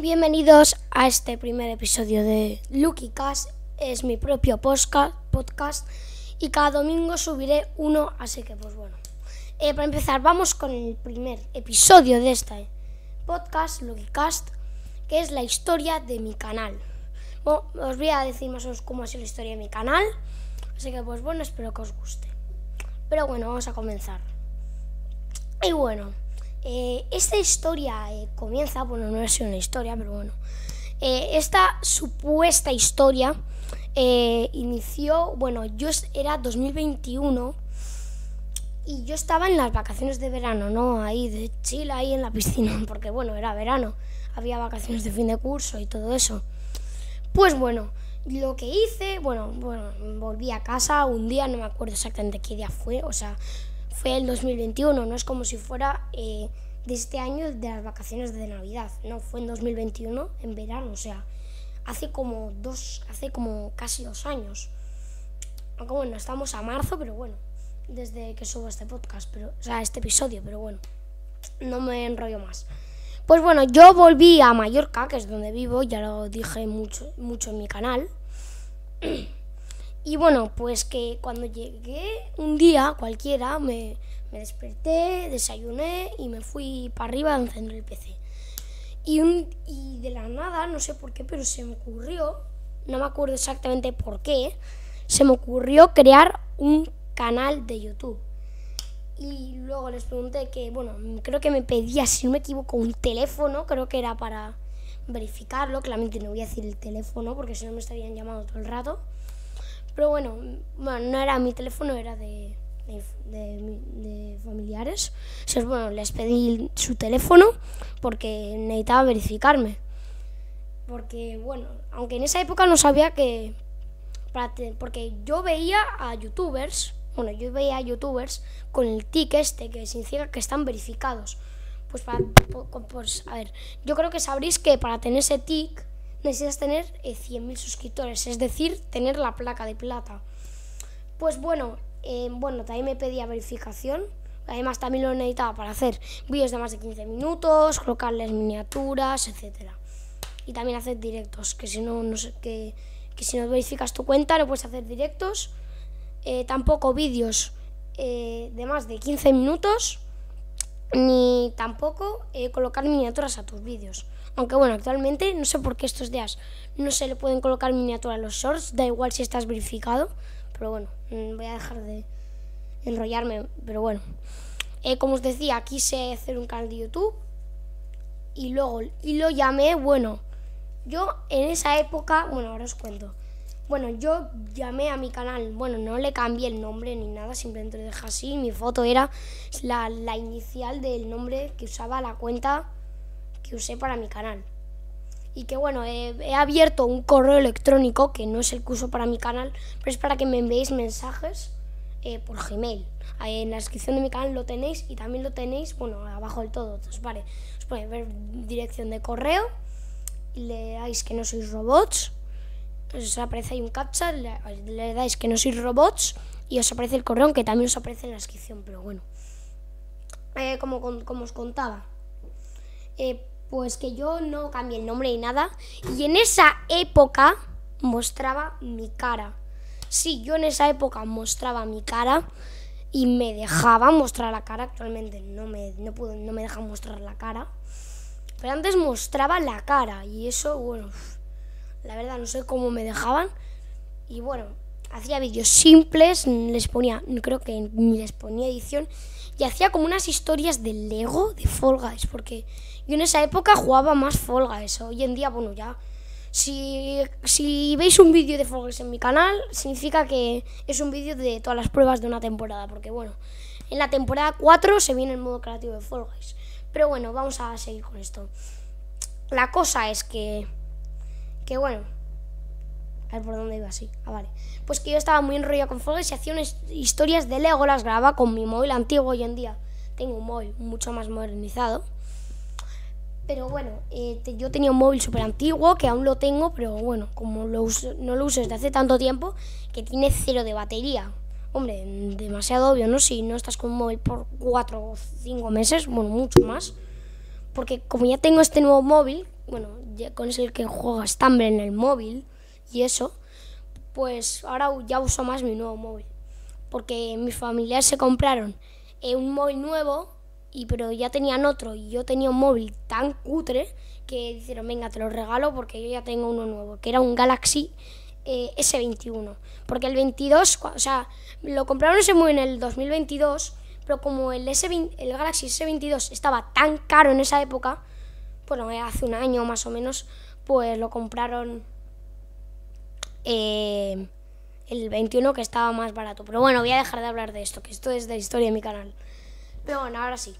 Bienvenidos a este primer episodio de Lucky Cast. Es mi propio podcast y cada domingo subiré uno, así que pues bueno. Eh, para empezar, vamos con el primer episodio de este podcast, Lucky Cast, que es la historia de mi canal. Bueno, os voy a decir más o menos cómo ha sido la historia de mi canal, así que pues bueno, espero que os guste. Pero bueno, vamos a comenzar. Y bueno. Eh, esta historia eh, comienza, bueno, no es una historia, pero bueno. Eh, esta supuesta historia inició, bueno, yo era 2021 y yo estaba en las vacaciones de verano, ¿no? Ahí de Chile, ahí en la piscina, porque bueno, era verano, había vacaciones de fin de curso y todo eso. Pues bueno, lo que hice, bueno, bueno, volví a casa un día, no me acuerdo exactamente qué día fue, o sea, fue el 2021, no es como si fuera eh, de este año de las vacaciones de Navidad, no, fue en 2021, en verano, o sea, hace como dos, hace como casi dos años. Aunque bueno, estamos a marzo, pero bueno, desde que subo este podcast, pero, o sea, este episodio, pero bueno, no me enrollo más. Pues bueno, yo volví a Mallorca, que es donde vivo, ya lo dije mucho, mucho en mi canal. Y bueno, pues que cuando llegué un día cualquiera, me, desperté, desayuné y me fui para arriba a encender el PC. Y, y de la nada, no sé por qué, pero se me ocurrió, no me acuerdo exactamente por qué, se me ocurrió crear un canal de YouTube. Y luego les pregunté que, bueno, creo que me pedía, si no me equivoco, un teléfono, creo que era para verificarlo, claramente no voy a decir el teléfono porque si no me estarían llamando todo el rato. Pero bueno, bueno no era mi teléfono, era de, familiares. Entonces, bueno, les pedí su teléfono porque necesitaba verificarme. Porque, bueno, aunque en esa época no sabía que... porque yo veía a youtubers, bueno, yo veía youtubers con el tick este que significa que están verificados. Pues para... Pues, a ver, yo creo que sabréis que para tener ese tick necesitas tener 100.000 eh, suscriptores, es decir, tener la placa de plata. Pues bueno, em, bueno, también me pedía verificación. Además también lo necesitaba para hacer vídeos de más de 15 minutos, colocarles miniaturas, etc. Y también hacer directos, que si no, que, si no verificas tu cuenta no puedes hacer directos. Eh, tampoco vídeos eh, de más de 15 minutos, ni tampoco colocar miniaturas a tus vídeos. Aunque bueno, actualmente no sé por qué estos días no se le pueden colocar miniatura a los shorts, da igual si estás verificado, pero bueno, mm, voy a dejar de enrollarme, pero bueno. Eh, como os decía, quise hacer un canal de YouTube y luego y lo llamé, bueno, yo en esa época, bueno, ahora os cuento. Bueno, yo llamé a mi canal, bueno, no le cambié el nombre ni nada, simplemente lo dejé así. Mi foto era la, la inicial del nombre que usaba la cuenta que usé para mi canal. Y que bueno, he, abierto un correo electrónico que no es el curso para mi canal, pero es para que me enviéis mensajes eh, por Gmail. en la descripción de mi canal lo tenéis y también lo tenéis, bueno, abajo del todo. vale, os puede ver dirección de correo le dais que no sois robots. Os aparece ahí un captcha, le, dais que no sois robots y os aparece el correo, que también os aparece en la descripción, pero bueno. Eh, como, como os contaba. Eh, pues que yo no cambié el nombre ni nada. Y en esa época mostraba mi cara. Sí, yo en esa época mostraba mi cara y me dejaba mostrar la cara. Actualmente no me, puedo, no me dejan mostrar la cara. Pero antes mostraba la cara y eso, bueno, la verdad no sé cómo me dejaban. Y bueno, hacía vídeos simples, les ponía, creo que ni les ponía edición. Y hacía como unas historias de Lego, de Fall Guys, porque y en esa época jugaba más folga eso. Hoy en día, bueno, ya. Si, si veis un vídeo de Folgas en mi canal, significa que es un vídeo de todas las pruebas de una temporada. Porque bueno, en la temporada 4 se viene el modo creativo de Fall Pero bueno, vamos a seguir con esto. La cosa es que. Que bueno. A ver por dónde iba así. Ah, vale. Pues que yo estaba muy enrollado con folgues y hacía historias de Lego, las grababa con mi móvil antiguo hoy en día. Tengo un móvil mucho más modernizado. Pero bueno, eh, yo tenía un móvil súper antiguo que aún lo tengo, pero bueno, como no lo uso desde hace tanto tiempo, que tiene cero de batería. Hombre, demasiado obvio, ¿no? Si no estás con un móvil por cuatro o cinco meses, bueno, mucho más. Porque como ya tengo este nuevo móvil, bueno, ya con el que juego estambre en el móvil y eso, pues ahora ya uso más mi nuevo móvil. Porque mis familiares se compraron eh, un móvil nuevo pero ya tenían otro y yo tenía un móvil tan cutre que dijeron, venga, te lo regalo porque yo ya tengo uno nuevo, que era un Galaxy eh, S21. Porque el 22, o sea, lo compraron ese móvil en el 2022, pero como el, s el Galaxy S22 estaba tan caro en esa época, bueno, eh, hace un año más o menos, pues lo compraron eh, el 21 que estaba más barato. Pero bueno, voy a dejar de hablar de esto, que esto es de la historia de mi canal. Pero bueno, ahora sí.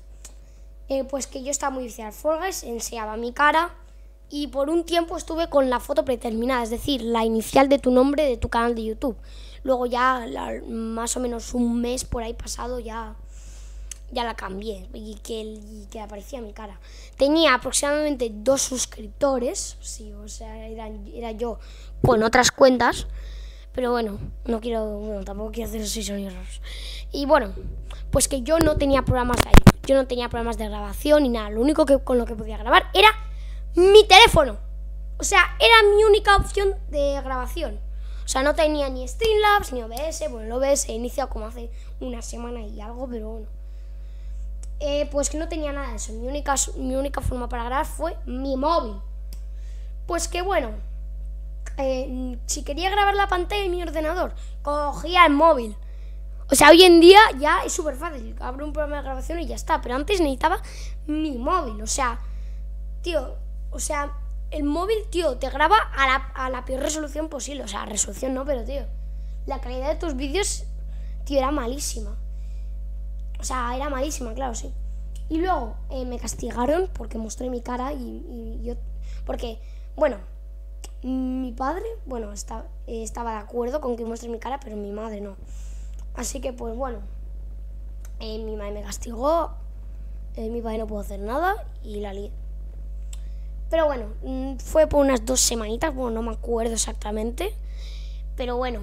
Eh, pues que yo estaba muy viciada al enseñaba mi cara y por un tiempo estuve con la foto preterminada es decir, la inicial de tu nombre de tu canal de YouTube. Luego ya más o menos un mes por ahí pasado ya ya la cambié y que, que aparecía mi cara. Tenía aproximadamente dos suscriptores, sí, o sea, era, yo con otras cuentas, pero bueno, no quiero, bueno, tampoco quiero hacer esos sonidos. Y bueno, pues que yo no tenía programas ahí. Yo no tenía problemas de grabación ni nada. Lo único que con lo que podía grabar era mi teléfono. O sea, era mi única opción de grabación. O sea, no tenía ni Streamlabs, ni OBS. Bueno, el OBS he iniciado como hace una semana y algo, pero bueno. Eh, pues que no tenía nada de eso. Mi única, mi única forma para grabar fue mi móvil. Pues que bueno, eh, si quería grabar la pantalla de mi ordenador, cogía el móvil. O sea, hoy en día ya es súper fácil. Abro un programa de grabación y ya está. Pero antes necesitaba mi móvil. O sea, tío, o sea, el móvil, tío, te graba a la, a la peor resolución posible. O sea, resolución no, pero, tío, la calidad de tus vídeos, tío, era malísima. O sea, era malísima, claro, sí. Y luego eh, me castigaron porque mostré mi cara y, yo... Porque, bueno, mi padre, bueno, eh, estaba de acuerdo con que mostré mi cara, pero mi madre no. Así que pues bueno, eh, mi madre me castigó, eh, mi padre no pudo hacer nada y la lié. Pero bueno, mm, fue por unas dos semanitas, bueno, no me acuerdo exactamente. Pero bueno,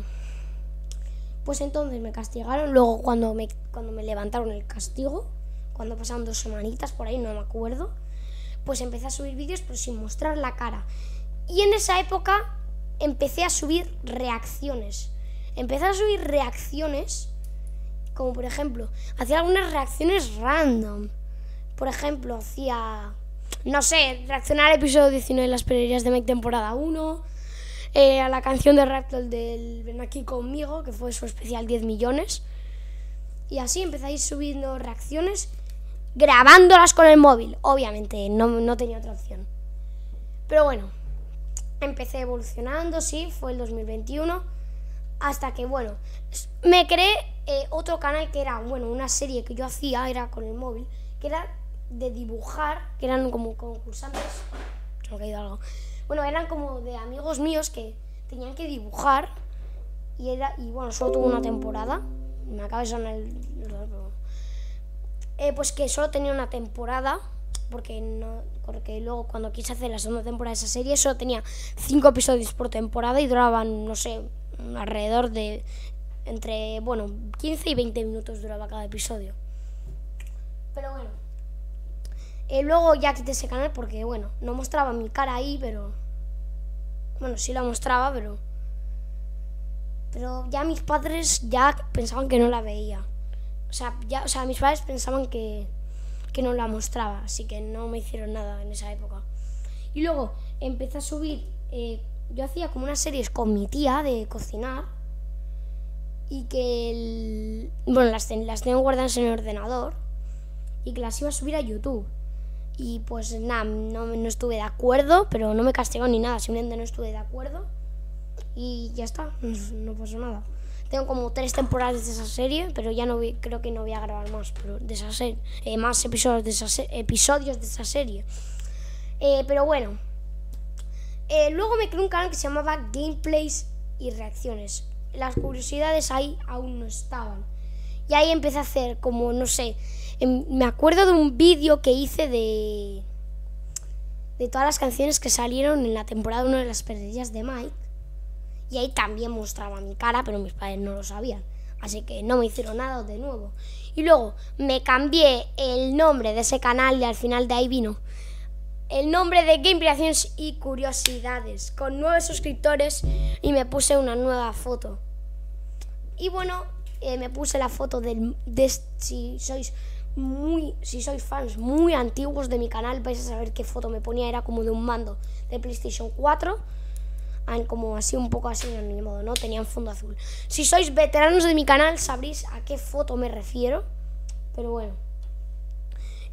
pues entonces me castigaron. Luego cuando me, cuando me levantaron el castigo, cuando pasaron dos semanitas por ahí, no me acuerdo, pues empecé a subir vídeos pero sin mostrar la cara. Y en esa época empecé a subir reacciones empecé a subir reacciones, como por ejemplo, hacía algunas reacciones random. Por ejemplo, hacía, no sé, reaccionar al episodio 19 de las pelerías de Mike temporada 1, eh, a la canción de Raptor del Ven aquí conmigo, que fue su especial 10 millones. Y así empecé subiendo reacciones, grabándolas con el móvil, obviamente, no, no tenía otra opción. Pero bueno, empecé evolucionando, sí, fue el 2021 hasta que, bueno, me creé eh, otro canal que era, bueno, una serie que yo hacía, era con el móvil, que era de dibujar, que eran como concursantes. Bueno, eran como de amigos míos que tenían que dibujar. Y, era, y bueno, solo tuvo una temporada. Me acabo de sonar el. Eh, pues que solo tenía una temporada. Porque, no, porque luego cuando quise hacer la segunda temporada de esa serie solo tenía cinco episodios por temporada y duraban, no sé, Mm, alrededor de entre, bueno, 15 y 20 minutos duraba cada episodio. Pero bueno. Eh, luego ya quité ese canal porque, bueno, no mostraba mi cara ahí, pero... Bueno, sí la mostraba, pero... Pero ya mis padres ya pensaban que no la veía. O sea, ya, o sea mis padres pensaban que, que no la mostraba, así que no me hicieron nada en esa época. Y luego empecé a subir eh, yo hacía como unas series con mi tía de cocinar y que bueno las, las tengo guardadas en el ordenador y que las iba a subir a YouTube y pues nada no, no estuve de acuerdo pero no me castigó ni nada simplemente no estuve de acuerdo y ya está no pasó nada tengo como tres temporadas de esa serie pero ya no creo que no voy a grabar más de eh, más episodios de esa episodios de esa serie eh, pero bueno eh, luego me creé un canal que se llamaba Gameplays y Reacciones. Las curiosidades ahí aún no estaban. Y ahí empecé a hacer como, no sé, em, me acuerdo de un vídeo que hice de de todas las canciones que salieron en la temporada 1 de las perdidas de Mike. Y ahí también mostraba mi cara, pero mis padres no lo sabían. Así que no me hicieron nada de nuevo. Y luego me cambié el nombre de ese canal y al final de ahí vino el nombre de Game y Curiosidades con nueve suscriptores y me puse una nueva foto. Y bueno, eh, me puse la foto del, si sois muy si sois fans muy antiguos de mi canal vais a saber qué foto me ponía era como de un mando de PlayStation 4 como así un poco así en mi modo, ¿no? Tenían fondo azul. Si sois veteranos de mi canal sabréis a qué foto me refiero, pero bueno.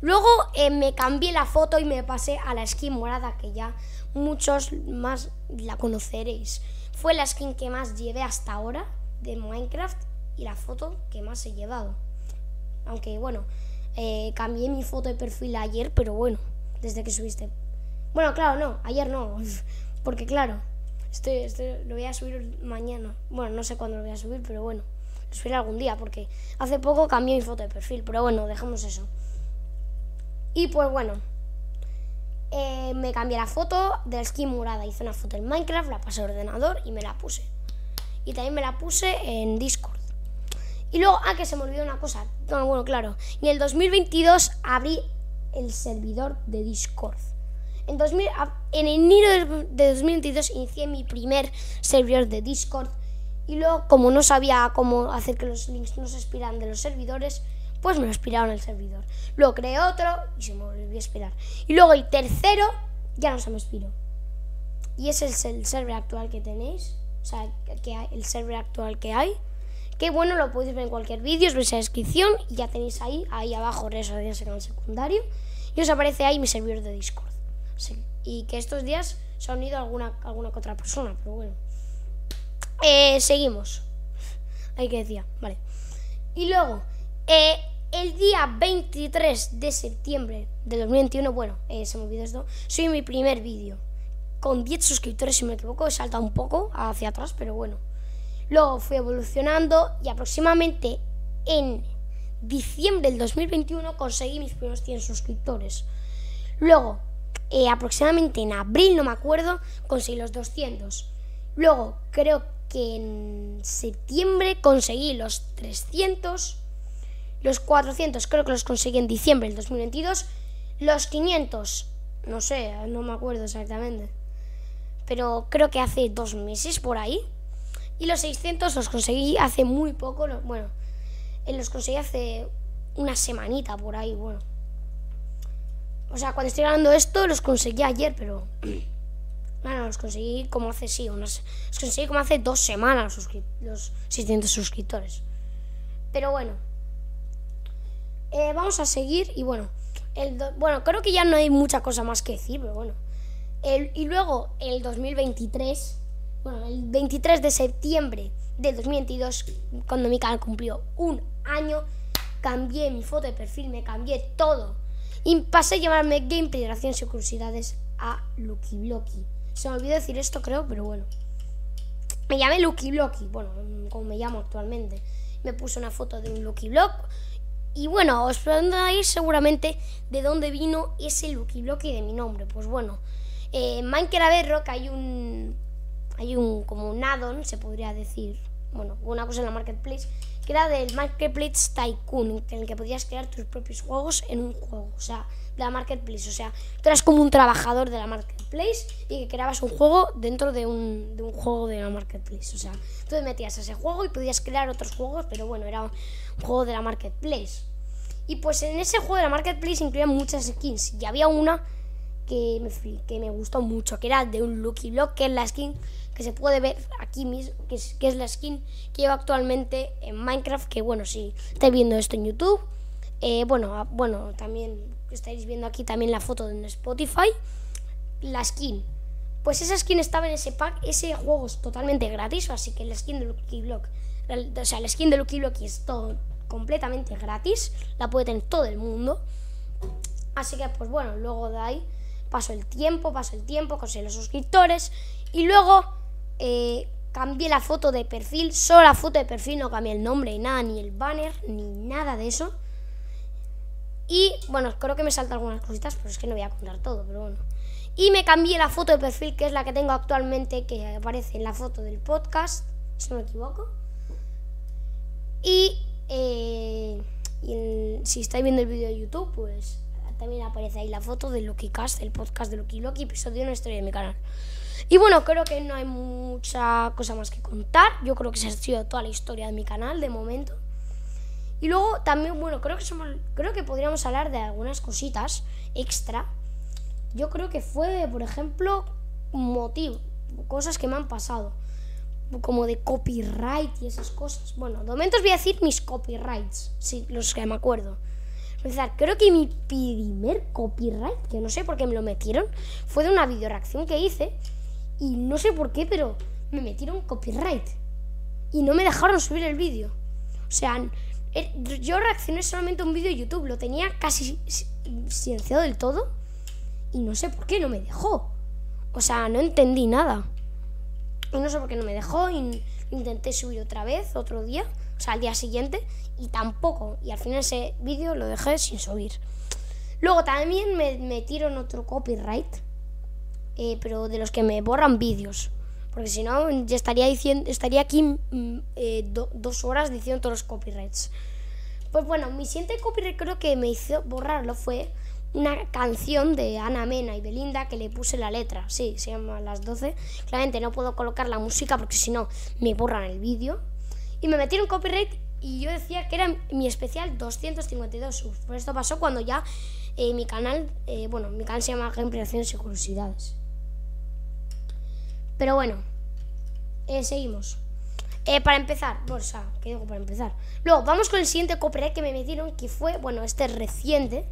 Luego eh, me cambié la foto y me pasé a la skin morada, que ya muchos más la conoceréis. Fue la skin que más llevé hasta ahora de Minecraft y la foto que más he llevado. Aunque bueno, eh, cambié mi foto de perfil ayer, pero bueno, desde que subiste. Bueno, claro, no, ayer no, porque claro, este, este lo voy a subir mañana. Bueno, no sé cuándo lo voy a subir, pero bueno, lo subiré algún día, porque hace poco cambié mi foto de perfil, pero bueno, dejamos eso. Y pues bueno, eh, me cambié la foto del skin morada Hice una foto en Minecraft, la pasé al ordenador y me la puse. Y también me la puse en Discord. Y luego, ah, que se me olvidó una cosa. bueno, claro. En el 2022 abrí el servidor de Discord. En, 2000, en enero de 2022 inicié mi primer servidor de Discord. Y luego, como no sabía cómo hacer que los links no se expiran de los servidores, pues me lo expiraron el servidor. Luego creé otro y se me volvió a esperar. Y luego el tercero ya no se me expiró. Y ese es el server actual que tenéis. O sea, que el server actual que hay. Que bueno, lo podéis ver en cualquier vídeo, os veis en la descripción. Y ya tenéis ahí, ahí abajo, redes sociales en el secundario. Y os aparece ahí mi servidor de Discord. Y que estos días se ha unido alguna, alguna que otra persona, pero bueno. Eh, seguimos. Hay que decía, vale. Y luego, eh, el día 23 de septiembre de 2021, bueno, eh, se me olvidó esto, subí mi primer vídeo. Con 10 suscriptores, si me equivoco, he saltado un poco hacia atrás, pero bueno. Luego fui evolucionando y aproximadamente en diciembre del 2021 conseguí mis primeros 100 suscriptores. Luego, eh, aproximadamente en abril, no me acuerdo, conseguí los 200. Luego, creo que en septiembre conseguí los 300 los 400 creo que los conseguí en diciembre del 2022. Los 500, no sé, no me acuerdo exactamente. Pero creo que hace dos meses por ahí. Y los 600 los conseguí hace muy poco. Bueno, eh, los conseguí hace una semanita por ahí, bueno. O sea, cuando estoy grabando esto los conseguí ayer, pero... Bueno, los conseguí como hace, sí, Los conseguí como hace dos semanas los 600 suscriptores. Pero bueno. Eh, vamos a seguir y bueno, bueno, creo que ya no hay mucha cosa más que decir, pero bueno. y luego el 2023, bueno, el 23 de septiembre del 2022, cuando mi canal cumplió un año, cambié mi foto de perfil, me cambié todo. Y pasé a llamarme Gameplay Gracias y Curiosidades a Lucky Blocky. Se me olvidó decir esto, creo, pero bueno. Me llamé Lucky Blocky, bueno, como me llamo actualmente. Me puse una foto de un Lucky Block, y bueno, os preguntaréis seguramente de dónde vino ese Lucky block de mi nombre. Pues bueno, eh, Minecraft Bedrock hay un. Hay un. como un addon, se podría decir. Bueno, una cosa en la Marketplace. Que era del Marketplace Tycoon, en el que podías crear tus propios juegos en un juego. O sea, de la Marketplace. O sea, tú eras como un trabajador de la Marketplace y que creabas un juego dentro de un, de un juego de la Marketplace. O sea, tú te metías a ese juego y podías crear otros juegos, pero bueno, era juego de la marketplace. Y pues en ese juego de la marketplace incluían muchas skins. Y había una que me, gustó mucho, que era de un Lucky Block, que es la skin que se puede ver aquí mismo, que es, la skin que lleva actualmente en Minecraft. Que bueno, si estáis viendo esto en YouTube, eh, bueno, ah, bueno, también estáis viendo aquí también la foto un Spotify, la skin. Pues esa skin estaba en ese pack, ese juego es totalmente gratis, así que la skin de Lucky Block o sea, el skin de Lucky Lucky es todo completamente gratis. La puede tener todo el mundo. Así que, pues bueno, luego de ahí pasó el tiempo, pasó el tiempo, conseguí los suscriptores. Y luego eh, cambié la foto de perfil, solo la foto de perfil, no cambié el nombre, ni nada, ni el banner, ni nada de eso. Y bueno, creo que me saltan algunas cositas, pero es que no voy a contar todo, pero bueno. Y me cambié la foto de perfil, que es la que tengo actualmente, que aparece en la foto del podcast, si no me equivoco. Y, eh, si estáis viendo el vídeo de YouTube, pues también aparece ahí la foto de cast el podcast de Loki Loki, episodio de una historia de mi canal. Y bueno, creo que no hay mucha cosa más que contar. Yo creo que se ha sido toda la historia de mi canal de momento. Y luego también, bueno, creo que creo que podríamos hablar de algunas cositas extra. Yo creo que fue, por ejemplo, un motivo, cosas que me han pasado como de copyright y esas cosas. Bueno, de momento os voy a decir mis copyrights, si los que me acuerdo. Empezar, creo que mi primer copyright, que no sé por qué me lo metieron, fue de una videoreacción que hice y no sé por qué, pero me metieron copyright y no me dejaron subir el vídeo. O sea, er, yo reaccioné solamente a un vídeo de YouTube, lo tenía casi silenciado del todo y no sé por qué no me dejó. O sea, no entendí nada. Y no sé por qué no me dejó. intenté subir otra vez, otro día, o sea, al día siguiente, y tampoco. Y al final ese vídeo lo dejé sin subir. Luego también me en otro copyright, eh, pero de los que me borran vídeos. Porque si no, ya estaría, diciendo, estaría aquí mm, eh, dos horas diciendo todos los copyrights. Pues bueno, mi siguiente copyright creo que me hizo borrarlo fue una canción de Ana Mena y Belinda que le puse la letra. Sí, se llama Las 12. Claramente no puedo colocar la música porque si no me borran el vídeo. Y me metieron copyright y yo decía que era mi especial 252 subs. Pues esto pasó cuando ya eh, mi canal, eh, bueno, mi canal se llama Gameplay y Curiosidades. Pero bueno, eh, seguimos. para empezar, bueno, ¿qué digo para empezar? Luego, vamos con el siguiente copyright que me metieron, que fue, bueno, este reciente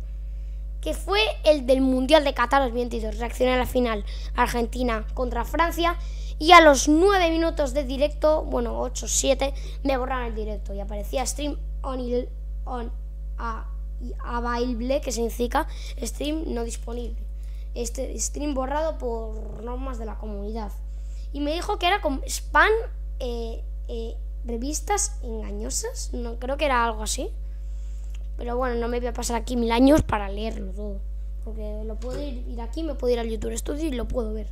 que fue el del Mundial de Qatar 22. Reaccioné a la final Argentina contra Francia y a los 9 minutos de directo, bueno, 8-7, me borraron el directo y aparecía stream on, on a, available, que significa stream no disponible. Este stream borrado por normas de la comunidad. Y me dijo que era con spam, eh, eh, revistas engañosas, no creo que era algo así. Pero bueno, no me voy a pasar aquí mil años para leerlo todo. Porque lo puedo ir, aquí, me puedo ir al YouTube Studio y lo puedo ver.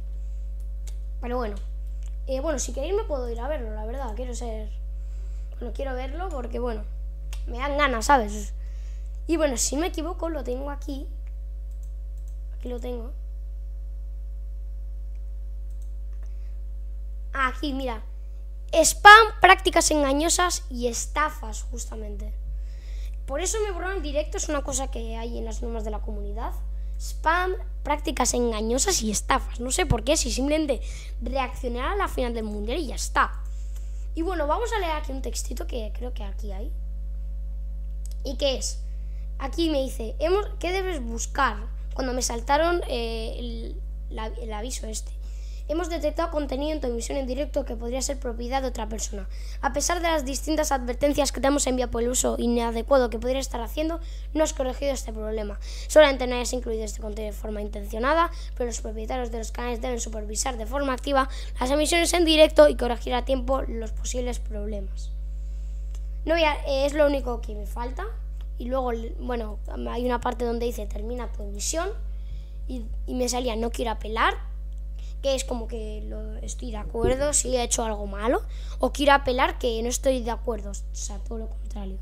Pero bueno. Eh, bueno, si queréis me puedo ir a verlo, la verdad. Quiero ser... Bueno, quiero verlo porque, bueno, me dan ganas, ¿sabes? Y bueno, si me equivoco, lo tengo aquí. Aquí lo tengo. Aquí, mira. Spam, prácticas engañosas y estafas, justamente. Por eso me borraron directo es una cosa que hay en las normas de la comunidad. Spam, prácticas engañosas y estafas. No sé por qué, si simplemente reaccionar a la final del mundial y ya está. Y bueno, vamos a leer aquí un textito que creo que aquí hay. ¿Y qué es? Aquí me dice, ¿qué debes buscar? Cuando me saltaron eh, el aviso este. Hemos detectado contenido en tu emisión en directo que podría ser propiedad de otra persona. A pesar de las distintas advertencias que te hemos enviado por el uso inadecuado que podría estar haciendo, no has corregido este problema. Solamente no hayas incluido este contenido de forma intencionada, pero los propietarios de los canales deben supervisar de forma activa las emisiones en directo y corregir a tiempo los posibles problemas. No eh, es lo único que me falta. Y luego, bueno, hay una parte donde dice termina tu emisión. y me salía no quiero apelar, que es como que lo, estoy de acuerdo si he hecho algo malo, o quiero apelar que no estoy de acuerdo, o sea, todo lo contrario.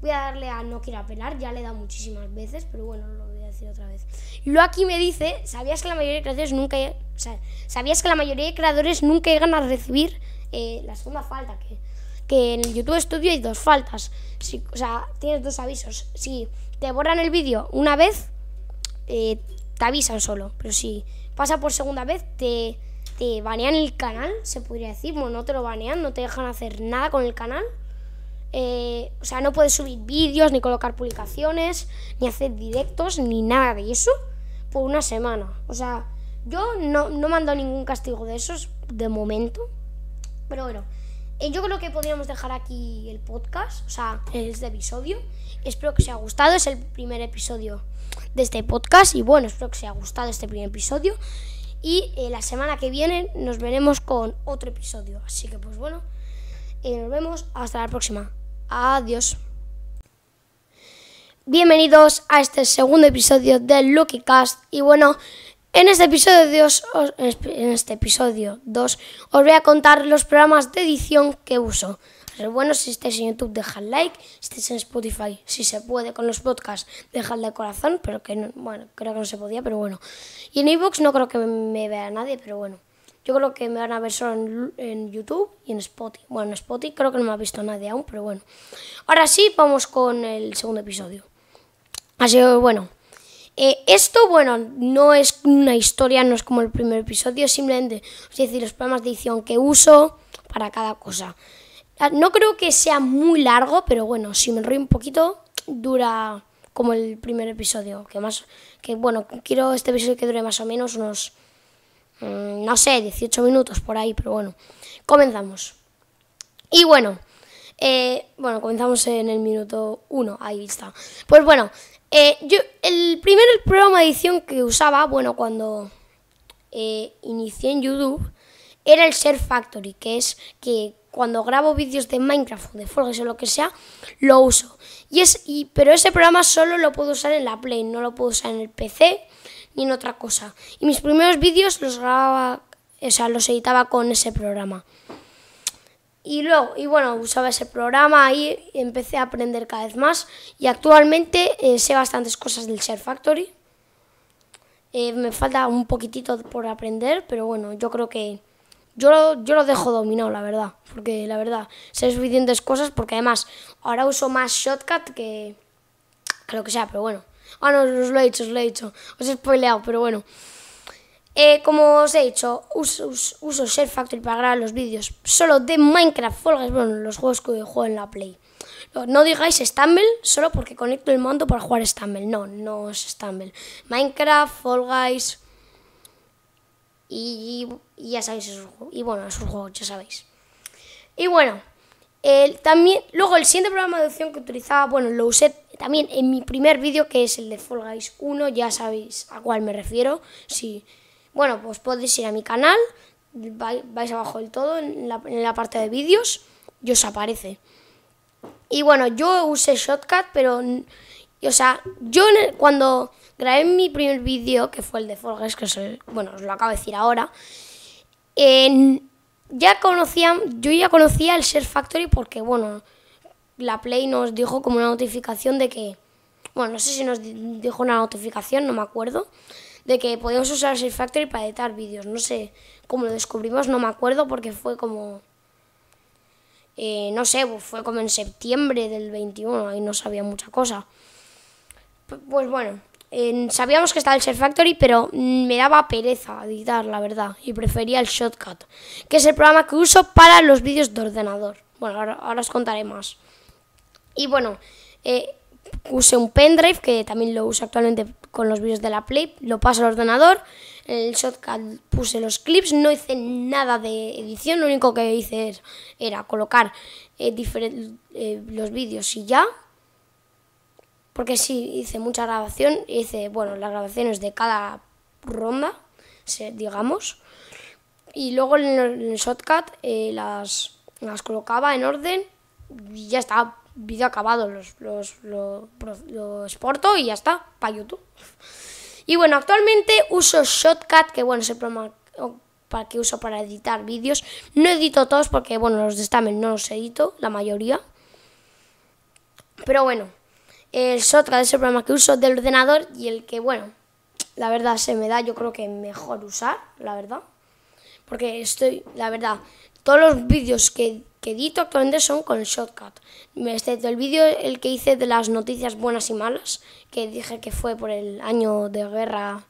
Voy a darle a no quiero apelar, ya le he dado muchísimas veces, pero bueno, lo voy a decir otra vez. Y luego aquí me dice, ¿sabías que la mayoría de creadores nunca, o sea, ¿sabías que la mayoría de creadores nunca llegan a recibir eh, la segunda falta? Que, que en YouTube Studio hay dos faltas, si, o sea, tienes dos avisos. Si te borran el vídeo una vez, eh, te avisan solo, pero si pasa por segunda vez, te, te banean el canal, se podría decir, bueno, no te lo banean, no te dejan hacer nada con el canal. Eh, o sea, no puedes subir vídeos, ni colocar publicaciones, ni hacer directos, ni nada de eso, por una semana. O sea, yo no, no mando ningún castigo de esos de momento. Pero bueno, eh, yo creo que podríamos dejar aquí el podcast, o sea, este episodio. Espero que os haya gustado, es el primer episodio de este podcast. Y bueno, espero que os haya gustado este primer episodio. Y eh, la semana que viene nos veremos con otro episodio. Así que pues bueno, eh, nos vemos hasta la próxima. Adiós. Bienvenidos a este segundo episodio de Lucky Cast. Y bueno, en este episodio en este episodio 2 os voy a contar los programas de edición que uso. Pero bueno. Si estáis en YouTube, dejad like. Si estáis en Spotify, si se puede, con los podcasts, dejad de corazón, pero que bueno, creo que no se podía, pero bueno. Y en iVoox no creo que me vea nadie, pero bueno. Yo creo que me van a ver solo en, YouTube y en Spotify. Bueno, en Spotify creo que no me ha visto nadie aún, pero bueno. Ahora sí, vamos con el segundo episodio. Así que bueno. Eh, esto, bueno, no es una historia, no es como el primer episodio, simplemente es decir los programas de edición que uso para cada cosa. No creo que sea muy largo, pero bueno, si me enrollo un poquito, dura como el primer episodio. Que más. Que bueno, quiero este episodio que dure más o menos unos. Mm, no sé, 18 minutos por ahí, pero bueno. Comenzamos. Y bueno. Eh, bueno, comenzamos en el minuto 1, ahí está. Pues bueno, eh, yo el primer programa de edición que usaba, bueno, cuando eh, inicié en YouTube, era el Ser Factory, que es que cuando grabo vídeos de Minecraft o de Forges o lo que sea, lo uso. Y es, pero ese programa solo lo puedo usar en la Play, no lo puedo usar en el PC ni en otra cosa. Y mis primeros vídeos los grababa, o sea, los editaba con ese programa. Y luego, y bueno, usaba ese programa y empecé a aprender cada vez más. Y actualmente eh, sé bastantes cosas del Share Factory. Eh, me falta un poquitito por aprender, pero bueno, yo creo que yo lo, yo lo dejo dominado, la verdad. Porque la verdad, sé suficientes cosas porque además ahora uso más Shotcut que, que lo que sea, pero bueno. Ah, no, os lo he dicho, os lo he dicho. Os he spoileado, pero bueno. Eh, como os he dicho, uso, uso, Share Factory para grabar los vídeos solo de Minecraft, Fall Guys, bueno, los juegos que juego en la Play. No, digáis Stumble solo porque conecto el mando para jugar Stumble. No, no es Stumble. Minecraft, Fall Guys, y, ya sabéis esos juegos. Y bueno, esos juegos ya sabéis. Y bueno, el, también, luego el siguiente programa de opción que utilizaba, bueno, lo usé también en mi primer vídeo, que es el de Fall Guys 1, ya sabéis a cuál me refiero. Sí. Bueno, pues podéis ir a mi canal, vais abajo del todo, en la, parte de vídeos, y os aparece. Y bueno, yo usé Shotcut, pero, o sea, yo cuando grabé mi primer vídeo, que fue el de Forges, que el... bueno, os lo acabo de decir ahora. ya conocía, yo ya conocía el Share Factory porque, bueno, la Play nos dijo como una notificación de que, bueno, no sé si nos dijo una notificación, no me acuerdo, de que podíamos usar el Share Factory para editar vídeos. No sé cómo lo descubrimos, no me acuerdo porque fue como... Eh, no sé, pues fue como en septiembre del 21, ahí no sabía mucha cosa. pues bueno, sabíamos que estaba el Share Factory, pero me daba pereza editar, la verdad, y prefería el Shotcut, que es el programa que uso para los vídeos de ordenador. Bueno, ahora, os contaré más. Y bueno, eh, usé un pendrive, que también lo uso actualmente con los vídeos de la Play, lo paso al ordenador, en el Shotcut puse los clips, no hice nada de edición, lo único que hice era colocar eh, eh, los vídeos y ya, porque sí, hice mucha grabación, hice, bueno, las grabaciones de cada ronda, digamos, y luego en el shotcut eh, las, las colocaba en orden y ya está, vídeo acabado, los, los, exporto y ya está, para YouTube. Y bueno, actualmente uso Shotcut, que bueno, es el para que uso para editar vídeos. No edito todos porque, bueno, los de Stamen no los edito, la mayoría. Pero bueno, es otra de esos programas que uso del ordenador y el que, bueno, la verdad se me da, yo creo que mejor usar, la verdad. Porque estoy, la verdad, todos los vídeos que, edito actualmente son con el shortcut. Excepto el vídeo el que hice de las noticias buenas y malas, que dije que fue por el año de guerra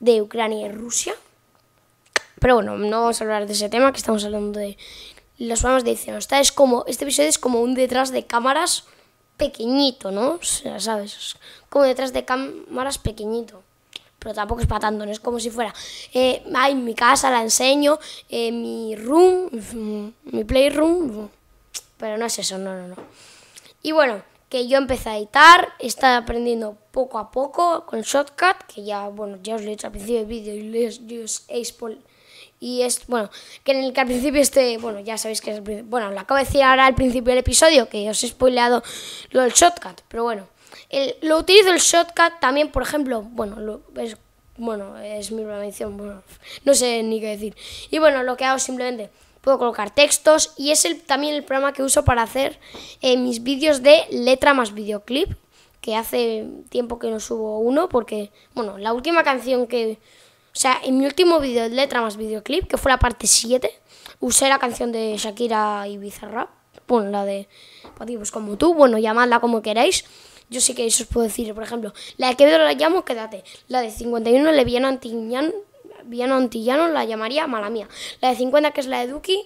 de Ucrania y Rusia. Pero bueno, no vamos a hablar de ese tema, que estamos hablando de los programas de edición. como, este episodio es como un detrás de cámaras pequeñito, ¿no? O sea, ¿sabes? como detrás de cámaras pequeñito. Pero tampoco es para tanto, no es como si fuera, eh, mi casa la enseño, eh, mi room, mi playroom, pero no es eso, no, no, no. Y bueno, que yo empecé a editar, estaba aprendiendo poco a poco con Shotcut, que ya, bueno, ya os lo he dicho al principio del vídeo y les, os y es, bueno, que en el que al principio este, bueno, ya sabéis que es el bueno, lo acabo de decir ahora al principio del episodio, que os he spoileado lo del shortcut, pero bueno, lo utilizo el shortcut también, por ejemplo, bueno, lo, es, bueno, es mi prevención bueno, no sé ni qué decir. Y bueno, lo que hago simplemente, puedo colocar textos y es el, también el programa que uso para hacer eh, mis vídeos de letra más videoclip, que hace tiempo que no subo uno, porque, bueno, la última canción que o sea, en mi último video de letra más videoclip, que fue la parte 7, usé la canción de Shakira y Bizarrap. Bueno, la de pues, pues como tú, bueno, llamadla como queráis. Yo sí que eso os puedo decir, por ejemplo, la de Quevedo la llamo Quédate, la de 51 Leviano Antillano, Antillano la llamaría Mala Mía, la de 50 que es la de Duki,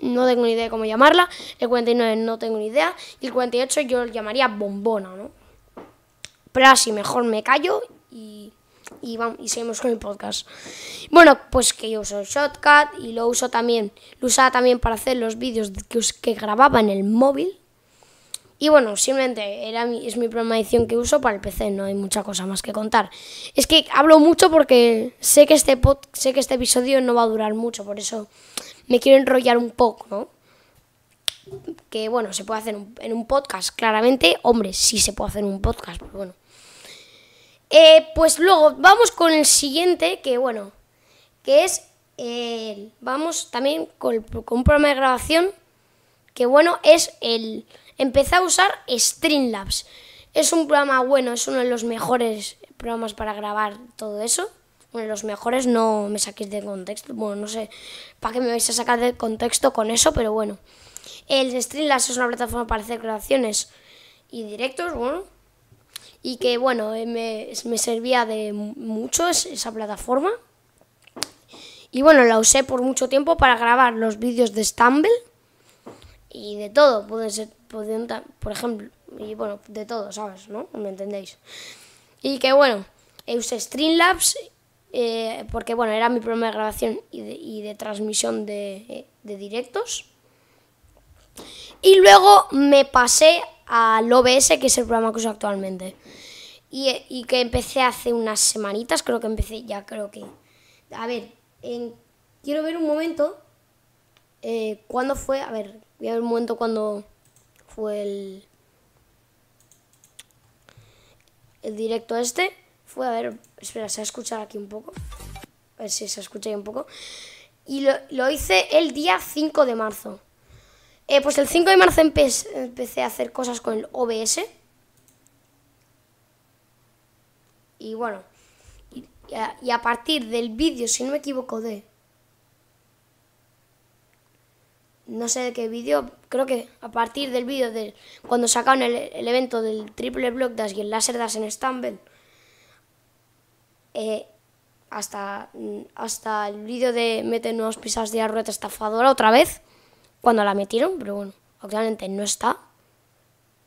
no tengo ni idea de cómo llamarla, el 49 no tengo ni idea, y el 48 yo la llamaría Bombona, ¿no? Pero así mejor me callo y y, vamos, y seguimos con el podcast. Bueno, pues que yo uso Shotcut y lo uso también, lo usaba también para hacer los vídeos que, grababa en el móvil. Y bueno, simplemente era mi, es mi programa edición que uso para el PC, no hay mucha cosa más que contar. Es que hablo mucho porque sé que este sé que este episodio no va a durar mucho, por eso me quiero enrollar un poco, ¿no? Que bueno, se puede hacer en un podcast, claramente, hombre, sí se puede hacer un podcast, pero bueno. Eh, pues luego vamos con el siguiente, que bueno, que es, el eh, vamos también con, un programa de grabación, que bueno, es el, empezar a usar Streamlabs. Es un programa bueno, es uno de los mejores programas para grabar todo eso. Uno de los mejores, no me saquéis de contexto, bueno, no sé para qué me vais a sacar de contexto con eso, pero bueno. El Streamlabs es una plataforma para hacer grabaciones y directos, bueno, y que bueno, eh, me, servía de mucho esa plataforma. Y bueno, la usé por mucho tiempo para grabar los vídeos de Stumble y de todo, pueden ser, por ejemplo, y bueno, de todo, ¿sabes? ¿No? ¿Me entendéis? Y que bueno, eh, usé Streamlabs eh, porque bueno, era mi de grabación y de, y de transmisión de, eh, de directos. Y luego me pasé al OBS, que es el programa que uso actualmente y, que empecé hace unas semanitas, creo que empecé ya, creo que... A ver, en, quiero ver un momento eh, cuándo fue, a ver, voy a ver un momento cuando... fue el... El directo este fue, a ver, espera, se ha a aquí un poco. A ver si se escucha ahí un poco. Y lo, hice el día 5 de marzo. Eh, pues el 5 de marzo empecé a hacer cosas con el OBS. y bueno, y, a, partir del vídeo, si no me equivoco, de... No sé de qué vídeo, creo que a partir del vídeo de cuando sacaron el, evento del triple block dash y el láser dash en Stumble, eh, hasta, hasta el vídeo de mete nuevos pisados de la rueda estafadora otra vez, cuando la metieron, pero bueno, obviamente no está.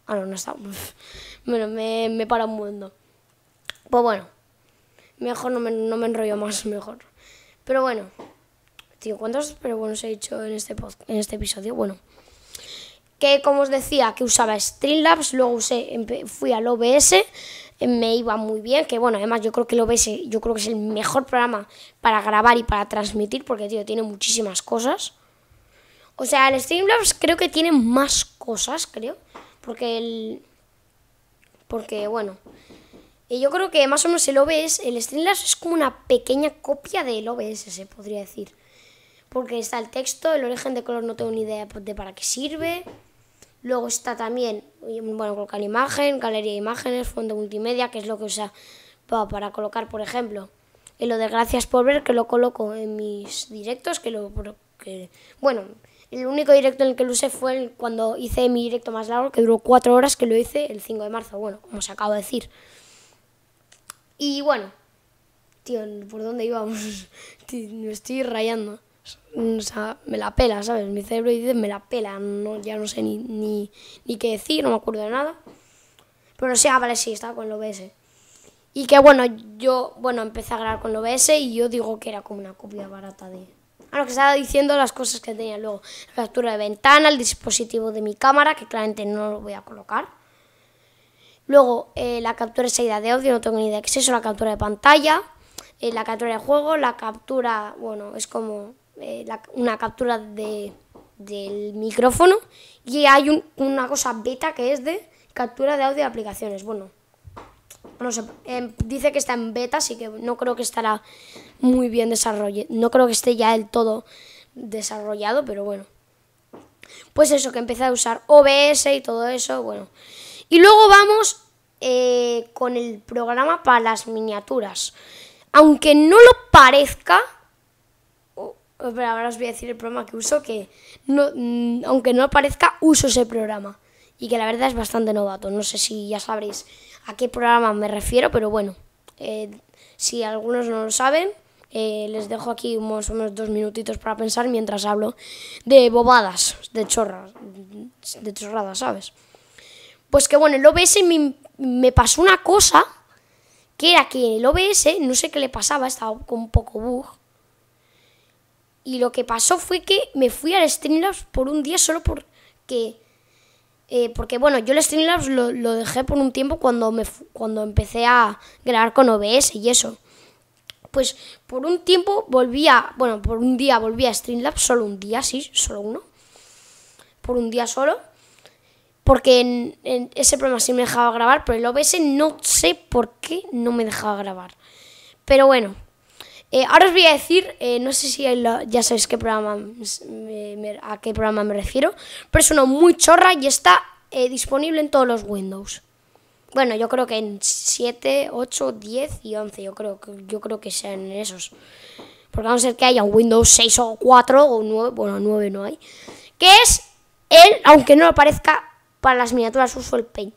Ah, no, no está. bueno, me, me para un mundo. Pues bueno, mejor no me, enrollo más, mejor. Pero bueno, tío, ¿cuántos pero bueno se he hecho en este, en este episodio? Bueno, que como os decía, que usaba Streamlabs, luego usé, fui al OBS, eh, me iba muy bien, que bueno, además yo creo que el OBS, yo creo que es el mejor programa para grabar y para transmitir, porque tío, tiene muchísimas cosas. O sea, el Streamlabs creo que tiene más cosas, creo, porque el... Porque, bueno, y yo creo que más o menos el OBS, el Streamlabs es como una pequeña copia del OBS, se podría decir. Porque está el texto, el origen de color no tengo ni idea de para qué sirve. Luego está también, bueno, colocar imagen, galería de imágenes, fondo multimedia, que es lo que usa para colocar, por ejemplo, en lo de gracias por ver, que lo coloco en mis directos, que lo... Que, bueno, el único directo en el que lo usé fue cuando hice mi directo más largo, que duró cuatro horas, que lo hice el 5 de marzo, bueno, como se acaba de decir. Y bueno, tío, ¿por dónde íbamos? me estoy rayando. O sea, me la pela, ¿sabes? Mi cerebro dice, me la pela, no, ya no sé ni, ni, qué decir, no me acuerdo de nada. Pero sí, ah, vale, sí, estaba con el OBS. Y que bueno, yo, bueno, empecé a grabar con el OBS y yo digo que era como una copia barata de... A ah, lo que estaba diciendo las cosas que tenía luego. La captura de ventana, el dispositivo de mi cámara, que claramente no lo voy a colocar Luego, eh, la captura de salida de audio, no tengo ni idea qué es eso, la captura de pantalla, eh, la captura de juego, la captura, bueno, es como eh, una captura de, del micrófono y hay una cosa beta que es de captura de audio de aplicaciones. Bueno, no sé, em, dice que está en beta, así que no creo que estará muy bien desarrollado, no creo que esté ya del todo desarrollado, pero bueno. Pues eso, que empecé a usar OBS y todo eso, bueno. Y luego vamos eh, con el programa para las miniaturas. Aunque no lo parezca, pero ahora os voy a decir el programa que uso, que no, mm, aunque no lo parezca, uso ese programa. Y que la verdad es bastante novato. No sé si ya sabréis a qué programa me refiero, pero bueno, eh, si algunos no lo saben, eh, les dejo aquí unos, unos dos minutitos para pensar mientras hablo de bobadas, de chorras, de chorradas, ¿sabes? Pues que bueno, el OBS me, me pasó una cosa que era que el OBS, no sé qué le pasaba, estaba con un poco bug. Y lo que pasó fue que me fui al Streamlabs por un día solo porque. Eh, porque bueno, yo el Streamlabs lo, dejé por un tiempo cuando, me, cuando empecé a grabar con OBS y eso. Pues por un tiempo volví a. Bueno, por un día volví a Streamlabs, solo un día, sí, solo uno. Por un día solo porque en, ese programa sí me dejaba grabar, pero el OBS no sé por qué no me dejaba grabar. Pero bueno, eh, ahora os voy a decir, eh, no sé si ya sabéis qué programa, a qué programa me refiero, pero es uno muy chorra y está eh, disponible en todos los Windows. Bueno, yo creo que en 7, 8, 10 y 11, yo creo, yo creo que sean esos. Porque vamos a ser que haya un Windows 6 o 4 o 9, bueno, 9 no hay. Que es el, aunque no aparezca para las miniaturas uso el Paint.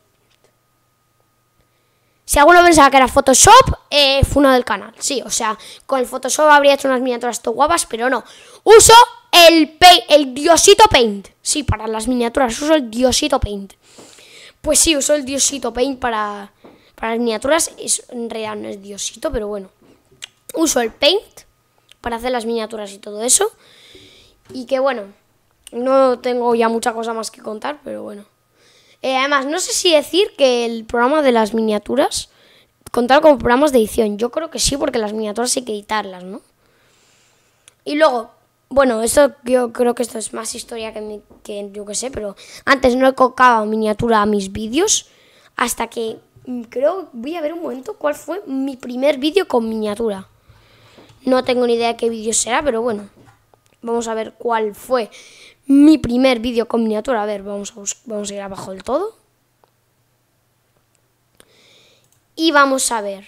Si alguno pensaba que era Photoshop, eh, fue uno del canal. Sí, o sea, con el Photoshop habría hecho unas miniaturas todo guapas, pero no. Uso el, Paint, el Diosito Paint. Sí, para las miniaturas uso el Diosito Paint. Pues sí, uso el Diosito Paint para, para las miniaturas. Es, en realidad no es Diosito, pero bueno. Uso el Paint para hacer las miniaturas y todo eso. Y que bueno, no tengo ya mucha cosa más que contar, pero bueno. Eh, además, no sé si decir que el programa de las miniaturas contaba como programas de edición. Yo creo que sí, porque las miniaturas hay que editarlas, ¿no? Y luego, bueno, esto yo creo que esto es más historia que, que yo que sé, pero antes no he colocado miniatura a mis vídeos hasta que mm, creo, voy a ver un momento cuál fue mi primer vídeo con miniatura. No tengo ni idea qué vídeo será, pero bueno, vamos a ver cuál fue mi primer vídeo con miniatura. A ver, vamos a, vamos a ir abajo del todo. Y vamos a ver.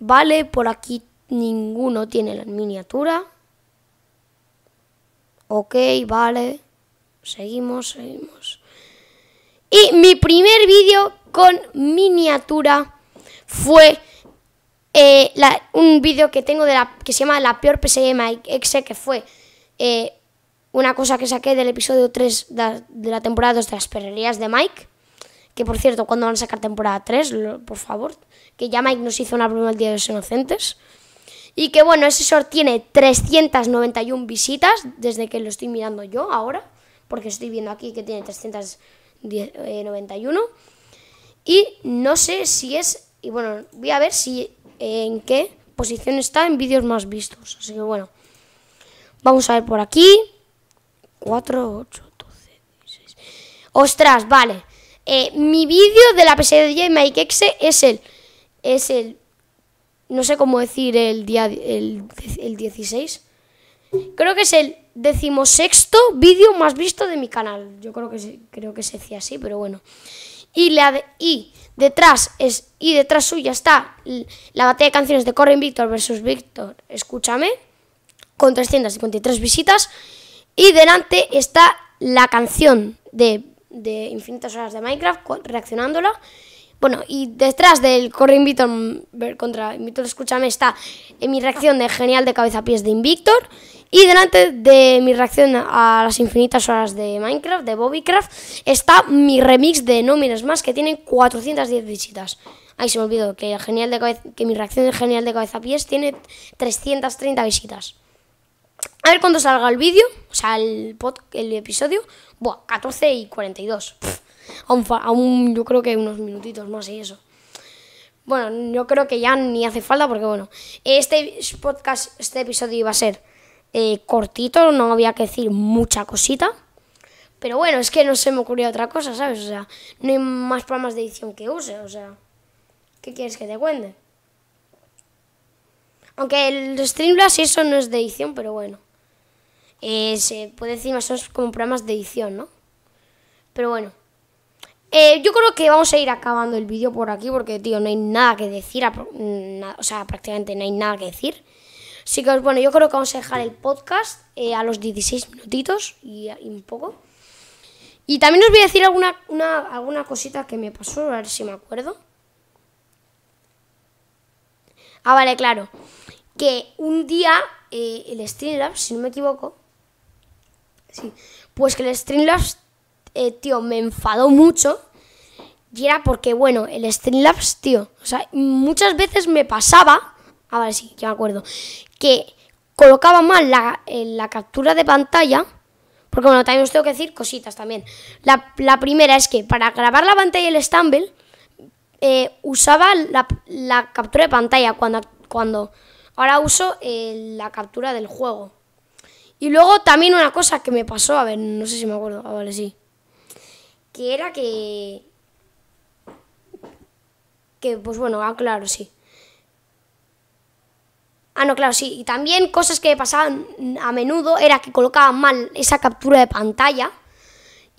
Vale, por aquí ninguno tiene la miniatura. Ok, vale. Seguimos, seguimos. Y mi primer vídeo con miniatura fue eh, un vídeo que tengo de la, que se llama La peor Mike Exe, que fue eh, una cosa que saqué del episodio 3 de la temporada 2 de las perrerías de Mike, que por cierto, cuando van a sacar temporada 3, por favor, que ya Mike nos hizo una broma el Día de los Inocentes. Y que bueno, ese short tiene 391 visitas desde que lo estoy mirando yo ahora, porque estoy viendo aquí que tiene 391. Eh, y no sé si es, y bueno, voy a ver si eh, en qué posición está en vídeos más vistos. Así que bueno, vamos a ver por aquí. 4, 8, 12, 16. Ostras, vale. Eh, mi vídeo de la pesadilla de Mike es el. Es el. No sé cómo decir el día. El, 16. Creo que es el decimosexto vídeo más visto de mi canal. Yo creo que, creo que se decía así, pero bueno. Y, la y detrás es y detrás suya está la batalla de canciones de Corrin Victor versus Victor. escúchame, con 353 visitas y delante está la canción de, infinitas horas de Minecraft reaccionándola. Bueno, y detrás del corre invito mm, contra Invictor Escúchame está eh, mi reacción de Genial de Cabeza a Pies de Invictor. Y delante de mi reacción a las infinitas horas de Minecraft, de Bobbycraft, está mi remix de No Más, que tiene 410 visitas. Ay, se me olvidó que, genial que mi reacción de Genial de Cabeza a Pies tiene 330 visitas. A ver cuándo salga el vídeo, o sea, el, el episodio. Buah, 14 y 42. aún, yo creo que unos minutitos más y eso. Bueno, yo creo que ya ni hace falta porque, bueno, este podcast, este episodio iba a ser eh, cortito, no había que decir mucha cosita. Pero bueno, es que no se me ocurrió otra cosa, ¿sabes? O sea, no hay más programas de edición que use, o sea, ¿qué quieres que te cuente? Aunque el Streamlabs eso no es de edición, pero bueno. Eh, se puede decir más o menos como programas de edición, ¿no? Pero bueno. Eh, yo creo que vamos a ir acabando el vídeo por aquí porque, tío, no hay nada que decir. O sea, prácticamente no hay nada que decir. Así que, bueno, yo creo que vamos a dejar el podcast eh, a los 16 minutitos y, un poco. Y también os voy a decir alguna, alguna cosita que me pasó, a ver si me acuerdo. Ah, vale, claro. Que un día eh, el Streamlabs, si no me equivoco, sí, pues que el Streamlabs, eh, tío, me enfadó mucho. Y era porque, bueno, el Streamlabs, tío, o sea, muchas veces me pasaba, ah, vale, sí, ya me acuerdo, que colocaba mal la, eh, la captura de pantalla. Porque bueno, también os tengo que decir cositas también. La, la primera es que para grabar la pantalla el Stumble, eh, usaba la, captura de pantalla cuando, cuando ahora uso eh, la captura del juego. Y luego también una cosa que me pasó, a ver, no sé si me acuerdo, ah, vale, sí. Que era que... Que, pues bueno, ah, claro, sí. Ah, no, claro, sí. Y también cosas que pasaban a menudo era que colocaban mal esa captura de pantalla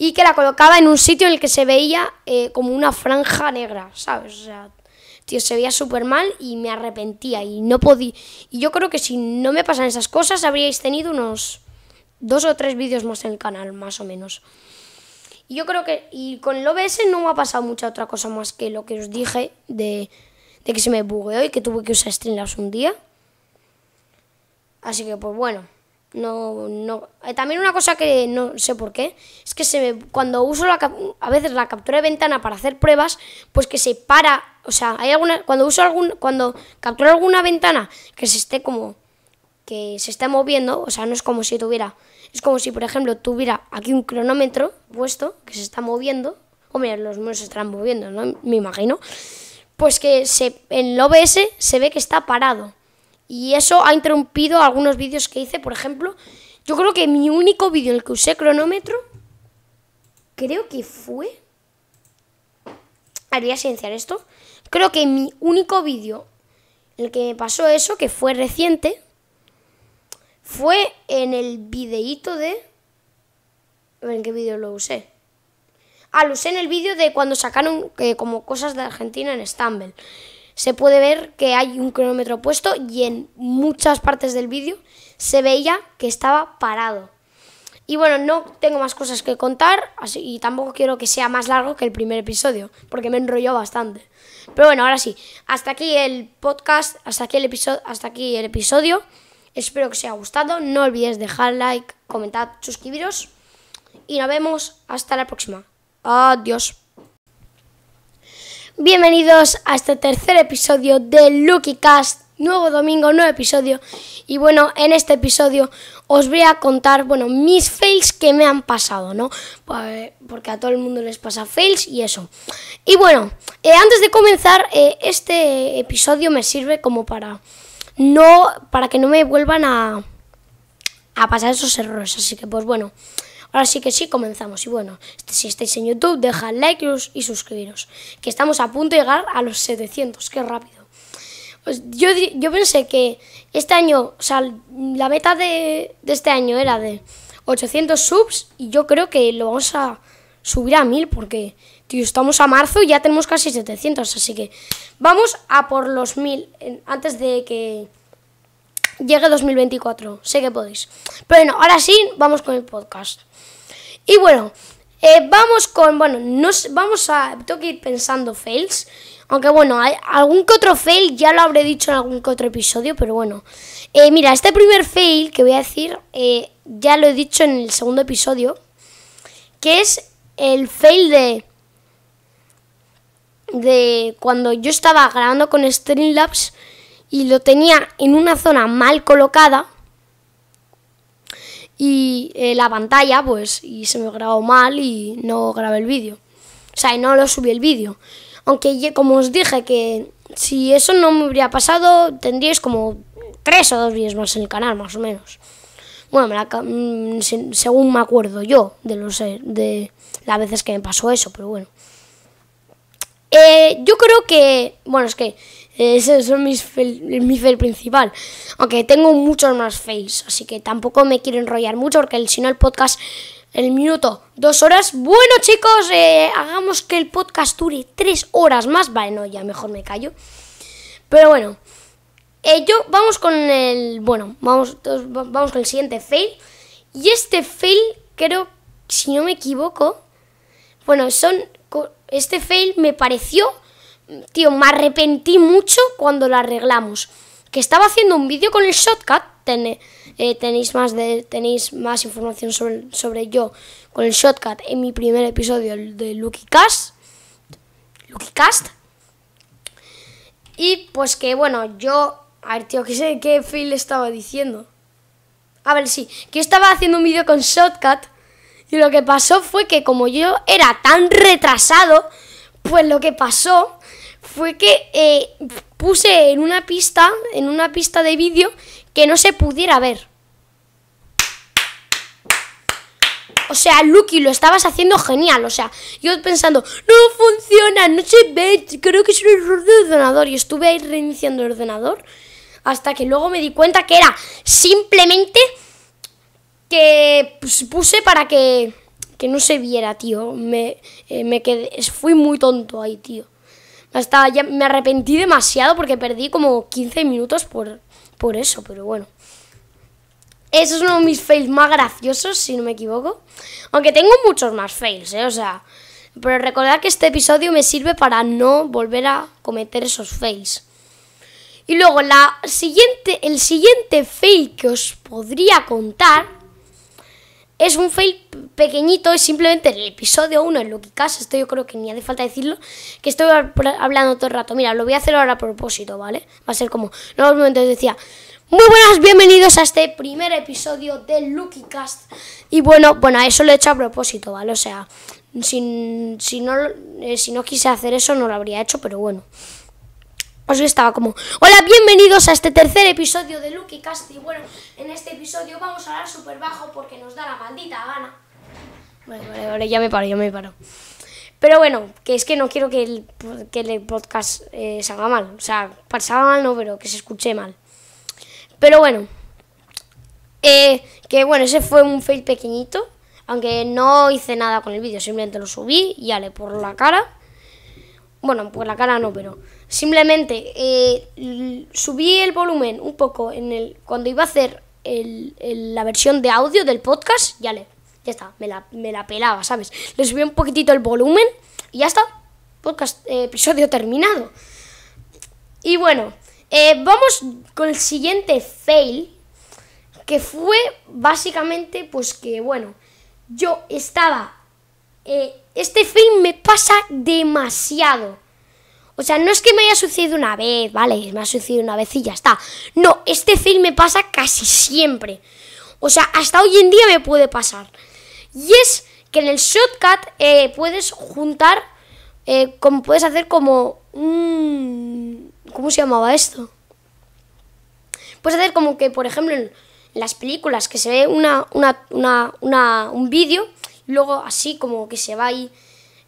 y que la colocaba en un sitio en el que se veía eh, como una franja negra, ¿sabes? O sea, tío, se veía súper mal y me arrepentía y no podía. Y yo creo que si no me pasan esas cosas habríais tenido unos dos o tres vídeos más en el canal, más o menos. Y yo creo que y con el OBS no me ha pasado mucha otra cosa más que lo que os dije de, de que se me bugueó y que tuve que usar Streamlabs un día. Así que pues bueno. No, no. Eh, también una cosa que no sé por qué, es que se cuando uso la, a veces la captura de ventana para hacer pruebas, pues que se para, o sea, hay alguna, cuando uso algún, cuando capturo alguna ventana que se esté como, que se esté moviendo, o sea, no es como si tuviera, es como si, por ejemplo, tuviera aquí un cronómetro puesto que se está moviendo, o mira los números se estarán moviendo, ¿no? Me imagino, pues que se, en el OBS se ve que está parado. Y eso ha interrumpido algunos vídeos que hice, por ejemplo. Yo creo que mi único vídeo en el que usé cronómetro, creo que fue... Haría silenciar esto. Creo que mi único vídeo en el que me pasó eso, que fue reciente, fue en el videíto de... A ver, ¿en qué vídeo lo usé? Ah, lo usé en el vídeo de cuando sacaron eh, como cosas de Argentina en Stumble se puede ver que hay un cronómetro puesto y en muchas partes del vídeo se veía que estaba parado. Y bueno, no tengo más cosas que contar así, y tampoco quiero que sea más largo que el primer episodio, porque me enrolló bastante. Pero bueno, ahora sí, hasta aquí el podcast, hasta aquí el episodio, hasta aquí el episodio. Espero que os haya gustado, no olvidéis dejar like, comentar, suscribiros y nos vemos hasta la próxima. Adiós. Bienvenidos a este tercer episodio de Lucky Cast, nuevo domingo, nuevo episodio. Y bueno, en este episodio os voy a contar, bueno, mis fails que me han pasado, ¿no? Pues, porque a todo el mundo les pasa fails y eso. Y bueno, eh, antes de comenzar, eh, este episodio me sirve como para no, para que no me vuelvan a, a pasar esos errores. Así que pues bueno. Ahora sí que sí, comenzamos. Y bueno, si estáis en YouTube, dejad like y suscribiros, que estamos a punto de llegar a los 700, qué rápido. Pues yo, pensé que este año, o sea, la meta de, este año era de 800 subs y yo creo que lo vamos a subir a 1000 porque, estamos a marzo y ya tenemos casi 700, así que vamos a por los 1000 antes de que llegue 2024. Sé que podéis. Pero bueno, ahora sí, vamos con el podcast. Y bueno, eh, vamos con, bueno, nos vamos a, tengo que ir pensando fails, aunque bueno, algún que otro fail ya lo habré dicho en algún que otro episodio, pero bueno. Eh, mira, este primer fail que voy a decir, eh, ya lo he dicho en el segundo episodio, que es el fail de... De cuando yo estaba grabando con Streamlabs y lo tenía en una zona mal colocada y eh, la pantalla, pues, y se me grabó mal y no grabé el vídeo. O sea, y no lo subí el vídeo. Aunque, como os dije, que si eso no me hubiera pasado, tendríais como tres o dos vídeos más en el canal, más o menos. Bueno, mm, según me acuerdo yo de los eh, de las veces que me pasó eso, pero bueno. Eh, yo creo que, bueno, es que esos es mis mi fail principal. Aunque tengo muchos más fails, así que tampoco me quiero enrollar mucho porque si no el podcast, el minuto, dos horas. Bueno chicos, eh, hagamos que el podcast dure tres horas más. Vale, no, ya mejor me callo. Pero bueno, eh, yo vamos con el, bueno, vamos, vamos con el siguiente fail. Y este fail creo, si no me equivoco, bueno, son, este fail me pareció tío, me arrepentí mucho cuando lo arreglamos. Que estaba haciendo un vídeo con el Shotcut. Eh, tenéis, más de, tenéis más información sobre, yo con el Shotcut en mi primer episodio de Lucky Cast. Lucky Cast. Y pues que bueno, yo. A ver, tío, que sé, qué Phil estaba diciendo? A ver, sí, que yo estaba haciendo un vídeo con Shotcut. Y lo que pasó fue que como yo era tan retrasado, pues lo que pasó fue que eh, puse en una pista, en una pista de vídeo, que no se pudiera ver. O sea, Lucky, lo estabas haciendo genial. O sea, yo pensando, no funciona, no se ve, creo que es un error de ordenador. Y estuve ahí reiniciando el ordenador hasta que luego me di cuenta que era simplemente que pues, puse para que, no se viera, tío. Me, eh, me quedé, fui muy tonto ahí, tío me arrepentí demasiado porque perdí como 15 minutos por, por eso, pero bueno. Eso es uno de mis fails más graciosos, si no me equivoco. Aunque tengo muchos más fails, ¿eh? O sea, pero recordad que este episodio me sirve para no volver a cometer esos fails. Y luego la siguiente, el siguiente fail que os podría contar es un fail pequeñito, es simplemente el episodio 1 de Lucky Cast, esto yo creo que ni hace falta decirlo, que estoy hablando todo el rato. Mira, lo voy a hacer ahora a propósito, ¿vale? Va a ser como, momentos decía, muy buenas, bienvenidos a este primer episodio de Lucky Cast. Y bueno, bueno, eso lo he hecho a propósito, ¿vale? O sea, si, no, eh, si no quise hacer eso no lo habría hecho, pero bueno. Pues yo estaba como, hola, bienvenidos a este tercer episodio de Lucky Cast. Y bueno, en este episodio vamos a hablar súper bajo porque nos da la maldita gana. Vale, vale, vale, ya me paro, ya me paro. Pero bueno, que es que no quiero que el, que el podcast eh, salga mal. O sea, pasaba mal no, pero que se escuche mal. Pero bueno, eh, que bueno, ese fue un fail pequeñito. Aunque no hice nada con el vídeo, simplemente lo subí y le por la cara. Bueno, por la cara no, pero Simplemente eh, subí el volumen un poco en el cuando iba a hacer la versión de audio del podcast, ya le, ya está, me la, pelaba, ¿sabes? Le subí un poquitito el volumen y ya está, podcast, eh, episodio terminado. Y bueno, eh, vamos con el siguiente fail, que fue básicamente, pues que bueno, yo estaba... este fail me pasa demasiado. O sea, no es que me haya sucedido una vez, vale, me ha sucedido una vez y ya está. No, este film me pasa casi siempre. O sea, hasta hoy en día me puede pasar. Y es que en el Shotcut eh, puedes juntar, eh, como puedes hacer como un... ¿Cómo se llamaba esto? Puedes hacer como que, por ejemplo, en las películas que se ve una, una, una, una un vídeo, luego así como que se va ahí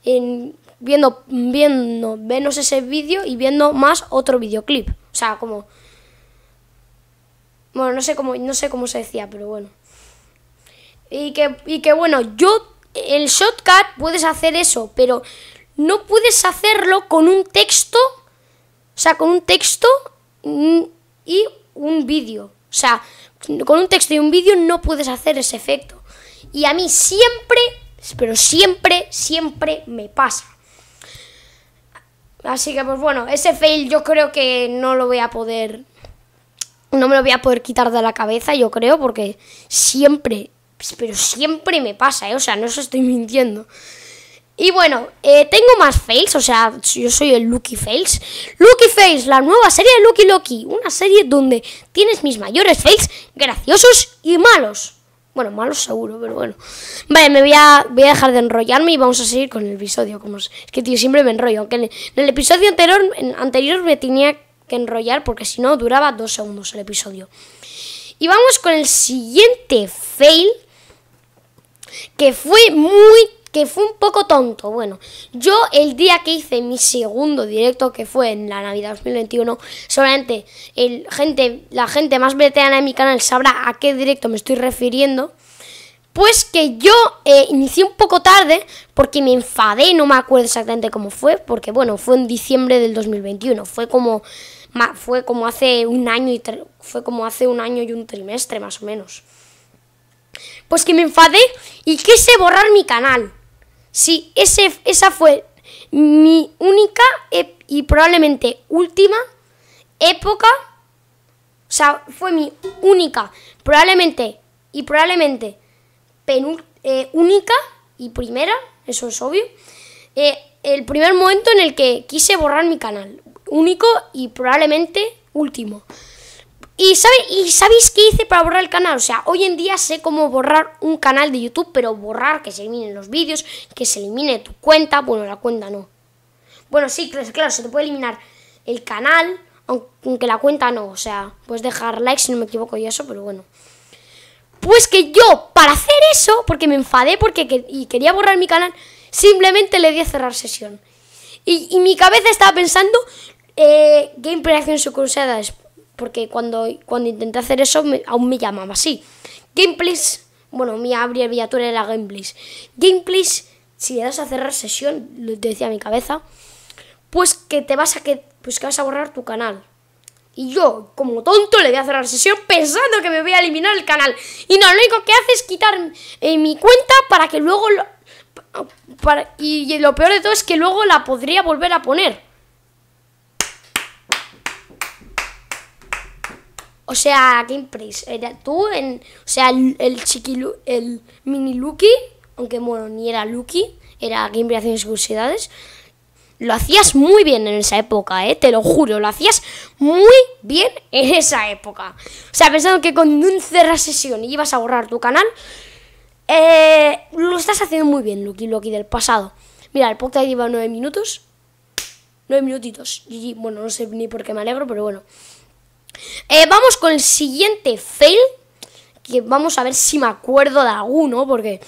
en viendo, viendo, menos ese vídeo y viendo más otro videoclip. O sea, como... Bueno, no sé cómo, no sé cómo se decía, pero bueno. Y que, y que bueno, yo... El shortcut puedes hacer eso, pero no puedes hacerlo con un texto, o sea, con un texto mm, y un vídeo. O sea, con un texto y un vídeo no puedes hacer ese efecto. Y a mí siempre, pero siempre, siempre me pasa. Así que pues bueno, ese fail yo creo que no lo voy a poder... No me lo voy a poder quitar de la cabeza, yo creo, porque siempre, pero siempre me pasa, ¿eh? o sea, no os estoy mintiendo. Y bueno, eh, tengo más fails, o sea, yo soy el Lucky Fails. Lucky Fails, la nueva serie de Lucky Lucky, una serie donde tienes mis mayores fails graciosos y malos. Bueno, malo seguro, pero bueno. Vale, me voy a, voy a dejar de enrollarme y vamos a seguir con el episodio. Como es, que, tío, siempre me enrollo. Aunque en, el episodio anterior, anterior me tenía que enrollar porque si no duraba dos segundos el episodio. Y vamos con el siguiente fail que fue muy que fue un poco tonto. Bueno, yo el día que hice mi segundo directo, que fue en la Navidad 2021, solamente el gente, la gente más veterana de mi canal sabrá a qué directo me estoy refiriendo. Pues que yo eh, inicié un poco tarde porque me enfadé, no me acuerdo exactamente cómo fue, porque bueno, fue en diciembre del 2021, fue como, fue como hace un año y fue como hace un año y un trimestre más o menos. Pues que me enfadé y quise borrar mi canal. Sí, ese, esa fue mi única y probablemente última época. O sea, fue mi única, probablemente y probablemente eh, única y primera, eso es obvio. Eh, el primer momento en el que quise borrar mi canal, único y probablemente último. ¿Y, ¿Y sabéis qué hice para borrar el canal? O sea, hoy en día sé cómo borrar un canal de YouTube, pero borrar que se eliminen los vídeos, que se elimine tu cuenta, bueno, la cuenta no. Bueno, sí, claro, se te puede eliminar el canal, aunque la cuenta no, o sea, puedes dejar like si no me equivoco y eso, pero bueno. Pues que yo, para hacer eso, porque me enfadé porque y quería borrar mi canal, simplemente le di a cerrar sesión. Y, mi cabeza estaba pensando, eh, Gameplay Acción es porque cuando, cuando intenté hacer eso aún me llamaba así. Gameplays, bueno, mi abreviatura era Gameplays. Gameplays, si le das a cerrar sesión, lo decía mi cabeza, pues que te vas a que, pues que vas a borrar tu canal. Y yo, como tonto, le voy a cerrar sesión pensando que me voy a eliminar el canal. Y no, lo único que hace es quitar eh, mi cuenta para que luego y lo peor de todo es que luego la podría volver a poner. O sea, gameplays. Era tú en. O sea, el, el el mini Lucky, aunque bueno, ni era Lucky, era gameplay haciendo curiosidades. Lo hacías muy bien en esa época, ¿eh? te lo juro, lo hacías muy bien en esa época. O sea, pensando que con un cerra sesión y ibas a borrar tu canal, eh, lo estás haciendo muy bien, Lucky Lucky del pasado. Mira, el podcast lleva nueve minutos. Nueve minutitos. y Bueno, no sé ni por qué me alegro, pero bueno. Eh, vamos con el siguiente fail. Que vamos a ver si me acuerdo de alguno. Porque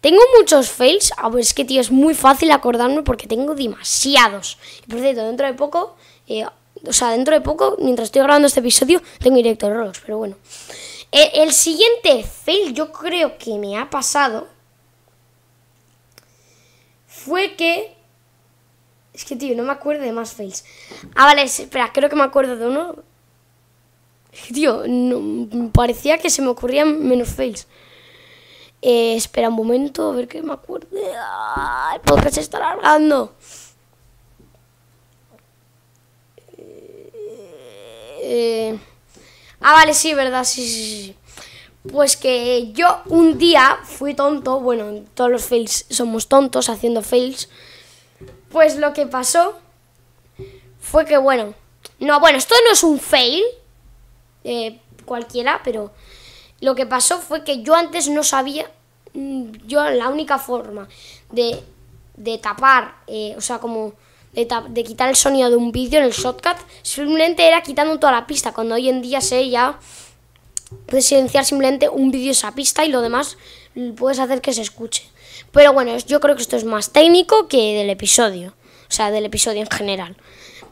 tengo muchos fails. A ah, pues es que, tío, es muy fácil acordarme porque tengo demasiados. por cierto, dentro de poco. Eh, o sea, dentro de poco, mientras estoy grabando este episodio, tengo directo Rolos, pero bueno. Eh, el siguiente fail yo creo que me ha pasado. Fue que es que, tío, no me acuerdo de más fails. Ah, vale, espera, creo que me acuerdo de uno. Tío, parecía que se me ocurrían menos fails. Eh, espera un momento, a ver que me acuerde. Ah, el se está alargando. Eh, ah, vale, sí, verdad, sí, sí, sí. Pues que yo un día fui tonto, bueno, todos los fails somos tontos haciendo fails. Pues lo que pasó fue que, bueno, no, bueno, esto no es un fail, eh, cualquiera, pero lo que pasó fue que yo antes no sabía, mm, yo la única forma de, de tapar, eh, o sea, como de, quitar el sonido de un vídeo en el shortcut, simplemente era quitando toda la pista, cuando hoy en día sé ya puedes silenciar simplemente un vídeo esa pista y lo demás puedes hacer que se escuche. Pero bueno, yo creo que esto es más técnico que del episodio, o sea, del episodio en general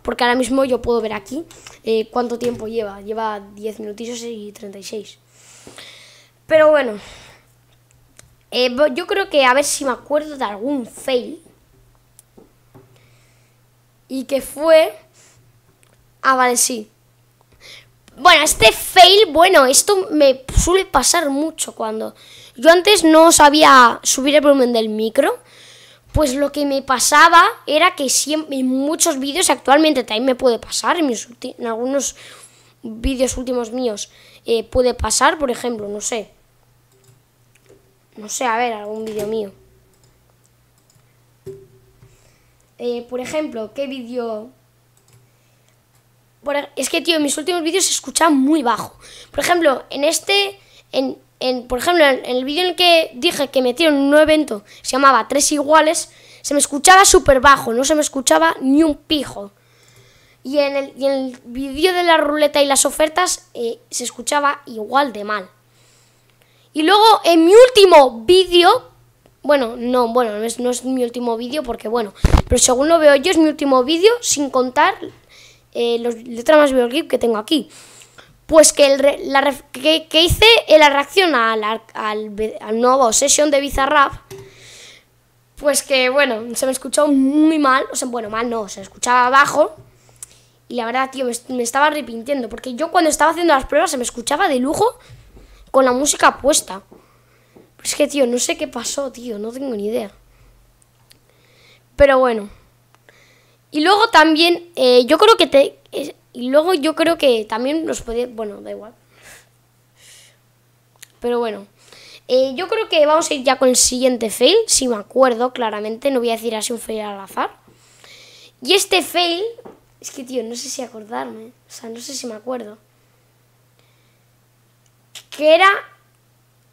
porque ahora mismo yo puedo ver aquí eh, cuánto tiempo lleva. Lleva 10 minutos y 36. Pero bueno, eh, yo creo que a ver si me acuerdo de algún fail. Y que fue... Ah, vale, sí. Bueno, este fail, bueno, esto me suele pasar mucho cuando... Yo antes no sabía subir el volumen del micro pues lo que me pasaba era que siempre, en muchos vídeos, actualmente también me puede pasar, en, algunos vídeos últimos míos eh, puede pasar, por ejemplo, no sé. No sé, a ver, algún vídeo mío. Eh, por ejemplo, ¿qué vídeo? E, es que, tío, en mis últimos vídeos se escuchaba muy bajo. Por ejemplo, en este, en, por ejemplo, en el vídeo en el que dije que metieron un nuevo evento, se llamaba Tres Iguales, se me escuchaba súper bajo, no se me escuchaba ni un pijo. Y en el, vídeo de la ruleta y las ofertas eh, se escuchaba igual de mal. Y luego en mi último vídeo, bueno, no, bueno, no es, mi último vídeo porque bueno, pero según lo veo yo es mi último vídeo sin contar eh, los letras más que tengo aquí. Pues que, el, la, que, hice la reacción al, al, nuevo Session de Bizarrap. Pues que, bueno, se me escuchó muy mal. O sea, bueno, mal no, se escuchaba bajo. Y la verdad, tío, me, estaba arrepintiendo. Porque yo cuando estaba haciendo las pruebas se me escuchaba de lujo con la música puesta. es pues que, tío, no sé qué pasó, tío, no tengo ni idea. Pero bueno. Y luego también, eh, yo creo que te, y luego yo creo que también nos podía... Bueno, da igual. Pero bueno. Eh, yo creo que vamos a ir ya con el siguiente fail, si me acuerdo claramente. No voy a decir así un fail al azar. Y este fail... Es que, tío, no sé si acordarme. O sea, no sé si me acuerdo. Que era...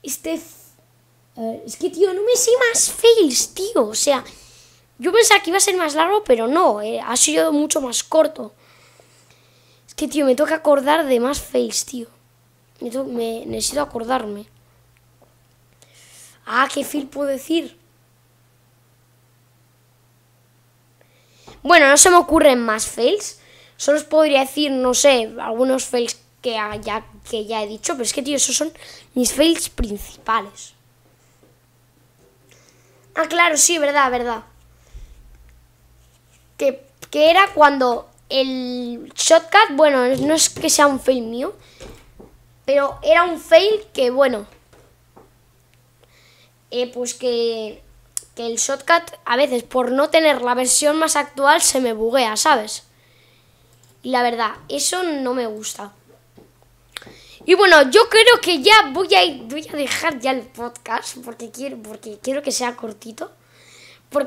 Este... es que, tío, no me sé más fails, tío. O sea, yo pensaba que iba a ser más largo, pero no. Eh, ha sido mucho más corto que, tío, me toca acordar de más fails, tío. Me, necesito acordarme. Ah, ¿qué fail puedo decir? Bueno, no se me ocurren más fails. Solo os podría decir, no sé, algunos fails que ya, que ya he dicho. Pero es que, tío, esos son mis fails principales. Ah, claro, sí, verdad, verdad. Que, que era cuando el shotcut, bueno, no es que sea un fail mío, pero era un fail que, bueno, eh, pues que, el shotcut a veces por no tener la versión más actual se me buguea, ¿sabes? Y la verdad, eso no me gusta. Y bueno, yo creo que ya voy a, voy a dejar ya el podcast porque quiero, porque quiero que sea cortito.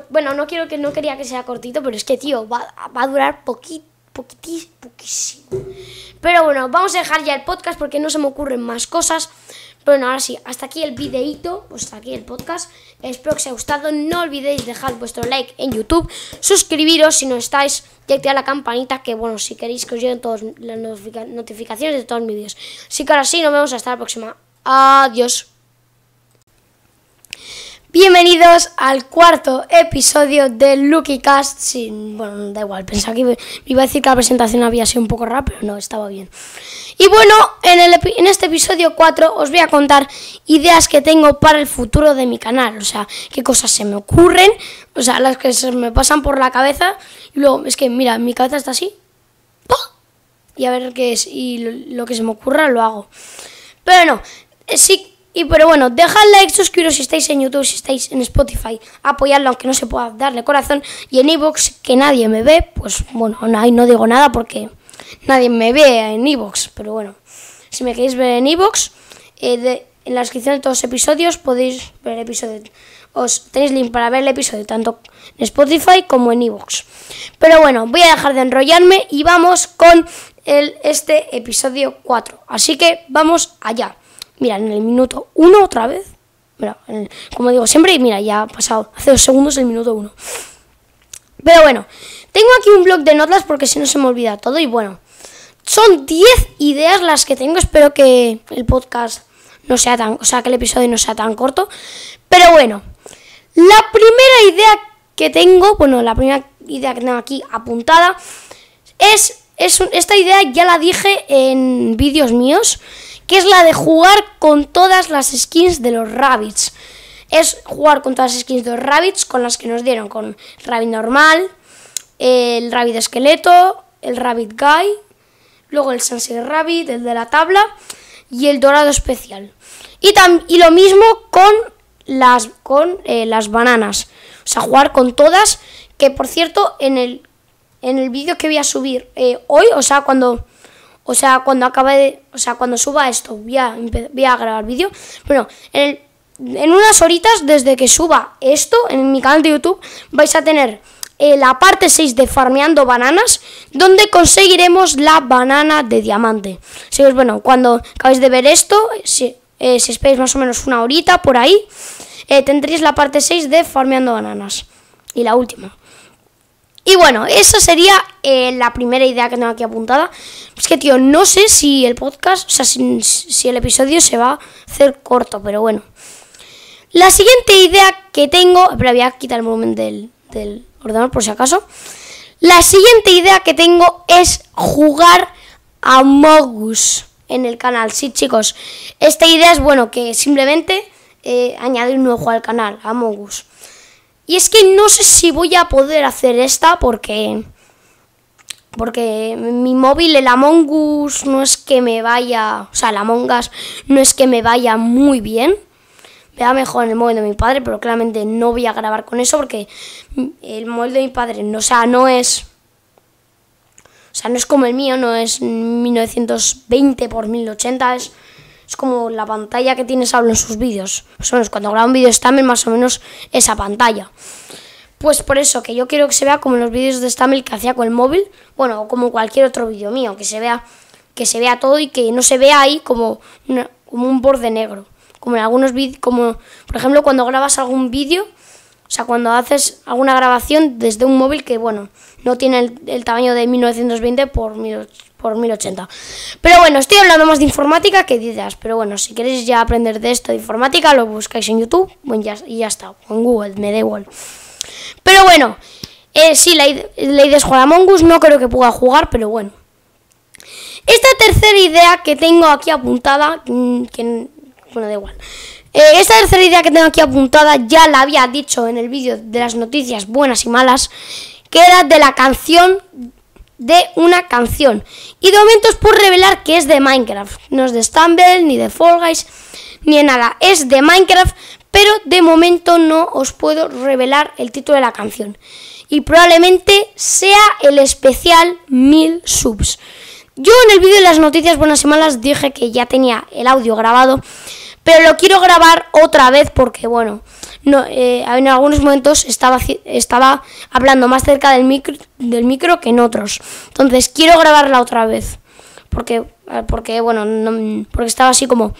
bueno, no quiero que no quería que sea cortito, pero es que, tío, va, va a durar poquito poquitísimo, poquísimo. Pero bueno, vamos a dejar ya el podcast porque no se me ocurren más cosas. Pero bueno, ahora sí, hasta aquí el videito, pues hasta aquí el podcast. Espero que os haya gustado. No olvidéis dejar vuestro like en YouTube, suscribiros si no estáis y activar la campanita que, bueno, si queréis que os lleguen todas las notificaciones de todos mis vídeos. Así que ahora sí, nos vemos hasta la próxima. Adiós. Bienvenidos al cuarto episodio de Lucky Cast. bueno, da igual, pensaba que iba, a decir que la presentación había sido un poco rara, pero no, estaba bien. Y bueno, en, este episodio 4 os voy a contar ideas que tengo para el futuro de mi canal. O sea, qué cosas se me ocurren, o sea, las que se me pasan por la cabeza. Y luego, es que mira, mi cabeza está así. Y a ver qué es. Y lo que se me ocurra lo hago. Pero no, eh, sí y pero bueno, dejad like, suscribiros si estáis en YouTube, si estáis en Spotify, apoyadlo aunque no se pueda darle corazón. Y en Evox, que nadie me ve, pues bueno, ahí no digo nada porque nadie me ve en Evox. Pero bueno, si me queréis ver en Evox, eh, en la descripción de todos los episodios podéis ver el episodio. Os tenéis link para ver el episodio tanto en Spotify como en Evox. Pero bueno, voy a dejar de enrollarme y vamos con el, este episodio 4. Así que vamos allá. Mira, en el minuto uno otra vez. Mira, como digo siempre, mira, ya ha pasado hace dos segundos el minuto 1. Pero bueno, tengo aquí un blog de notas porque si no se me olvida todo. Y bueno, son 10 ideas las que tengo. Espero que el podcast no sea tan, o sea, que el episodio no sea tan corto. Pero bueno, la primera idea que tengo, bueno, la primera idea que tengo aquí apuntada es, es esta idea ya la dije en vídeos míos que es la de jugar con todas las skins de los rabbits. Es jugar con todas las skins de los rabbits, con las que nos dieron, con rabbit normal, el rabbit esqueleto, el rabbit guy, luego el sensei Rabbit, el de la tabla y el dorado especial. Y, y lo mismo con las, con, eh, las bananas. O sea, jugar con todas, que por cierto, en el, en el vídeo que voy a subir eh, hoy, o sea, cuando o sea, cuando acabe o sea, cuando suba esto, voy a, voy a grabar vídeo. Bueno, en, unas horitas desde que suba esto en mi canal de YouTube vais a tener eh, la parte 6 de Farmeando Bananas, donde conseguiremos la banana de diamante. Si que, bueno, cuando acabéis de ver esto, eh, si, esperáis más o menos una horita por ahí, eh, tendréis la parte 6 de Farmeando Bananas. Y la última. Y bueno, esa sería eh, la primera idea que tengo aquí apuntada. Es que, tío, no sé si el podcast, o sea, si, el episodio se va a hacer corto, pero bueno. La siguiente idea que tengo. Espera, voy a quitar el volumen del, ordenador por si acaso. La siguiente idea que tengo es jugar a Mogus en el canal. Sí, chicos. Esta idea es bueno que simplemente eh, añade un nuevo juego al canal, a Mogus. Y es que no sé si voy a poder hacer esta porque... Porque mi móvil, el Among Us, no es que me vaya... O sea, el Among Us no es que me vaya muy bien. vea mejor el móvil de mi padre, pero claramente no voy a grabar con eso porque el móvil de mi padre, no, o sea, no es... O sea, no es como el mío, no es 1920 por 1080, es es como la pantalla que tienes hablo en sus vídeos. Más cuando graba un vídeo Stamel, más o menos esa pantalla. Pues por eso, que yo quiero que se vea como en los vídeos de Stamel que hacía con el móvil, bueno, o como cualquier otro vídeo mío, que se vea que se vea todo y que no se vea ahí como, como un borde negro. Como en algunos vídeos, como por ejemplo cuando grabas algún vídeo o sea, cuando haces alguna grabación desde un móvil que, bueno, no tiene el, tamaño de 1920 por, 1080. Pero bueno, estoy hablando más de informática que de ideas. Pero bueno, si queréis ya aprender de esto de informática, lo buscáis en YouTube bueno, ya, y ya está. O en Google, me da igual. Pero bueno, eh, sí, la, idea es jugar a No creo que pueda jugar, pero bueno. Esta tercera idea que tengo aquí apuntada, mm, bueno, da igual. Eh, esta tercera idea que tengo aquí apuntada ya la había dicho en el vídeo de las noticias buenas y malas, que era de la canción de una canción. Y de momento os puedo revelar que es de Minecraft. No es de Stumble, ni de Fall Guys, ni de nada. Es de Minecraft, pero de momento no os puedo revelar el título de la canción. Y probablemente sea el especial 1000 subs. Yo en el vídeo de las noticias buenas y malas dije que ya tenía el audio grabado pero lo quiero grabar otra vez porque, bueno, eh, en algunos momentos estaba, estaba hablando más cerca del micro, del micro que en otros. Entonces, quiero grabarla otra vez porque, eh, porque bueno, porque estaba así como...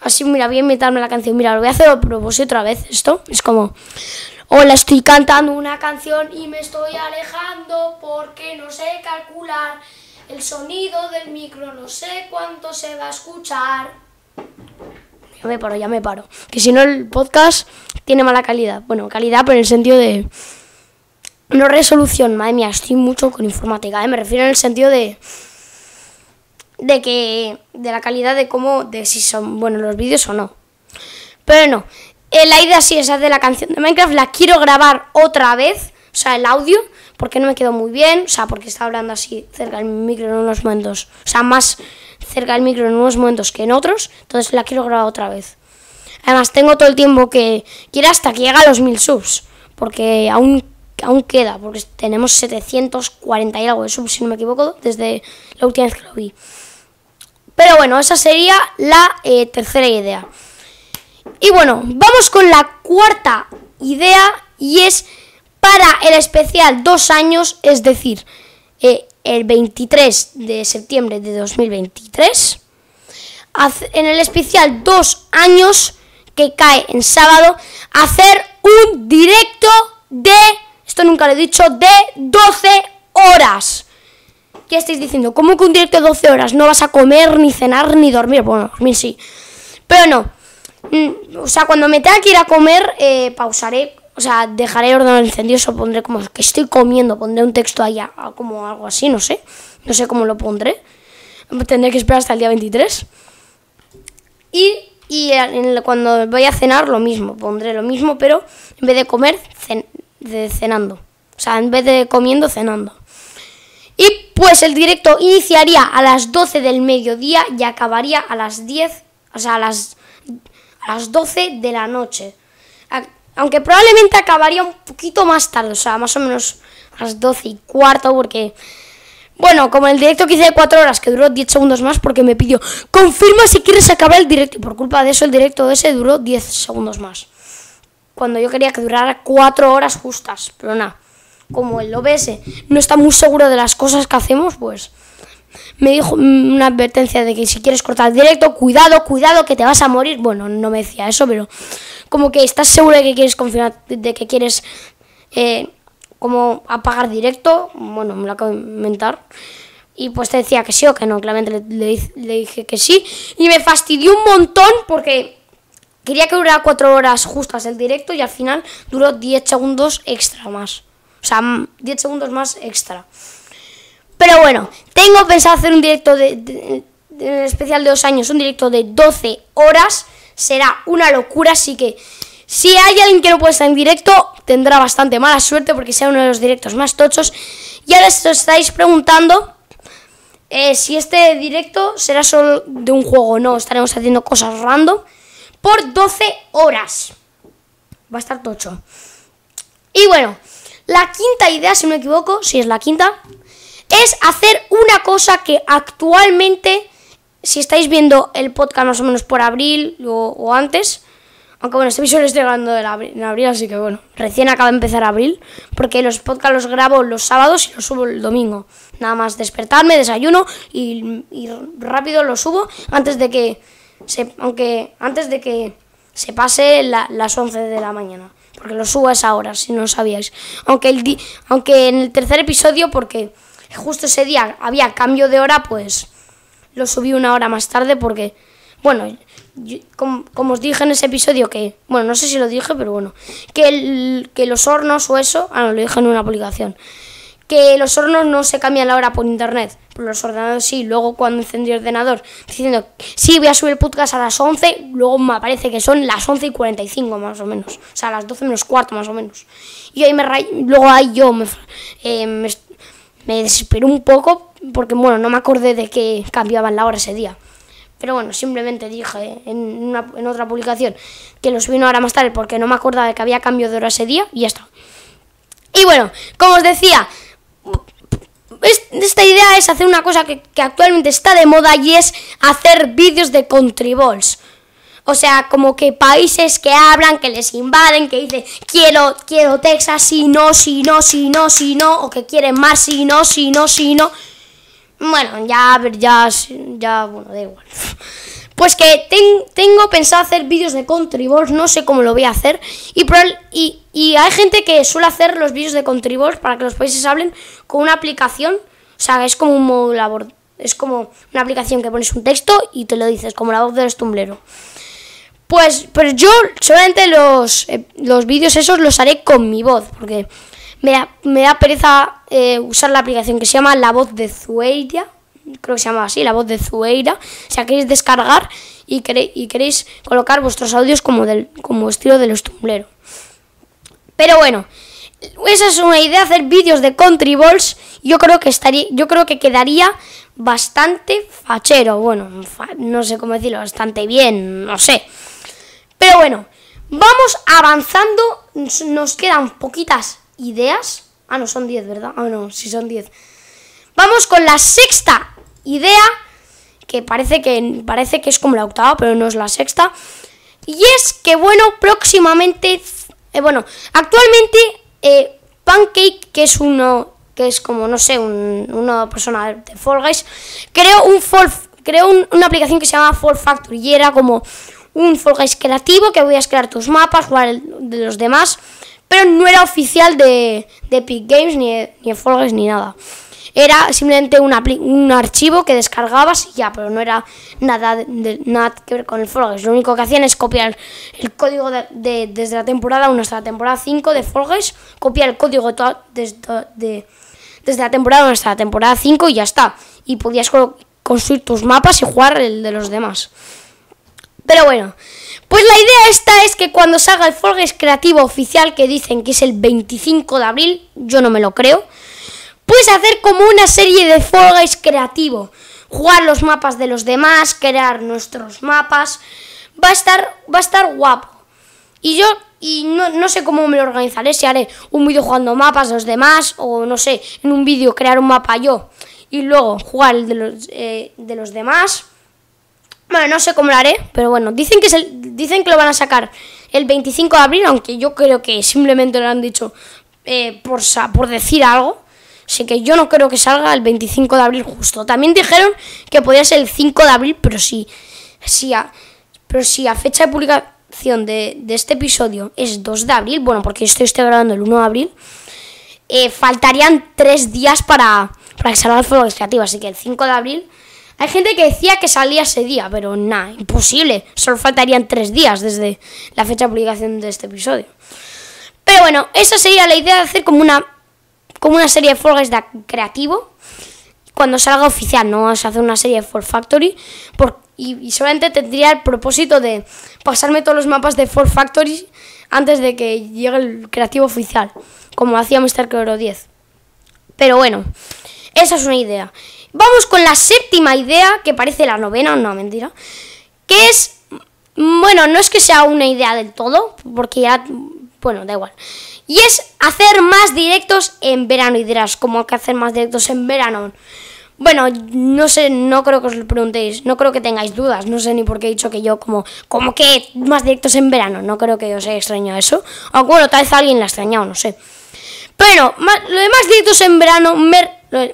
Así, mira, voy a inventarme la canción. Mira, lo voy a hacer otra vez. Esto es como... Hola, estoy cantando una canción y me estoy alejando porque no sé calcular el sonido del micro, no sé cuánto se va a escuchar. Ya me paro, ya me paro. Que si no el podcast tiene mala calidad. Bueno, calidad pero en el sentido de... No resolución, madre mía, estoy mucho con informática. ¿eh? Me refiero en el sentido de... De que... De la calidad de cómo... De si son buenos los vídeos o no. Pero no. la idea sí, esa de la canción de Minecraft la quiero grabar otra vez o sea, el audio, porque no me quedó muy bien, o sea, porque estaba hablando así cerca del micro en unos momentos, o sea, más cerca del micro en unos momentos que en otros, entonces la quiero grabar otra vez. Además, tengo todo el tiempo que quiera hasta que llegue a los mil subs, porque aún, aún queda, porque tenemos 740 y algo de subs, si no me equivoco, desde la última vez que lo vi. Pero bueno, esa sería la eh, tercera idea. Y bueno, vamos con la cuarta idea y es para el especial dos años, es decir, eh, el 23 de septiembre de 2023. En el especial dos años, que cae en sábado, hacer un directo de, esto nunca lo he dicho, de 12 horas. ¿Qué estáis diciendo? ¿Cómo que un directo de 12 horas? No vas a comer, ni cenar, ni dormir. Bueno, dormir sí. Pero no. Mm, o sea, cuando me tenga que ir a comer, eh, pausaré o sea, dejaré el al encendido, eso pondré como que estoy comiendo, pondré un texto allá, ah, como algo así, no sé. No sé cómo lo pondré. Tendré que esperar hasta el día 23. Y, cuando voy a cenar, lo mismo, pondré lo mismo, pero en vez de comer, cenando. O sea, en vez de comiendo, cenando. Y pues el directo iniciaría a las 12 del mediodía y acabaría a las 10, o sea, a las, a las 12 de la noche. Aunque probablemente acabaría un poquito más tarde, o sea, más o menos a las 12 y cuarto, porque... Bueno, como el directo que hice de 4 horas, que duró 10 segundos más porque me pidió, confirma si quieres acabar el directo. Y por culpa de eso el directo ese duró 10 segundos más. Cuando yo quería que durara 4 horas justas, pero nada. Como el OBS no está muy seguro de las cosas que hacemos, pues me dijo mm, una advertencia de que si quieres cortar directo, cuidado, cuidado, que te vas a morir. Bueno, no me decía eso, pero como que estás seguro de que quieres confiar, de que quieres eh, como apagar directo. Bueno, me lo acabo de inventar. Y pues te decía que sí o que no, claramente le, dije que sí. Y me fastidió un montón porque quería que durara cuatro horas justas el directo y al final duró 10 segundos extra más. O sea, 10 mm, segundos más extra. Pero bueno, tengo pensado hacer un directo de, especial de dos años, un directo de 12 horas. Será una locura, así que si hay alguien que no puede estar en directo, tendrá bastante mala suerte porque será uno de los directos más tochos. Y ahora os estáis preguntando eh, si este directo será solo de un juego o no. Estaremos haciendo cosas random por 12 horas. Va a estar tocho. Y bueno, la quinta idea, si no me equivoco, si es la quinta, es hacer una cosa que actualmente, si estáis viendo el podcast más o menos por abril o, antes, aunque bueno, este video lo estoy grabando en abril, así que bueno, recién acaba de empezar abril, porque los podcasts los grabo los sábados y los subo el domingo. Nada más despertarme, desayuno y, rápido los subo antes de que se, aunque antes de que se pase las 11 de la mañana, porque lo subo a esa hora, si no sabíais. Aunque, el aunque en el tercer episodio, porque justo ese día había cambio de hora, pues lo subí una hora más tarde porque, bueno, como, os dije en ese episodio que, bueno, no sé si lo dije, pero bueno, que, que los hornos o eso, ah, no, lo dije en una publicación, que los hornos no se cambian la hora por internet, Por los ordenadores sí, luego cuando encendí el ordenador diciendo, sí, voy a subir el podcast a las 11, luego me aparece que son las 11 y 45 más o menos, o sea, las 12 menos cuarto más o menos. Y ahí me luego ahí yo me, eh, me me desesperó un poco porque, bueno, no me acordé de que cambiaban la hora ese día. Pero bueno, simplemente dije en, en otra publicación que los vino ahora más tarde porque no me acordaba de que había cambio de hora ese día y ya está. Y bueno, como os decía, esta idea es hacer una cosa que, que actualmente está de moda y es hacer vídeos de country balls. O sea, como que países que hablan, que les invaden, que dicen quiero, quiero Texas, si no, si no, si no, si no, o que quieren más, si no, si no, si no. Bueno, ya, ya, ya, bueno, da igual. Pues que tengo pensado hacer vídeos de Contribors, no sé cómo lo voy a hacer. Y, hay gente que suele hacer los vídeos de Contribors para que los países hablen con una aplicación. O sea, es como un modulador, es como una aplicación que pones un texto y te lo dices, como la voz del estumblero. Pues, pero yo solamente eh, los, vídeos esos los haré con mi voz, porque me da, pereza eh, usar la aplicación que se llama La Voz de Zueira, creo que se llama así, La Voz de Zueira. O sea, queréis descargar y, queréis, colocar vuestros audios como, del, como estilo de los tumbleros. Pero bueno, esa es una idea, hacer vídeos de country balls. Yo creo que estaría, yo creo que quedaría bastante fachero. Bueno, no sé cómo decirlo, bastante bien, no sé. Pero bueno, vamos avanzando. Nos quedan poquitas ideas. Ah, no, son 10, ¿verdad? Ah, no, sí son 10. Vamos con la sexta idea, que parece, que parece que es como la octava, pero no es la sexta. Y es que, bueno, próximamente, eh, bueno, actualmente eh, Pancake, que es uno, que es como, no sé, una persona de Fall Guys, creó, un una aplicación que se llama Fall Factory y era como un Forge creativo que podías crear tus mapas, jugar el, de los demás, pero no era oficial de, de Epic Games ni de, ni ni nada. Era simplemente un archivo que descargabas y ya, pero no era nada, de, nada que ver con el Fall Lo único que hacían es copiar el código de, desde la temporada 1 hasta la temporada 5 de Forge. copiar el código desde, desde la temporada 1 hasta la temporada 5 y ya está. Y podías construir tus mapas y jugar el de los demás. Pero bueno, pues la idea esta es que cuando salga el Forges creativo oficial, que dicen que es el 25 de abril, yo no me lo creo, pues hacer como una serie de Forges creativo. Jugar los mapas de los demás, crear nuestros mapas. Va a estar, va a estar guapo. Y yo y no, sé cómo me lo organizaré, si haré un vídeo jugando mapas de los demás, o no sé, en un vídeo crear un mapa yo y luego jugar el de los, eh, de los demás. Bueno, no sé cómo lo haré, pero bueno, dicen que, dicen que lo van a sacar el 25 de abril, aunque yo creo que simplemente lo han dicho eh, por, por decir algo. Así que yo no creo que salga el 25 de abril justo. También dijeron que podía ser el 5 de abril, pero sí, sí pero si a fecha de publicación de, de, este episodio es 2 de abril, bueno, porque yo estoy grabando el 1 de abril, eh, faltarían tres días para, para que salga el fuego creativo. Así que el 5 de abril hay gente que decía que salía ese día, pero nada, imposible. Solo faltarían tres días desde la fecha de publicación de este episodio. Pero bueno, esa sería la idea de hacer como una, como una serie de Fall de creativo. Cuando salga oficial, no vamos a hacer una serie de Fall Factory. y, solamente tendría el propósito de pasarme todos los mapas de Fall Factory antes de que llegue el creativo oficial, como hacía Mr. Cloro 10. Pero bueno, esa es una idea. Vamos con la séptima idea, que parece la novena, no, mentira, que es, bueno, no es que sea una idea del todo, porque ya, bueno, da igual. Y es hacer más directos en verano, y dirás, ¿cómo que hacer más directos en verano? Bueno, no sé, no creo que os lo preguntéis, no creo que tengáis dudas, no sé ni por qué he dicho que yo como, como que más directos en verano, no creo que os haya extrañado eso. Aunque bueno, tal vez alguien la ha extrañado, no sé. Pero lo de más directos en verano,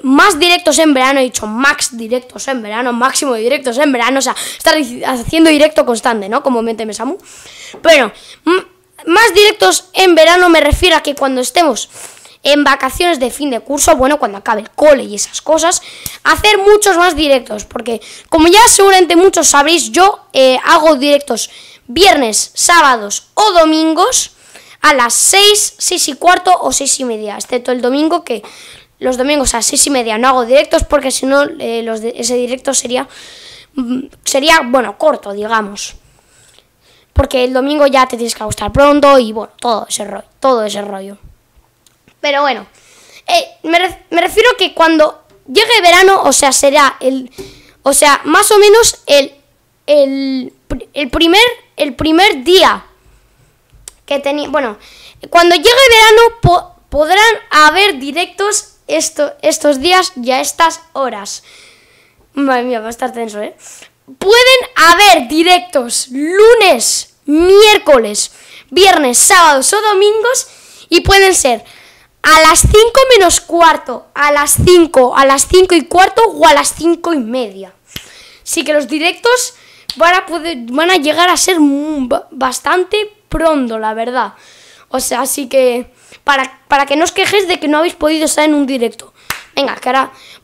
más directos en verano, he dicho max directos en verano, máximo de directos en verano, o sea, estar haciendo directo constante, ¿no? Como mente Mesamu. Pero más directos en verano me refiero a que cuando estemos en vacaciones de fin de curso, bueno, cuando acabe el cole y esas cosas, hacer muchos más directos, porque como ya seguramente muchos sabréis, yo eh, hago directos viernes, sábados o domingos a las 6, 6 y cuarto o 6 y media, excepto el domingo que los domingos a 6 y media no hago directos porque si no eh, ese directo sería, mm, sería, bueno, corto, digamos. Porque el domingo ya te tienes que acostar pronto y bueno, todo ese rollo, todo ese rollo. Pero bueno, eh, me, refiero me refiero que cuando llegue verano, o sea, será el, o sea, más o menos el, el, primer, el primer día que tenía... Bueno, cuando llegue verano podrán haber directos estos días y a estas horas. Madre mía, va a estar tenso, ¿eh? Pueden haber directos lunes, miércoles, viernes, sábados o domingos y pueden ser a las 5 menos cuarto, a las 5, a las 5 y cuarto o a las 5 y media. Así que los directos van a llegar a ser bastante pronto, la verdad. O sea, así que para, que no os quejes de que no habéis podido estar en un directo. Venga, que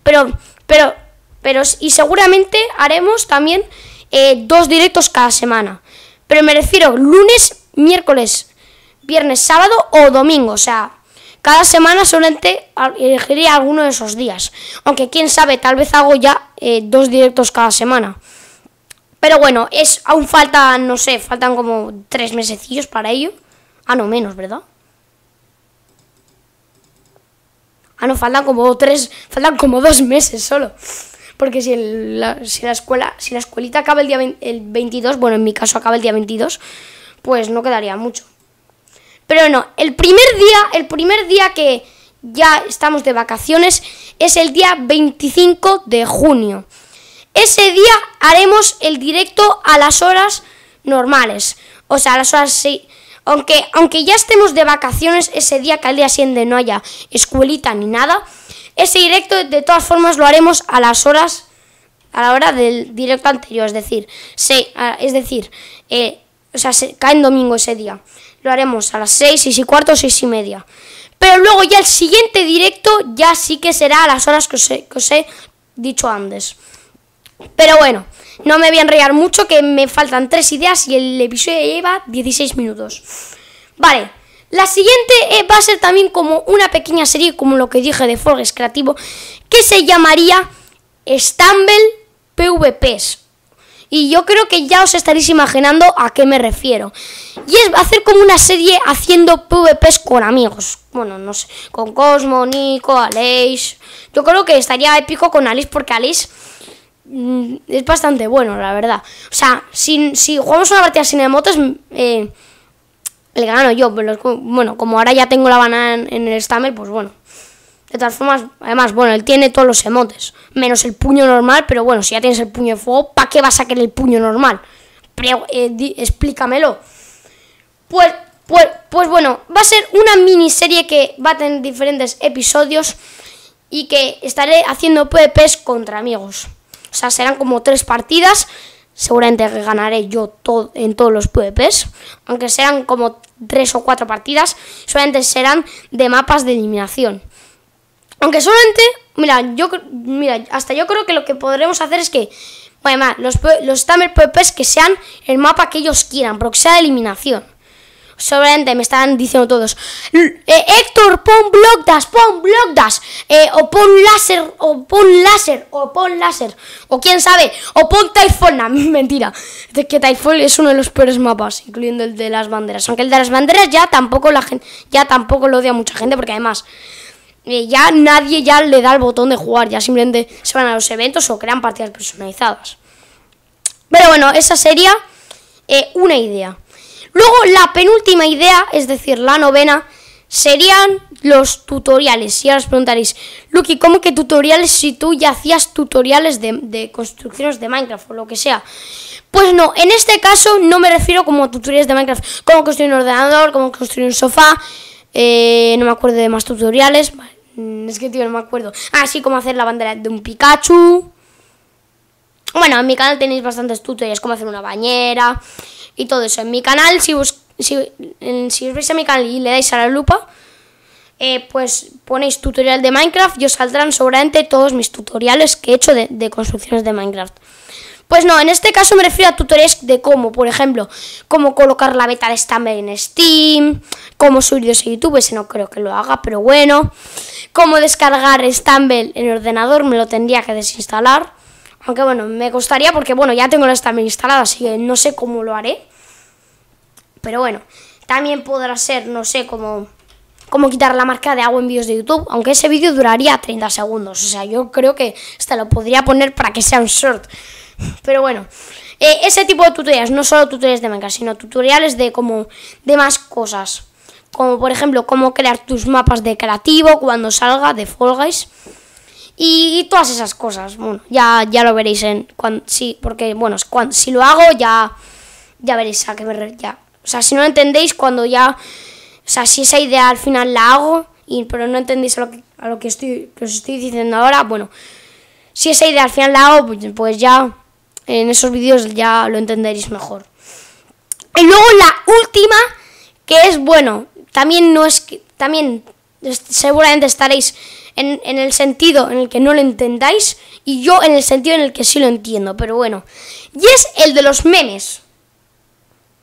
Pero, pero, pero... Y seguramente haremos también eh, dos directos cada semana. Pero me refiero lunes, miércoles, viernes, sábado o domingo. O sea, cada semana solamente elegiría alguno de esos días. Aunque quién sabe, tal vez hago ya eh, dos directos cada semana. Pero bueno, es aún falta no sé, faltan como tres mesecillos para ello. Ah, no, menos, ¿verdad? Ah, no, faltan como tres, faltan como dos meses solo. Porque si, la, escuela, si la escuelita acaba el día el 22, bueno, en mi caso acaba el día 22, pues no quedaría mucho. Pero no, el primer día, el primer día que ya estamos de vacaciones es el día 25 de junio. Ese día haremos el directo a las horas normales, o sea, a las horas Aunque, aunque ya estemos de vacaciones ese día que al día siguiente no haya escuelita ni nada, ese directo de todas formas lo haremos a las horas, a la hora del directo anterior, es decir, es decir, eh, sea, cae en domingo ese día. Lo haremos a las 6, 6 y cuarto, 6 y media. Pero luego ya el siguiente directo ya sí que será a las horas que os he dicho antes. Pero bueno, no me voy a enredar mucho, que me faltan tres ideas y el episodio lleva 16 minutos. Vale, la siguiente eh, va a ser también como una pequeña serie, como lo que dije de Forges Creativo, que se llamaría Stumble PvPs. Y yo creo que ya os estaréis imaginando a qué me refiero. Y es hacer como una serie haciendo PvPs con amigos. Bueno, no sé, con Cosmo, Nico, Aleix. Yo creo que estaría épico con Alice porque Alice Mm, es bastante bueno, la verdad. O sea, si, si jugamos una partida sin emotes, mm, eh, le gano yo. Pero bueno, como ahora ya tengo la banana en, el stammer, pues bueno. De todas formas, además, bueno, él tiene todos los emotes. Menos el puño normal, pero bueno, si ya tienes el puño de fuego, ¿para qué vas a querer el puño normal? Eh, explícamelo. Pues, pues, pues bueno, va a ser una miniserie que va a tener diferentes episodios y que estaré haciendo PvPs contra amigos. O sea, serán como tres partidas. Seguramente ganaré yo en todos los PvPs. Aunque sean como tres o cuatro partidas. Solamente serán de mapas de eliminación. Aunque solamente, mira, yo mira, hasta yo creo que lo que podremos hacer es que, bueno, los, los Tamer PvPs que sean el mapa que ellos quieran, pero que sea de eliminación. Sobremente me están diciendo todos, eh, eh, Héctor, pon block pon block eh, o pon láser, o pon láser, o pon láser, o quién sabe, o pon Typhoon, mentira, es que Typhoon es uno de los peores mapas, incluyendo el de las banderas, aunque el de las banderas ya tampoco la gente, ya tampoco lo odia mucha gente, porque además ya nadie ya le da el botón de jugar, ya simplemente se van a los eventos o crean partidas personalizadas. Pero bueno, esa sería una idea. Luego la penúltima idea, es decir, la novena, serían los tutoriales. Y ahora os preguntaréis, Lucky, ¿cómo que tutoriales si tú ya hacías tutoriales de, construcciones de Minecraft o lo que sea? Pues no, en este caso no me refiero como tutoriales de Minecraft, como construir un ordenador, cómo construir un sofá, eh, no me acuerdo de más tutoriales, mm, es que tío, no me acuerdo. Así ah, como hacer la bandera de un Pikachu. Bueno, en mi canal tenéis bastantes tutoriales, cómo hacer una bañera, y todo eso. En mi canal, si, si, os veis a mi canal y le dais a la lupa, eh, pues ponéis tutorial de Minecraft y os saldrán seguramente todos mis tutoriales que he hecho de, construcciones de Minecraft. Pues no, en este caso me refiero a tutoriales de cómo, por ejemplo, cómo colocar la beta de Stumble en Steam, cómo subirlo a YouTube, ese no creo que lo haga, pero bueno, cómo descargar Stumble en el ordenador, me lo tendría que desinstalar aunque bueno, me costaría porque bueno, ya tengo la también instalada, así que no sé cómo lo haré. Pero bueno, también podrá ser, no sé, como cómo quitar la marca de agua en vídeos de YouTube, aunque ese vídeo duraría 30 segundos. O sea, yo creo que hasta lo podría poner para que sea un short. Pero bueno, eh, ese tipo de tutoriales, no solo tutoriales de manga, sino tutoriales de como de más cosas. Como por ejemplo, cómo crear tus mapas de creativo cuando salga de Fall Guys. Y, todas esas cosas. Bueno, ya, ya lo veréis en. sí, porque, bueno, si lo hago, ya, ya veréis a qué me. Ya. O sea, si no entendéis, cuando ya. O sea, si esa idea al final la hago, y, pero no entendéis a lo, que, lo que, estoy, os estoy diciendo ahora, bueno. Si esa idea al final la hago, pues, pues ya. En esos vídeos ya lo entenderéis mejor. Y luego la última, que es, bueno, también no es que. También seguramente estaréis en, en, el sentido en el que no lo entendáis y yo en el sentido en el que sí lo entiendo, pero bueno. Y es el de los memes.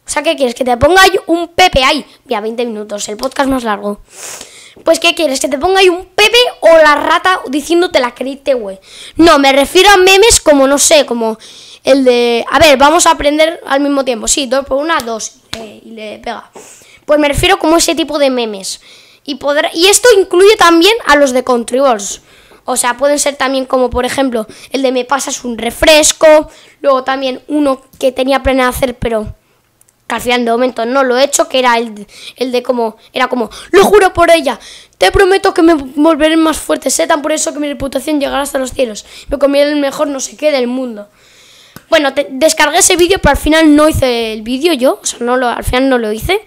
O sea, ¿qué quieres? Que te ponga ahí un Pepe ahí. Mira, 20 minutos, el podcast más largo. Pues, ¿qué quieres? ¿Que te ponga ahí un Pepe o la rata diciéndote la crítica, güey? No, me refiero a memes como, no sé, como el de... A ver, vamos a aprender al mismo tiempo. Sí, dos por una, dos. y le pega. Pues me refiero como ese tipo de memes. Y, podrá, y esto incluye también a los de Contribors. O sea, pueden ser también como, por ejemplo, el de me pasas un refresco. Luego también uno que tenía planeado hacer, pero que al final de momento no lo he hecho, que era el, el de como, era como, lo juro por ella, te prometo que me volveré más fuerte, sé tan por eso que mi reputación llegará hasta los cielos. Me conviene el mejor no sé qué del mundo. Bueno, descargué ese vídeo, pero al final no hice el vídeo yo, o sea, no lo, al final no lo hice.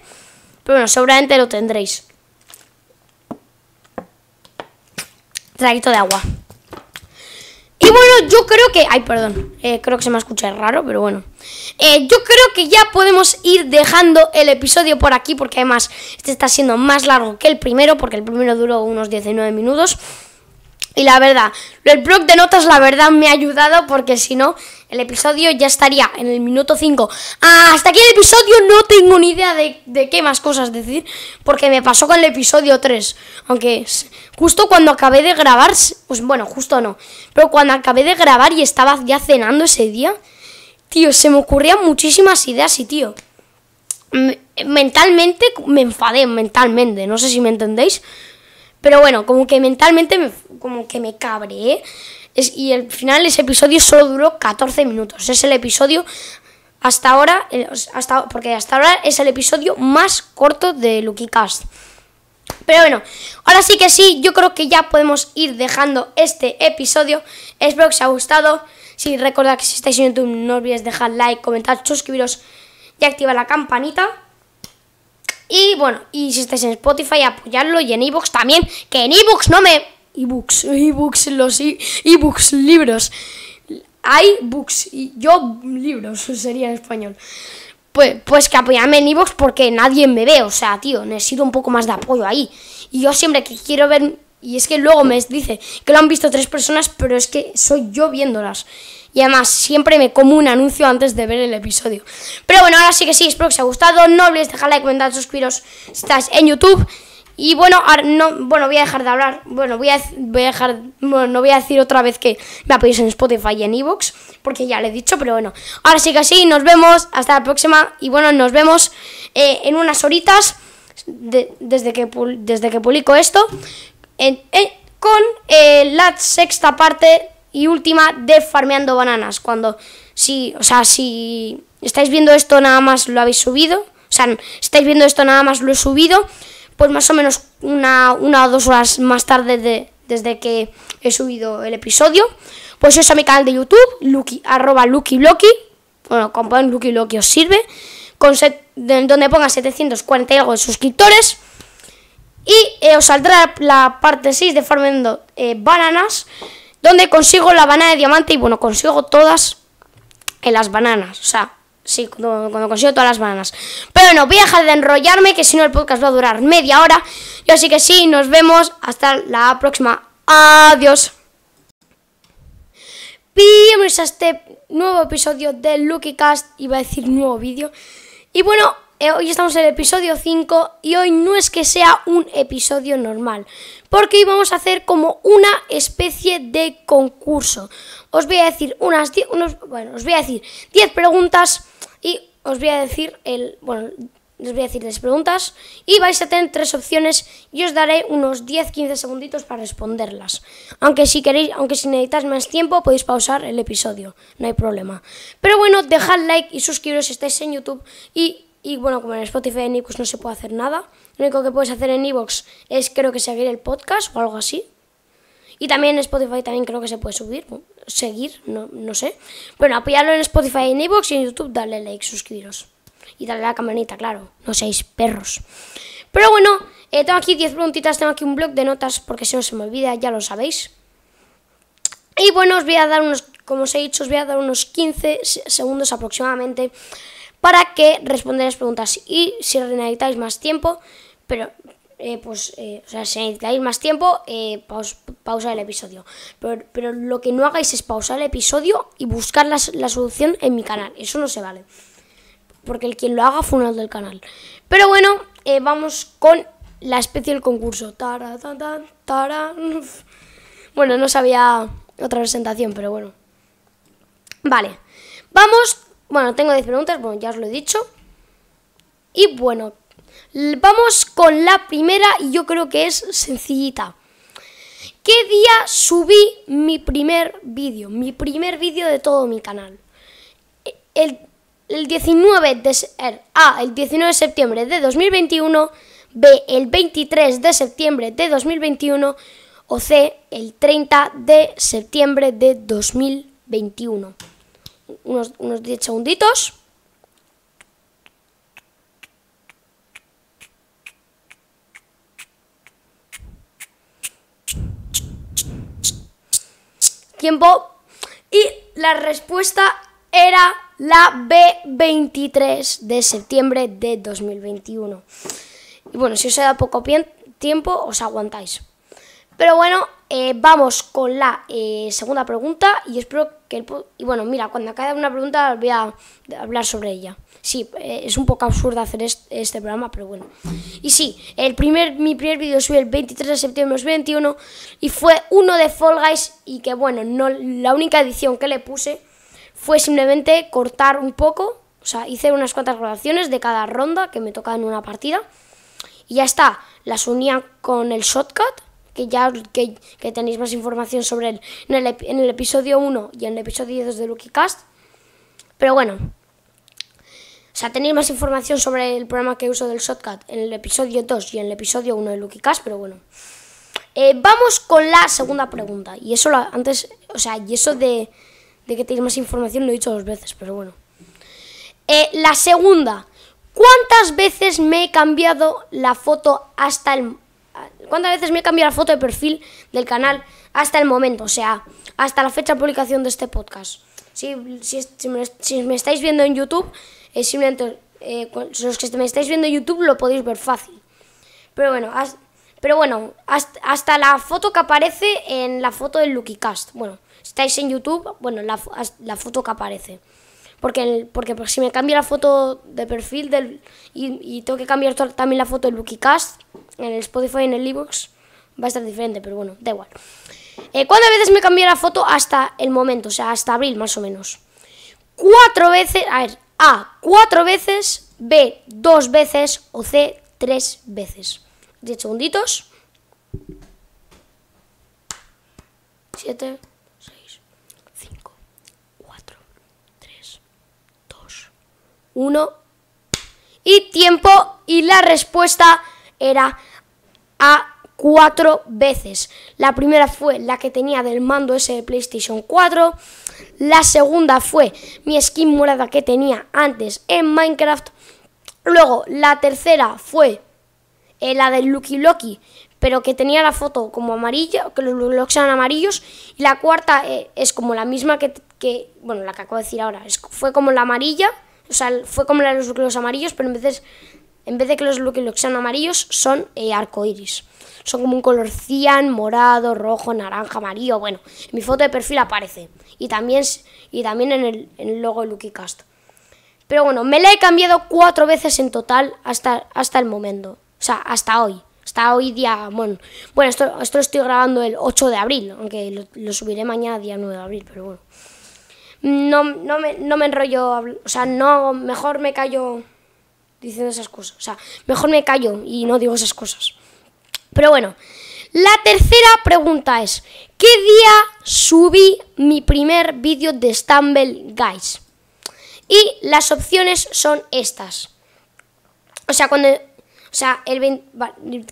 Pero bueno, seguramente lo tendréis. traguito de agua. Y bueno, yo creo que... Ay, perdón. Eh, creo que se me escucha raro, pero bueno. Eh, yo creo que ya podemos ir dejando el episodio por aquí, porque además este está siendo más largo que el primero, porque el primero duró unos 19 minutos. Y la verdad, el blog de notas la verdad me ha ayudado porque si no, el episodio ya estaría en el minuto 5. hasta aquí el episodio no tengo ni idea de, de, qué más cosas decir porque me pasó con el episodio 3. Aunque justo cuando acabé de grabar, pues bueno, justo no, pero cuando acabé de grabar y estaba ya cenando ese día, tío, se me ocurrían muchísimas ideas y tío, mentalmente me enfadé, mentalmente, no sé si me entendéis pero bueno, como que mentalmente me, como que me cabré. ¿eh? y al final ese episodio solo duró 14 minutos. Es el episodio hasta ahora, hasta, porque hasta ahora es el episodio más corto de Lucky Cast. Pero bueno, ahora sí que sí, yo creo que ya podemos ir dejando este episodio. Espero que os haya gustado. Si recordáis que si estáis en YouTube, no olvidéis dejar like, comentar, suscribiros y activar la campanita. Y bueno, y si estáis en Spotify, apoyarlo y en ebooks también, que en ebooks no me... ebooks, ebooks, los ebooks, libros. Hay books y yo libros sería en español. Pues, pues que apoyadme en ebooks porque nadie me ve, o sea, tío, necesito un poco más de apoyo ahí. Y yo siempre que quiero ver y es que luego me dice que lo han visto tres personas, pero es que soy yo viéndolas. Y además siempre me como un anuncio antes de ver el episodio. Pero bueno, ahora sí que sí, espero que os haya gustado. No olvides dejar like, comentar, suscribiros si estáis en YouTube. Y bueno, no, bueno, voy a dejar de hablar. Bueno, voy a, dejar. Bueno, no voy a decir otra vez que me apoyéis en Spotify y en Evox, porque ya lo he dicho, pero bueno. Ahora sí que sí, nos vemos. Hasta la próxima. Y bueno, nos vemos eh, en unas horitas desde, que, desde que publico esto con eh, la sexta parte y última de Farmeando Bananas. Cuando, si, o sea, si estáis viendo esto nada más lo habéis subido, o sea, estáis viendo esto nada más lo he subido, pues más o menos una, una o dos horas más tarde desde que he subido el episodio. Pues eso a mi canal de YouTube, Lucky, arroba Lucky Loki. Bueno, como pueden, Lucky Loki os sirve. Con donde ponga 740 y algo de suscriptores. Y eh, os saldrá la parte 6 de Farmendo eh, Bananas, donde consigo la banana de diamante y bueno, consigo todas en eh, las bananas. O sea, sí, cuando, consigo todas las bananas. Pero bueno, voy a dejar de enrollarme, que si no el podcast va a durar media hora. yo así que sí, nos vemos. Hasta la próxima. Adiós. Bienvenidos a este nuevo episodio de Lucky Cast. Iba a decir nuevo vídeo. Y bueno, eh, hoy estamos en el episodio 5 y hoy no es que sea un episodio normal, porque hoy vamos a hacer como una especie de concurso. Os voy a decir unas bueno, os voy a decir 10 preguntas y os voy a decir el, bueno, les voy a decir preguntas y vais a tener tres opciones y os daré unos 10-15 segunditos para responderlas. Aunque si queréis, aunque si necesitáis más tiempo podéis pausar el episodio, no hay problema. Pero bueno, dejad like y suscribiros si estáis en YouTube y y bueno, como en Spotify en iVoox no se puede hacer nada, lo único que puedes hacer en iVoox es creo que seguir el podcast o algo así. Y también en Spotify también creo que se puede subir, seguir, no, no sé. Bueno, apoyarlo en Spotify, en iVoox y en YouTube, dale like, suscribiros. Y dale a la campanita, claro, no seáis perros. Pero bueno, eh, tengo aquí 10 preguntitas, tengo aquí un blog de notas porque si no se me olvida, ya lo sabéis. Y bueno, os voy a dar unos, como os he dicho, os voy a dar unos 15 segundos aproximadamente para que respondáis las preguntas. Y si necesitáis más tiempo, pero eh, pues, eh, o sea, si necesitáis más tiempo, eh, pausa el episodio. Pero, lo que no hagáis es pausar el episodio y buscar la, solución en mi canal. Eso no se vale. Porque el quien lo haga fue del canal. Pero bueno, eh, vamos con la especie del concurso. Tara, tara, tara. Bueno, no sabía otra presentación, pero bueno. Vale. Vamos bueno, tengo 10 preguntas, bueno, ya os lo he dicho. Y bueno, vamos con la primera y yo creo que es sencillita. ¿Qué día subí mi primer vídeo? Mi primer vídeo de todo mi canal. E, el, 19 de er, A, ah, el 19 de septiembre de 2021, B, el 23 de septiembre de 2021 o C, el 30 de septiembre de 2021 unos, 10 segunditos. Tiempo. Y la respuesta era la B23 de septiembre de 2021. Y bueno, si os ha dado poco tiempo, os aguantáis. Pero bueno, eh, vamos con la eh, segunda pregunta y espero y bueno, mira, cuando acabe una pregunta voy a hablar sobre ella. Sí, eh, es un poco absurdo hacer este, programa, pero bueno. Y sí, el primer, mi primer vídeo subí el 23 de septiembre de 21 y fue uno de Fall Guys y que bueno, no, la única edición que le puse fue simplemente cortar un poco, o sea, hice unas cuantas grabaciones de cada ronda que me tocaba en una partida y ya está, las unía con el shortcut que ya que, tenéis más información sobre él en el, episodio 1 y en el episodio 2 de Lucky Cast. Pero bueno, o sea, tenéis más información sobre el programa que uso del Shotcut en el episodio 2 y en el episodio 1 de Lucky Cast, pero bueno. Eh, vamos con la segunda pregunta. Y eso antes, o sea, y eso de, que tenéis más información lo he dicho dos veces, pero bueno. Eh, la segunda, ¿cuántas veces me he cambiado la foto hasta el, ¿Cuántas veces me he cambiado la foto de perfil del canal hasta el momento? O sea, hasta la fecha de publicación de este podcast. Si, si, me, estáis viendo en YouTube, simplemente eh, los que me estáis viendo en YouTube lo podéis ver fácil. Pero bueno, pero bueno hasta, la foto que aparece en la foto del Cast Bueno, estáis en YouTube, bueno, la, la foto que aparece. Porque, el, porque si me cambio la foto de perfil del, y, y tengo que cambiar también la foto del Cast en el Spotify, en el Libox, va a estar diferente, pero bueno, da igual. Eh, ¿Cuántas veces me cambié la foto hasta el momento? O sea, hasta abril, más o menos. Cuatro veces, a ver, A, cuatro veces, B, dos veces o C, tres veces. Diez segunditos. Siete, seis, cinco, cuatro, tres, dos, uno. Y tiempo y la respuesta era a cuatro veces. La primera fue la que tenía del mando ese de PlayStation 4. La segunda fue mi skin morada que tenía antes en Minecraft. Luego la tercera fue eh, la del Lucky Loki, pero que tenía la foto como amarilla, que los Lucks eran amarillos. Y la cuarta eh, es como la misma que, bueno, la que acabo de decir ahora. fue como la amarilla, o sea, fue como la de los amarillos, pero en vez en vez de que los Lucky looks sean amarillos, son arco eh, arcoiris. Son como un color cian, morado, rojo, naranja, amarillo. Bueno, mi foto de perfil aparece. Y también, y también en, el, en el logo Lucky Cast. Pero bueno, me la he cambiado cuatro veces en total hasta, hasta el momento. O sea, hasta hoy. Hasta hoy día... Bueno, bueno esto, lo estoy grabando el 8 de abril. Aunque lo, subiré mañana día 9 de abril, pero bueno. No, no, me, no me enrollo... O sea, no, mejor me callo diciendo esas cosas. O sea, mejor me callo y no digo esas cosas. Pero bueno, la tercera pregunta es, ¿qué día subí mi primer vídeo de Stumble Guys? Y las opciones son estas. O sea, cuando... O sea, el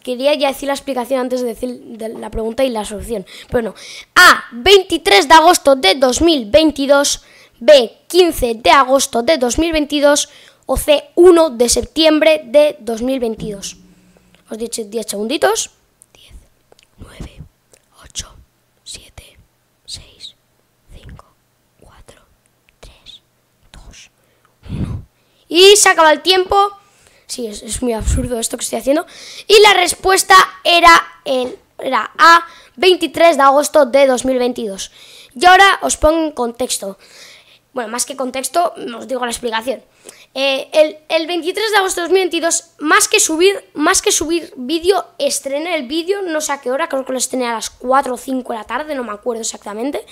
quería ya decir la explicación antes de decir la pregunta y la solución. Pero no. A, 23 de agosto de 2022. B, 15 de agosto de 2022 o C1 de septiembre de 2022. Os dicho 10 segunditos. 10, 9, 8, 7, 6, 5, 4, 3, 2, 1. Y se acaba el tiempo. Sí, es, muy absurdo esto que estoy haciendo. Y la respuesta era, era A, 23 de agosto de 2022. Y ahora os pongo en contexto. Bueno, más que contexto, os digo la explicación. Eh, el, 23 de agosto de 2022, más que subir, más que subir vídeo, estrené el vídeo, no sé a qué hora, creo que lo estrené a las 4 o 5 de la tarde, no me acuerdo exactamente.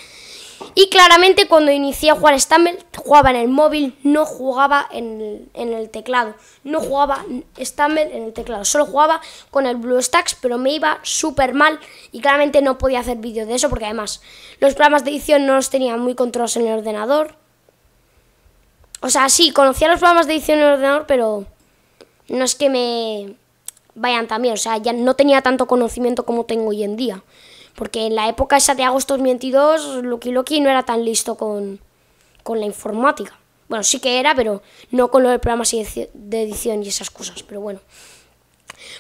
Y claramente cuando inicié a jugar Stumble, jugaba en el móvil, no jugaba en el, en el teclado. No jugaba Stumble en el teclado, solo jugaba con el BlueStacks, pero me iba súper mal y claramente no podía hacer vídeo de eso porque además los programas de edición no los tenía muy controlados en el ordenador. O sea, sí, conocía los programas de edición en ordenador, pero no es que me vayan también. O sea, ya no tenía tanto conocimiento como tengo hoy en día. Porque en la época esa de agosto 2022, Lucky Lucky no era tan listo con, la informática. Bueno, sí que era, pero no con lo de programas de edición y esas cosas. Pero bueno.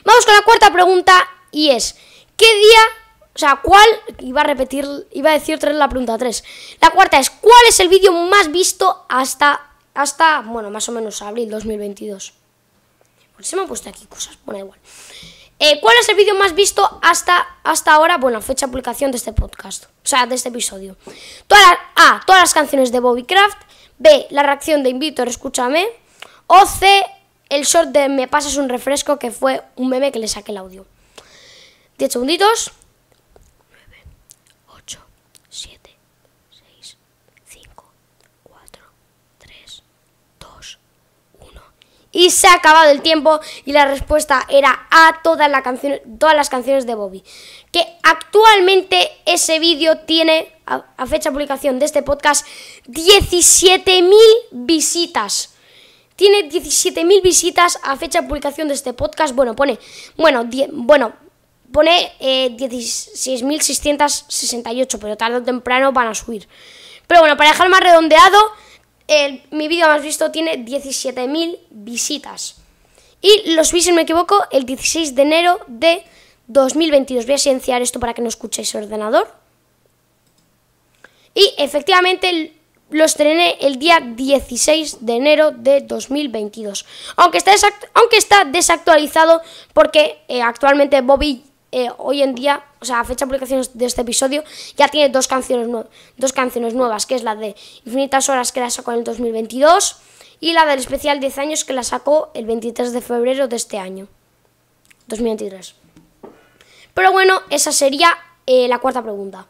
Vamos con la cuarta pregunta y es, ¿qué día, o sea, cuál, iba a repetir, iba a decir tres la pregunta 3. La cuarta es, ¿cuál es el vídeo más visto hasta hasta, bueno, más o menos abril 2022. Por si me han puesto aquí cosas, bueno, igual. Eh, ¿Cuál es el vídeo más visto hasta, hasta ahora? Bueno, fecha de publicación de este podcast, o sea, de este episodio. A, todas las canciones de Bobby Craft. B, la reacción de Invito, escúchame. O C, el short de Me pasas un refresco, que fue un meme que le saqué el audio. 10 segunditos. Y se ha acabado el tiempo y la respuesta era a todas, la canción, todas las canciones de Bobby. Que actualmente ese vídeo tiene, a, fecha de publicación de este podcast, 17.000 visitas. Tiene 17.000 visitas a fecha de publicación de este podcast. Bueno, pone, bueno, bueno, pone 16.668, eh, pero tarde o temprano van a subir. Pero bueno, para dejar más redondeado, mi vídeo más visto tiene 17.000 visitas. Y los vi, si me equivoco, el 16 de enero de 2022. Voy a silenciar esto para que no escuchéis el ordenador. Y efectivamente los estrené el día 16 de enero de 2022. Aunque está, aunque está desactualizado porque eh, actualmente Bobby eh, hoy en día, o sea, a fecha de publicación de este episodio, ya tiene dos canciones, dos canciones nuevas, que es la de Infinitas Horas que la sacó en el 2022 y la del especial 10 años que la sacó el 23 de febrero de este año, 2023. Pero bueno, esa sería eh, la cuarta pregunta.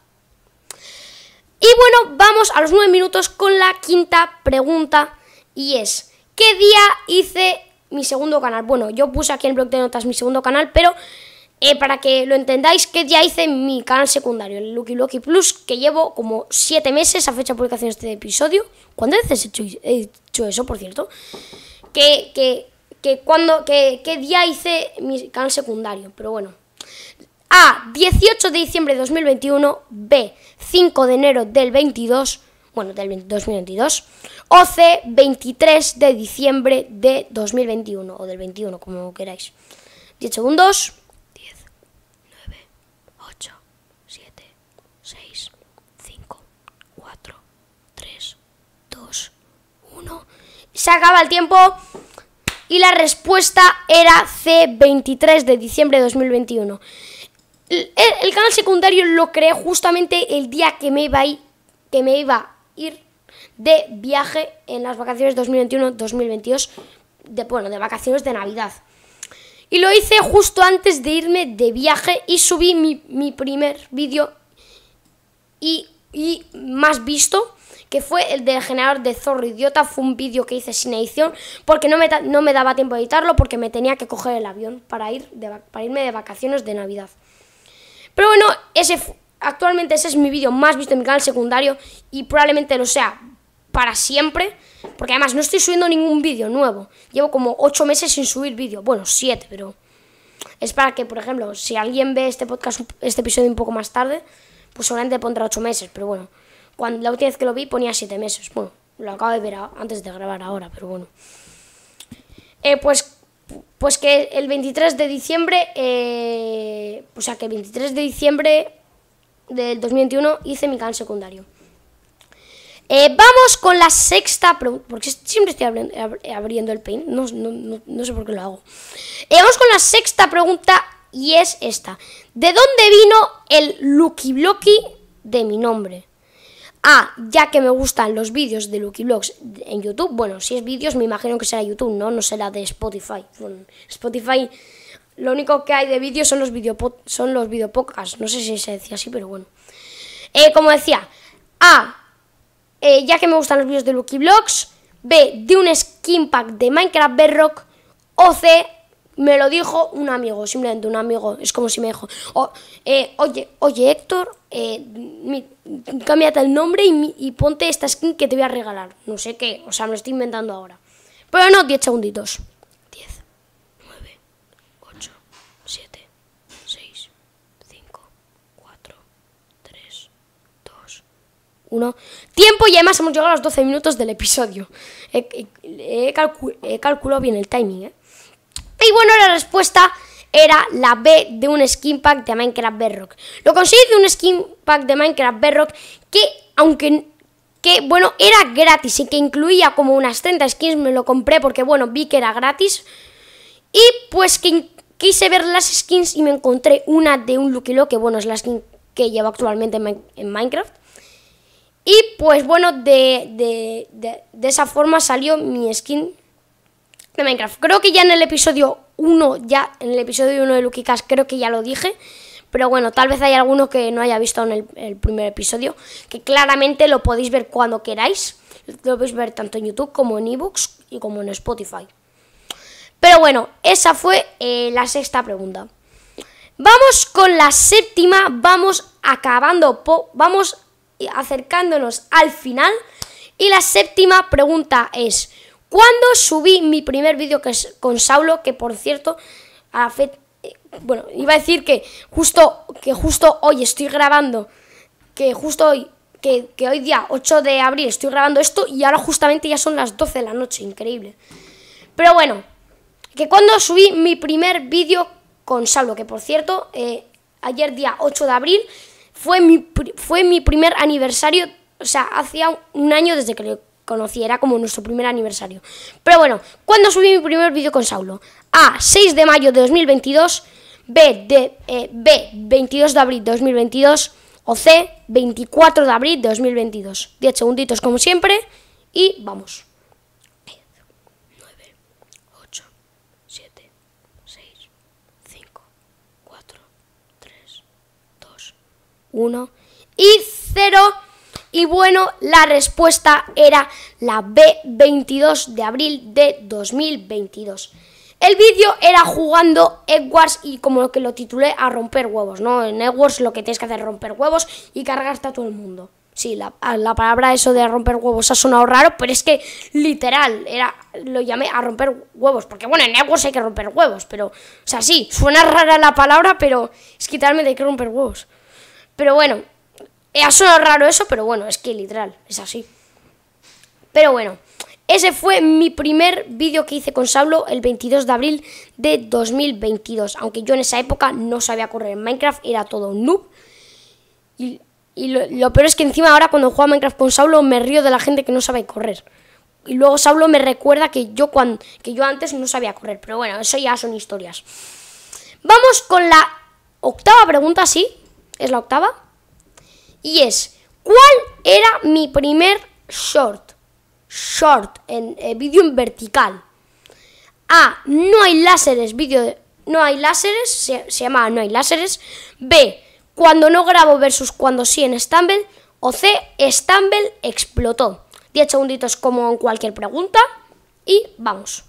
Y bueno, vamos a los 9 minutos con la quinta pregunta y es, ¿qué día hice mi segundo canal? Bueno, yo puse aquí en el blog de notas mi segundo canal, pero eh, para que lo entendáis, ¿qué día hice mi canal secundario, el Lucky Lucky Plus, que llevo como 7 meses a fecha de publicación de este episodio. ¿Cuántas veces he hecho, he hecho eso, por cierto? Que, que, que cuando, que, día hice mi canal secundario, pero bueno. A, 18 de diciembre de 2021, B, 5 de enero del 22, bueno, del 2022, o C, 23 de diciembre de 2021, o del 21, como queráis. 10 segundos. se acaba el tiempo. Y la respuesta era C, 23 de diciembre de 2021. El, canal secundario lo creé justamente el día que me iba a ir, de viaje en las vacaciones 2021-2022, de, bueno, de vacaciones de Navidad. Y lo hice justo antes de irme de viaje y subí mi, primer vídeo y más visto que fue el del generador de zorro idiota. Fue un vídeo que hice sin edición porque no me, no me daba tiempo de editarlo porque me tenía que coger el avión para, ir para irme de vacaciones de Navidad. Pero bueno, ese actualmente ese es mi vídeo más visto en mi canal secundario y probablemente lo sea para siempre. Porque además no estoy subiendo ningún vídeo nuevo. Llevo como 8 meses sin subir vídeo. Bueno, 7, pero... Es para que, por ejemplo, si alguien ve este podcast, este episodio un poco más tarde, pues seguramente pondrá 8 meses, pero bueno la última vez que lo vi ponía siete meses. Bueno, lo acabo de ver antes de grabar ahora, pero bueno. Eh, pues, pues que el 23 de diciembre, eh, o sea que el 23 de diciembre del 2021 hice mi canal secundario. Eh, vamos con la sexta pregunta, porque siempre estoy abriendo, el paint, no, no, no, no, sé por qué lo hago. vamos con la sexta pregunta y es esta. ¿De dónde vino el Lucky Blocky de mi nombre? A, ah, ya que me gustan los vídeos de Lucky en YouTube, bueno, si es vídeos me imagino que será YouTube, ¿no? No será de Spotify. Spotify, lo único que hay de vídeos son los, video son los No sé si se decía así, pero bueno. Eh, como decía, A, eh, ya que me gustan los vídeos de Lucky Vlogs. B, de un skin pack de Minecraft Bedrock. O C, me lo dijo un amigo, simplemente un amigo. Es como si me dijo, oh, eh, oye, oye Héctor, eh, cámbiate el nombre y, y, ponte esta skin que te voy a regalar. No sé qué, o sea, me lo estoy inventando ahora. Pero no, 10 segunditos. 10, 9, 8, 7, 6, 5, 4, 3, 2, 1. Tiempo y además hemos llegado a los 12 minutos del episodio. He, he calculado bien el timing, ¿eh? Y bueno, la respuesta era la B de un skin pack de Minecraft Bedrock. Lo conseguí de un skin pack de Minecraft Bedrock que, aunque que bueno, era gratis y que incluía como unas 30 skins, me lo compré porque bueno, vi que era gratis. Y pues que quise ver las skins y me encontré una de un Lucky Lo, que bueno, es la skin que llevo actualmente en, Minecraft. Y pues bueno, de, de esa forma salió mi skin de Minecraft. Creo que ya en el episodio 1, ya en el episodio 1 de Lucky Cash, creo que ya lo dije. Pero bueno, tal vez hay alguno que no haya visto en el, primer episodio, que claramente lo podéis ver cuando queráis. Lo podéis ver tanto en YouTube como en eBooks y como en Spotify. Pero bueno, esa fue eh, la sexta pregunta. Vamos con la séptima, vamos acabando, vamos acercándonos al final. Y la séptima pregunta es, cuando subí mi primer vídeo que con Saulo, que por cierto, a fe, eh, bueno, iba a decir que justo, que justo hoy estoy grabando, que justo hoy, que, hoy día 8 de abril estoy grabando esto y ahora justamente ya son las 12 de la noche, increíble. Pero bueno, que cuando subí mi primer vídeo con Saulo, que por cierto, eh, ayer día 8 de abril fue mi, fue mi primer aniversario, o sea, hacía un año desde que le conociera como nuestro primer aniversario. Pero bueno, ¿cuándo subí mi primer vídeo con Saulo? A. 6 de mayo de 2022. B. De, eh, B. 22 de abril de 2022. O C. 24 de abril de 2022. 10 segunditos como siempre. Y vamos. 10, 9, 8, 7, 6, 5, 4, 3, 2, 1 y 0. Y bueno, la respuesta era la B, 22 de abril de 2022. El vídeo era jugando Edwards y como lo que lo titulé a romper huevos, ¿no? En Edwards lo que tienes que hacer es romper huevos y cargarte a todo el mundo. Sí, la, palabra eso de romper huevos ha sonado raro, pero es que literal, era, lo llamé a romper huevos, porque bueno, en Edwards hay que romper huevos, pero, o sea, sí, suena rara la palabra, pero es quitarme de que romper huevos. Pero bueno, eso eh, es raro eso, pero bueno, es que literal, es así. Pero bueno, ese fue mi primer vídeo que hice con Saulo el 22 de abril de 2022. Aunque yo en esa época no sabía correr en Minecraft, era todo un noob. Y, lo, peor es que encima ahora cuando juego a Minecraft con Saulo me río de la gente que no sabe correr. Y luego Saulo me recuerda que yo, cuando, que yo antes no sabía correr. Pero bueno, eso ya son historias. Vamos con la octava pregunta, sí. Es la octava. Y es, ¿cuál era mi primer short? Short, en eh, vídeo en vertical. A, no hay láseres, vídeo no hay láseres, se, llamaba llama no hay láseres. B, cuando no grabo versus cuando sí en Stumble. O C, Stumble explotó. 10 segunditos como en cualquier pregunta. Y vamos.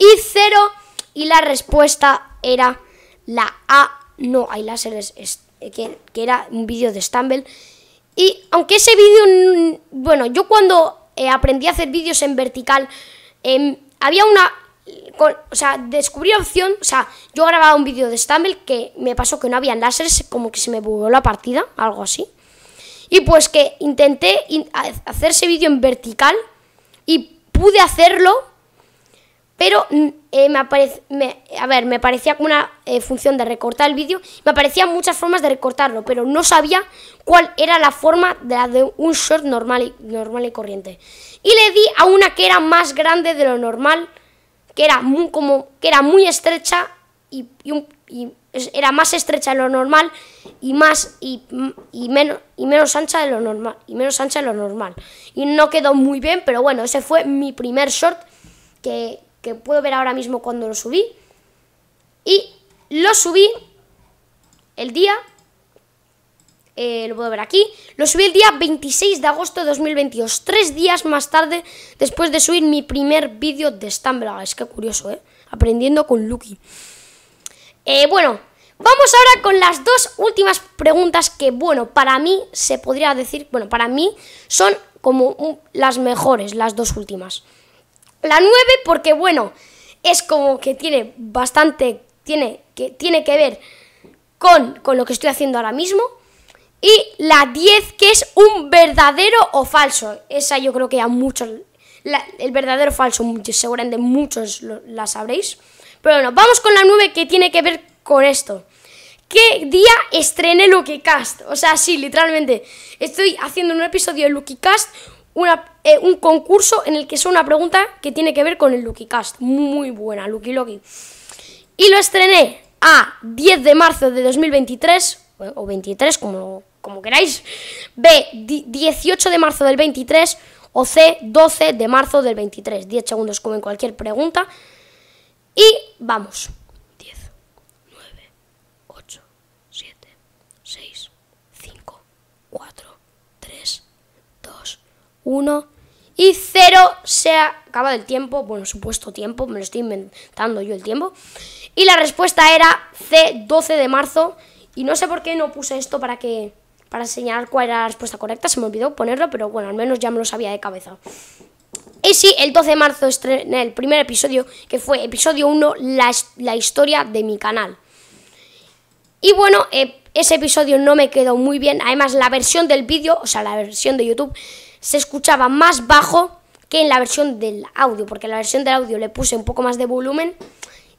y cero. Y la respuesta era la A. No, hay láseres que, era un vídeo de Stumble. Y aunque ese vídeo, mm, bueno, yo cuando eh, aprendí a hacer vídeos en vertical, em, había una, o sea, descubrí opción, o sea, yo grababa un vídeo de Stumble que me pasó que no había láseres, como que se me bugó la partida, algo así. Y pues que intenté hacer ese vídeo en vertical y pude hacerlo pero mm, eh, me, aparecía parecía como una eh, función de recortar el vídeo, me aparecían muchas formas de recortarlo, pero no sabía cuál era la forma de la de un short normal y, normal corriente. Y le di a una que era más grande de lo normal, que era muy, como, que era muy estrecha y, era más estrecha de lo normal y más y, menos y menos ancha de lo normal y menos ancha de lo normal y no quedó muy bien pero bueno ese fue mi primer short que, que puedo ver ahora mismo cuando lo subí. Y lo subí el día, eh, lo puedo ver aquí, lo subí el día 26 de agosto de 2022, tres días más tarde después de subir mi primer vídeo de Stumble, Es que curioso, ¿eh? Aprendiendo con Lucky. Eh, bueno, Vamos ahora con las dos últimas preguntas que, bueno, para mí se podría decir, bueno, para mí son como las mejores, las dos últimas. La 9 porque bueno, es como que tiene bastante, tiene que, tiene que ver con, con lo que estoy haciendo ahora mismo. Y la 10 que es un verdadero o falso. Esa yo creo que a muchos, el verdadero o falso, seguramente muchos la sabréis. Pero bueno, vamos con la 9 que tiene que ver con esto. ¿Qué día estrené Lucky Cast? O sea, sí, literalmente. Estoy haciendo un episodio de Lucky Cast, una, eh, un concurso en el que es una pregunta que tiene que ver con el Lucky Cast. Muy buena, Lucky Loki. Y lo estrené a 10 de marzo de 2023, o 23, como, como queráis. B, 18 de marzo del 23. O C, 12 de marzo del 23. 10 segundos como en cualquier pregunta. Y vamos. 1 y 0. Se acaba el tiempo, bueno, supuesto tiempo, me lo estoy inventando yo el tiempo. Y la respuesta era C, 12 de marzo. Y no sé por qué no puse esto para que para señalar cuál era la respuesta correcta, se me olvidó ponerlo, pero bueno, al menos ya me lo sabía de cabeza. Y sí, el 12 de marzo estrené el primer episodio, que fue episodio 1, la, la historia de mi canal. Y bueno, eh, ese episodio no me quedó muy bien. Además, la versión del vídeo, o sea, la versión de YouTube, se escuchaba más bajo que en la versión del audio, porque en la versión del audio le puse un poco más de volumen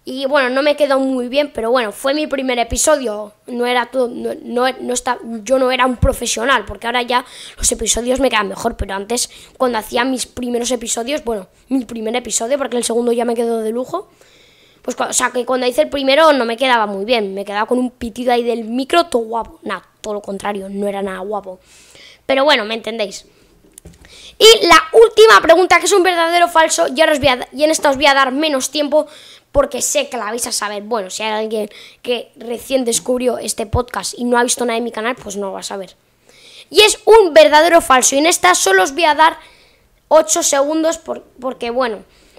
y bueno, no me quedó muy bien, pero bueno, fue mi primer episodio, no era todo, no, no, yo no era un profesional, porque ahora ya los episodios me quedan mejor, pero antes cuando hacía mis primeros episodios, bueno, mi primer episodio, porque el segundo ya me quedó de lujo, pues o sea, que cuando hice el primero no me quedaba muy bien, me quedaba con un pitido ahí del micro todo guapo, nada, todo lo contrario, no era nada guapo. Pero bueno, me entendéis. Y la última pregunta, que es un verdadero falso, y, y en esta os voy a dar menos tiempo porque sé que la vais a saber. Bueno, si hay alguien que recién descubrió este podcast y no ha visto nada de mi canal, pues no lo va a saber. Y es un verdadero falso. Y en esta solo os voy a dar 8 segundos porque, bueno,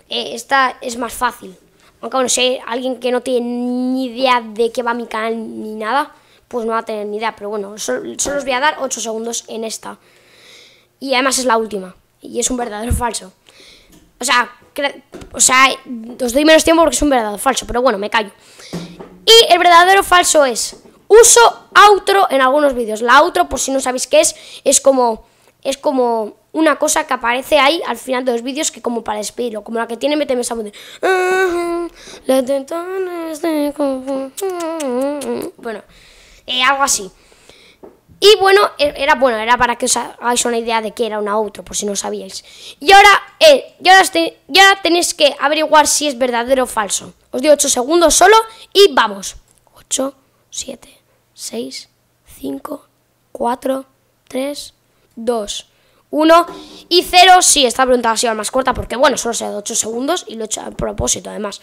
eh, esta es más fácil. Aunque, bueno, si hay alguien que no tiene ni idea de qué va mi canal ni nada, pues no va a tener ni idea. Pero bueno, solo, solo os voy a dar 8 segundos en esta y además es la última. Y es un verdadero falso. O sea, o sea, os doy menos tiempo porque es un verdadero falso, pero bueno, me callo. Y el verdadero falso es, uso outro en algunos vídeos. La outro, por si no sabéis qué es, es como, es como una cosa que aparece ahí al final de los vídeos que como para despedirlo, como la que tiene Méteme esa Bueno, eh, algo así. Y bueno, e, era bueno, era para que os hagáis una idea de qué era una otra, por si no sabíais. Y ahora, eh, este, tenéis que averiguar si es verdadero o falso. Os doy 8 segundos solo y vamos. 8, 7, 6, 5, 4, 3, 2, 1 y 0. Sí, esta pregunta ha sido la más corta porque, bueno, solo se ha dado 8 segundos y lo he hecho a propósito, además.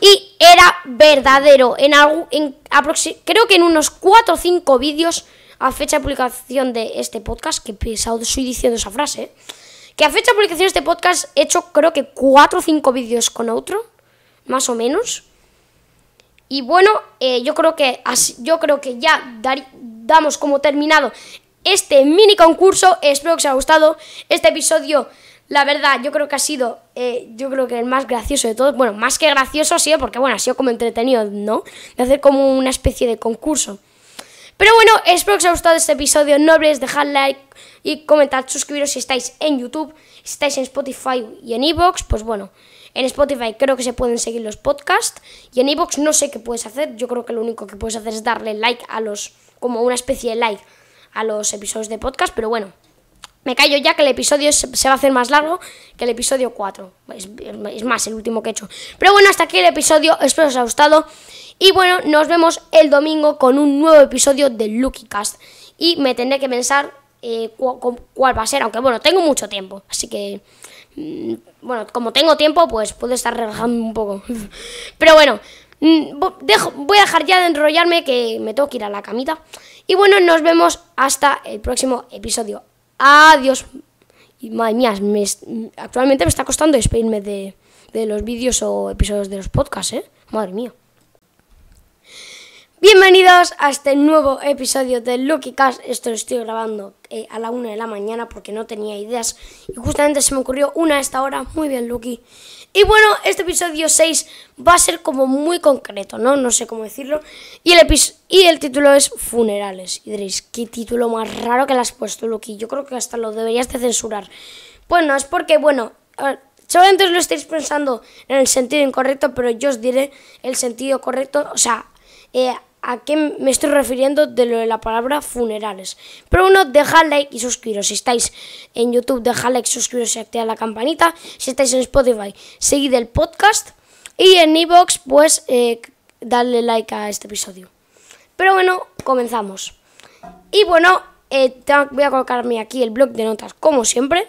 Y era verdadero. En, algo, en creo que en unos 4 o 5 vídeos a fecha de publicación de este podcast, que pesado estoy diciendo esa frase, que a fecha de publicación de este podcast he hecho creo que 4 o 5 vídeos con otro, más o menos. Y bueno, eh, yo, creo que yo creo que ya damos como terminado este mini concurso. Espero que os haya gustado este episodio. La verdad, yo creo que ha sido, eh, yo creo que el más gracioso de todos. Bueno, más que gracioso ha sido porque, bueno, ha sido como entretenido, ¿no? De hacer como una especie de concurso. Pero bueno, espero que os haya gustado este episodio, no nobles, dejar like y comentar, suscribiros si estáis en YouTube, si estáis en Spotify y en Evox, pues bueno, en Spotify creo que se pueden seguir los podcasts y en Evox no sé qué puedes hacer, yo creo que lo único que puedes hacer es darle like a los, como una especie de like a los episodios de podcast, pero bueno. Me callo ya que el episodio se va a hacer más largo que el episodio 4. Es, más, el último que he hecho. Pero bueno, hasta aquí el episodio. Espero os haya gustado. Y bueno, nos vemos el domingo con un nuevo episodio de Lucky Cast. Y me tendré que pensar eh, cuál va a ser. Aunque bueno, tengo mucho tiempo. Así que mm, bueno, como tengo tiempo, pues puedo estar relajando un poco. Pero bueno, mm, dejo, voy a dejar ya de enrollarme que me tengo que ir a la camita. Y bueno, nos vemos hasta el próximo episodio. Adiós. madre mía, actualmente me está costando despedirme de, los vídeos o episodios de los podcasts, ¿eh? Madre mía. Bienvenidos a este nuevo episodio de Lucky Cast. Esto lo estoy grabando eh, a la una de la mañana porque no tenía ideas y justamente se me ocurrió una a esta hora. Muy bien, Lucky. Y bueno, este episodio 6 va a ser como muy concreto, ¿no? No sé cómo decirlo. Y el, y el título es Funerales. Y diréis, ¿qué título más raro que le has puesto, Loki? Yo creo que hasta lo deberías de censurar. bueno pues es porque, bueno, seguramente os lo estáis pensando en el sentido incorrecto, pero yo os diré el sentido correcto. O sea, eh, a qué me estoy refiriendo de lo de la palabra funerales. Pero bueno, dejad like y suscribiros. Si estáis en YouTube, dejad like, suscribiros y activad la campanita. Si estáis en Spotify, seguid el podcast. Y en iBox pues, eh, darle like a este episodio. Pero bueno, comenzamos. Y bueno, eh, voy a colocarme aquí el blog de notas como siempre.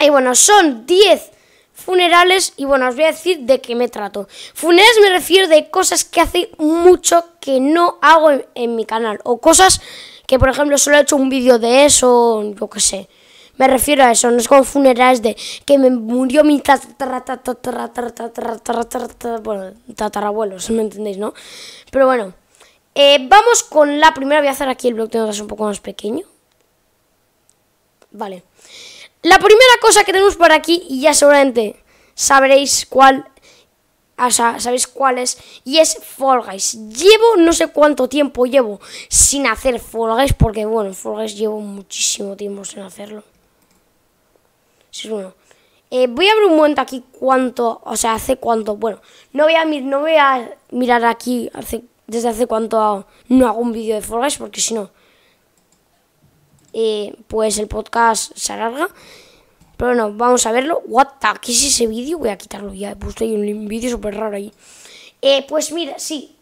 Y bueno, son 10 funerales y bueno, os voy a decir de qué me trato. Funerales me refiero de cosas que hace mucho que no hago en, mi canal o cosas que por ejemplo solo he hecho un vídeo de eso, yo qué sé. Me refiero a eso, no es como funerales de que me murió mi tatarabuelo, si me entendéis, ¿no? Pero bueno, vamos con la primera, voy a hacer aquí el blog de notas un poco más pequeño. Vale. La primera cosa que tenemos por aquí, y ya seguramente sabréis cuál, sabéis cuál es, y es Fall Guys. Llevo no sé cuánto tiempo llevo sin hacer Fall Guys, porque bueno, Fall Guys llevo muchísimo tiempo sin hacerlo. Sí, bueno. Eh, voy a ver un momento aquí cuánto, o sea, hace cuánto, bueno, no voy a, mirar aquí desde hace cuánto no hago un vídeo de Fall Guys, porque si no, pues el podcast se alarga. Pero bueno, vamos a verlo. What ¿qué es ese vídeo? Voy a quitarlo ya, he puesto un vídeo súper raro ahí. Eh, pues mira, sí.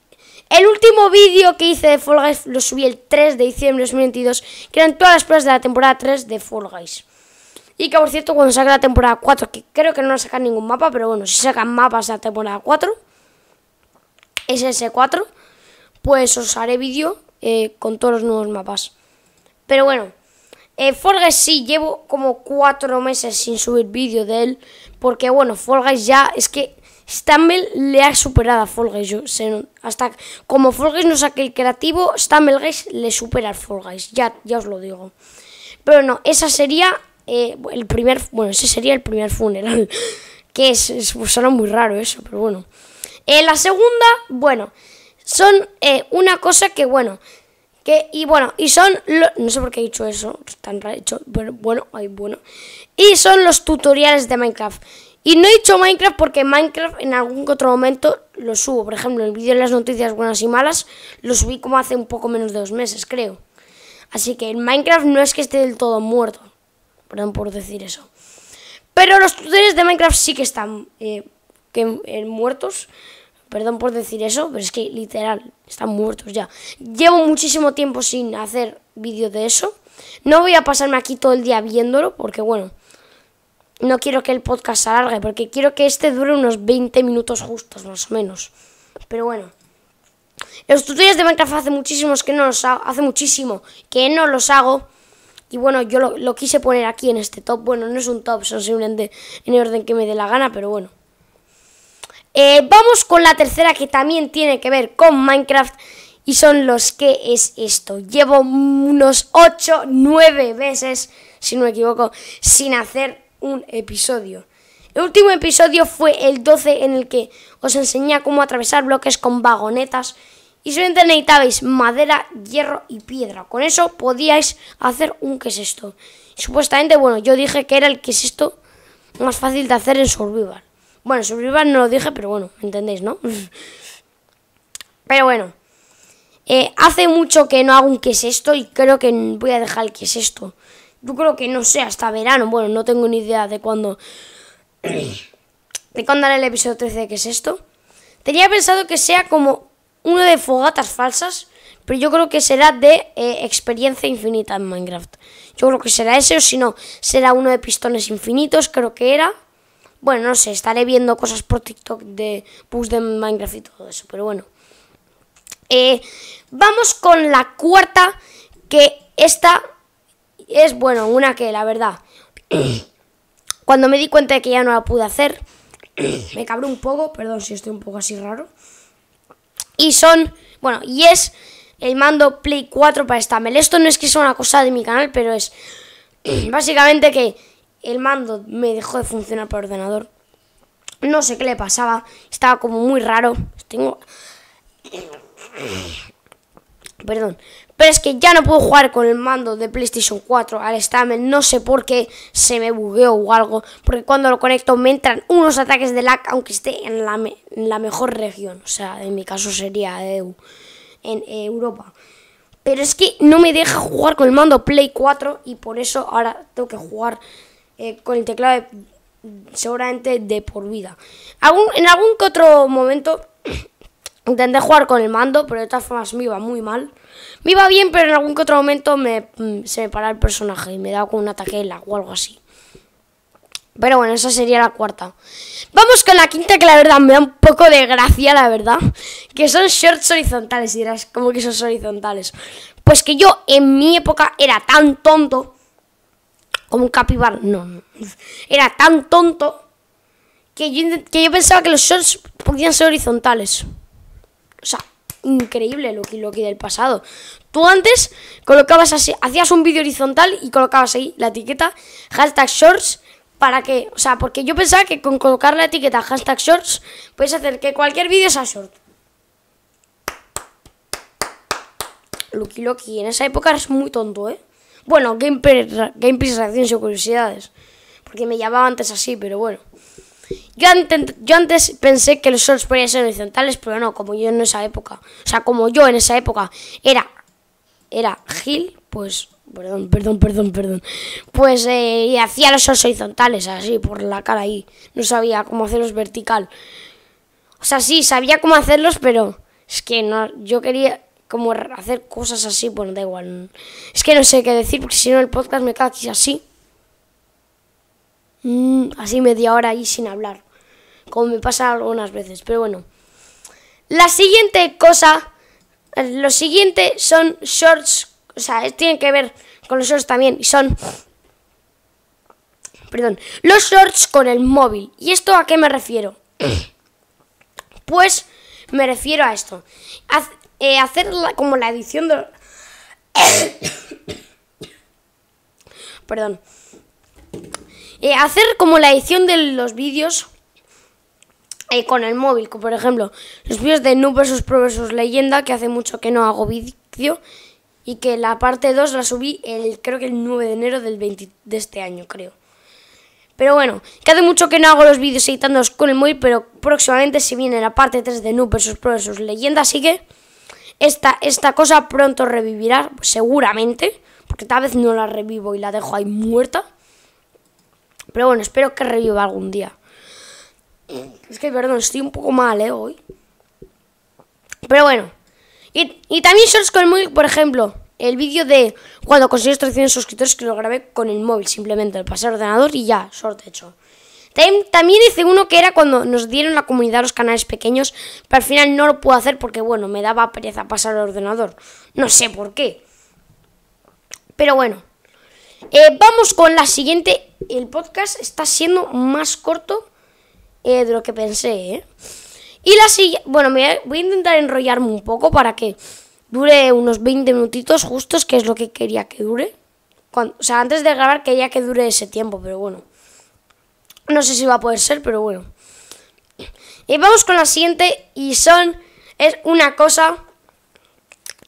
El último vídeo que hice de Fall Guys lo subí el 3 de diciembre de 2022, que eran todas las pruebas de la temporada 3 de Fall Guys. Y que por cierto, cuando saque la temporada 4, que creo que no va a sacar ningún mapa, pero bueno, si sacan mapas de la temporada 4, SS4, pues os haré vídeo eh, con todos los nuevos mapas. Pero bueno, eh, Fall Guys sí, llevo como cuatro meses sin subir vídeo de él. Porque bueno, Fall Guys ya es que Stumble le ha superado a Fall Guys. Yo, hasta como Fall Guys no saque el creativo, Stumble Guys le supera a Fall Guys. Ya, ya os lo digo. Pero no, esa sería eh, el primer. Bueno, ese sería el primer funeral. que es, pues, suena muy raro eso, pero bueno. Eh, la segunda, bueno, son eh, una cosa que, bueno, y bueno, y son, no sé por qué he dicho eso, tan bueno, ay, bueno. Y son los tutoriales de Minecraft. Y no he dicho Minecraft porque Minecraft en algún otro momento lo subo. Por ejemplo, el vídeo de las noticias buenas y malas lo subí como hace un poco menos de dos meses, creo. Así que en Minecraft no es que esté del todo muerto. Perdón por decir eso. Pero los tutoriales de Minecraft sí que están eh, eh, muertos. Perdón por decir eso, pero es que literal, están muertos ya. Llevo muchísimo tiempo sin hacer vídeo de eso. No voy a pasarme aquí todo el día viéndolo, porque bueno, no quiero que el podcast se alargue, porque quiero que este dure unos 20 minutos justos, más o menos. Pero bueno. Los tutoriales de Minecraft hace muchísimos que no los hago, hace muchísimo que no los hago. Y bueno, yo lo, lo quise poner aquí en este top. Bueno, no es un top, son simplemente en el orden que me dé la gana, pero bueno. Eh, vamos con la tercera que también tiene que ver con Minecraft y son los que es esto. Llevo unos 8, 9 veces, si no me equivoco, sin hacer un episodio. El último episodio fue el 12 en el que os enseñé cómo atravesar bloques con vagonetas y solamente necesitabais madera, hierro y piedra. Con eso podíais hacer un que es esto. supuestamente, bueno, yo dije que era el que es esto más fácil de hacer en Survival. Bueno, sobrevivir no lo dije, pero bueno, entendéis, ¿no? pero bueno. Eh, hace mucho que no hago un qué es esto y creo que voy a dejar el qué es esto. Yo creo que no sé, hasta verano. Bueno, no tengo ni idea de cuándo. de cuándo haré el episodio 13 de qué es esto. Tenía pensado que sea como uno de fogatas falsas, pero yo creo que será de eh, experiencia infinita en Minecraft. Yo creo que será ese, o si no, será uno de pistones infinitos, creo que era. Bueno, no sé, estaré viendo cosas por TikTok de push de Minecraft y todo eso, pero bueno. Eh, vamos con la cuarta, que esta es, bueno, una que la verdad, cuando me di cuenta de que ya no la pude hacer, me cabró un poco, perdón si estoy un poco así raro. Y son, bueno, y es el mando Play 4 para Stamel. Esto no es que sea una cosa de mi canal, pero es básicamente que el mando me dejó de funcionar por ordenador. No sé qué le pasaba, estaba como muy raro. Tengo... Perdón. Pero es que ya no puedo jugar con el mando de PlayStation 4 al estamen No sé por qué se me bugueó o algo. Porque cuando lo conecto me entran unos ataques de lag, aunque esté en la, mejor región. O sea, en mi caso sería en Europa. Pero es que no me deja jugar con el mando Play 4 y por eso ahora tengo que jugar eh, con el teclado seguramente de por vida. en algún que otro momento intenté jugar con el mando, pero de todas formas me iba muy mal. Me iba bien, pero en algún que otro momento me, mm, se me paraba el personaje y me daba con una ataque o algo así. Pero bueno, esa sería la cuarta. Vamos con la quinta, que la verdad me da un poco de gracia, la verdad. Que son shorts horizontales, y dirás, como que son horizontales? Pues que yo en mi época era tan tonto un capibar. No, era tan tonto que yo, pensaba que los shorts podían ser horizontales. O sea, increíble lo que del pasado. Tú antes colocabas así, hacías un vídeo horizontal y colocabas ahí la etiqueta hashtag shorts para que, o sea, porque yo pensaba que con colocar la etiqueta hashtag shorts puedes hacer que cualquier vídeo sea short. Lucky Lucky en esa época eres muy tonto, ¿eh? Bueno, gameplays, reacciones y curiosidades. Porque me llamaba antes así, pero bueno. Yo, antes, pensé que los shorts podían ser horizontales, pero no, como yo en esa época. O sea, como yo en esa época era. Era Gil, pues. Perdón, perdón, perdón, perdón. Pues eh, hacía los shorts horizontales, así, por la cara ahí. No sabía cómo hacerlos vertical. O sea, sí, sabía cómo hacerlos, pero. Es que no, yo quería como hacer cosas así, bueno, da igual. Es que no sé qué decir porque si no el podcast me queda así. Mm, así media hora ahí sin hablar. Como me pasa algunas veces, pero bueno. La siguiente cosa, eh, lo siguiente son shorts, o sea, tienen que ver con los shorts también, y son, perdón, los shorts con el móvil. ¿Y esto a qué me refiero? Pues me refiero a esto, eh, hacer como la edición de... Perdón. Eh, hacer como la edición de los vídeos eh, con el móvil, por ejemplo los vídeos de Noob vs Pro vs Leyenda, que hace mucho que no hago vídeo, y que la parte 2 la subí el, creo que el 9 de enero del de este año, creo. Pero bueno, que hace mucho que no hago los vídeos editándolos con el móvil, pero próximamente se viene la parte 3 de Noob vs Pro vs Leyenda, así que... Esta, esta cosa pronto revivirá, seguramente, porque tal vez no la revivo y la dejo ahí muerta. Pero bueno, espero que reviva algún día. Es que, perdón, estoy un poco mal, ¿eh? Hoy. Pero bueno. Y, también shorts con el móvil, por ejemplo. El vídeo de cuando consigues 300 suscriptores que lo grabé con el móvil, simplemente. El al ordenador y ya, sorte hecho. También hice uno que era cuando nos dieron la comunidad los canales pequeños, pero al final no lo pude hacer porque, bueno, me daba pereza pasar al ordenador. No sé por qué. Pero bueno. Eh, vamos con la siguiente. El podcast está siendo más corto eh, de lo que pensé, eh. Y la siguiente... Bueno, voy a intentar enrollarme un poco para que dure unos 20 minutitos justos, que es lo que quería que dure. o sea, antes de grabar quería que dure ese tiempo, pero bueno. No sé si va a poder ser, pero bueno. Y vamos con la siguiente y son... Es una cosa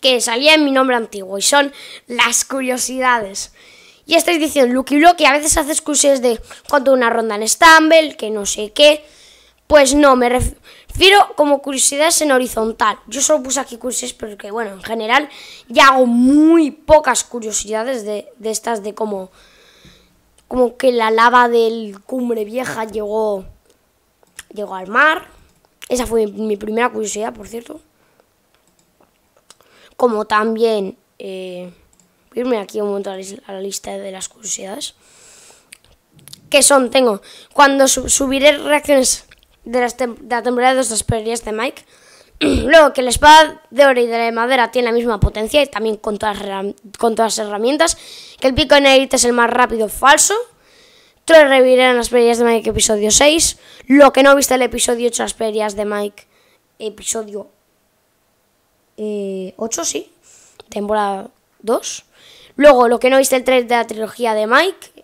que salía en mi nombre antiguo y son las curiosidades. Y esta edición Lucky Block, a veces haces curiosidades de cuando una ronda en Stumble, que no sé qué. Pues no, me refiero como curiosidades en horizontal. Yo solo puse aquí curiosidades, porque, bueno, en general ya hago muy pocas curiosidades de, de estas de cómo como que la lava del cumbre vieja llegó, llegó al mar. Esa fue mi primera curiosidad, por cierto. Como también, eh, irme aquí un momento a la lista de las curiosidades. ¿Qué son? Tengo, cuando subiré reacciones de, las la temporada de las de Mike, Luego que la espada de oro y de madera tiene la misma potencia y también con todas, con las herramientas. Que el pico de elite es el más rápido falso. Tres revivirá las peleas de Mike episodio 6. Lo que no viste el episodio 8, las peleas de Mike episodio 8, eh, sí. Temporada 2. Luego lo que no viste el 3 de la trilogía de Mike.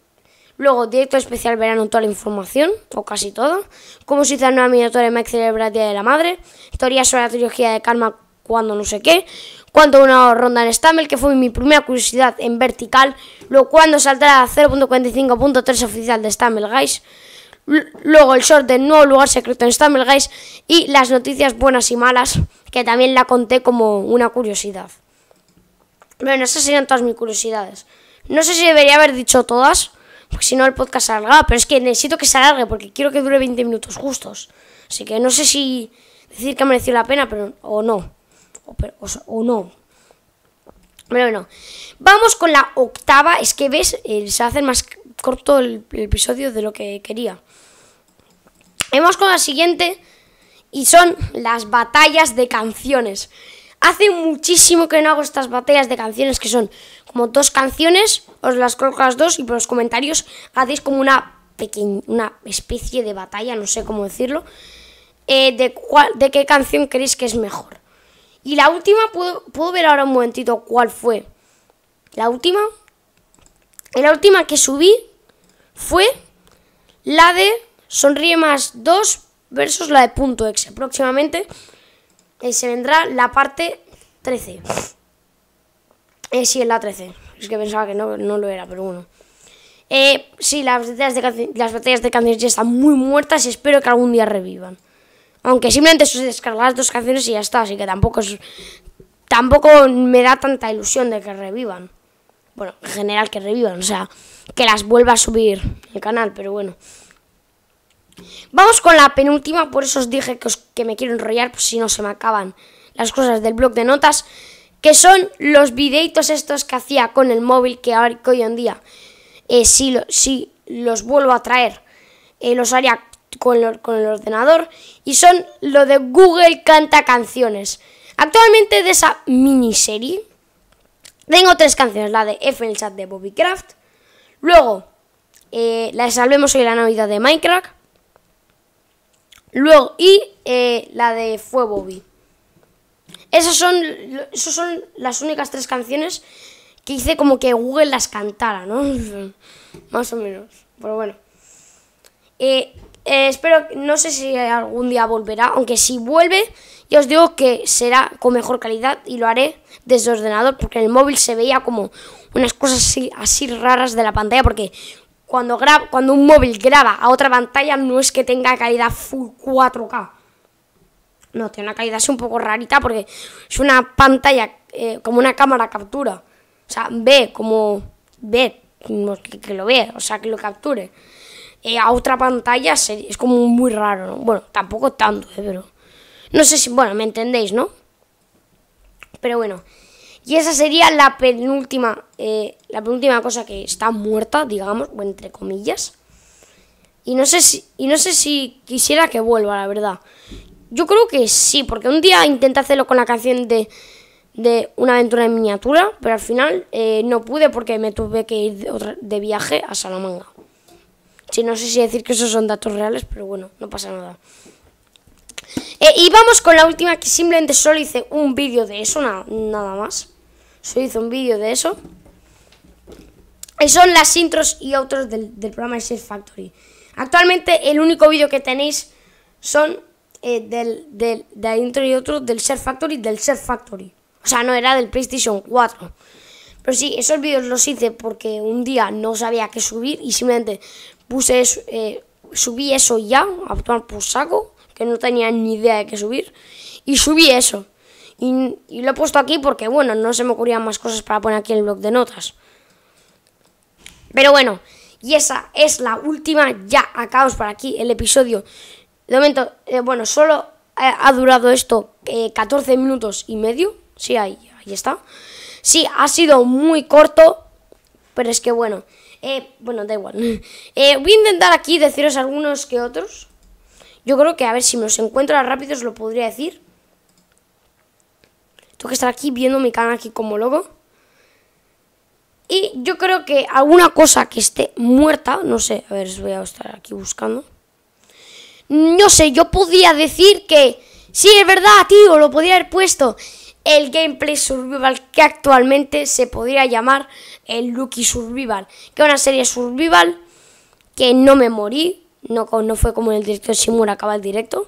Luego, directo especial verán toda la información, o casi todo. Cómo se hizo una miniatura de Mike celebra Día de la Madre. Historias sobre la trilogía de Karma cuando no sé qué. Cuando una ronda en Stamel, que fue mi primera curiosidad en vertical. Luego, cuando saltará 0.45.3 oficial de Stamel, guys. Luego el short del nuevo lugar secreto en Stamel Guys y las noticias buenas y malas, que también la conté como una curiosidad. Bueno, esas serían todas mis curiosidades. No sé si debería haber dicho todas, porque si no el podcast se pero es que necesito que se alargue porque quiero que dure 20 minutos justos. Así que no sé si decir que ha merecido la pena, pero o no. O, no. Bueno, bueno, vamos con la octava. Es que ves, eh, se hace más corto el, el, episodio de lo que quería. Vamos con la siguiente y son las batallas de canciones. Hace muchísimo que no hago estas batallas de canciones que son como dos canciones, os las coloco las dos y por los comentarios hacéis como una pequeña, una especie de batalla, no sé cómo decirlo, eh, de, cuál, de qué canción creéis que es mejor. Y la última, ¿puedo, puedo ver ahora un momentito cuál fue. La última. La última que subí fue la de Sonríe más 2 versus la de punto X. Próximamente eh, se vendrá la parte 13. Eh, sí, el A13. Es que pensaba que no, lo era, pero bueno. Eh, sí, las batallas, de las de canciones ya están muy muertas y espero que algún día revivan. Aunque simplemente se descargan las dos canciones y ya está, así que tampoco tampoco me da tanta ilusión de que revivan. Bueno, en general que revivan, o sea, que las vuelva a subir el canal, pero bueno. Vamos con la penúltima, por eso os dije que, que me quiero enrollar, pues si no se me acaban las cosas del blog de notas que son los videitos estos que hacía con el móvil que, hoy en día, eh, si, los vuelvo a traer, eh, los haría con, el ordenador, y son lo de Google Canta Canciones. Actualmente de esa miniserie tengo tres canciones, la de F en el chat de Bobby luego eh, la de Salvemos hoy la Navidad de Minecraft, luego y la de Fue Bobby. Esas son, son las únicas tres canciones que hice como que Google las cantara, ¿no? Más o menos. Pero bueno. Eh, eh, espero, no sé si algún día volverá, aunque si vuelve, ya os digo que será con mejor calidad y lo haré desde ordenador, porque en el móvil se veía como unas cosas así, así raras de la pantalla, porque cuando, cuando un móvil graba a otra pantalla no es que tenga calidad full 4K. No, tiene una calidad así un poco rarita porque es una pantalla eh, como una cámara captura. O sea, ve como... ve, que, lo ve, o sea, que lo capture. Eh, a otra pantalla es como muy raro, ¿no? Bueno, tampoco tanto, eh, pero... No sé si... bueno, me entendéis, ¿no? Pero bueno... Y esa sería la penúltima, eh, la penúltima cosa que está muerta, digamos, o entre comillas. Y no sé si, y no sé si quisiera que vuelva, la verdad. Yo creo que sí, porque un día intenté hacerlo con la canción de, Una aventura en miniatura, pero al final eh, no pude porque me tuve que ir de, viaje a Salamanca. Sí, no sé si decir que esos son datos reales, pero bueno, no pasa nada. Eh, y vamos con la última, que simplemente solo hice un vídeo de eso, nada más. Solo hice un vídeo de eso. Y eh, son las intros y otros del, programa de Factory. Actualmente el único vídeo que tenéis son eh, del, del, de dentro y otro del Ser Factory, del set Factory. O sea, no era del PlayStation 4. Pero sí, esos vídeos los hice porque un día no sabía qué subir y simplemente puse eso, eh, subí eso ya, a tomar por saco, que no tenía ni idea de qué subir, y subí eso. Y, lo he puesto aquí porque, bueno, no se me ocurrían más cosas para poner aquí en el blog de notas. Pero bueno, y esa es la última. Ya acabamos para aquí el episodio de momento, eh, bueno, solo eh, ha, durado esto 14 eh, minutos y medio. Sí, ahí, ahí está. Sí, ha sido muy corto, pero es que bueno. bueno, da igual. voy a intentar aquí deciros algunos que otros. Yo creo que a ver si me los encuentro rápido os lo podría decir. Tengo que estar aquí viendo mi canal aquí como loco. Y yo creo que alguna cosa que esté muerta, no sé, a ver, os voy a estar aquí buscando no sé, yo podía decir que sí, es verdad, tío, lo podía haber puesto. El gameplay survival que actualmente se podría llamar el Lucky Survival, que una serie survival que no me morí, no, no fue como en el directo de acaba el directo.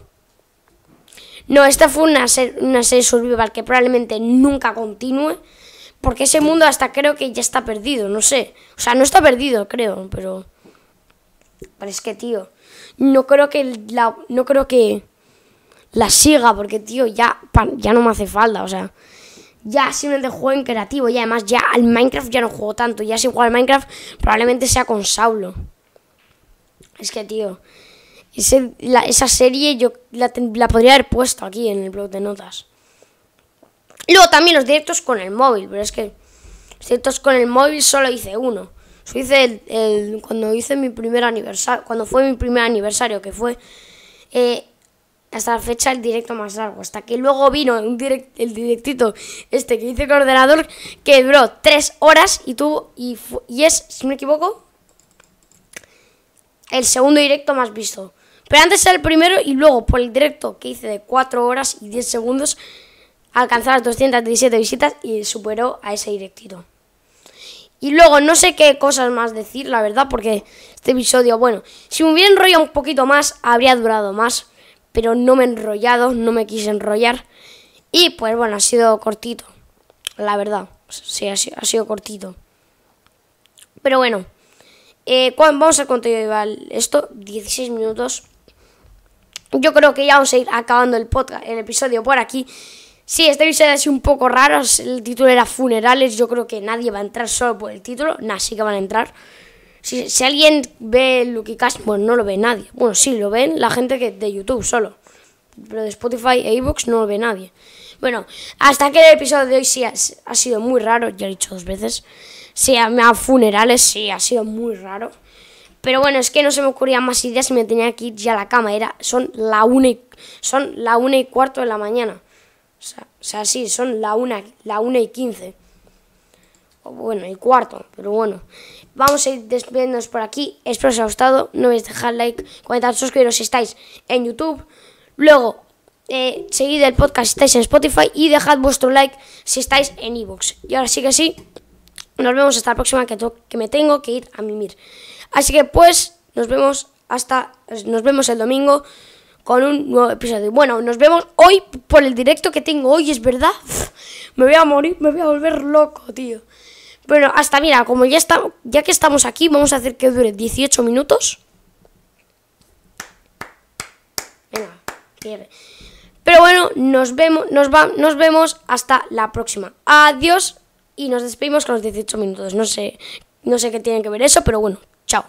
No, esta fue una, una serie survival que probablemente nunca continúe, porque ese mundo hasta creo que ya está perdido, no sé. O sea, no está perdido, creo, pero... Pero es que, tío, no creo que la, no creo que la siga, porque, tío, ya, ya no me hace falta, o sea, ya simplemente juego en creativo y además ya al Minecraft ya no juego tanto, ya si juego al Minecraft probablemente sea con Saulo. Es que, tío, esa serie yo la, la, podría haber puesto aquí en el blog de notas. Luego también los directos con el móvil, pero es que los directos con el móvil solo hice uno el, cuando hice mi primer aniversario, cuando fue mi primer aniversario, que fue eh, hasta la fecha el directo más largo. Hasta que luego vino el directito este que hice con ordenador, que duró tres horas y tuvo, y, y es, si no me equivoco, el segundo directo más visto. Pero antes era el primero y luego por el directo que hice de 4 horas y 10 segundos alcanzó las 217 visitas y superó a ese directito. Y luego no sé qué cosas más decir, la verdad, porque este episodio, bueno, si me hubiera enrollado un poquito más, habría durado más. Pero no me he enrollado, no me quise enrollar. Y pues bueno, ha sido cortito, la verdad. Sí, ha sido, cortito. Pero bueno, eh, vamos a continuar Esto, 16 minutos. Yo creo que ya vamos a ir acabando el podcast, el episodio por aquí. Sí, este ha sido un poco raro, el título era funerales, yo creo que nadie va a entrar solo por el título, nada, sí que van a entrar. Si, alguien ve Lucky Cash, bueno, no lo ve nadie. Bueno, sí, lo ven la gente que de YouTube solo, pero de Spotify e iBooks no lo ve nadie. Bueno, hasta que el episodio de hoy sí ha, sido muy raro, ya lo he dicho dos veces. Sí, a, funerales sí ha sido muy raro. Pero bueno, es que no se me ocurría más ideas y me tenía que ir ya a la cama. Era, son, la una son la una y cuarto de la mañana o sea, sí, son la una, la y 15. O bueno, y cuarto, pero bueno. Vamos a ir despidiéndonos por aquí. Espero os haya gustado. No olvidéis dejar like, comentar, suscribiros si estáis en YouTube. Luego, eh, seguid el podcast si estáis en Spotify y dejad vuestro like si estáis en iBox Y ahora sí que sí, nos vemos hasta la próxima que, que me tengo que ir a mimir. Así que pues, nos vemos hasta, nos vemos el domingo con un nuevo episodio. Bueno, nos vemos hoy por el directo que tengo hoy, es verdad. Me voy a morir, me voy a volver loco, tío. Bueno, hasta mira, como ya estamos, ya que estamos aquí, vamos a hacer que dure 18 minutos. Pero bueno, nos vemos, nos, nos vemos hasta la próxima. Adiós y nos despedimos con los 18 minutos. No sé, no sé qué tiene que ver eso, pero bueno, chao.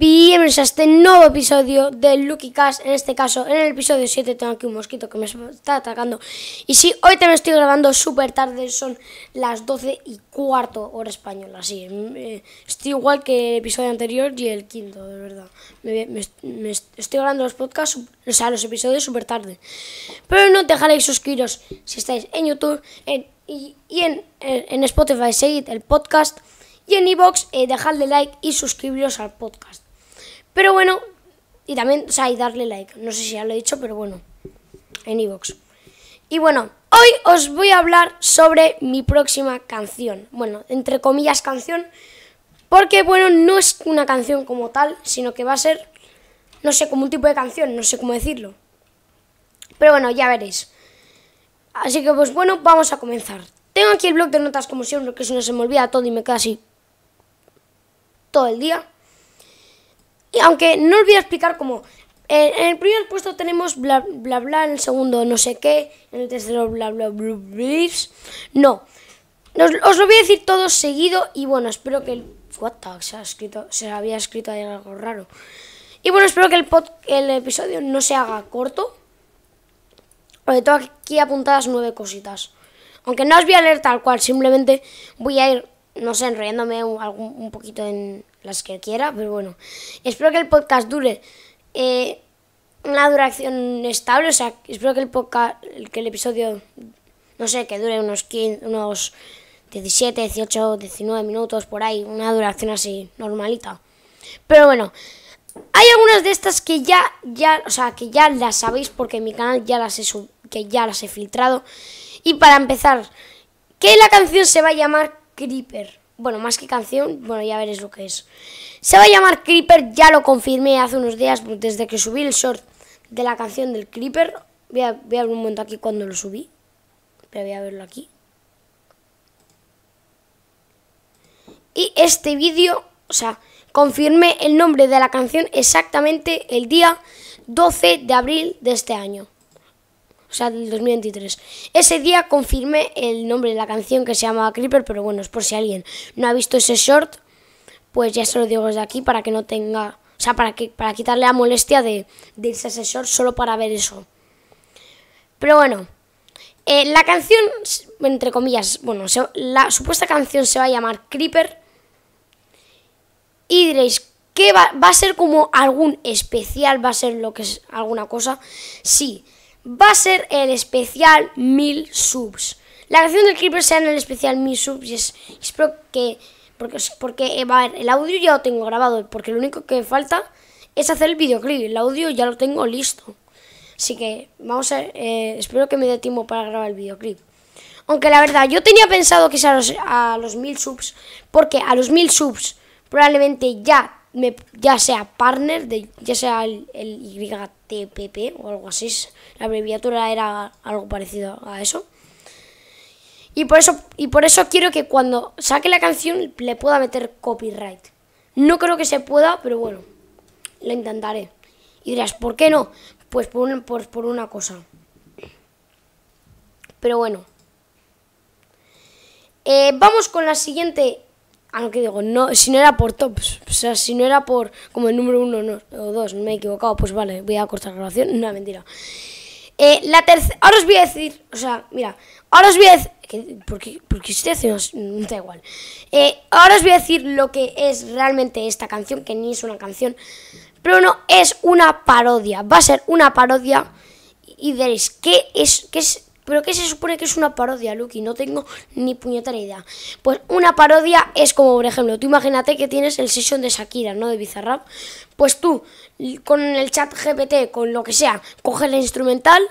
Bienvenidos a este nuevo episodio de Lucky cast En este caso, en el episodio 7 tengo aquí un mosquito que me está atacando. Y sí, hoy también estoy grabando súper tarde, son las 12 y cuarto hora española. Así, eh, estoy igual que el episodio anterior y el quinto, de verdad. estoy grabando los podcasts, o sea, los episodios súper tarde. Pero no dejaréis suscribiros si estáis en YouTube y, en, Spotify, seguid el podcast. Y en iBox, eh, dejadle like y suscribiros al podcast. Pero bueno, y también, o sea, y darle like. No sé si ya lo he dicho, pero bueno, en iVoox. y bueno, hoy os voy a hablar sobre mi próxima canción. Bueno, entre comillas canción, porque bueno, no es una canción como tal, sino que va a ser, no sé, como un tipo de canción, no sé cómo decirlo. Pero bueno, ya veréis. Así que pues bueno, vamos a comenzar. Tengo aquí el blog de notas como siempre, que si no se me olvida todo y me queda así todo el día. Y aunque no os voy a explicar cómo. Eh, en, el primer puesto tenemos bla bla bla, en el segundo no sé qué, en el tercero bla bla bla, bla No. Os, lo voy a decir todo seguido y bueno, espero que el. What the, se, escrito, se había escrito ahí algo raro. Y bueno, espero que el, el episodio no se haga corto. Porque tengo aquí apuntadas nueve cositas. Aunque no os voy a leer tal cual, simplemente voy a ir, no sé, enrollándome un poquito en, las que quiera, pero bueno. Espero que el podcast dure eh, una duración estable, o sea, espero que el podcast, que el episodio, no sé, que dure unos 15, unos 17, 18, 19 minutos por ahí, una duración así normalita. Pero bueno, hay algunas de estas que ya, ya, o sea, que ya las sabéis porque en mi canal ya las he sub, que ya las he filtrado. Y para empezar, que la canción se va a llamar Creeper bueno, más que canción, bueno, ya veréis lo que es. Se va a llamar Creeper, ya lo confirmé hace unos días, desde que subí el short de la canción del Creeper. Voy a, ver un momento aquí cuando lo subí, pero voy a verlo aquí. Y este vídeo, o sea, confirmé el nombre de la canción exactamente el día 12 de abril de este año o sea, del 2023. Ese día confirmé el nombre de la canción que se llama Creeper, pero bueno, es por si alguien no ha visto ese short, pues ya se lo digo desde aquí para que no tenga, o sea, para, que, para quitarle la molestia de, de irse a ese short solo para ver eso. Pero bueno, eh, la canción, entre comillas, bueno, la supuesta canción se va a llamar Creeper. Y diréis, ¿qué va a ser como algún especial? ¿Va a ser lo que es alguna cosa? Sí, va a ser el especial 1000 subs. La canción del Creeper será en el especial 1000 subs y espero que... Porque, porque eh, va a el audio ya lo tengo grabado, porque lo único que falta es hacer el videoclip. El audio ya lo tengo listo. Así que vamos a... Eh, espero que me dé tiempo para grabar el videoclip. Aunque la verdad, yo tenía pensado que sea a los, a los 1000 subs, porque a los 1000 subs probablemente ya ya sea partner, de, ya sea el, el, YTPP o algo así. La abreviatura era algo parecido a eso. Y por eso, y por eso quiero que cuando saque la canción le pueda meter copyright. No creo que se pueda, pero bueno, lo intentaré. Y dirás, ¿por qué no? Pues por, pues una cosa. Pero bueno. Eh, vamos con la siguiente aunque digo, no, si no era por tops, o sea, si no era por como el número uno o dos, me he equivocado, pues vale, voy a cortar la grabación. No, mentira. Eh, la tercera, ahora os voy a decir, o sea, mira, ahora os voy a decir, ¿por qué, te qué estoy haciendo? Mm, da igual. Eh, ahora os voy a decir lo que es realmente esta canción, que ni es una canción, pero no, es una parodia, va a ser una parodia y veréis qué es, qué es, ¿Pero qué se supone que es una parodia, Lucky? No tengo ni puñetera idea. Pues una parodia es como, por ejemplo, tú imagínate que tienes el session de Shakira, ¿no? De Bizarrap. Pues tú, con el chat GPT, con lo que sea, coges la instrumental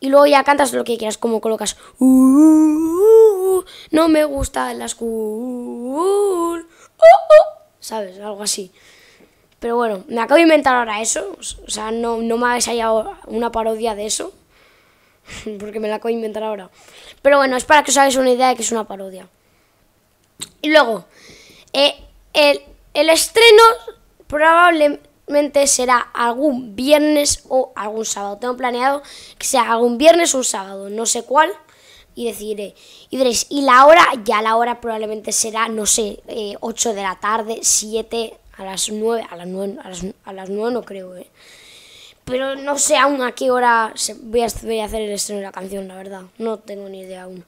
y luego ya cantas lo que quieras, como colocas. Uh, no me gusta la school. ¿Sabes? Algo así. Pero bueno, me acabo de inventar ahora eso. O sea, no, no me ha hallado una parodia de eso. porque me la acabo de inventar ahora. Pero bueno, es para que os hagáis una idea de que es una parodia. Y luego, eh, el, estreno probablemente será algún viernes o algún sábado. Tengo planeado que sea algún viernes o un sábado, no sé cuál y decidiré. Y diréis, ¿y la hora? Ya la hora probablemente será, no sé, 8 eh, de la tarde, 7, a las 9, a las 9, a las, a no creo, ¿eh? Pero no sé aún a qué hora voy a, hacer el estreno de la canción, la verdad. No tengo ni idea aún.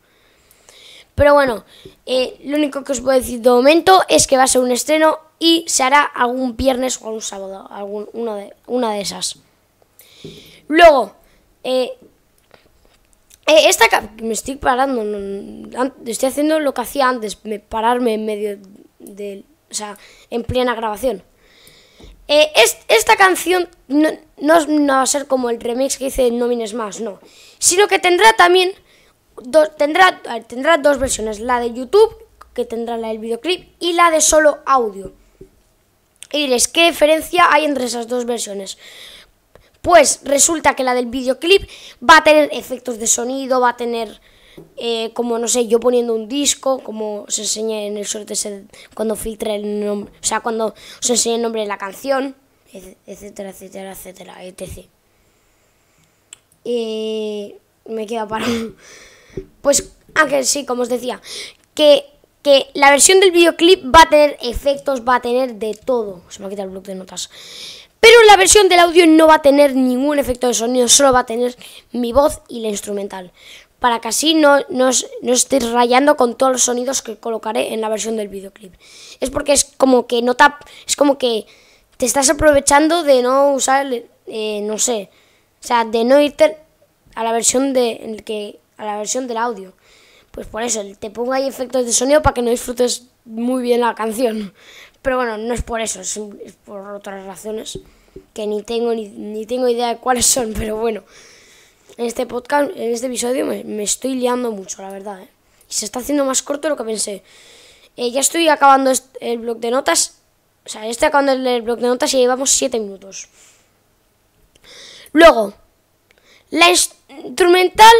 Pero bueno, eh, lo único que os puedo decir de momento es que va a ser un estreno y se hará algún viernes o algún sábado, algún, una, de, una de esas. Luego, eh, eh esta me estoy parando, estoy haciendo lo que hacía antes, pararme en medio de, o sea, en plena grabación. Eh, es, esta canción no, va a ser como el remix que dice No Más, no. Sino que tendrá también dos, tendrá, tendrá dos versiones. La de YouTube, que tendrá la del videoclip, y la de solo audio. Y les ¿qué diferencia hay entre esas dos versiones? Pues resulta que la del videoclip va a tener efectos de sonido, va a tener eh, como no sé, yo poniendo un disco, como se enseña en el sorteo cuando filtra el nombre, o sea, cuando se enseña el nombre de la canción, etcétera, etcétera, etcétera, etc. Y me queda para... Pues, Ángel, sí, como os decía, que, que la versión del videoclip va a tener efectos, va a tener de todo. Se me ha quitado el bloc de notas. Pero la versión del audio no va a tener ningún efecto de sonido, solo va a tener mi voz y la instrumental para que así no, no, estés rayando con todos los sonidos que colocaré en la versión del videoclip. Es porque es como que no tap, es como que te estás aprovechando de no usar, eh, no sé, o sea, de no irte a la versión de el que a la versión del audio. Pues por eso, te pongo ahí efectos de sonido para que no disfrutes muy bien la canción. Pero bueno, no es por eso, es, por otras razones que ni tengo ni, ni tengo idea de cuáles son, pero bueno en este podcast, en este episodio, me, estoy liando mucho, la verdad. ¿eh? Y se está haciendo más corto de lo que pensé. Eh, ya estoy acabando el blog de notas. O sea, ya estoy acabando el, blog de notas y llevamos 7 minutos. Luego, la instrumental.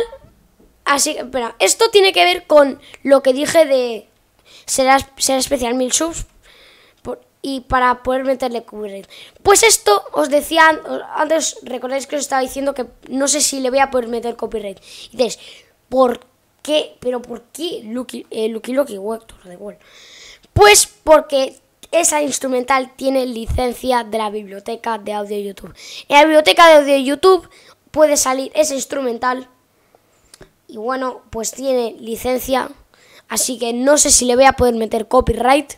Así que, espera, esto tiene que ver con lo que dije de. Será, será especial mil subs, y para poder meterle copyright... Pues esto os decía antes, recordáis que os estaba diciendo que no sé si le voy a poder meter copyright. Y dices, ¿por qué? ¿Pero por qué Lucky eh, Lucky, Lucky igual. Pues porque esa instrumental tiene licencia de la biblioteca de audio YouTube. En la biblioteca de audio YouTube puede salir ese instrumental. Y bueno, pues tiene licencia. Así que no sé si le voy a poder meter copyright.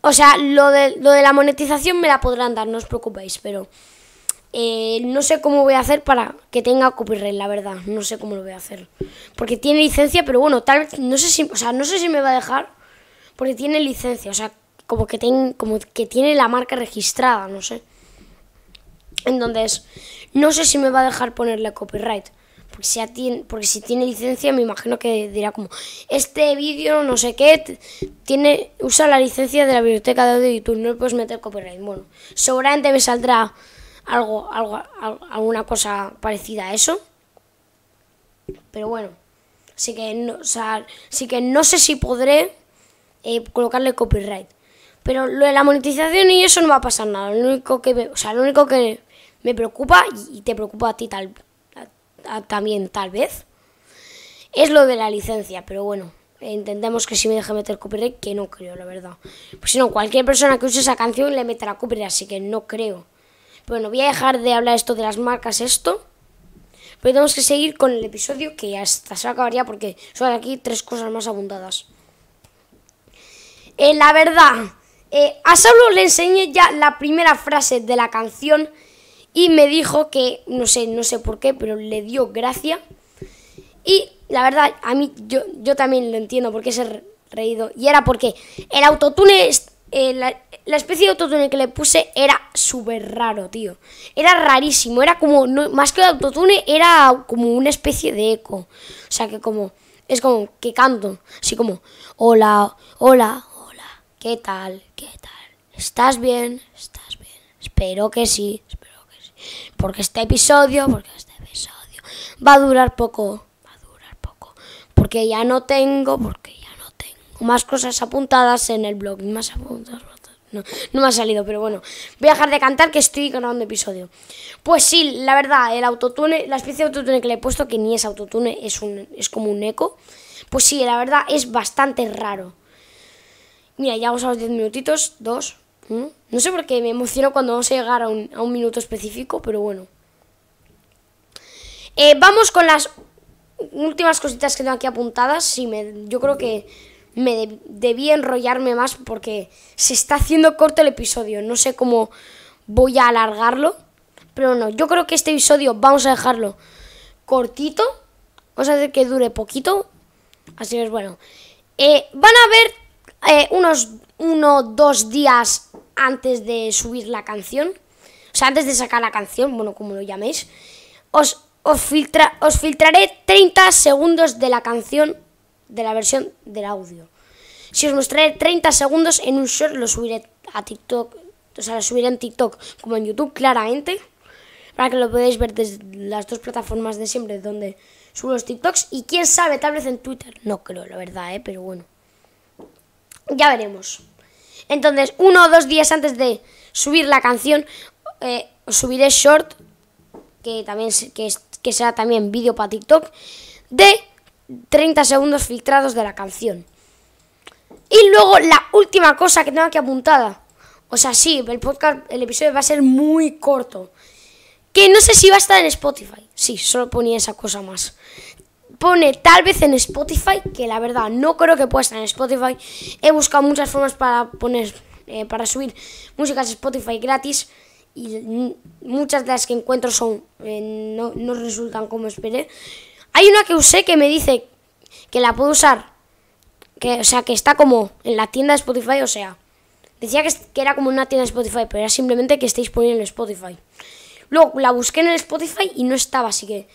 O sea, lo de, lo de la monetización me la podrán dar, no os preocupéis, pero eh, no sé cómo voy a hacer para que tenga copyright, la verdad. No sé cómo lo voy a hacer. Porque tiene licencia, pero bueno, tal vez, no sé si, o sea, no sé si me va a dejar, porque tiene licencia, o sea, como que, como que tiene la marca registrada, no sé. Entonces, no sé si me va a dejar ponerle copyright porque si, tiene, licencia me imagino que dirá como, este vídeo no sé qué, tiene, usa la licencia de la biblioteca de audio YouTube, no le puedes meter copyright. Bueno, seguramente me saldrá algo, algo, alguna cosa parecida a eso. Pero bueno, así que no, así que no sé si podré eh, colocarle copyright. Pero lo de la monetización y eso no va a pasar nada. Lo único que me, sea, lo único que me preocupa y te preocupa a ti tal, también tal vez. Es lo de la licencia, pero bueno, entendemos que si me deja meter copyright, que no creo, la verdad. Pues si no, cualquier persona que use esa canción le meterá copyright, así que no creo. Bueno, voy a dejar de hablar esto de las marcas, esto. Pero tenemos que seguir con el episodio que hasta se acabaría porque son aquí tres cosas más abundadas. Eh, la verdad, eh, a Saulo le enseñé ya la primera frase de la canción y me dijo que, no sé, no sé por qué, pero le dio gracia. Y la verdad, a mí yo, yo también lo entiendo porque se reído. Y era porque el autotune, eh, la, especie de autotune que le puse era súper raro, tío. Era rarísimo, era como, más que autotune, era como una especie de eco. O sea que como, es como que canto, así como, hola, hola, hola, ¿qué tal? ¿Qué tal? ¿Estás bien? ¿Estás bien? Espero que sí, porque este episodio, porque este episodio va a durar poco, va a durar poco, porque ya no tengo, porque ya no tengo más cosas apuntadas en el blog, más apuntadas. No, no me ha salido, pero bueno, voy a dejar de cantar que estoy grabando episodio. Pues sí, la verdad, el autotune, la especie de autotune que le he puesto, que ni es autotune, es, un, es como un eco. Pues sí, la verdad es bastante raro. Mira, ya vamos a los 10 minutitos, 2, no sé por qué me emociono cuando vamos a llegar a un, minuto específico, pero bueno. Eh, vamos con las últimas cositas que tengo aquí apuntadas. Sí, me, yo creo que me debí enrollarme más porque se está haciendo corto el episodio. No sé cómo voy a alargarlo. Pero no, yo creo que este episodio vamos a dejarlo cortito. Vamos a hacer que dure poquito. Así es, bueno. Eh, van a haber eh, unos uno, dos días antes de subir la canción, o sea, antes de sacar la canción, bueno, como lo llaméis, os, os, filtra, os filtraré 30 segundos de la canción, de la versión del audio. Si os mostraré 30 segundos en un short, lo subiré a TikTok, o sea, lo subiré en TikTok como en YouTube, claramente, para que lo podáis ver desde las dos plataformas de siempre donde subo los TikToks y quién sabe, tal vez en Twitter, no creo, la verdad, ¿eh? pero bueno. Ya veremos. Entonces, uno o dos días antes de subir la canción, eh, subiré short, que también que, que será también vídeo para TikTok, de 30 segundos filtrados de la canción. Y luego la última cosa que tengo aquí apuntada. O sea, sí, el podcast, el episodio va a ser muy corto. Que no sé si va a estar en Spotify. Sí, solo ponía esa cosa más pone tal vez en Spotify, que la verdad no creo que pueda estar en Spotify. He buscado muchas formas para poner, eh, para subir músicas a Spotify gratis y muchas de las que encuentro son, eh, no, no resultan como esperé. Hay una que usé que me dice que la puedo usar, que, o sea, que está como en la tienda de Spotify, o sea, decía que, era como una tienda de Spotify, pero era simplemente que estéis poniendo en Spotify. Luego la busqué en el Spotify y no estaba, así que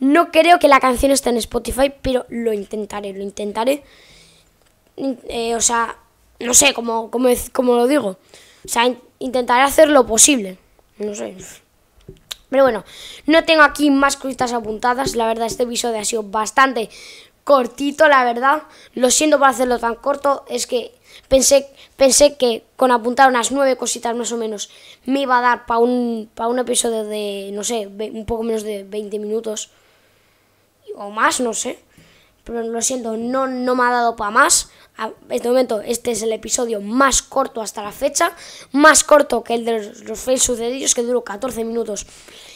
no creo que la canción esté en Spotify, pero lo intentaré, lo intentaré. Eh, o sea, no sé cómo, cómo, cómo lo digo. O sea, intentaré hacer lo posible. No sé. Pero bueno, no tengo aquí más cositas apuntadas. La verdad, este episodio ha sido bastante cortito, la verdad. Lo siento por hacerlo tan corto. Es que pensé, pensé que con apuntar unas nueve cositas más o menos me iba a dar para un, un episodio de, no sé, un poco menos de 20 minutos o más, no sé. Pero lo siento, no, no me ha dado para más. este momento, este es el episodio más corto hasta la fecha. Más corto que el de los, los de sucedidos, que duró 14 minutos.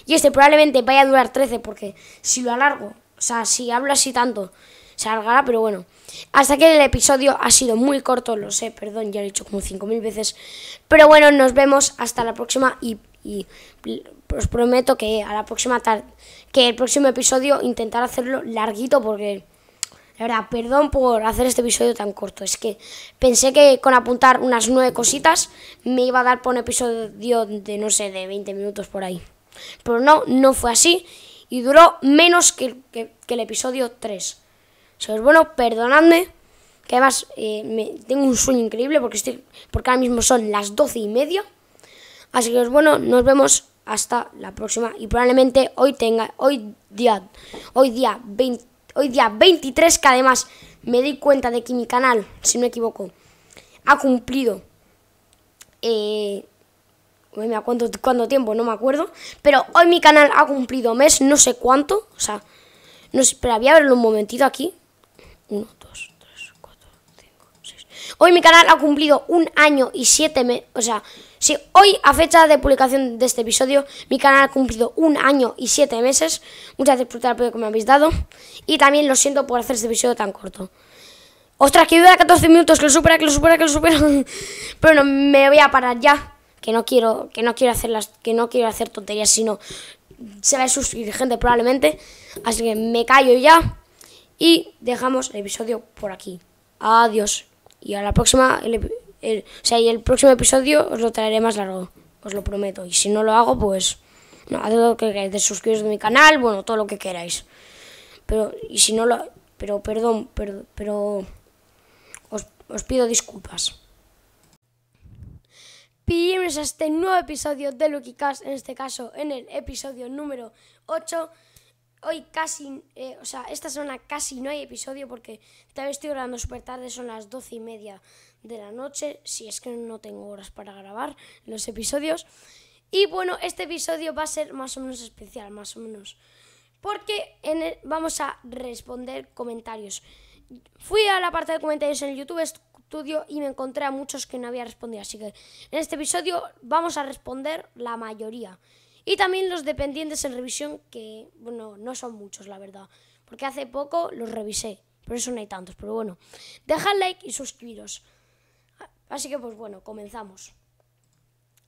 Y este probablemente vaya a durar 13, porque si lo alargo, o sea, si hablo así tanto, se alargará, pero bueno. Hasta que el episodio ha sido muy corto, lo sé, perdón, ya lo he dicho como 5.000 veces. Pero bueno, nos vemos hasta la próxima y, y os prometo que a la próxima tarde que el próximo episodio intentar hacerlo larguito porque, la verdad, perdón por hacer este episodio tan corto. Es que pensé que con apuntar unas nueve cositas me iba a dar por un episodio de, no sé, de 20 minutos por ahí. Pero no, no fue así y duró menos que, que, el episodio 3. O es bueno, perdonadme, que además eh, tengo un sueño increíble porque, estoy, porque ahora mismo son las doce y media. Así que, bueno, nos vemos hasta la próxima y probablemente hoy tenga hoy día hoy día hoy día 23 que además me doy cuenta de que mi canal, si no me equivoco, ha cumplido eh, cuánto, cuánto tiempo, no me acuerdo, pero hoy mi canal ha cumplido mes, no sé cuánto, o sea, no sé, pero voy a verlo un momentito aquí. Uno, dos, tres, cuatro, cinco, seis. Hoy mi canal ha cumplido un año y siete meses, o sea, Sí, hoy, a fecha de publicación de este episodio, mi canal ha cumplido un año y siete meses, muchas gracias por el apoyo que me habéis dado. Y también lo siento por hacer este episodio tan corto. Ostras, que dura 14 minutos, que lo supera, que lo supera, que lo supera. Pero no, me voy a parar ya. Que no quiero, que no quiero hacer las, que no quiero hacer tonterías, sino se va a suscribir gente probablemente. Así que me callo ya. Y dejamos el episodio por aquí. Adiós. Y a la próxima o sea, y el próximo episodio os lo traeré más largo, os lo prometo. Y si no lo hago, pues no, haced lo que queráis, suscribiros a mi canal, bueno, todo lo que queráis. Pero, y si no lo, pero perdón, pero, pero os, pido disculpas. Bienvenidos a este nuevo episodio de Lucky Cast, en este caso en el episodio número 8. Hoy casi, eh, o sea, esta semana casi no hay episodio porque todavía estoy grabando súper tarde, son las 12 y media de la noche, si es que no tengo horas para grabar los episodios. Y bueno, este episodio va a ser más o menos especial, más o menos. Porque vamos a responder comentarios. Fui a la parte de comentarios en el YouTube Studio y me encontré a muchos que no había respondido. Así que en este episodio vamos a responder la mayoría. Y también los dependientes en revisión, que bueno, no son muchos, la verdad. Porque hace poco los revisé. Por eso no hay tantos. Pero bueno, dejad like y suscribiros. Así que pues bueno, comenzamos.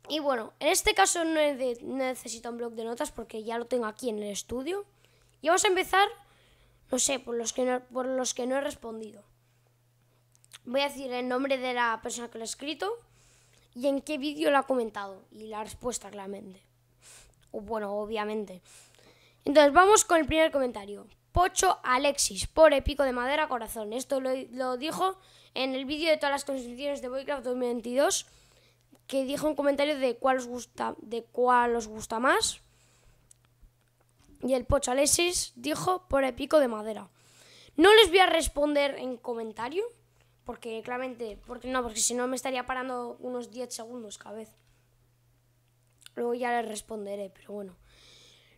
Y bueno, en este caso no, necesito un blog de notas porque ya lo tengo aquí en el estudio. Y vamos a empezar, no sé, por los que no, por los que no he respondido. Voy a decir el nombre de la persona que lo ha escrito y en qué vídeo lo ha comentado y la respuesta claramente. bueno, obviamente. Entonces vamos con el primer comentario. Pocho Alexis, por épico de madera corazón. Esto lo dijo en el vídeo de todas las construcciones de Boycraft 2022 que dijo un comentario de cuál os gusta, de cuál os gusta más. Y el Pochalesis dijo por el pico de madera. No les voy a responder en comentario, porque claramente, porque no, porque si no me estaría parando unos 10 segundos cada vez. Luego ya les responderé, pero bueno.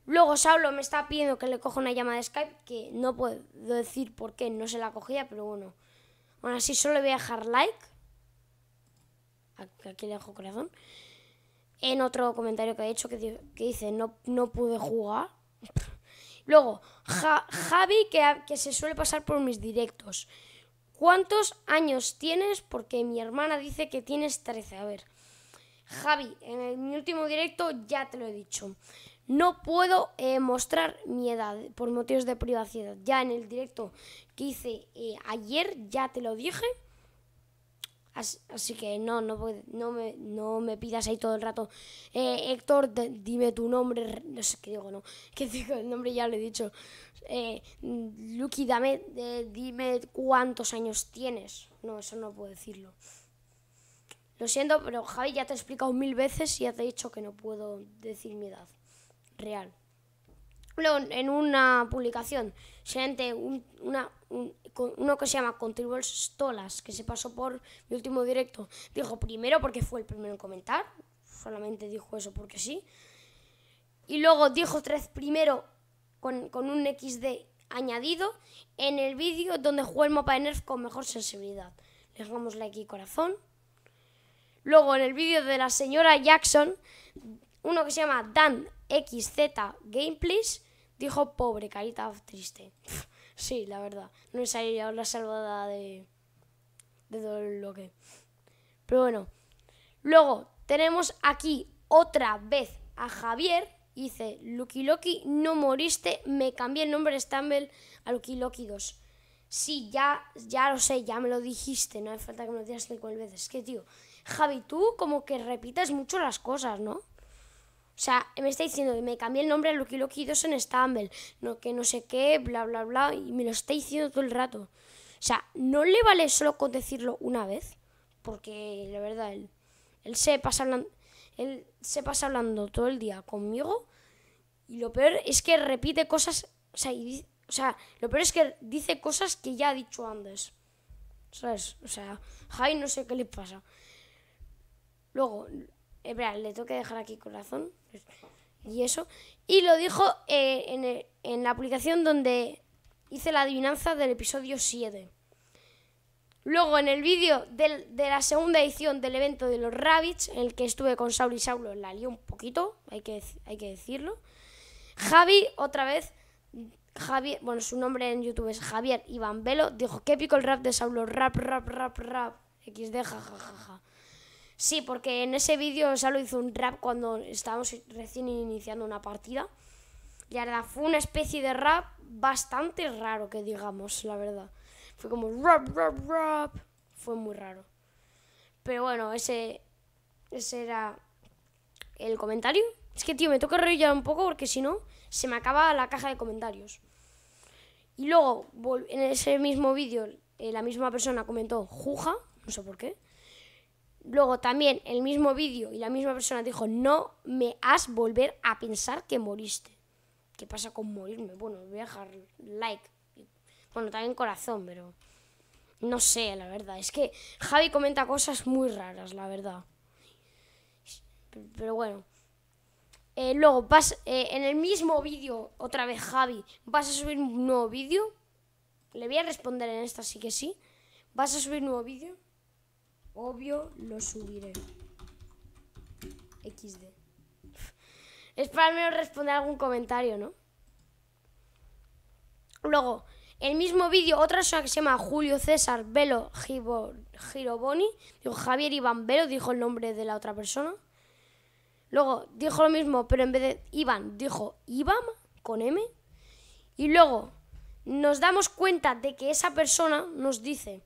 Luego Saulo me está pidiendo que le coja una llamada de Skype, que no puedo decir por qué no se la cogía, pero bueno. Bueno, así solo voy a dejar like. Aquí le dejo corazón. En otro comentario que he hecho que, dice, no, no pude jugar. Luego, Javi, que, que se suele pasar por mis directos. ¿Cuántos años tienes? Porque mi hermana dice que tienes 13. A ver. Javi, en el, mi último directo ya te lo he dicho. No puedo eh, mostrar mi edad por motivos de privacidad. Ya en el directo que hice eh, ayer ya te lo dije. Así, que no, no, no, me, no, me, pidas ahí todo el rato. Eh, Héctor, dime tu nombre. No sé qué digo, no. Que digo, el nombre ya lo he dicho. Lucky, dame, dime cuántos años tienes. No, eso no puedo decirlo. Lo siento, pero Javi ya te he explicado mil veces y ya te he dicho que no puedo decir mi edad real. Luego, en una publicación, gente, uno que se llama Contribol Stolas, que se pasó por mi último directo, dijo primero porque fue el primero en comentar, solamente dijo eso porque sí, y luego dijo tres primero con, un XD añadido en el vídeo donde jugó el mapa de Nerf con mejor sensibilidad. Le damos like y corazón. Luego en el vídeo de la señora Jackson, uno que se llama Dan XZ Gameplays dijo pobre, carita triste. sí, la verdad. No es ahí la salvada de, de todo lo que. Pero bueno. Luego tenemos aquí otra vez a Javier. Dice, Lucky Loki, no moriste, me cambié el nombre de Stumble a Lucky Loki 2. Sí, ya, ya lo sé, ya me lo dijiste, no hace falta que me lo digas cinco veces. Es que, tío, Javi, tú como que repites mucho las cosas, ¿no? O sea, me está diciendo que me cambié el nombre a Lucky Lucky en Stumble, que no sé qué, bla, bla, bla, y me lo está diciendo todo el rato. O sea, no le vale solo con decirlo una vez, porque la verdad, él, él, se, pasa hablando, él se pasa hablando todo el día conmigo y lo peor es que repite cosas, o sea, lo peor es que dice cosas que ya ha dicho antes. ¿Sabes? O sea, ay, no sé qué le pasa. Luego, le tengo que dejar aquí corazón y eso. Y lo dijo eh, en, la aplicación donde hice la adivinanza del episodio 7. Luego en el vídeo de la segunda edición del evento de los Rabbits, en el que estuve con Saul y Saulo, la lió un poquito, hay que, hay que decirlo. Javi, otra vez, Javi bueno, su nombre en YouTube es Javier Iván Velo, dijo qué épico el rap de Saulo, rap, rap, rap, rap, XD, jajajaja. Sí, porque en ese vídeo solo hizo un rap cuando estábamos recién iniciando una partida. Y verdad fue una especie de rap bastante raro, que digamos, la verdad. Fue como rap, rap, rap. Fue muy raro. Pero bueno, ese, era el comentario. Es que, tío, me toca reír ya un poco porque si no, se me acaba la caja de comentarios. Y luego, en ese mismo vídeo, eh, la misma persona comentó Juja, no sé por qué. Luego también el mismo vídeo y la misma persona dijo, no me has volver a pensar que moriste. ¿Qué pasa con morirme? Bueno, voy a dejar like. Bueno, también corazón, pero... No sé, la verdad. Es que Javi comenta cosas muy raras, la verdad. Pero bueno. Eh, luego, vas, eh, en el mismo vídeo, otra vez Javi, vas a subir un nuevo vídeo. Le voy a responder en esta, sí que sí. ¿Vas a subir un nuevo vídeo? Obvio, lo subiré. XD. Es para al menos responder algún comentario, ¿no? Luego, el mismo vídeo, otra persona que se llama Julio César Velo Giroboni, Dijo Javier Iván Velo, dijo el nombre de la otra persona. Luego dijo lo mismo, pero en vez de Iván, dijo Iván con M. Y luego nos damos cuenta de que esa persona nos dice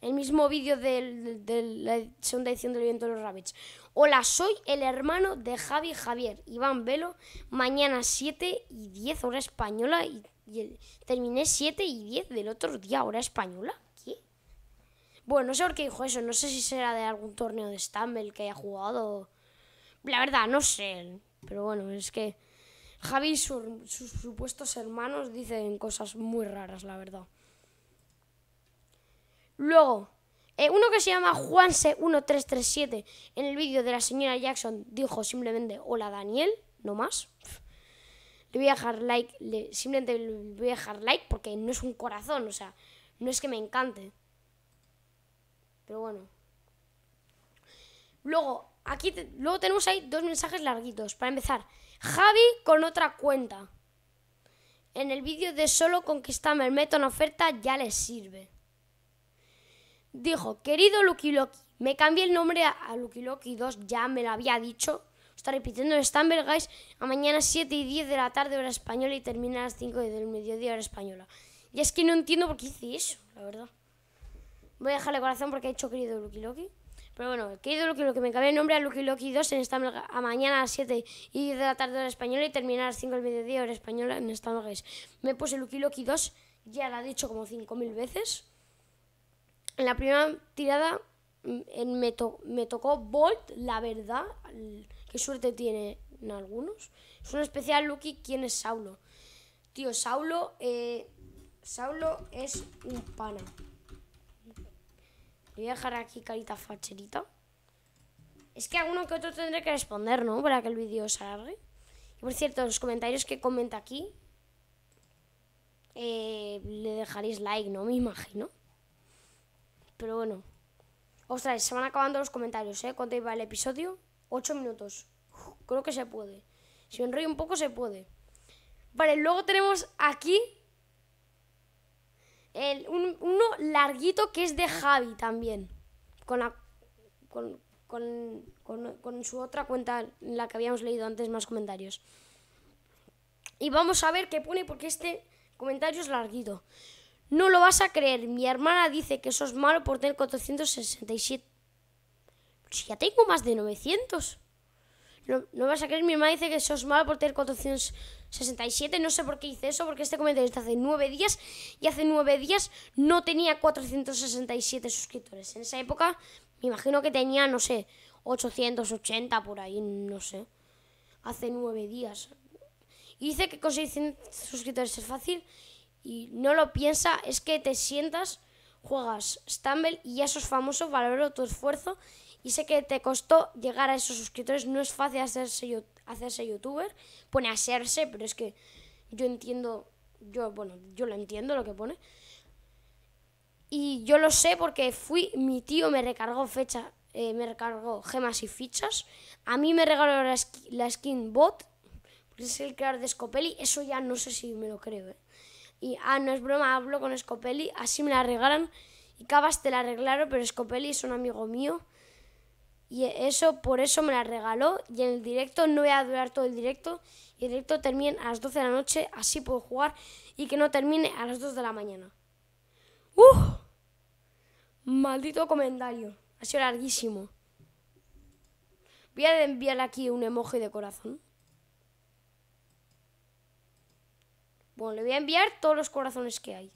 el mismo vídeo de la segunda edición del evento de los Rabbits. Hola, soy el hermano de Javi Javier, Iván Velo, mañana 7 y 10 hora española y, terminé 7 y 10 del otro día hora española. ¿Qué? Bueno, no sé por qué dijo eso, no sé si será de algún torneo de Stumble que haya jugado. La verdad, no sé, pero bueno, es que Javi y sus supuestos hermanos dicen cosas muy raras, la verdad. Luego, eh, uno que se llama Juanse1337 en el vídeo de la señora Jackson dijo simplemente hola Daniel, no más. Le voy a dejar like, simplemente le voy a dejar like porque no es un corazón, o sea, no es que me encante. Pero bueno. Luego, aquí luego tenemos ahí dos mensajes larguitos. Para empezar, Javi con otra cuenta. En el vídeo de solo conquistame el método en oferta ya les sirve. Dijo, querido Lucky Loki, me cambié el nombre a, Lucky Lucky Loki 2, ya me lo había dicho. Está repitiendo en Stamberg Guys a mañana 7 y 10 de la tarde hora española y termina a las 5 del mediodía hora española. Y es que no entiendo por qué hice eso, la verdad. Voy a dejarle corazón porque ha dicho querido Lucky Loki. Pero bueno, querido Lucky Loki, me cambié el nombre a Lucky Loki 2 en a mañana a las 7 y 10 de la tarde hora española y termina a las 5 del mediodía hora española en Stamberg Guys. Me puse Lucky Loki 2, ya lo ha dicho como 5.000 veces. En la primera tirada mm, me, tocó Bolt, la verdad. Qué suerte tienen algunos. Es un especial Lucky, ¿quién es Saulo? Tío, Saulo, eh, Saulo es un pana. Le voy a dejar aquí carita facherita. Es que alguno que otro tendré que responder, ¿no? Para que el vídeo se Y por cierto, los comentarios que comenta aquí, eh, le dejaréis like, ¿no? Me imagino. Pero bueno. Ostras, se van acabando los comentarios, ¿eh? ¿Cuánto iba el episodio? Ocho minutos. creo que se puede. Si me enrollo un poco, se puede. Vale, luego tenemos aquí uno larguito que es de Javi también. Con, la, con, con, con su otra cuenta en la que habíamos leído antes más comentarios. Y vamos a ver qué pone porque este comentario es larguito. No lo vas a creer. Mi hermana dice que eso es malo por tener 467. Si ya tengo más de 900. No, vas a creer. Mi hermana dice que eso es malo por tener 467. No sé por qué hice eso, porque este comentario está hace 9 días. Y hace 9 días no tenía 467 suscriptores. En esa época me imagino que tenía, no sé, 880 por ahí, no sé. Hace 9 días. Y dice que con 600 suscriptores es fácil y no lo piensa, es que te sientas, juegas Stumble y ya sos famoso, valoro tu esfuerzo y sé que te costó llegar a esos suscriptores, no es fácil hacerse, hacerse youtuber, pone a hacerse, pero es que yo entiendo, yo, bueno, yo lo entiendo lo que pone. Y yo lo sé porque fui, mi tío me recargó fecha, eh, me recargó gemas y fichas. A mí me regaló la, skin, bot, porque es el creador de Scopelli. Eso ya no sé si me lo creo, ¿eh? Y, ah, no es broma, hablo con Scopelli, así me la arreglaron. Y Cabas te la arreglaron, pero Scopelli es un amigo mío. Y eso, por eso me la regaló. Y en el directo, no voy a durar todo el directo. Y el directo termine a las 12 de la noche, así puedo jugar. Y que no termine a las 2 de la mañana. ¡Uf! ¡Uh! Maldito comentario. Ha sido larguísimo. Voy a enviar aquí un emoji de corazón. Bueno, le voy a enviar todos los corazones que hay.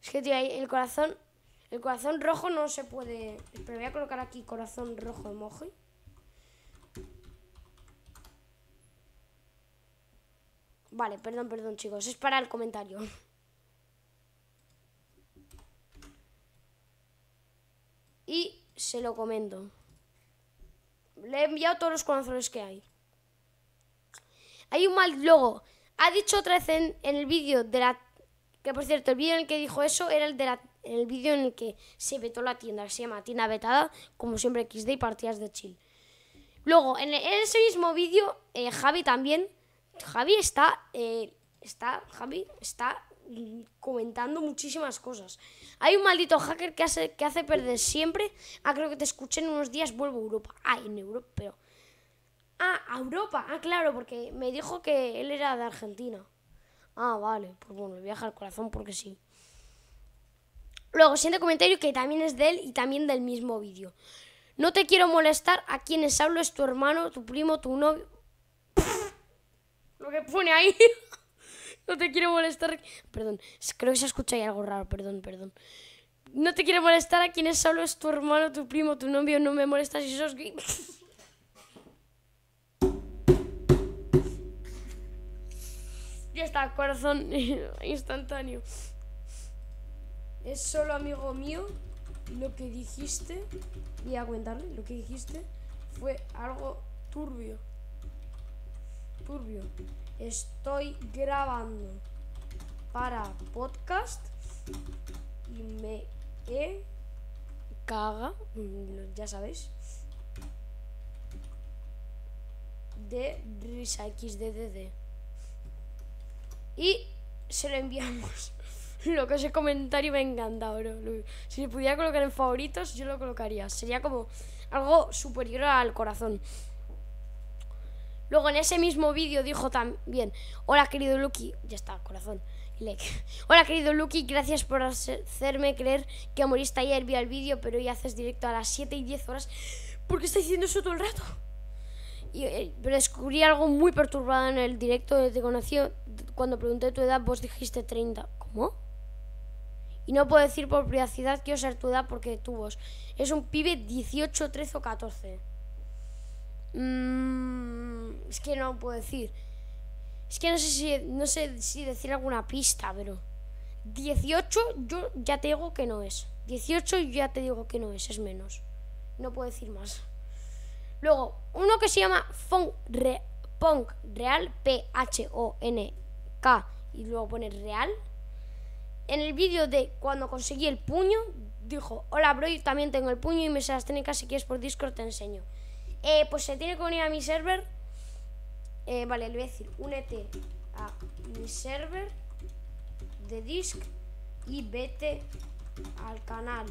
Es que, tío, el corazón... El corazón rojo no se puede... Pero voy a colocar aquí corazón rojo emoji. Vale, perdón, perdón, chicos. Es para el comentario. y se lo comento. Le he enviado todos los corazones que hay. Hay un mal luego Ha dicho otra vez en, el vídeo de la... Que por cierto, el vídeo en el que dijo eso era el de la, el vídeo en el que se vetó la tienda. Se llama Tienda Vetada, como siempre XD y partidas de chill. Luego, en, ese mismo vídeo, eh, Javi también. Javi está... Eh, está... Javi está comentando muchísimas cosas. Hay un maldito hacker que hace, que hace perder siempre. Ah, creo que te escuché en unos días, vuelvo a Europa. Ah, en Europa, pero... Ah, a Europa. Ah, claro, porque me dijo que él era de Argentina. Ah, vale. Pues bueno, viaja al corazón porque sí. Luego, siguiente comentario que también es de él y también del mismo vídeo. No te quiero molestar, a quienes hablo es tu hermano, tu primo, tu novio... lo que pone ahí. No te quiero molestar. Perdón, creo que se escucha ahí algo raro, perdón, perdón. No te quiero molestar a quienes solo es tu hermano, tu primo, tu novio. No me molestas y sos gay. ya está, corazón instantáneo. Es solo amigo mío lo que dijiste. Y a contarle, lo que dijiste fue algo turbio. Turbio estoy grabando para podcast y me caga, mm, ya sabéis, de risa xddd y se lo enviamos. lo que ese comentario me encanta, bro. Si le pudiera colocar en favoritos, yo lo colocaría. Sería como algo superior al corazón. Luego en ese mismo vídeo dijo también, hola querido Lucky, ya está, corazón. Hola querido Lucky, gracias por hacerme creer que Amorista ayer, vi el vídeo, pero hoy haces directo a las 7 y 10 horas. ¿Por qué está diciendo eso todo el rato? Y, eh, pero descubrí algo muy perturbado en el directo de te conocí. Cuando pregunté tu edad, vos dijiste 30. ¿Cómo? Y no puedo decir por privacidad quiero ser tu edad porque tú vos. Es un pibe 18, 13 o 14. Mmm es que no puedo decir. Es que no sé si, no sé si decir alguna pista, pero... 18 yo ya te digo que no es. 18 ya te digo que no es, es menos. No puedo decir más. Luego, uno que se llama Funk, Punk Real, P-H-O-N-K, y luego pone Real. En el vídeo de cuando conseguí el puño, dijo, hola bro, yo también tengo el puño y me sé las técnicas, si quieres por Discord te enseño. Eh, pues se tiene que unir a mi server eh, vale, le voy a decir, únete a mi server de disc y vete al canal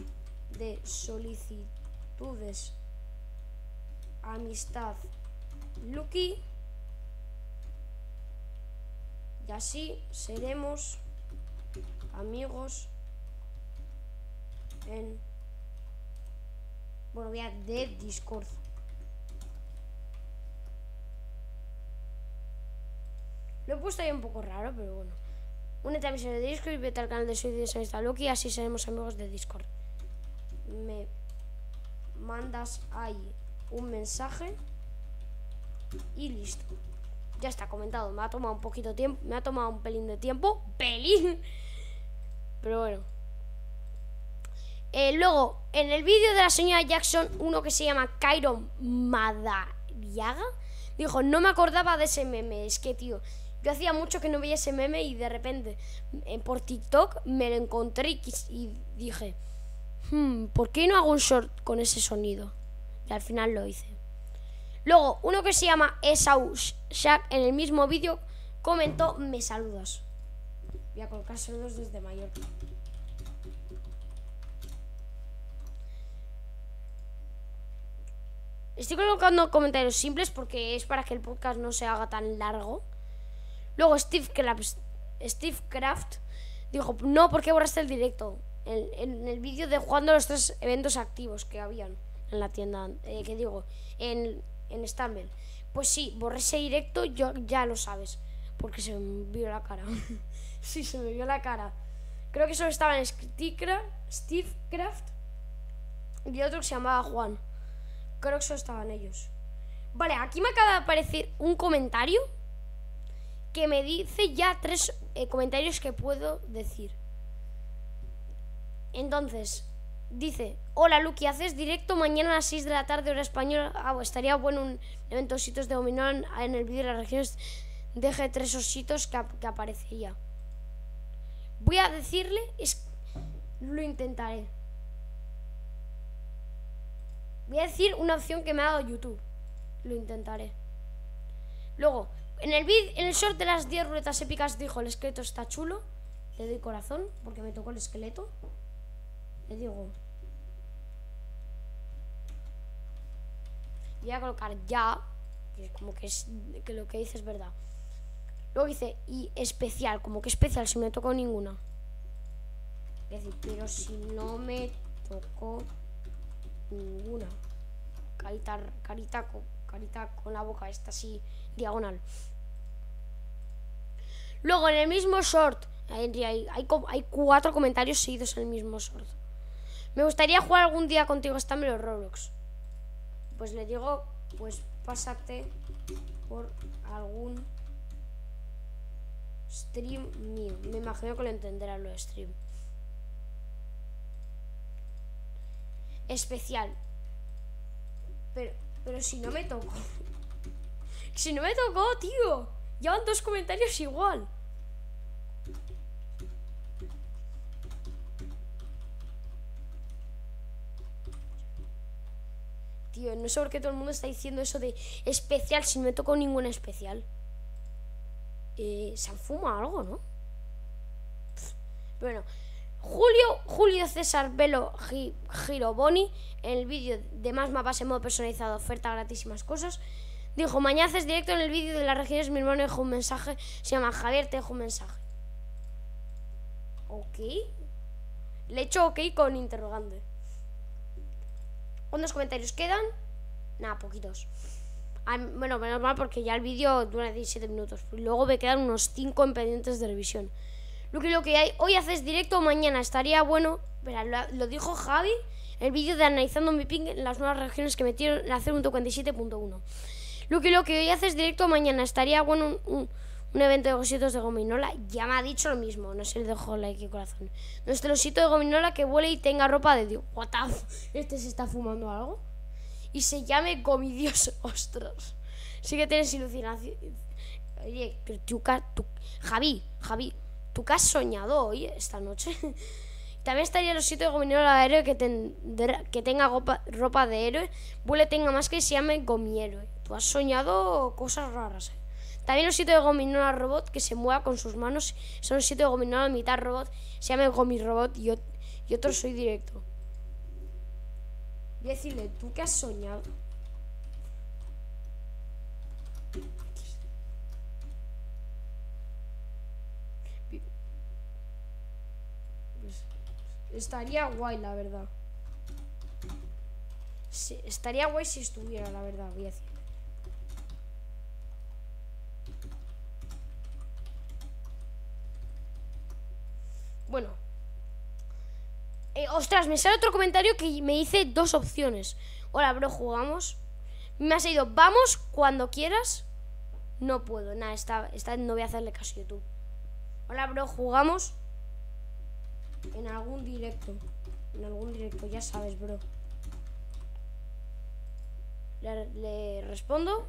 de solicitudes amistad Lucky y así seremos amigos en bueno voy a de Discord Lo he puesto ahí un poco raro, pero bueno. Únete a mi servidor de Discord y vete al canal de su Insta Lucky así seremos amigos de Discord. Me mandas ahí un mensaje y listo. Ya está comentado, me ha tomado un poquito tiempo, me ha tomado un pelín de tiempo, pelín. Pero bueno. Eh, luego, en el vídeo de la señora Jackson, uno que se llama Cairo Madariaga, dijo, no me acordaba de ese meme, es que tío, yo hacía mucho que no veía ese meme y de repente eh, por TikTok me lo encontré y, dije, hmm, ¿por qué no hago un short con ese sonido? Y al final lo hice. Luego, uno que se llama Esau Jack en el mismo vídeo comentó, me saludas. Voy a colocar saludos desde Mallorca. Estoy colocando comentarios simples porque es para que el podcast no se haga tan largo. Luego Steve Craft dijo, no, ¿por qué borraste el directo? En, el vídeo de jugando los tres eventos activos que habían en la tienda, eh, que digo, en, en Pues sí, borré ese directo, yo, ya lo sabes, porque se me vio la cara. sí, se me vio la cara. Creo que solo estaban Steve Craft y otro que se llamaba Juan. Creo que solo estaban ellos. Vale, aquí me acaba de aparecer un comentario que me dice ya tres eh, comentarios que puedo decir. Entonces, dice, hola Luqui, ¿haces directo mañana a las 6 de la tarde hora española? Ah, pues estaría bueno un evento ositos de dominó en el vídeo de las regiones. Deje tres ositos que, que aparecería. Voy a decirle, es, lo intentaré. Voy a decir una opción que me ha dado YouTube. Lo intentaré. Luego, en el, vid, en el short de las 10 ruletas épicas dijo, el esqueleto está chulo. Le doy corazón porque me tocó el esqueleto. Le digo... Voy a colocar ya, que como que, es, que lo que dice es verdad. Luego dice, y especial, como que especial, si me tocó ninguna. Es decir, pero si no me tocó ninguna. Carita, carita carita con la boca esta así diagonal. Luego en el mismo short, hay, hay, cuatro comentarios seguidos en el mismo short. Me gustaría jugar algún día contigo en los Roblox. Pues le digo, pues pásate por algún stream mío. Me imagino que lo entenderá lo de stream. Especial. Pero pero si no me tocó. si no me tocó, tío. Llevan dos comentarios igual. Tío, no sé por qué todo el mundo está diciendo eso de especial si no me tocó ningún especial. Eh, se han fumado algo, ¿no? bueno, Julio, Julio César Velo Giroboni, en el vídeo de más mapas en modo personalizado, oferta gratísimas cosas, dijo, mañana haces directo en el vídeo de las regiones, mi hermano dejó un mensaje, se llama Javier, te dejo un mensaje. Ok. Le echo ok con interrogante. ¿Cuántos comentarios quedan? Nada, poquitos. Ah, bueno, menos mal porque ya el vídeo dura 17 minutos. Luego me quedan unos 5 en pendientes de revisión lo que, lo que hay, hoy haces directo mañana. Estaría bueno, verá, lo, dijo Javi, el vídeo de analizando mi ping en las nuevas regiones que metieron la 0.47.1 Lo que, lo que hoy haces directo mañana. Estaría bueno un, evento de cositos de gominola. Ya me ha dicho lo mismo, no se le dejó like y corazón. Nuestro osito de gominola que vuele y tenga ropa de Dios. What the ¿Este se está fumando algo? Y se llame Gomidios Ostros. Sí que tienes ilucinación. Oye, Javi, Javi, ¿Tú qué has soñado hoy, esta noche? También estaría los sitios de gominola aéreo que, que tenga ropa, de héroe, vuele tenga más que se llame gomiero. Tú has soñado cosas raras. ¿eh? También los sitios de gominola robot que se mueva con sus manos. son siete sitios de gominola mitad robot, se llama gomirobot y, y otro soy directo. Decirle, ¿tú qué has soñado? Estaría guay, la verdad. estaría guay si estuviera, la verdad, voy a decir. Bueno. Eh, ostras, me sale otro comentario que me dice dos opciones. Hola, bro, jugamos. Me has ido, vamos cuando quieras. No puedo, nada, está no voy a hacerle caso a YouTube. Hola, bro, jugamos. En algún directo. En algún directo, ya sabes, bro. Le, respondo.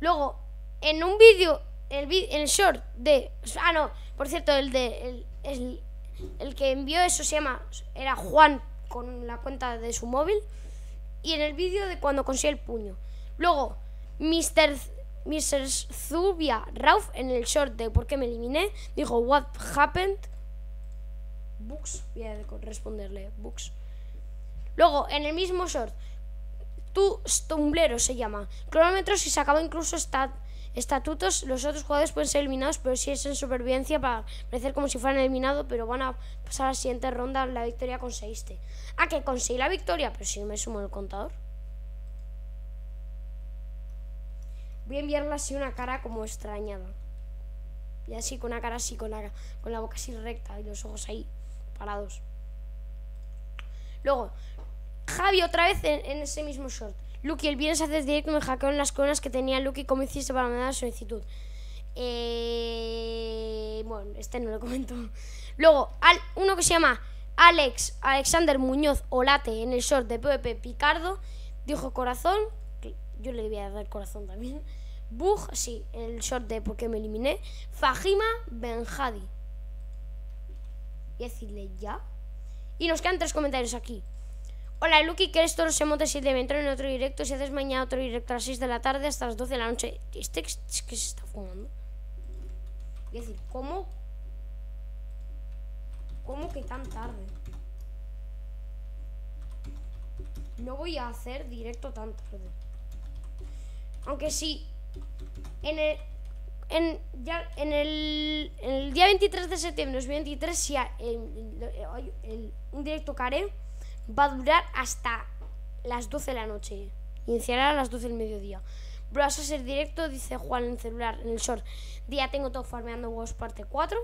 Luego, en un vídeo, el, el short de... Ah, no, por cierto, el de... El, que envió eso se llama... Era Juan con la cuenta de su móvil. Y en el vídeo de cuando consigue el puño. Luego, Mr. Mr. Zubia Rauf en el short de por qué me eliminé dijo What happened Books, voy a responderle Books. Luego, en el mismo short, tu tumblero se llama. Cronómetros y acaba incluso estatutos. Los otros jugadores pueden ser eliminados, pero si es en supervivencia para parecer como si fueran eliminados, pero van a pasar a la siguiente ronda. La victoria conseguiste. Ah, que conseguí la victoria, pero si me sumo el contador. Voy a enviarla así una cara como extrañada. Y así, con una cara así, con la, con la boca así recta y los ojos ahí parados Luego, Javi otra vez en, ese mismo short. Lucky, el viernes haces directo me en las coronas que tenía Lucky. ¿Cómo hiciste para mandar la solicitud? Eh, bueno, este no lo comento. Luego, al, uno que se llama Alex Alexander Muñoz Olate en el short de PvP Picardo dijo corazón. Que yo le debía dar corazón también. Bug, sí, en el short de porque me eliminé. Fajima Benjadi y decirle ya. Y nos quedan tres comentarios aquí. Hola Lucky, ¿quieres todos los emotes y debe entrar en otro directo? Si haces mañana otro directo a las 6 de la tarde hasta las 12 de la noche. ¿Este que se está fumando? Y decir, ¿cómo? ¿Cómo que tan tarde? No voy a hacer directo tan tarde. Aunque sí, en el, en, ya, en, el, día 23 de septiembre, de 23, un directo que va a durar hasta las 12 de la noche. Iniciará a las 12 del mediodía. Bro, a ser directo, dice Juan en el celular, en el short. Día tengo todo farmeando voz parte 4.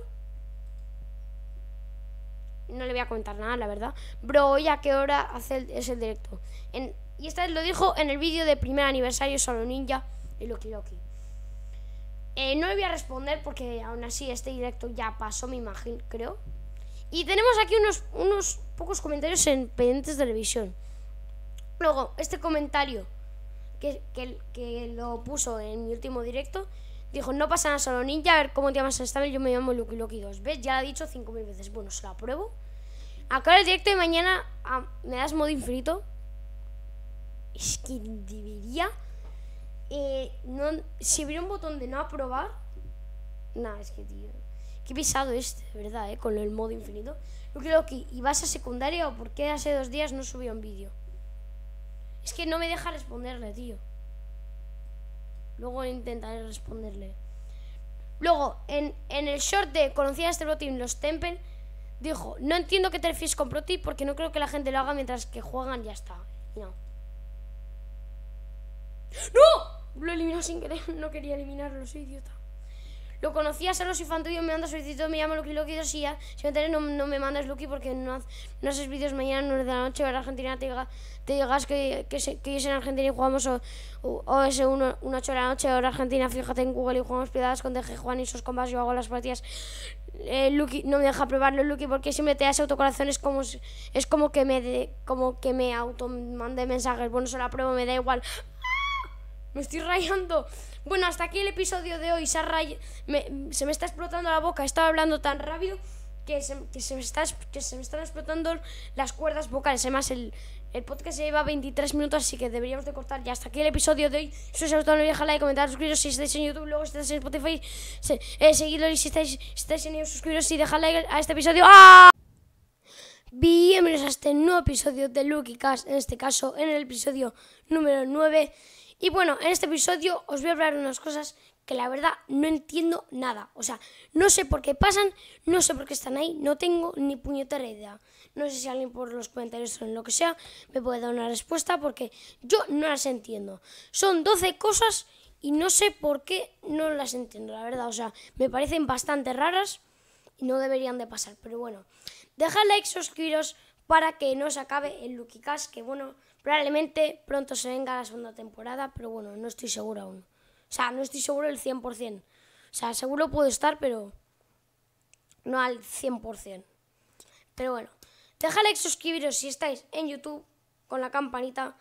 No le voy a contar nada, la verdad. Bro, hoy a qué hora hace es el directo. y esta vez lo dijo en el vídeo de primer aniversario Solo Ninja y Loki Loki. Eh, no le voy a responder porque aún así este directo ya pasó, me imagino, creo. Y tenemos aquí unos, unos pocos comentarios en pendientes de revisión. Luego, este comentario que, que, lo puso en mi último directo, dijo, no pasa nada, solo ninja, a ver cómo te llamas estable, yo me llamo Lucky Loki 2. ¿Ves? Ya lo ha dicho 5.000 veces. Bueno, se lo apruebo. Acá el directo de mañana ah, me das modo infinito. Es que debería eh, no, si hubiera un botón de no aprobar, nada, es que tío, qué pesado este, de verdad, eh, con el modo infinito. Yo creo que ibas a secundaria o por qué hace dos días no subió un vídeo. Es que no me deja responderle, tío. Luego intentaré responderle. Luego, en, el short de Conocía este protein los Temple, dijo, no entiendo que te refieres con protein porque no creo que la gente lo haga mientras que juegan, ya está. No. ¡No! Lo eliminó sin querer, no quería eliminarlo, soy idiota. Lo conocía, solo soy fan tuyo, me mandas solicitud, me llamo Lucky Lucky ya. Si me tenés, no, me mandas Lucky porque no, haces vídeos mañana, es de la noche, para Argentina, te, te digas que, es en Argentina y jugamos o, o, es una hora de la noche, ahora Argentina, fíjate en Google y jugamos piedadas con DG Juan y sus combas, yo hago las partidas. Eh, Lucky, no me deja probarlo, Lucky, porque si me te das autocorazones como, es como que me, auto como que me automande mensajes. Bueno, solo la pruebo, me da igual. Me estoy rayando. Bueno, hasta aquí el episodio de hoy. Se, me, se me está explotando la boca. Estaba hablando tan rápido que se, me, que se están explotando las cuerdas vocales. Además, el, podcast se lleva 23 minutos, así que deberíamos de cortar ya. Hasta aquí el episodio de hoy. Eso es todo. No dejar like, comentar, suscribiros si estáis en YouTube, luego si estáis en Spotify, eh, seguidlo y si estáis, si estáis en YouTube, suscribiros y dejar like a este episodio. ¡Ah! Bienvenidos a este nuevo episodio de Lucky Cast, en este caso en el episodio número 9. Y bueno, en este episodio os voy a hablar unas cosas que la verdad no entiendo nada. O sea, no sé por qué pasan, no sé por qué están ahí, no tengo ni puñetera idea. No sé si alguien por los comentarios o en lo que sea me puede dar una respuesta porque yo no las entiendo. Son 12 cosas y no sé por qué no las entiendo, la verdad. O sea, me parecen bastante raras y no deberían de pasar. Pero bueno, dejad like, suscribiros para que no se acabe el Lucky Cash, que bueno, Probablemente pronto se venga la segunda temporada, pero bueno, no estoy seguro aún. O sea, no estoy seguro del 100%. O sea, seguro puedo estar, pero no al 100%. Pero bueno, dejad like, suscribiros si estáis en YouTube con la campanita.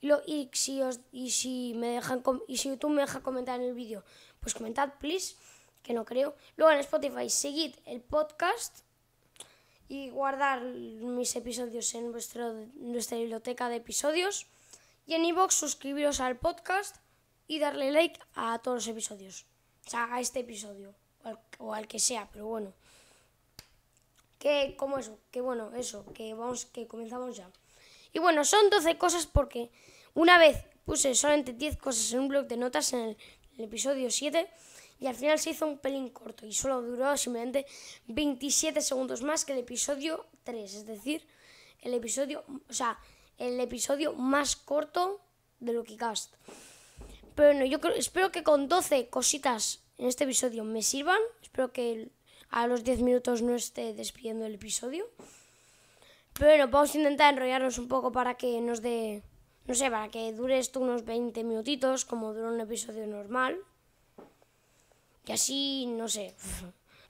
Y, lo, y, si, me dejan y si YouTube me deja comentar en el vídeo, pues comentad, please, que no creo. Luego en Spotify, seguid el podcast y guardar mis episodios en vuestro, nuestra biblioteca de episodios y en iBox suscribiros al podcast y darle like a todos los episodios. O sea, a este episodio o al, que sea, pero bueno. Que ¿Cómo eso, que bueno, eso, que vamos que comenzamos ya. Y bueno, son 12 cosas porque una vez puse solamente 10 cosas en un blog de notas en el, en el episodio 7 y al final se hizo un pelín corto y solo duró simplemente 27 segundos más que el episodio 3, es decir, el episodio, o sea, el episodio más corto de Lucky Cast. Pero bueno, yo espero que con 12 cositas en este episodio me sirvan. Espero que a los 10 minutos no esté despidiendo el episodio. Pero bueno, vamos a intentar enrollarnos un poco para que nos dé, no sé, para que dure esto unos 20 minutitos, como dura un episodio normal. Y así, no sé.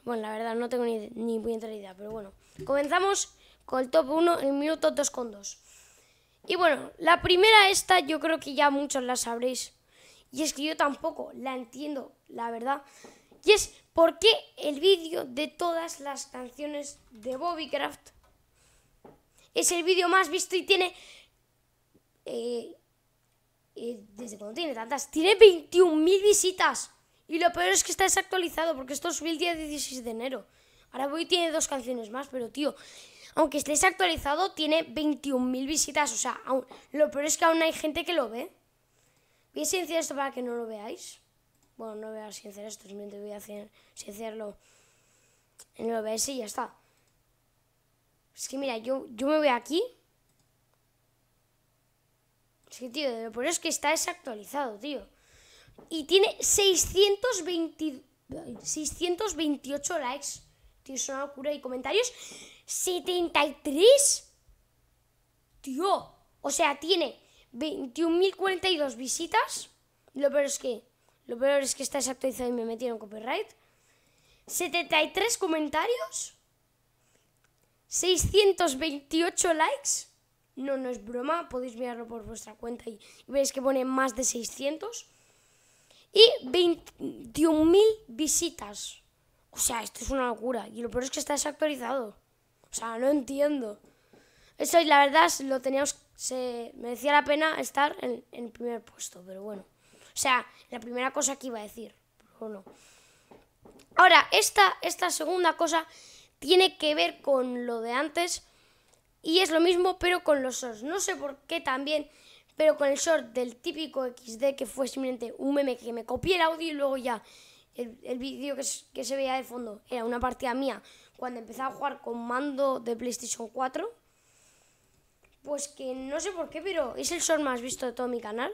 Bueno, la verdad no tengo ni, ni muy idea, pero bueno. Comenzamos con el top 1 en minuto 2 con 2. Y bueno, la primera esta yo creo que ya muchos la sabréis. Y es que yo tampoco la entiendo, la verdad. Y es por qué el vídeo de todas las canciones de Bobbycraft es el vídeo más visto y tiene... Eh, eh, ¿Desde cuando tiene tantas? Tiene 21.000 visitas. Y lo peor es que está desactualizado, porque esto subió el día 16 de enero. Ahora voy tiene dos canciones más, pero tío, aunque esté desactualizado, tiene 21.000 visitas. O sea, aún, lo peor es que aún hay gente que lo ve. Voy a silenciar esto para que no lo veáis. Bueno, no voy a silenciar esto, simplemente voy a silenciarlo en el OBS y ya está. Es que mira, yo, yo me voy aquí. Es que, tío, lo peor es que está desactualizado, tío. Y tiene 620, 628 likes. Tío, es una locura. Y comentarios, 73. Tío, o sea, tiene 21.042 visitas. Lo peor es que, lo peor es que está desactualizado y me metieron copyright. 73 comentarios. 628 likes. No, no es broma, podéis mirarlo por vuestra cuenta y veis que pone más de 600 y 21.000 visitas. O sea, esto es una locura. Y lo peor es que está desactualizado. O sea, no entiendo. Eso, y la verdad, lo teníamos. Se, merecía la pena estar en, el primer puesto, pero bueno. O sea, la primera cosa que iba a decir. no. Ahora, esta, esta segunda cosa tiene que ver con lo de antes. Y es lo mismo, pero con los SOS. No sé por qué también pero con el short del típico XD que fue simplemente un meme que me copié el audio y luego ya el, vídeo que, se veía de fondo era una partida mía cuando empezaba a jugar con mando de PlayStation 4. Pues que no sé por qué, pero es el short más visto de todo mi canal.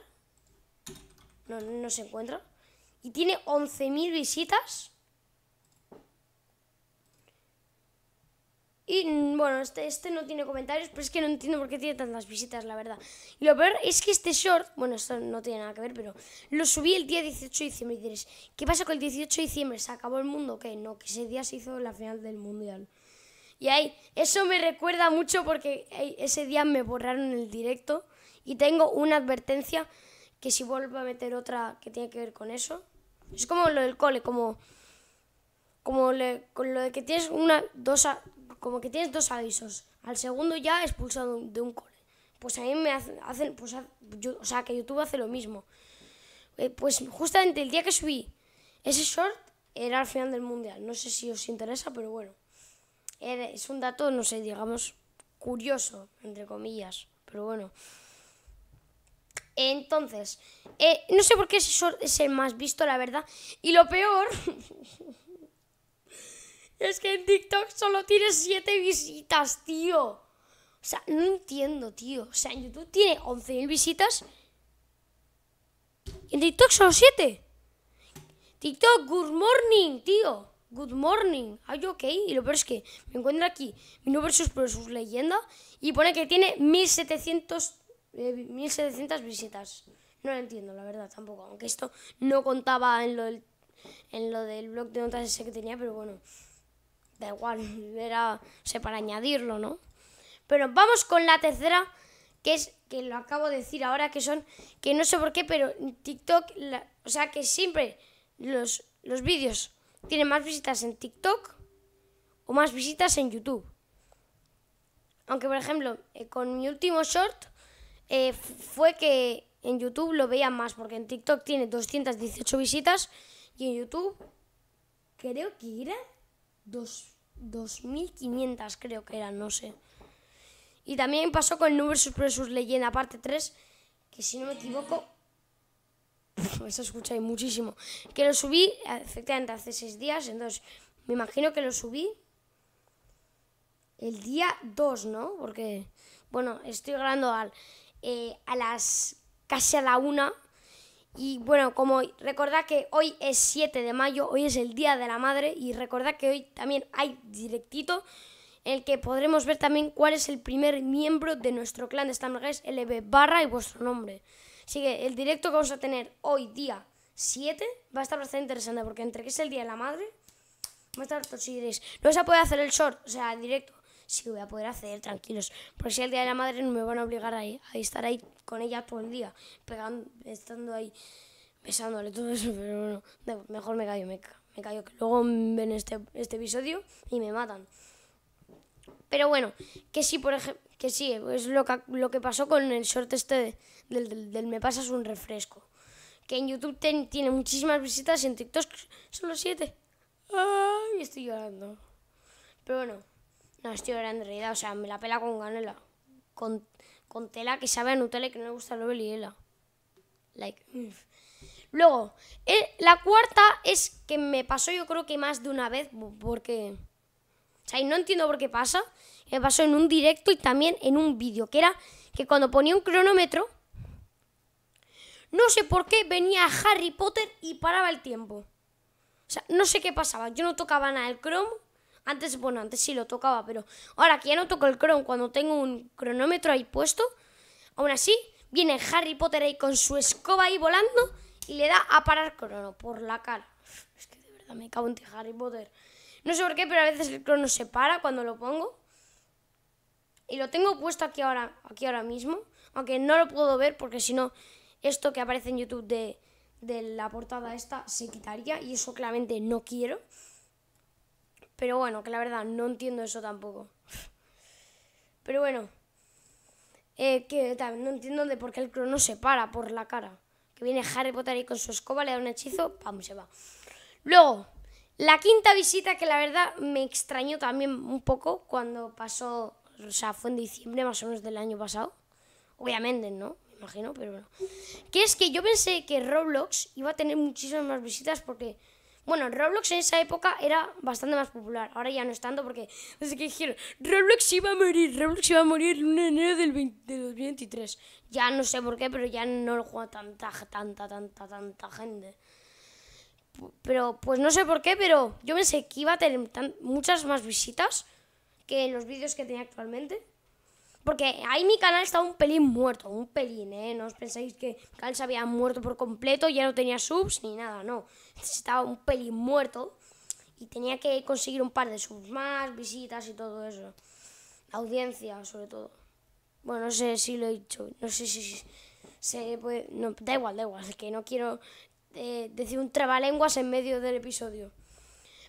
No, no se encuentra. Y tiene 11.000 visitas. Y mm, bueno, este, este no tiene comentarios, pero es que no entiendo por qué tiene tantas visitas, la verdad. Y lo peor es que este short, bueno, esto no tiene nada que ver, pero lo subí el día 18 de diciembre. Y diréis, ¿qué pasa con el 18 de diciembre? ¿Se acabó el mundo? Que no, que ese día se hizo la final del mundial. Y ahí, eso me recuerda mucho porque ese día me borraron el directo y tengo una advertencia que si vuelvo a meter otra que tiene que ver con eso. Es como lo del cole, como como con lo de que tienes una, dos, como que tienes dos avisos, al segundo ya expulsado de un cole. Pues a mí me hacen, pues, o sea, que YouTube hace lo mismo. Eh, pues justamente el día que subí ese short era al final del mundial. No sé si os interesa, pero bueno. Eh, es un dato, no sé, digamos, curioso, entre comillas. Pero bueno. Entonces, eh, no sé por qué ese short es el más visto, la verdad. Y lo peor Es que en TikTok solo tiene 7 visitas, tío. O sea, no entiendo, tío. O sea, en YouTube tiene 11.000 visitas. en TikTok solo 7. TikTok, good morning, tío. Good morning. Ay, ok. Y lo peor es que me encuentro aquí número por sus Leyenda y pone que tiene 1700, 1700 eh, visitas. No lo entiendo, la verdad, tampoco. Aunque esto no contaba en lo del, en lo del blog de notas ese que tenía, pero bueno da igual, era, sé para añadirlo, ¿no? Pero vamos con la tercera, que es, que lo acabo de decir ahora, que son, que no sé por qué, pero TikTok, o sea, que siempre los, los vídeos tienen más visitas en TikTok o más visitas en YouTube. Aunque, por ejemplo, eh, con mi último short eh, fue que en YouTube lo veía más, porque en TikTok tiene 218 visitas y en YouTube creo que era 2.500 creo que eran, no sé. Y también pasó con el vs. Leyenda, parte 3, que si no me equivoco, eso escucháis muchísimo, que lo subí efectivamente hace seis días, entonces me imagino que lo subí el día 2, ¿no? Porque, bueno, estoy grabando al, eh, a las casi a la 1 y bueno, como recordad que hoy es 7 de mayo, hoy es el Día de la Madre y recordad que hoy también hay directito en el que podremos ver también cuál es el primer miembro de nuestro clan de Stamgers LB barra y vuestro nombre. Así que el directo que vamos a tener hoy día 7 va a estar bastante interesante porque entre que es el Día de la Madre, va a estar no se puede hacer el short, o sea, directo. Sí, voy a poder hacer, tranquilos. Porque si el Día de la Madre no me van a obligar a estar ahí con ella todo el día, pegando, estando ahí besándole todo eso, pero bueno, mejor me callo, me, callo, que luego ven este, este episodio y me matan. Pero bueno, que sí, por ejemplo, que sí, es lo que, lo que pasó con el short este del, del, Me pasas un refresco. Que en YouTube tiene muchísimas visitas y en TikTok solo siete. ¡Ay! Estoy llorando. Pero bueno, no estoy llorando en realidad, o sea, me la pela con ganela. Con con tela que sabe a Nutella que no le gusta lo Like. Mm. Luego, eh, la cuarta es que me pasó yo creo que más de una vez, porque... O sea, y no entiendo por qué pasa. Me pasó en un directo y también en un vídeo, que era que cuando ponía un cronómetro, no sé por qué venía Harry Potter y paraba el tiempo. O sea, no sé qué pasaba. Yo no tocaba nada el cromo antes, bueno, antes sí lo tocaba, pero ahora que ya no toco el cron cuando tengo un cronómetro ahí puesto, aún así viene Harry Potter ahí con su escoba ahí volando y le da a parar crono por la cara. Es que de verdad me cago en ti, Harry Potter. No sé por qué, pero a veces el crono se para cuando lo pongo. Y lo tengo puesto aquí ahora, aquí ahora mismo, aunque no lo puedo ver porque si no, esto que aparece en YouTube de, de la portada esta se quitaría y eso claramente no quiero. Pero bueno, que la verdad no entiendo eso tampoco. Pero bueno, eh, que no entiendo de por qué el crono se para por la cara. Que viene Harry Potter ahí con su escoba, le da un hechizo, pam, se va. Luego, la quinta visita que la verdad me extrañó también un poco cuando pasó, o sea, fue en diciembre más o menos del año pasado. Obviamente, ¿no? Me imagino, pero bueno. Que es que yo pensé que Roblox iba a tener muchísimas más visitas porque bueno, Roblox en esa época era bastante más popular. Ahora ya no es tanto porque desde que dijeron Roblox iba a morir, Roblox iba a morir en enero del, 2023. Ya no sé por qué, pero ya no lo juega tanta, tanta, tanta, tanta gente. Pero pues no sé por qué, pero yo pensé que iba a tener muchas más visitas que los vídeos que tenía actualmente. Porque ahí mi canal estaba un pelín muerto, un pelín, ¿eh? No os pensáis que mi se había muerto por completo, ya no tenía subs ni nada, no estaba un pelín muerto y tenía que conseguir un par de subs más, visitas y todo eso. La audiencia, sobre todo. Bueno, no sé si lo he dicho, no sé si se puede... No, da igual, da igual, es que no quiero eh, decir un trabalenguas en medio del episodio.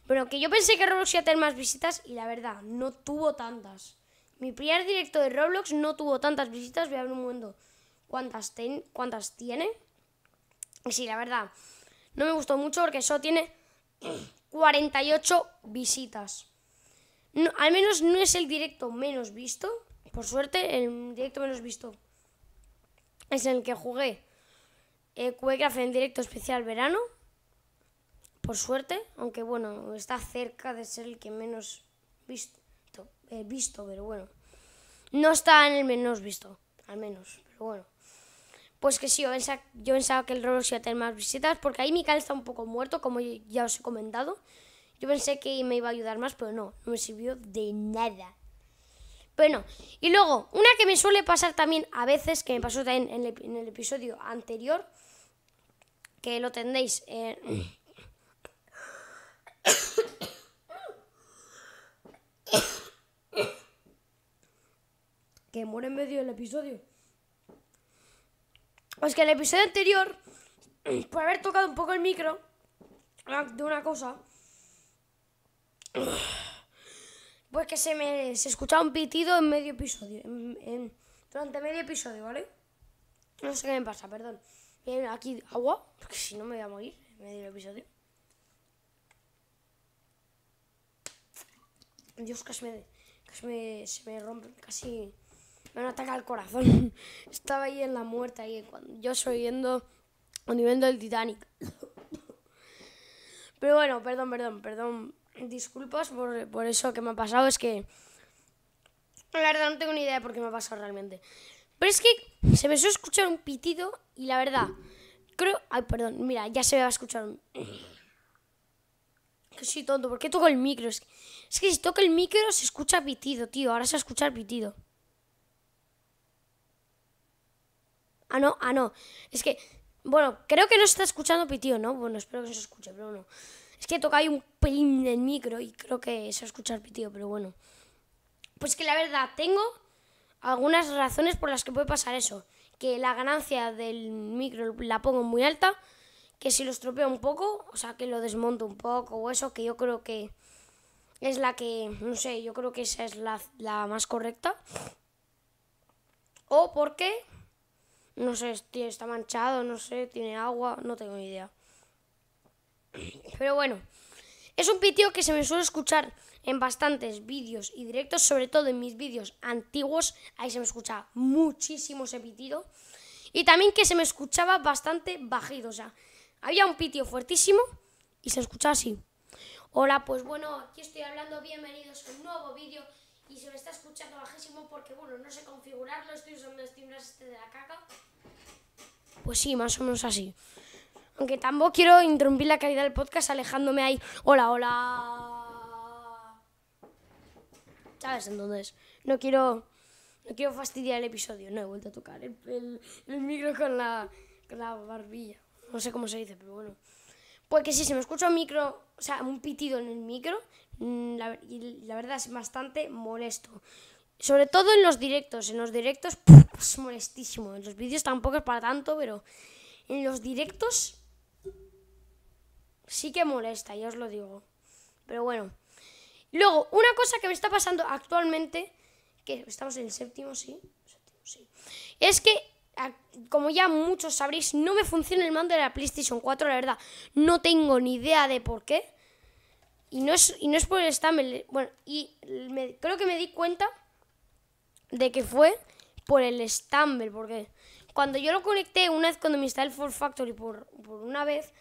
Pero que yo pensé que Roblox iba a tener más visitas y la verdad, no tuvo tantas. Mi primer directo de Roblox no tuvo tantas visitas, voy a ver un momento cuántas, ten, cuántas tiene. Sí, la verdad, no me gustó mucho porque solo tiene 48 visitas. al menos no es el directo menos visto. Por suerte, el directo menos visto es el que jugué eh, hace en directo especial verano. Por suerte, aunque bueno, está cerca de ser el que menos visto, eh, visto pero bueno. No está en el menos visto, al menos, pero bueno pues que sí, yo pensaba, que el Roblox iba a tener más visitas, porque ahí mi canal está un poco muerto, como ya os he comentado. Yo pensé que me iba a ayudar más, pero no, no me sirvió de nada. Bueno, y luego, una que me suele pasar también a veces, que me pasó también en el, en el episodio anterior, que lo tendréis en... Eh, que muere en medio del episodio. Pues que en el episodio anterior, por haber tocado un poco el micro ah, de una cosa, pues que se me escuchaba un pitido en medio episodio, durante medio episodio, ¿vale? No sé qué me pasa, perdón. aquí agua, porque si no me voy a morir en medio episodio. Dios, casi me, casi se me rompe, casi me han atacado el corazón. Estaba ahí en la muerte, ahí cuando yo soy viendo, viendo el Titanic. Pero bueno, perdón, perdón, perdón. Disculpas por, eso que me ha pasado. Es que la verdad no tengo ni idea por qué me ha pasado realmente. Pero es que se me suele escuchar un pitido y la verdad, creo... Ay, perdón, mira, ya se me va a escuchar un... Que soy tonto, ¿por qué toco el micro? Es que, es que si toco el micro se escucha pitido, tío. Ahora se escucha el pitido. Ah, no, ah, no. Es que, bueno, creo que no está escuchando Pitío, ¿no? Bueno, espero que se escuche, pero no. Es que toca ahí un pelín del micro y creo que se va a escuchar Pitío, pero bueno. Pues que la verdad, tengo algunas razones por las que puede pasar eso. Que la ganancia del micro la pongo muy alta, que si lo estropeo un poco, o sea, que lo desmonto un poco o eso, que yo creo que es la que, no sé, yo creo que esa es la, la más correcta. O porque no sé, está manchado, no sé, tiene agua, no tengo ni idea. Pero bueno, es un pitio que se me suele escuchar en bastantes vídeos y directos, sobre todo en mis vídeos antiguos, ahí se me escucha muchísimo ese pitido. Y también que se me escuchaba bastante bajido, o sea, había un pitio fuertísimo y se escuchaba así. Hola, pues bueno, aquí estoy hablando, bienvenidos a un nuevo vídeo y se me está escuchando bajísimo porque, bueno, no sé configurarlo, estoy usando el este de la caca. Pues sí, más o menos así. Aunque tampoco quiero interrumpir la calidad del podcast alejándome ahí. Hola, hola. ¿Sabes? Entonces, no quiero, no quiero fastidiar el episodio. No he vuelto a tocar el, micro con la, barbilla. No sé cómo se dice, pero bueno. Porque que sí, se me escucha un micro, o sea, un pitido en el micro, Mm, la, y la verdad es bastante molesto. Sobre todo en los directos, en los directos es molestísimo. En los vídeos tampoco es para tanto, pero en los directos sí que molesta, ya os lo digo. Pero bueno. Luego, una cosa que me está pasando actualmente, que estamos en el séptimo, sí, séptimo, sí es que, ah, como ya muchos sabréis, no me funciona el mando de la PlayStation 4, la verdad. No tengo ni idea de por qué. Y no es, y no es por el Stumble, Bueno, y creo que me di cuenta de que fue por el Stumble, porque cuando yo lo conecté una vez cuando me instalé el For Factory por, por una vez,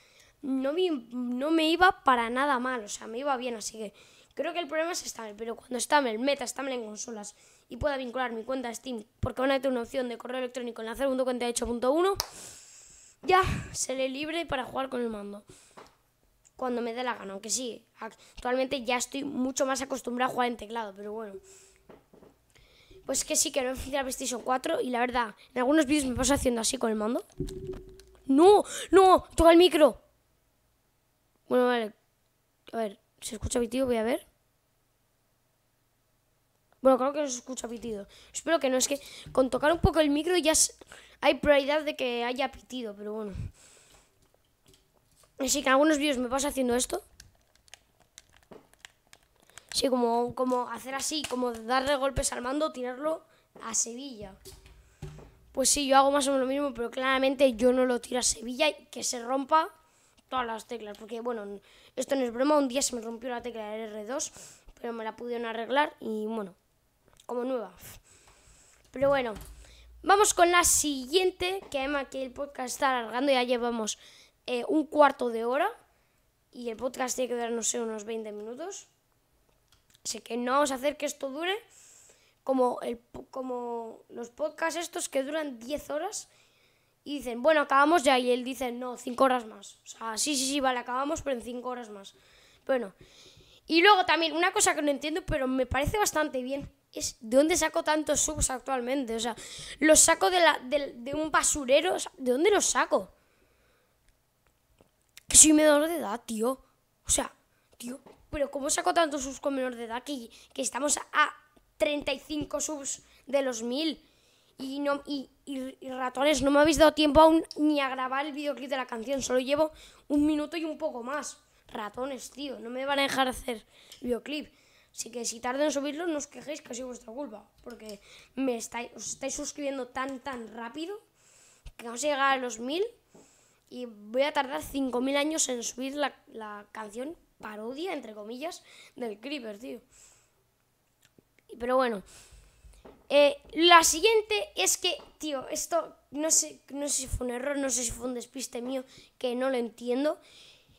no me, no me iba para nada mal, o sea, me iba bien, así que creo que el problema es Stumble, pero cuando Stumble meta Stumble en consolas y pueda vincular mi cuenta Steam, porque van a una opción de correo electrónico en la 0.48.1, ya se le libre para jugar con el mando cuando me dé la gana, aunque sí, actualmente ya estoy mucho más acostumbrado a jugar en teclado, pero bueno. Pues que sí, que no he la PlayStation 4 y la verdad, en algunos vídeos me paso haciendo así con el mando. ¡No! ¡No! ¡Toca el micro! Bueno, vale. A ver, ¿se escucha pitido? Voy a ver. Bueno, creo que no se escucha pitido. Espero que no, es que con tocar un poco el micro ya hay probabilidad de que haya pitido, pero bueno sí que en algunos vídeos me pasa haciendo esto. Sí, como, como hacer así, como darle golpes al mando, tirarlo a Sevilla. Pues sí, yo hago más o menos lo mismo, pero claramente yo no lo tiro a Sevilla y que se rompa todas las teclas. Porque, bueno, esto no es broma, un día se me rompió la tecla del R2, pero me la pudieron arreglar y, bueno, como nueva. Pero bueno, vamos con la siguiente, que además que el podcast está alargando, ya llevamos eh, un cuarto de hora y el podcast tiene que durar, no sé, unos 20 minutos. Así que no vamos a hacer que esto dure como, el, como los podcasts estos que duran 10 horas y dicen, bueno, acabamos ya. Y él dice, no, 5 horas más. O sea, sí, sí, sí, vale, acabamos, pero en 5 horas más. Bueno. Y luego también, una cosa que no entiendo, pero me parece bastante bien, es de dónde saco tantos subs actualmente. O sea, los saco de, la, de, de un basurero. ¿De dónde los saco? soy menor de edad, tío. O sea, tío, pero ¿cómo saco tantos subs con menor de edad que, estamos a 35 subs de los 1000? Y, no, y, ratones, no me habéis dado tiempo aún ni a grabar el videoclip de la canción, solo llevo un minuto y un poco más. Ratones, tío, no me van a dejar hacer videoclip. Así que si tardo en subirlo, no os quejéis que ha sido vuestra culpa, porque me estáis, os estáis suscribiendo tan, tan rápido que vamos a llegar a los 1000 y voy a tardar 5.000 años en subir la, canción parodia, entre comillas, del Creeper, tío. Pero bueno. Eh, la siguiente es que, tío, esto no sé, no sé si fue un error, no sé si fue un despiste mío, que no lo entiendo.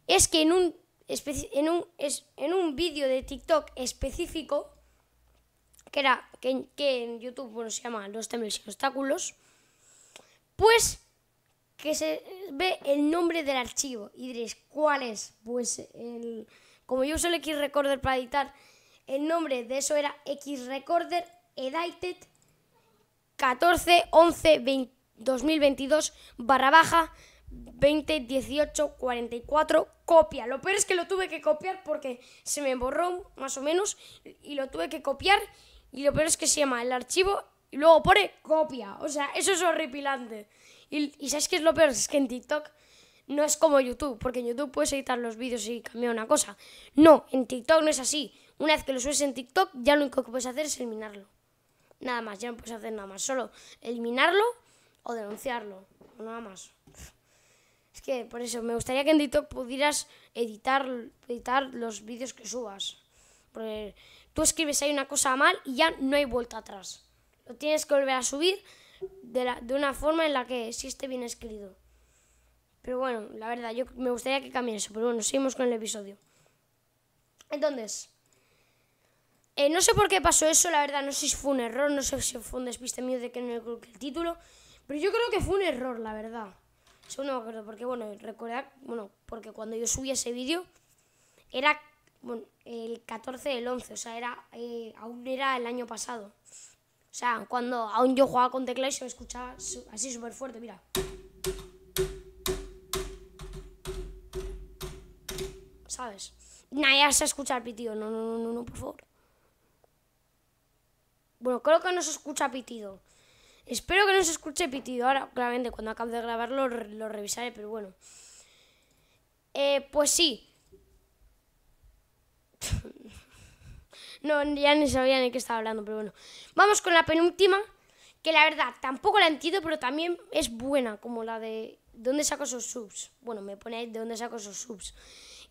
Es que en un, en un, es, en un vídeo de TikTok específico, que era, que, en YouTube, bueno, se llama Los temes y obstáculos, pues que se ve el nombre del archivo y diréis, ¿cuál es? Pues el, como yo uso el X-Recorder para editar, el nombre de eso era X-Recorder Edited 14 11 2022 barra baja 20 18 44 copia. Lo peor es que lo tuve que copiar porque se me borró más o menos y lo tuve que copiar y lo peor es que se llama el archivo y luego pone copia. O sea, eso es horripilante. Y, ¿sabes qué es lo peor? Es que en TikTok no es como YouTube, porque en YouTube puedes editar los vídeos y cambiar una cosa. No, en TikTok no es así. Una vez que lo subes en TikTok, ya lo único que puedes hacer es eliminarlo. Nada más, ya no puedes hacer nada más. Solo eliminarlo o denunciarlo. Nada más. Es que por eso me gustaría que en TikTok pudieras editar, editar los vídeos que subas. Porque tú escribes ahí una cosa mal y ya no hay vuelta atrás. Lo tienes que volver a subir de, una forma en la que sí esté bien escrito. Pero bueno, la verdad, yo me gustaría que cambie eso, pero bueno, seguimos con el episodio. Entonces, eh, no sé por qué pasó eso, la verdad, no sé si fue un error, no sé si fue un despiste mío de que no coloqué el título, pero yo creo que fue un error, la verdad. Según no me porque bueno, recordar, bueno, porque cuando yo subí ese vídeo era el 14 del 11, o sea, era, eh, aún era el año pasado. O sea, cuando aún yo jugaba con tecla y se me escuchaba así súper fuerte, mira. ¿Sabes? Nadie se escucha pitido, no, no, no, no, por favor. Bueno, creo que no se escucha pitido. Espero que no se escuche pitido. Ahora, claramente, cuando acabe de grabarlo, lo revisaré, pero bueno. Eh, pues sí, No, ya ni sabía de qué estaba hablando, pero bueno. Vamos con la penúltima, que la verdad tampoco la entiendo, pero también es buena, como la de dónde saco esos subs. Bueno, me pone ahí de dónde saco esos subs.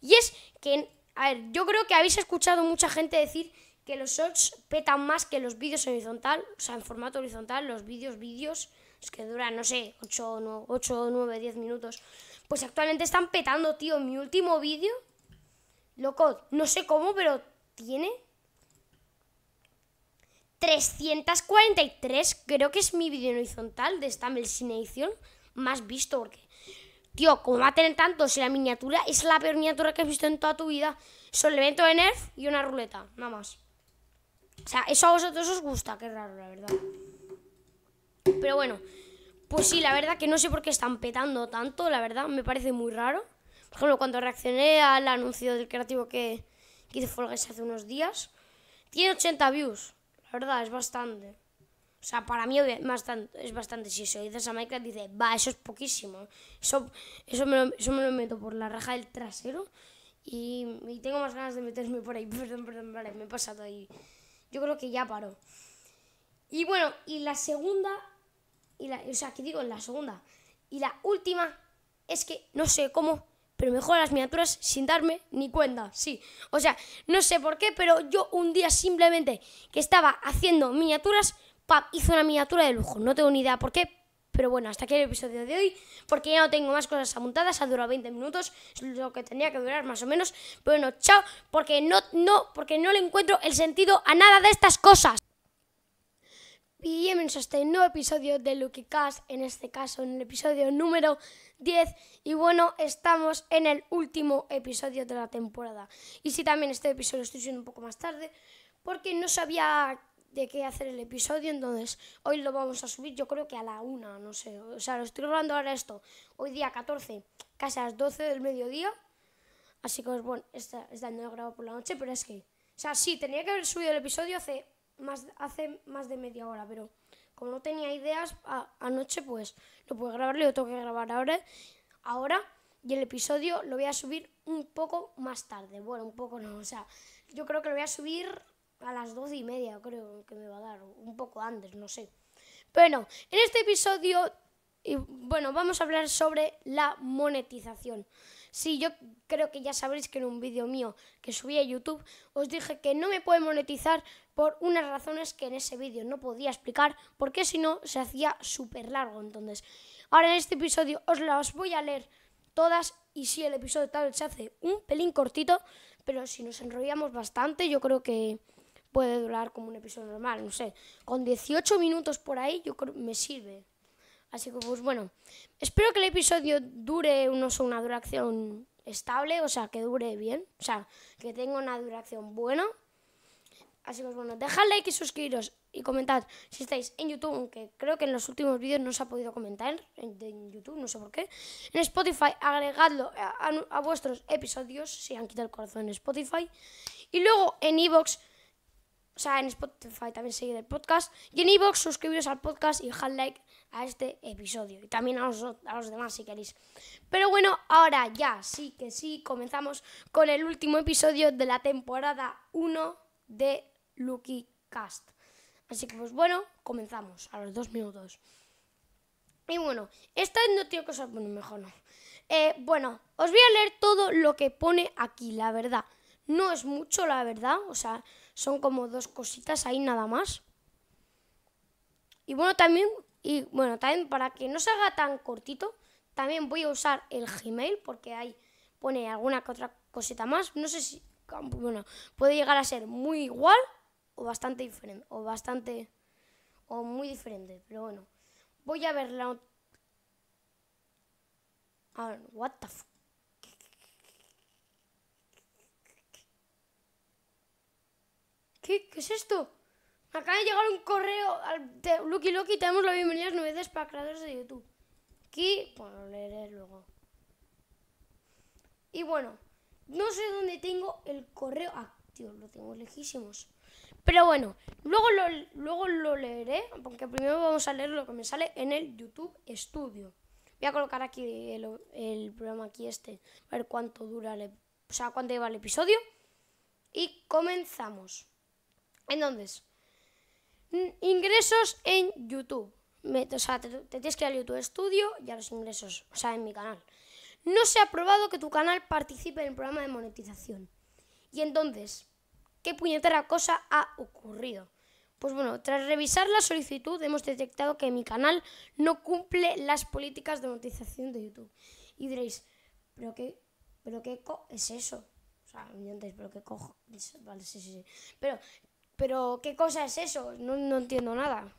Y es que, a ver, yo creo que habéis escuchado mucha gente decir que los shorts petan más que los vídeos horizontal, o sea, en formato horizontal, los vídeos, vídeos, es que duran, no sé, 8, 8, 9, 10 minutos. Pues actualmente están petando, tío. Mi último vídeo, loco, no sé cómo, pero tiene 343, creo que es mi vídeo horizontal de Stumble sin edición más visto, porque, tío, como va a tener tantos y la miniatura es la peor miniatura que has visto en toda tu vida, solo evento de Nerf y una ruleta, nada más. O sea, eso a vosotros os gusta, qué raro, la verdad. Pero bueno, pues sí, la verdad que no sé por qué están petando tanto, la verdad, me parece muy raro. Por ejemplo, cuando reaccioné al anuncio del creativo que, hice Folgues hace unos días, tiene 80 views verdad, es bastante. O sea, para mí es bastante. Si se dices a Minecraft, dice, va, eso es poquísimo. Eso, eso, me lo, meto por la raja del trasero y, tengo más ganas de meterme por ahí. Perdón, perdón, vale, me he pasado ahí. Yo creo que ya paró. Y bueno, y la segunda, y la, o sea, que digo, en la segunda, y la última es que no sé cómo pero mejor las miniaturas sin darme ni cuenta, sí. O sea, no sé por qué, pero yo un día simplemente que estaba haciendo miniaturas, pap, hice una miniatura de lujo. No tengo ni idea por qué, pero bueno, hasta aquí el episodio de hoy, porque ya no tengo más cosas apuntadas, ha durado 20 minutos, es lo que tenía que durar más o menos. Pero bueno, chao, porque no, no, porque no le encuentro el sentido a nada de estas cosas. Bienvenidos a este nuevo episodio de Lucky Cast, en este caso, en el episodio número 10 y bueno, estamos en el último episodio de la temporada. Y si sí, también este episodio estoy subiendo un poco más tarde porque no sabía de qué hacer el episodio, entonces hoy lo vamos a subir yo creo que a la una, no sé, o sea, lo estoy grabando ahora esto, hoy día 14, casi a las 12 del mediodía, así que bueno, esta, está no grabado por la noche, pero es que, o sea, sí, tenía que haber subido el episodio hace más, hace más de media hora, pero como no tenía ideas anoche, pues lo pude grabar lo tengo que grabar ahora. Ahora y el episodio lo voy a subir un poco más tarde. Bueno, un poco no, o sea, yo creo que lo voy a subir a las doce y media, creo que me va a dar, un poco antes, no sé. Bueno, en este episodio, y bueno, vamos a hablar sobre la monetización. Sí, yo creo que ya sabréis que en un vídeo mío que subí a YouTube os dije que no me puede monetizar por unas razones que en ese vídeo no podía explicar, porque si no se hacía súper largo. Entonces, ahora en este episodio os las voy a leer todas y si el episodio tal se hace un pelín cortito, pero si nos enrollamos bastante, yo creo que puede durar como un episodio normal, no sé, con 18 minutos por ahí, yo creo me sirve. Así que pues bueno, espero que el episodio dure unos, una duración estable, o sea, que dure bien, o sea, que tenga una duración buena Así que bueno, dejad like y suscribiros y comentad si estáis en YouTube, aunque creo que en los últimos vídeos no se ha podido comentar en, YouTube, no sé por qué. En Spotify agregadlo a, vuestros episodios, si han quitado el corazón en Spotify. Y luego en Evox, o sea, en Spotify también seguid el podcast. Y en Evox suscribiros al podcast y dejad like a este episodio. Y también a los demás si queréis. Pero bueno, ahora ya sí que sí, comenzamos con el último episodio de la temporada 1 de Lucky Cast. Así que pues bueno, comenzamos a los dos minutos. Y bueno, esta no tiene cosas, bueno, mejor no. Eh, bueno, os voy a leer todo lo que pone aquí, la verdad. No es mucho, la verdad, o sea, son como dos cositas ahí nada más. Y bueno, también, y bueno, también para que no se haga tan cortito, también voy a usar el Gmail porque ahí pone alguna que otra cosita más. No sé si, bueno, puede llegar a ser muy igual o bastante diferente, o bastante, o muy diferente, pero bueno. Voy a ver la... A ver, what the fuck. ¿Qué, es esto? Me acaba de llegar un correo al de Lucky Lucky. Te damos la bienvenida nueve las para creadores de YouTube. Aquí, bueno, leeré luego. Y bueno, no sé dónde tengo el correo. Ah, tío, lo tengo lejísimos. Pero bueno, luego lo, luego lo leeré, porque primero vamos a leer lo que me sale en el YouTube Studio. Voy a colocar aquí el, programa aquí este, a ver cuánto dura, el, o sea, cuánto lleva el episodio. Y comenzamos. Entonces, ingresos en YouTube. o sea, te, tienes que ir al YouTube Studio y a los ingresos, o sea, en mi canal. No se ha probado que tu canal participe en el programa de monetización. Y entonces, qué puñetera cosa ha ocurrido. Pues bueno, tras revisar la solicitud hemos detectado que mi canal no cumple las políticas de monetización de YouTube. Y diréis, ¿pero qué, pero qué es eso? O sea, antes, ¿pero qué cojo? Vale, sí, sí, sí. Pero, pero ¿qué cosa es eso? No, no entiendo nada.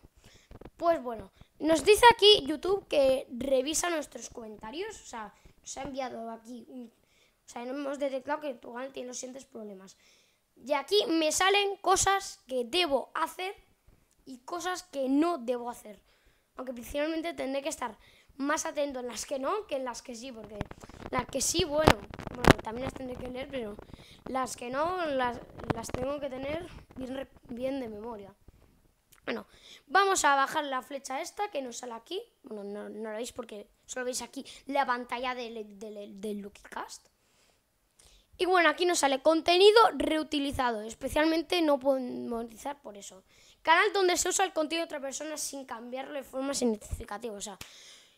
Pues bueno, nos dice aquí YouTube que revisa nuestros comentarios. O sea, nos ha enviado aquí un... O sea, hemos detectado que tu canal tiene los siguientes problemas. Y aquí me salen cosas que debo hacer y cosas que no debo hacer. Aunque principalmente tendré que estar más atento en las que no que en las que sí, porque las que sí, bueno, bueno, también las tendré que leer, pero las que no las, tengo que tener bien, de memoria. Bueno, vamos a bajar la flecha esta que nos sale aquí. Bueno, no, la veis porque solo veis aquí la pantalla del, del, del Lucky Cast. Y bueno, aquí nos sale contenido reutilizado, especialmente no puedo monetizar por eso. Canal donde se usa el contenido de otra persona sin cambiarlo de forma significativa. O sea,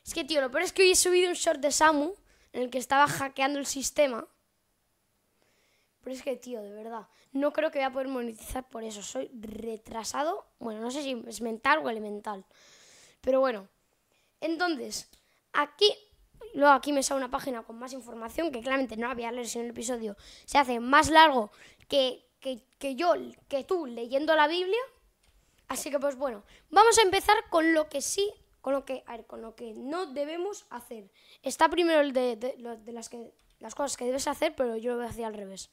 es que tío, lo peor es que hoy he subido un short de Samu en el que estaba hackeando el sistema. Pero es que tío, de verdad, no creo que voy a poder monetizar por eso. Soy retrasado. Bueno, no sé si es mental o elemental. Pero bueno. Entonces, aquí Luego aquí me sale una página con más información que claramente no había leído en el episodio. Se hace más largo que, que, que yo, que tú leyendo la Biblia. Así que pues bueno, vamos a empezar con lo que sí, con lo que, a con lo que no debemos hacer. Está primero el de, las, que, las cosas que debes hacer, pero yo lo voy a hacer al revés.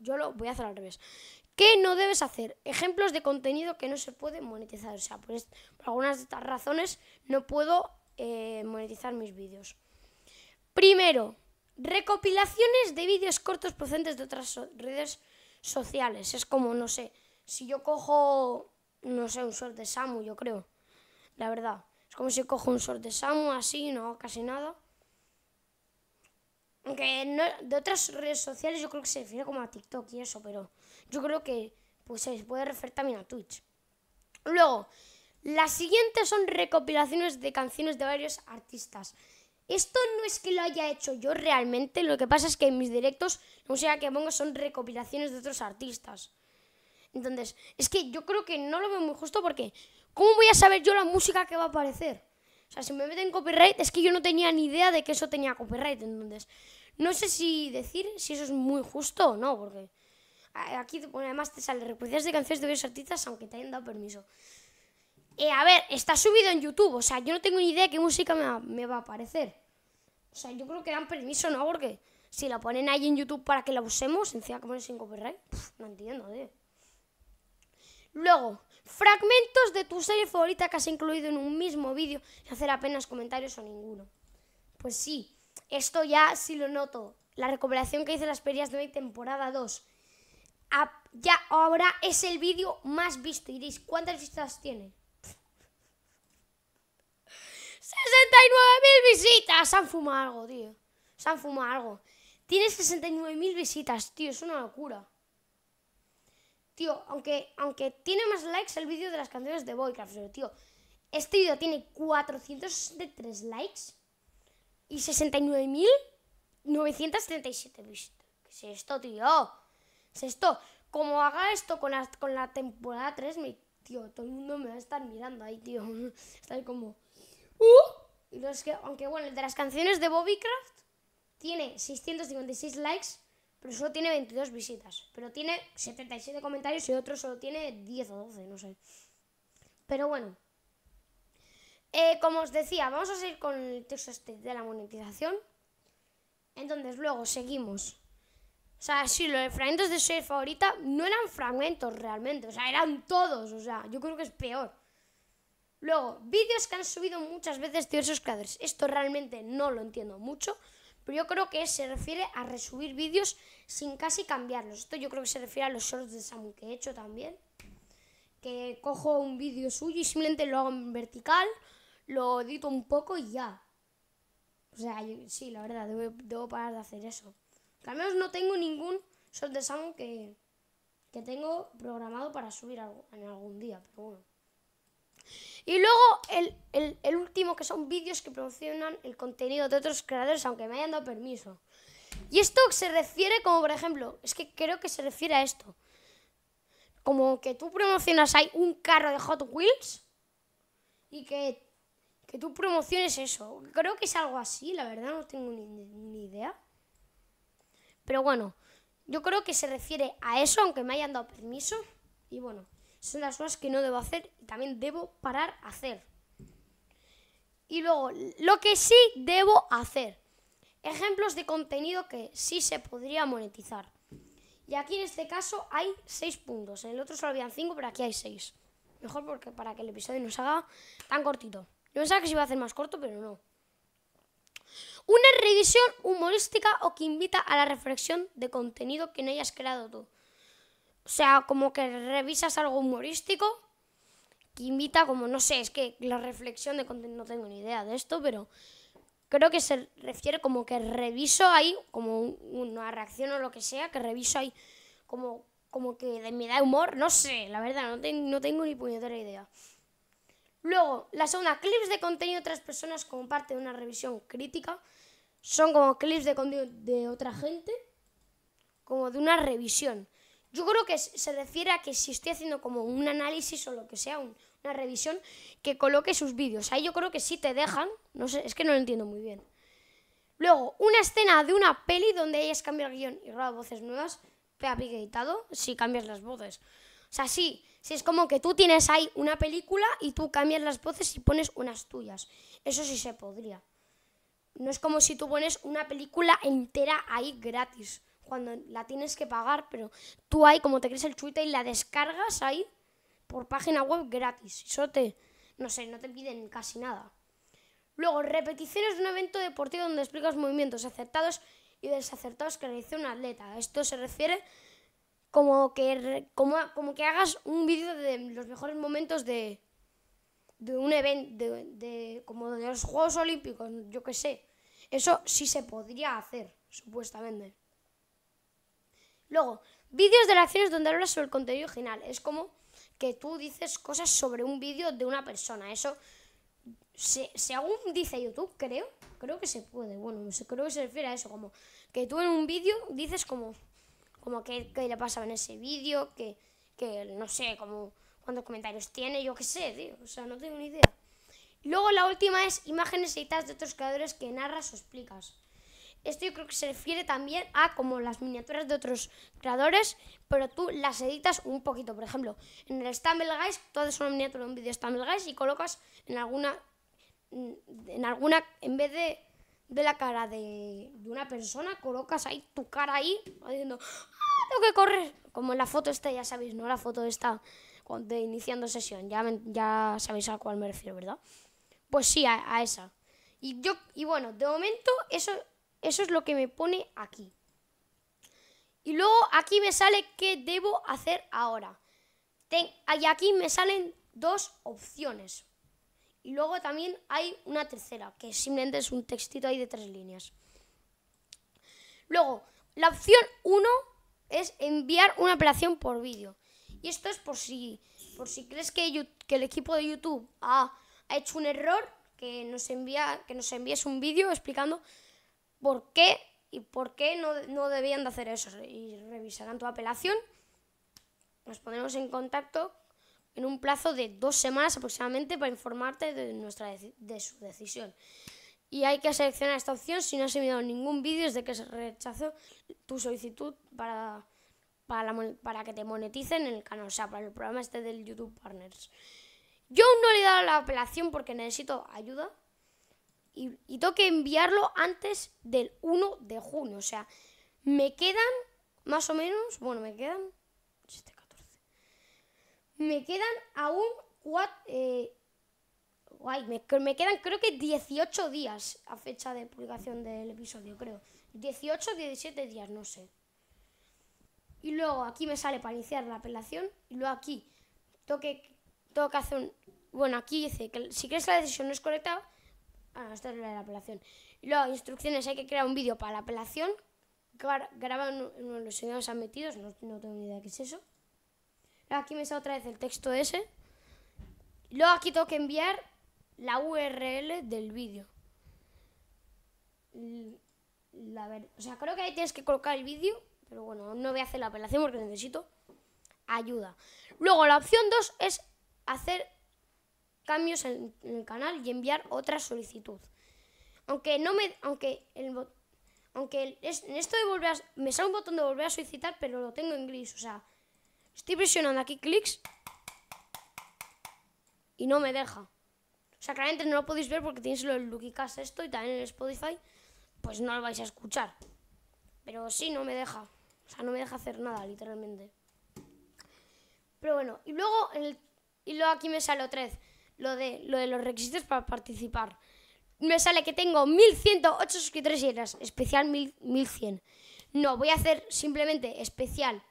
yo lo voy a hacer al revés. ¿Qué no debes hacer? Ejemplos de contenido que no se puede monetizar. O sea, pues, por algunas de estas razones no puedo eh, monetizar mis vídeos. Primero, recopilaciones de vídeos cortos procedentes de otras redes sociales. Es como, no sé, si yo cojo, no sé, un short de Samu, yo creo. La verdad. Es como si cojo un short de Samu así, no, hago casi nada. Aunque de otras redes sociales yo creo que se refiere como a TikTok y eso, pero yo creo que pues se puede referir también a Twitch. Luego, las siguientes son recopilaciones de canciones de varios artistas. Esto no es que lo haya hecho yo realmente, lo que pasa es que en mis directos la música que pongo son recopilaciones de otros artistas. Entonces, es que yo creo que no lo veo muy justo porque ¿cómo voy a saber yo la música que va a aparecer? O sea, si me meten copyright es que yo no tenía ni idea de que eso tenía copyright, entonces no sé si decir si eso es muy justo o no, porque aquí además te salen recopilaciones de canciones de varios artistas aunque te hayan dado permiso. Eh, a ver, está subido en YouTube. O sea, yo no tengo ni idea qué música me va, a aparecer. O sea, yo creo que dan permiso, ¿no? Porque si la ponen ahí en YouTube para que la usemos, encima que ponen sin copyright, no entiendo, tío. Luego, fragmentos de tu serie favorita que has incluido en un mismo vídeo y hacer apenas comentarios o ninguno. Pues sí, esto ya sí lo noto. La recuperación que hice las perillas de hoy, temporada 2. ya ahora es el vídeo más visto. Y diréis, ¿cuántas vistas tiene? ¡69.000 visitas! Se han fumado algo, tío. Se han fumado algo. Tiene 69.000 visitas, tío. Es una locura. Tío, aunque, aunque tiene más likes el vídeo de las canciones de Boycraft, pero tío, este vídeo tiene 463 likes y 69.937 visitas. ¿Qué es esto, tío? ¿Qué es esto? Como haga esto con la, con la temporada 3, tío, todo el mundo me va a estar mirando ahí, tío. Está como los que, aunque bueno, el de las canciones de Bobbycraft tiene 656 likes, pero solo tiene 22 visitas. Pero tiene 77 comentarios y otro solo tiene 10 o 12, no sé. Pero bueno. Eh, como os decía, vamos a seguir con el texto este de la monetización. Entonces, luego seguimos. O sea, sí, los fragmentos de serie favorita no eran fragmentos realmente, o sea, eran todos, o sea, yo creo que es peor. Luego, vídeos que han subido muchas veces diversos creadores. Esto realmente no lo entiendo mucho, pero yo creo que se refiere a resubir vídeos sin casi cambiarlos. Esto yo creo que se refiere a los shorts de Samu que he hecho también. Que cojo un vídeo suyo y simplemente lo hago en vertical, lo edito un poco y ya. O sea, sí, la verdad, debo, parar de hacer eso. al menos no tengo ningún short de Samu que, tengo programado para subir en algún día, pero bueno. Y luego el, último, que son vídeos que promocionan el contenido de otros creadores, aunque me hayan dado permiso. Y esto se refiere como, por ejemplo, es que creo que se refiere a esto. Como que tú promocionas ahí un carro de Hot Wheels y que, tú promociones eso. Creo que es algo así, la verdad, no tengo ni idea. Pero bueno, yo creo que se refiere a eso, aunque me hayan dado permiso. Y bueno son las cosas que no debo hacer y también debo parar a hacer. Y luego, lo que sí debo hacer. Ejemplos de contenido que sí se podría monetizar. Y aquí en este caso hay seis puntos. En el otro solo habían cinco, pero aquí hay seis. Mejor porque para que el episodio no se haga tan cortito. Yo pensaba que se iba a hacer más corto, pero no. Una revisión humorística o que invita a la reflexión de contenido que no hayas creado tú. O sea, como que revisas algo humorístico que invita, como no sé, es que la reflexión de contenido, no tengo ni idea de esto, pero creo que se refiere como que reviso ahí, como una reacción o lo que sea, que reviso ahí como, que de mi humor, no sé, la verdad, no, no tengo ni puñetera idea. Luego, la segunda, clips de contenido de otras personas como parte de una revisión crítica. Son como clips de contenido de otra gente, como de una revisión. Yo creo que se refiere a que si estoy haciendo como un análisis o lo que sea, una revisión, que coloque sus vídeos. Ahí yo creo que sí te dejan, no sé, es que no lo entiendo muy bien. Luego, una escena de una peli donde hayas cambiado el guión y roba voces nuevas, pe si cambias las voces. O sea, sí, si es como que tú tienes ahí una película y tú cambias las voces y pones unas tuyas. Eso sí se podría. No es como si tú pones una película entera ahí gratis cuando la tienes que pagar, pero tú ahí, como te crees el Twitter y la descargas ahí por página web gratis. Eso te, no sé, no te piden casi nada. Luego, repeticiones de un evento deportivo donde explicas movimientos acertados y desacertados que realiza un atleta. Esto se refiere como que, como, que hagas un vídeo de los mejores momentos de, de un evento, de, como de los Juegos Olímpicos, yo qué sé. Eso sí se podría hacer, supuestamente. Luego, vídeos de reacciones donde hablas sobre el contenido original. Es como que tú dices cosas sobre un vídeo de una persona. Eso, se, si aún dice YouTube, creo, creo que se puede. Bueno, creo que se refiere a eso, como que tú en un vídeo dices como, como que, le pasaba en ese vídeo, que, que no sé, como cuántos comentarios tiene, yo qué sé, tío. O sea, no tengo ni idea. Luego la última es imágenes editadas de otros creadores que narras o explicas. Esto yo creo que se refiere también a como las miniaturas de otros creadores, pero tú las editas un poquito. Por ejemplo, en el Stumble Guys, tú haces una miniatura de un vídeo Stumble Guys y colocas en alguna, mm, en alguna, en vez de, la cara de, una persona, colocas ahí tu cara ahí, diciendo, ¡Ah, tengo que correr! Como en la foto esta, ya sabéis, ¿no? La foto esta de iniciando sesión, ya, ya sabéis a cuál me refiero, ¿verdad? Pues sí, a, a esa. Y yo, y bueno, de momento, eso eso es lo que me pone aquí. Y luego aquí me sale qué debo hacer ahora. y aquí me salen dos opciones. Y luego también hay una tercera, que simplemente es un textito ahí de tres líneas. Luego, la opción 1 es enviar una operación por vídeo. Y esto es por si, por si crees que, el equipo de YouTube ha, ha, hecho un error, que nos, envía, que nos envíes un vídeo explicando por qué y por qué no, debían de hacer eso. Y revisarán tu apelación. Nos pondremos en contacto en un plazo de dos semanas aproximadamente para informarte de, nuestra de su decisión. Y hay que seleccionar esta opción si no has enviado ningún vídeo desde que se rechazó tu solicitud para, que te moneticen en el canal, o sea, para el programa este del YouTube Partners. Yo no le he dado la apelación porque necesito ayuda, y, y tengo que enviarlo antes del 1 de junio. O sea, me quedan más o menos, bueno, me quedan 14. Me quedan aún 4... Eh, guay, me, quedan creo que 18 días a fecha de publicación del episodio, creo. 18, 17 días, no sé. Y luego aquí me sale para iniciar la apelación. Y luego aquí toque que, hacer un... Bueno, aquí dice que si crees que la decisión no es correcta, Ah, esta es la de la apelación. luego, instrucciones, hay que crear un vídeo para la apelación. Grabar uno de los señores admitidos, no, no tengo ni idea qué es eso. aquí me sale otra vez el texto ese. Luego aquí tengo que enviar la URL del vídeo. ver, o sea, creo que ahí tienes que colocar el vídeo, pero bueno, no voy a hacer la apelación porque necesito ayuda. Luego la opción 2 es hacer cambios en, el canal y enviar otra solicitud. Aunque no me aunque el aunque en esto de volver a, me sale un botón de volver a solicitar, pero lo tengo en gris, o sea, estoy presionando aquí clics y no me deja. O sea, claramente no lo podéis ver porque tenéis lo del cast esto y también en el Spotify, pues no lo vais a escuchar. Pero sí, no me deja. O sea, no me deja hacer nada, literalmente. Pero bueno, y luego, el, y luego aquí me sale otra lo de, los requisitos para participar. Me sale que tengo 1108 suscriptores y eras especial 1100. No, voy a hacer simplemente especial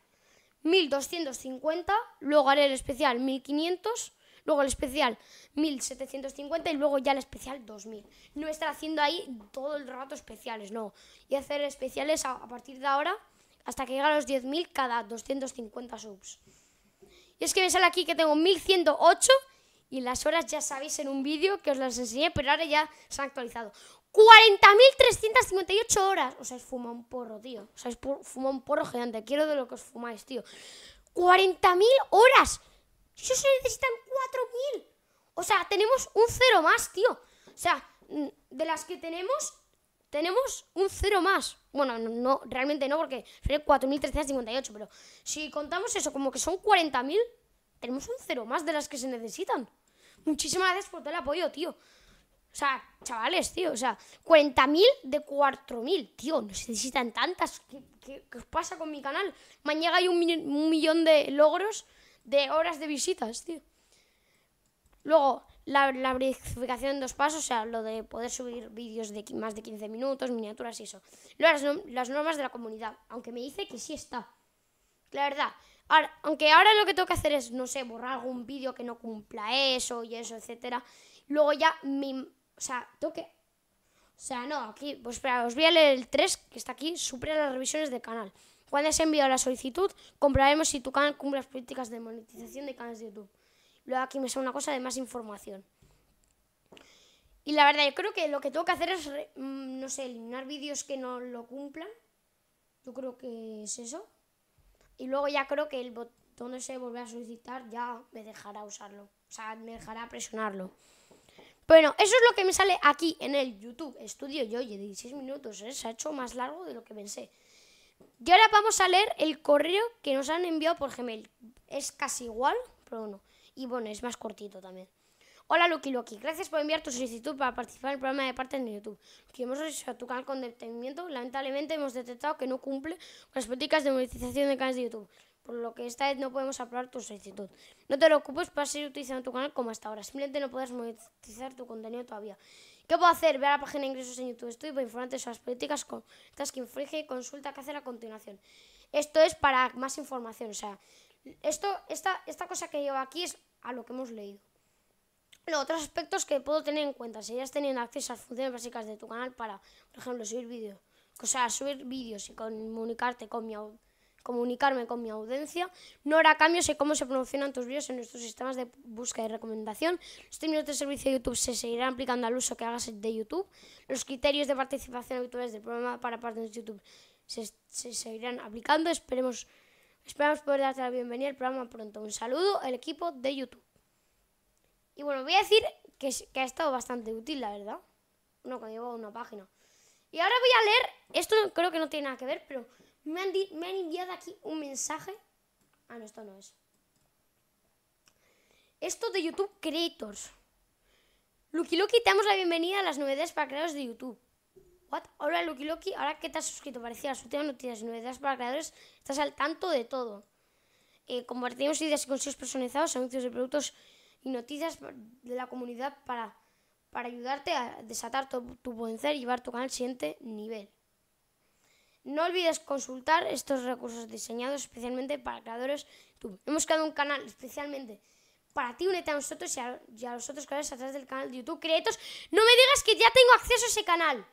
1250, luego haré el especial 1500, luego el especial 1750 y luego ya el especial 2000. No estar haciendo ahí todo el rato especiales, no. Y hacer especiales a, partir de ahora hasta que llegue a los 10.000 cada 250 subs. Y es que me sale aquí que tengo 1108 y las horas ya sabéis en un vídeo que os las enseñé, pero ahora ya se han actualizado. 40.358 horas. O sea, es fuma un porro, tío. O sea, es fumar un porro gigante. Quiero de lo que os fumáis, tío. 40.000 horas. Eso se necesitan 4.000. O sea, tenemos un cero más, tío. O sea, mm, de las que tenemos, tenemos un cero más. Bueno, no, realmente no, porque sería 4.358, pero si contamos eso, como que son 40.000 tenemos un cero más de las que se necesitan. Muchísimas gracias por todo el apoyo, tío. O sea, chavales, tío, o sea, 40.000 de 4.000, tío, no se necesitan tantas. ¿Qué, pasa con mi canal? Mañana hay un, millón de logros de horas de visitas, tío. Luego, la, verificación en dos pasos, o sea, lo de poder subir vídeos de más de 15 minutos, miniaturas y eso. Luego las, las normas de la comunidad, aunque me dice que sí está. La verdad, Ahora, aunque ahora lo que tengo que hacer es, no sé, borrar algún vídeo que no cumpla eso y eso, etcétera. Luego ya mi. O sea, tengo que. O sea, no, aquí, pues espera, os voy a leer el 3 que está aquí, supera las revisiones del canal. Cuando se enviado la solicitud, comprobaremos si tu canal cumple las políticas de monetización de canales de YouTube. Luego aquí me sale una cosa de más información. Y la verdad, yo creo que lo que tengo que hacer es, mm, no sé, eliminar vídeos que no lo cumplan. Yo creo que es eso. Y luego ya creo que el botón de se volver a solicitar ya me dejará usarlo. O sea, me dejará presionarlo. Bueno, eso es lo que me sale aquí en el YouTube Studio Yo. Oye, 16 minutos, ¿eh? se ha hecho más largo de lo que pensé. Y ahora vamos a leer el correo que nos han enviado por Gmail. Es casi igual, pero no. Y bueno, es más cortito también. Hola Lucky Lucky, gracias por enviar tu solicitud para participar en el programa de parte de YouTube. Queremos a tu canal con detenimiento. Lamentablemente hemos detectado que no cumple con las políticas de monetización de canales de YouTube, por lo que esta vez no podemos aprobar tu solicitud. No te preocupes para seguir utilizando tu canal como hasta ahora. Simplemente no puedes monetizar tu contenido todavía. ¿Qué puedo hacer? Ve a la página de ingresos en YouTube Studio para informarte sobre las políticas con las que infringe y consulta qué hacer a continuación. Esto es para más información. O sea, esto, esta, esta cosa que llevo aquí es a lo que hemos leído. Los otros aspectos que puedo tener en cuenta, si ellas acceso a funciones básicas de tu canal para, por ejemplo, subir vídeos, o sea, subir vídeos y comunicarte con mi comunicarme con mi audiencia, no hará cambios en cómo se promocionan tus vídeos en nuestros sistemas de búsqueda y recomendación, los términos de servicio de YouTube se seguirán aplicando al uso que hagas de YouTube, los criterios de participación habituales del programa para partners de YouTube se, seguirán aplicando, esperemos, esperamos poder darte la bienvenida al programa pronto. Un saludo, el equipo de YouTube. Y bueno, voy a decir que, ha estado bastante útil, la verdad. No, cuando llevo una página. Y ahora voy a leer, esto creo que no tiene nada que ver, pero me han, me han enviado aquí un mensaje. Ah, no, esto no es. Esto de YouTube Creators. Lucky Lucky, te damos la bienvenida a las novedades para creadores de YouTube. What? Hola Lucky Lucky, ahora que te has suscrito Parecía las últimas noticias y novedades para creadores, estás al tanto de todo. Eh, compartimos ideas y consejos personalizados, anuncios de productos y noticias de la comunidad para, para ayudarte a desatar tu, tu potencial y llevar tu canal al siguiente nivel. No olvides consultar estos recursos diseñados especialmente para creadores Hemos creado un canal especialmente para ti. Únete a nosotros y a, los otros creadores a través del canal de YouTube Creatos. No me digas que ya tengo acceso a ese canal.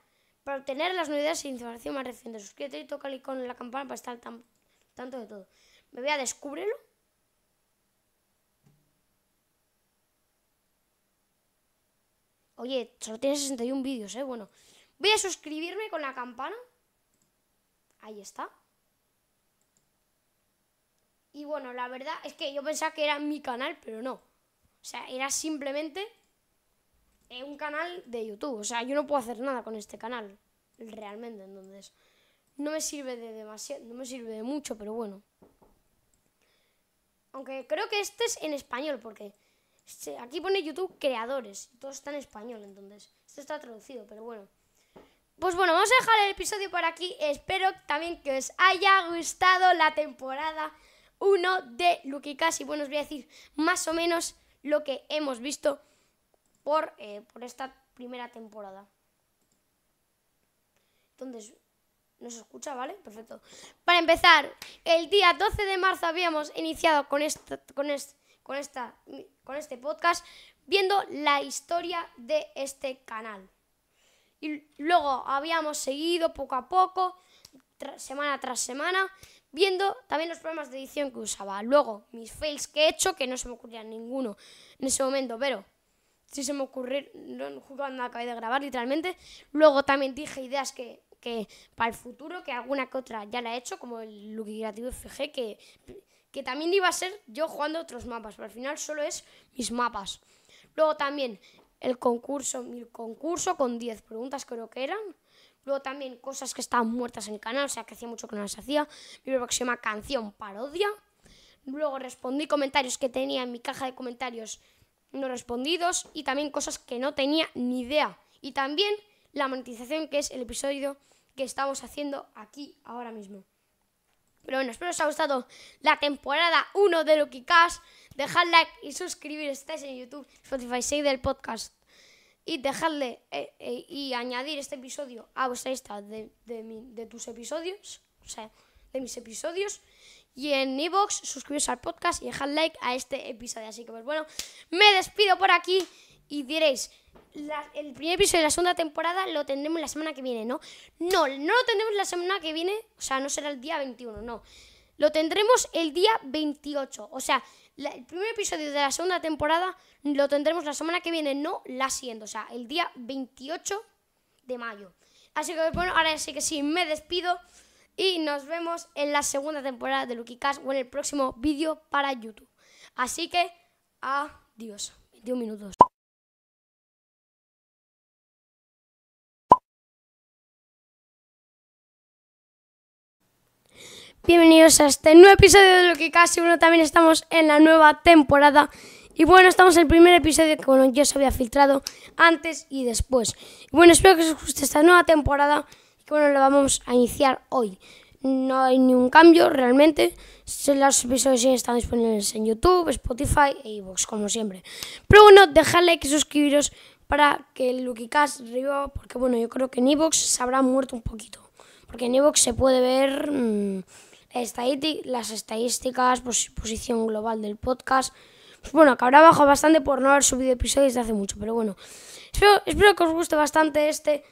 Para obtener las novedades e información más reciente, suscríbete y toca el icono en la campana para estar tanto de todo. Me voy a descubrirlo Oye, solo tiene 61 vídeos, ¿eh? Bueno, voy a suscribirme con la campana. Ahí está. Y bueno, la verdad es que yo pensaba que era mi canal, pero no. O sea, era simplemente eh, un canal de YouTube. O sea, yo no puedo hacer nada con este canal, realmente. Entonces, no me sirve de demasiado, no me sirve de mucho, pero bueno. Aunque creo que este es en español, porque este, aquí pone YouTube creadores. Todo está en español, entonces. Esto está traducido, pero bueno. Pues bueno, vamos a dejar el episodio por aquí. Espero también que os haya gustado la temporada 1 de Lucky Casi. Y bueno, os voy a decir más o menos lo que hemos visto por, eh, esta primera temporada. Entonces, ¿Nos escucha, vale? Perfecto. Para empezar, el día 12 de marzo habíamos iniciado con, esto, con, este con, esta, con este podcast viendo la historia de este canal. Y luego habíamos seguido poco a poco, semana tras semana, viendo también los problemas de edición que usaba. Luego, mis fails que he hecho, que no se me ocurría ninguno en ese momento, pero sí se me ocurrieron jugando acabé de grabar literalmente. Luego también dije ideas que, para el futuro, que alguna que otra ya la he hecho, como el Lucky Creativo FG, que que también iba a ser yo jugando otros mapas, pero al final solo es mis mapas. Luego también el concurso, mi concurso con 10 preguntas creo que eran. Luego también cosas que estaban muertas en el canal, o sea que hacía mucho que no las hacía. Mi próxima canción, parodia. Luego respondí comentarios que tenía en mi caja de comentarios no respondidos y también cosas que no tenía ni idea. Y también la monetización que es el episodio que estamos haciendo aquí ahora mismo. Pero bueno, espero os haya gustado la temporada 1 de Lucky Cash. Dejad like y suscribir. Estáis en YouTube, Spotify, 6 del podcast. Y dejadle eh, eh, y añadir este episodio a vuestra lista de, tus episodios. O sea, de mis episodios. Y en iBox suscribiros al podcast y dejad like a este episodio. Así que pues bueno, me despido por aquí y diréis el primer episodio de la segunda temporada lo tendremos la semana que viene, ¿no? No, no lo tendremos la semana que viene, o sea, no será el día 21, no. Lo tendremos el día 28, o sea, el primer episodio de la segunda temporada lo tendremos la semana que viene, no la siguiente, o sea, el día 28 de mayo. Así que bueno, ahora sí que sí, me despido y nos vemos en la segunda temporada de Lucky Cash o en el próximo vídeo para YouTube. Así que, adiós. 21 minutos. Bienvenidos a este nuevo episodio de Lo que casi uno también estamos en la nueva temporada. Y bueno, estamos en el primer episodio que bueno, ya se había filtrado antes y después. Y bueno, espero que os guste esta nueva temporada que bueno, la vamos a iniciar hoy. No hay ningún cambio realmente. Los episodios ya están disponibles en YouTube, Spotify e iVoox, como siempre. Pero bueno, dejad que suscribiros para que el cast arriba, porque bueno, yo creo que en iVoox se habrá muerto un poquito. Porque en iVoox se puede ver... Mm, las estadísticas, pues, posición global del podcast. Pues bueno, que bajo bastante por no haber subido episodios de hace mucho, pero bueno. Espero, espero que os guste bastante este,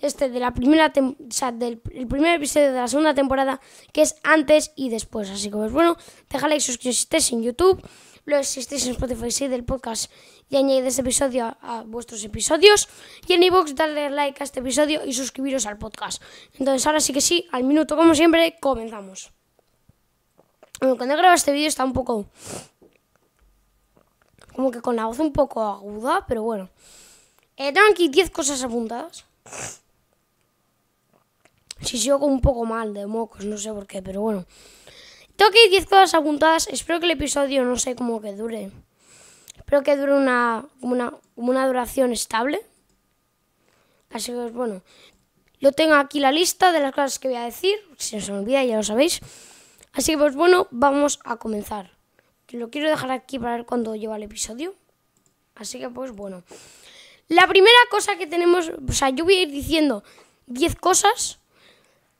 este de la primera o del el primer episodio de la segunda temporada, que es antes y después. Así que pues bueno, dejadle like, suscribiros en YouTube, lo si en Spotify, si del podcast y añadid este episodio a, vuestros episodios. Y en iVoox, darle like a este episodio y suscribiros al podcast. Entonces ahora sí que sí, al minuto como siempre, comenzamos. Bueno, cuando grabado este vídeo está un poco... Como que con la voz un poco aguda, pero bueno. Eh, tengo aquí 10 cosas apuntadas. Si sigo un poco mal de mocos, no sé por qué, pero bueno. Tengo aquí 10 cosas apuntadas. Espero que el episodio, no sé, cómo que dure. Espero que dure una, una, duración estable. Así que, bueno, yo tengo aquí la lista de las cosas que voy a decir. Si se olvida, ya lo sabéis. Así que pues bueno, vamos a comenzar. Lo quiero dejar aquí para ver cuándo lleva el episodio. Así que pues bueno. La primera cosa que tenemos, o sea, yo voy a ir diciendo 10 cosas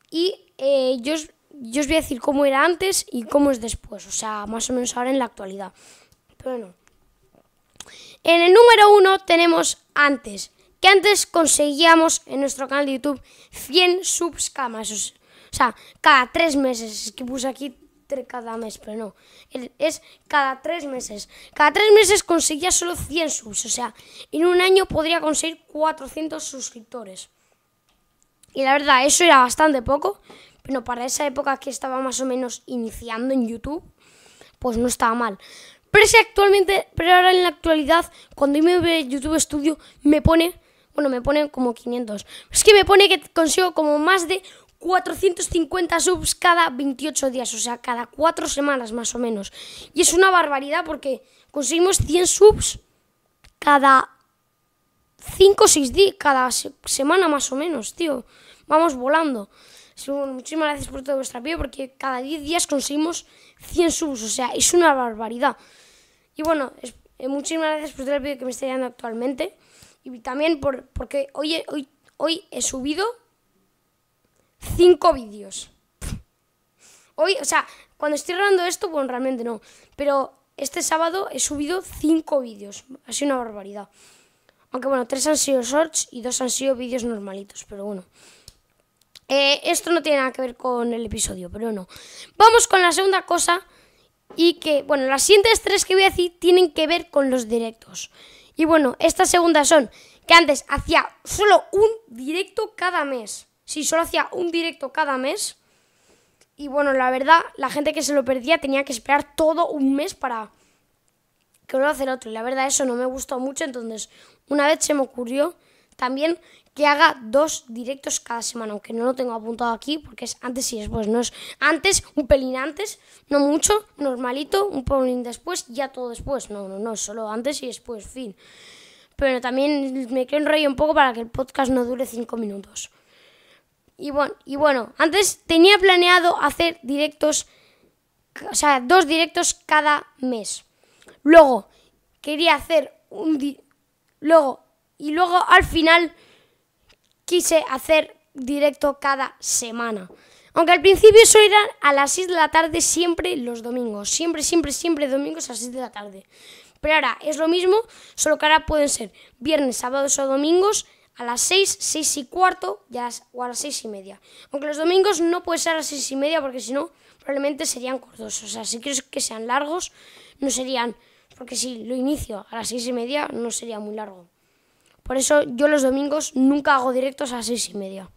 y eh, yo, os, voy a decir cómo era antes y cómo es después, o sea, más o menos ahora en la actualidad. Pero bueno. En el número 1 tenemos antes, que antes conseguíamos en nuestro canal de YouTube 100 subs camas. O sea, cada tres meses. Es que puse aquí cada mes, pero no. es cada tres meses. Cada tres meses conseguía solo 100 subs. O sea, en un año podría conseguir 400 suscriptores. Y la verdad, eso era bastante poco. Pero para esa época que estaba más o menos iniciando en YouTube, pues no estaba mal. Pero si actualmente, pero ahora en la actualidad, cuando yo me ve YouTube Studio, me pone, bueno, me pone como 500. Es que me pone que consigo como más de 450 subs cada 28 días, o sea, cada 4 semanas más o menos. Y es una barbaridad porque conseguimos 100 subs cada 5 o 6 días, cada semana más o menos, tío. Vamos volando. muchísimas gracias por todo vuestro apoyo porque cada 10 días conseguimos 100 subs, o sea, es una barbaridad. Y bueno, eh, muchísimas gracias por todo el vídeo que me estoy dando actualmente y también por, porque hoy, hoy, hoy he subido cinco vídeos. Hoy, o sea, cuando estoy grabando esto, bueno, realmente no. Pero este sábado he subido cinco vídeos. Ha sido una barbaridad. Aunque bueno, tres han sido shorts y dos han sido vídeos normalitos, pero bueno. Eh, esto no tiene nada que ver con el episodio, pero no. Vamos con la segunda cosa. Y que, bueno, las siguientes tres que voy a decir tienen que ver con los directos. Y bueno, estas segundas son que antes hacía solo un directo cada mes. Sí, solo hacía un directo cada mes. Y bueno, la verdad, la gente que se lo perdía tenía que esperar todo un mes para que lo hacer otro. Y la verdad, eso no me gustó mucho. Entonces, una vez se me ocurrió también que haga dos directos cada semana, aunque no lo tengo apuntado aquí porque es antes y después. No es antes, un pelín antes, no mucho, normalito, un pelín después, ya todo después. No, no, no, solo antes y después, fin. Pero también me creo en un poco para que el podcast no dure cinco minutos. Y bueno, antes tenía planeado hacer directos, o sea, dos directos cada mes. Luego quería hacer un luego y luego al final quise hacer directo cada semana. Aunque al principio eso era a las 6 de la tarde siempre los domingos. Siempre, siempre, siempre domingos a las 6 de la tarde. Pero ahora es lo mismo, solo que ahora pueden ser viernes, sábados o domingos a las 6, 6 y cuarto ya, o a las 6 y media. Aunque los domingos no puede ser a las 6 y media porque si no, probablemente serían cortos. O sea, si quieres que sean largos, no serían. Porque si lo inicio a las 6 y media, no sería muy largo. Por eso yo los domingos nunca hago directos a las 6 y media.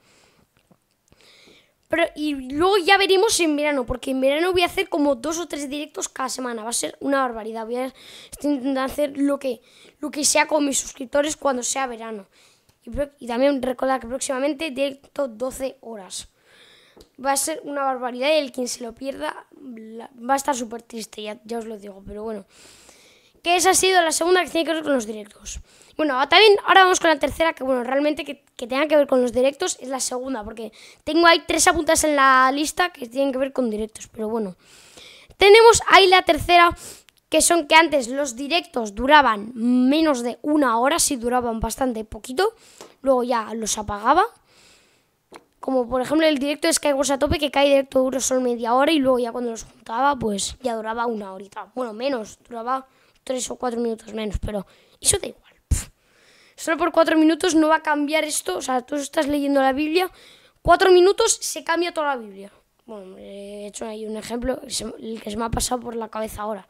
y luego ya veremos en verano, porque en verano voy a hacer como dos o tres directos cada semana. Va a ser una barbaridad. Voy a intentando hacer lo que, lo que sea con mis suscriptores cuando sea verano. Y, también recordad que próximamente directo 12 horas. Va a ser una barbaridad y el quien se lo pierda va a estar súper triste, ya, os lo digo, pero bueno que esa ha sido la segunda que tiene que ver con los directos. Bueno, ah, también ahora vamos con la tercera, que bueno, realmente que, que, tenga que ver con los directos es la segunda, porque tengo ahí tres apuntas en la lista que tienen que ver con directos, pero bueno. Tenemos ahí la tercera, que son que antes los directos duraban menos de una hora, si duraban bastante poquito, luego ya los apagaba. Como por ejemplo el directo de Skywars a tope, que cae directo duro solo media hora y luego ya cuando los juntaba, pues ya duraba una horita. Bueno, menos, duraba tres o cuatro minutos menos, pero eso da igual. Solo por cuatro minutos no va a cambiar esto. O sea, tú estás leyendo la Biblia, cuatro minutos se cambia toda la Biblia. Bueno, he hecho ahí un ejemplo, el que se me ha pasado por la cabeza ahora.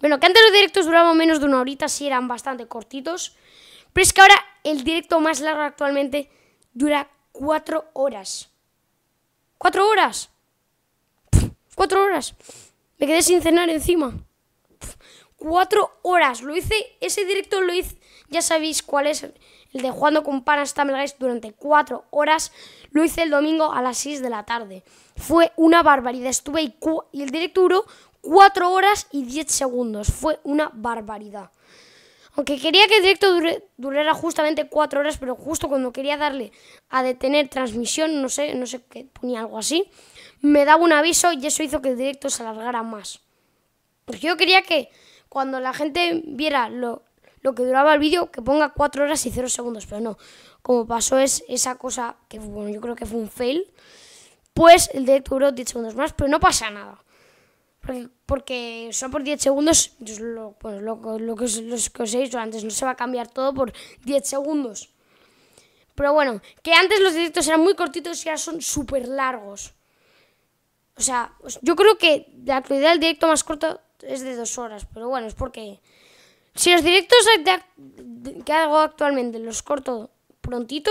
Bueno, que antes los directos duraban menos de una horita, sí eran bastante cortitos. Pero es que ahora el directo más largo actualmente dura cuatro horas. ¡Cuatro horas! ¡Cuatro horas! Me quedé sin cenar encima. ¡Cuatro horas! Lo hice, ese directo lo hice, ya sabéis cuál es, el de jugando con panas Guys durante cuatro horas. Lo hice el domingo a las seis de la tarde. Fue una barbaridad. Estuve y, y el directo duró 4 horas y 10 segundos. Fue una barbaridad. Aunque quería que el directo durara justamente 4 horas, pero justo cuando quería darle a detener transmisión, no sé, no sé qué, ponía algo así, me daba un aviso y eso hizo que el directo se alargara más. Porque yo quería que cuando la gente viera lo, lo que duraba el vídeo, que ponga 4 horas y 0 segundos, pero no. Como pasó es esa cosa que, bueno, yo creo que fue un fail, pues el directo duró 10 segundos más, pero no pasa nada porque son por 10 segundos, pues, lo, que, os he dicho antes, no se va a cambiar todo por 10 segundos. Pero bueno, que antes los directos eran muy cortitos y ahora son súper largos. O sea, yo creo que la actualidad el directo más corto es de dos horas, pero bueno, es porque... Si los directos que hago actualmente los corto prontito,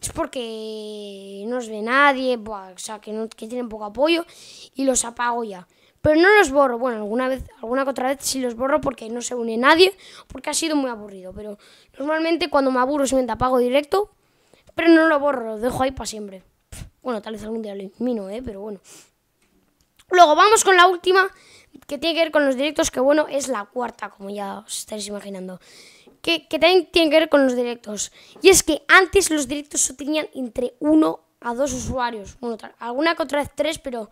es porque no os ve nadie, o sea, que tienen poco apoyo, y los apago ya. Pero no los borro. Bueno, alguna vez, alguna otra vez sí los borro porque no se une nadie, porque ha sido muy aburrido. Pero normalmente cuando me aburro me apago directo, pero no lo borro, lo dejo ahí para siempre. Bueno, tal vez algún día lo elimino, ¿eh? Pero bueno. Luego vamos con la última, que tiene que ver con los directos, que bueno, es la cuarta, como ya os estáis imaginando. Que, también tiene que ver con los directos. Y es que antes los directos se tenían entre uno a dos usuarios. Bueno, tal, alguna que otra vez tres, pero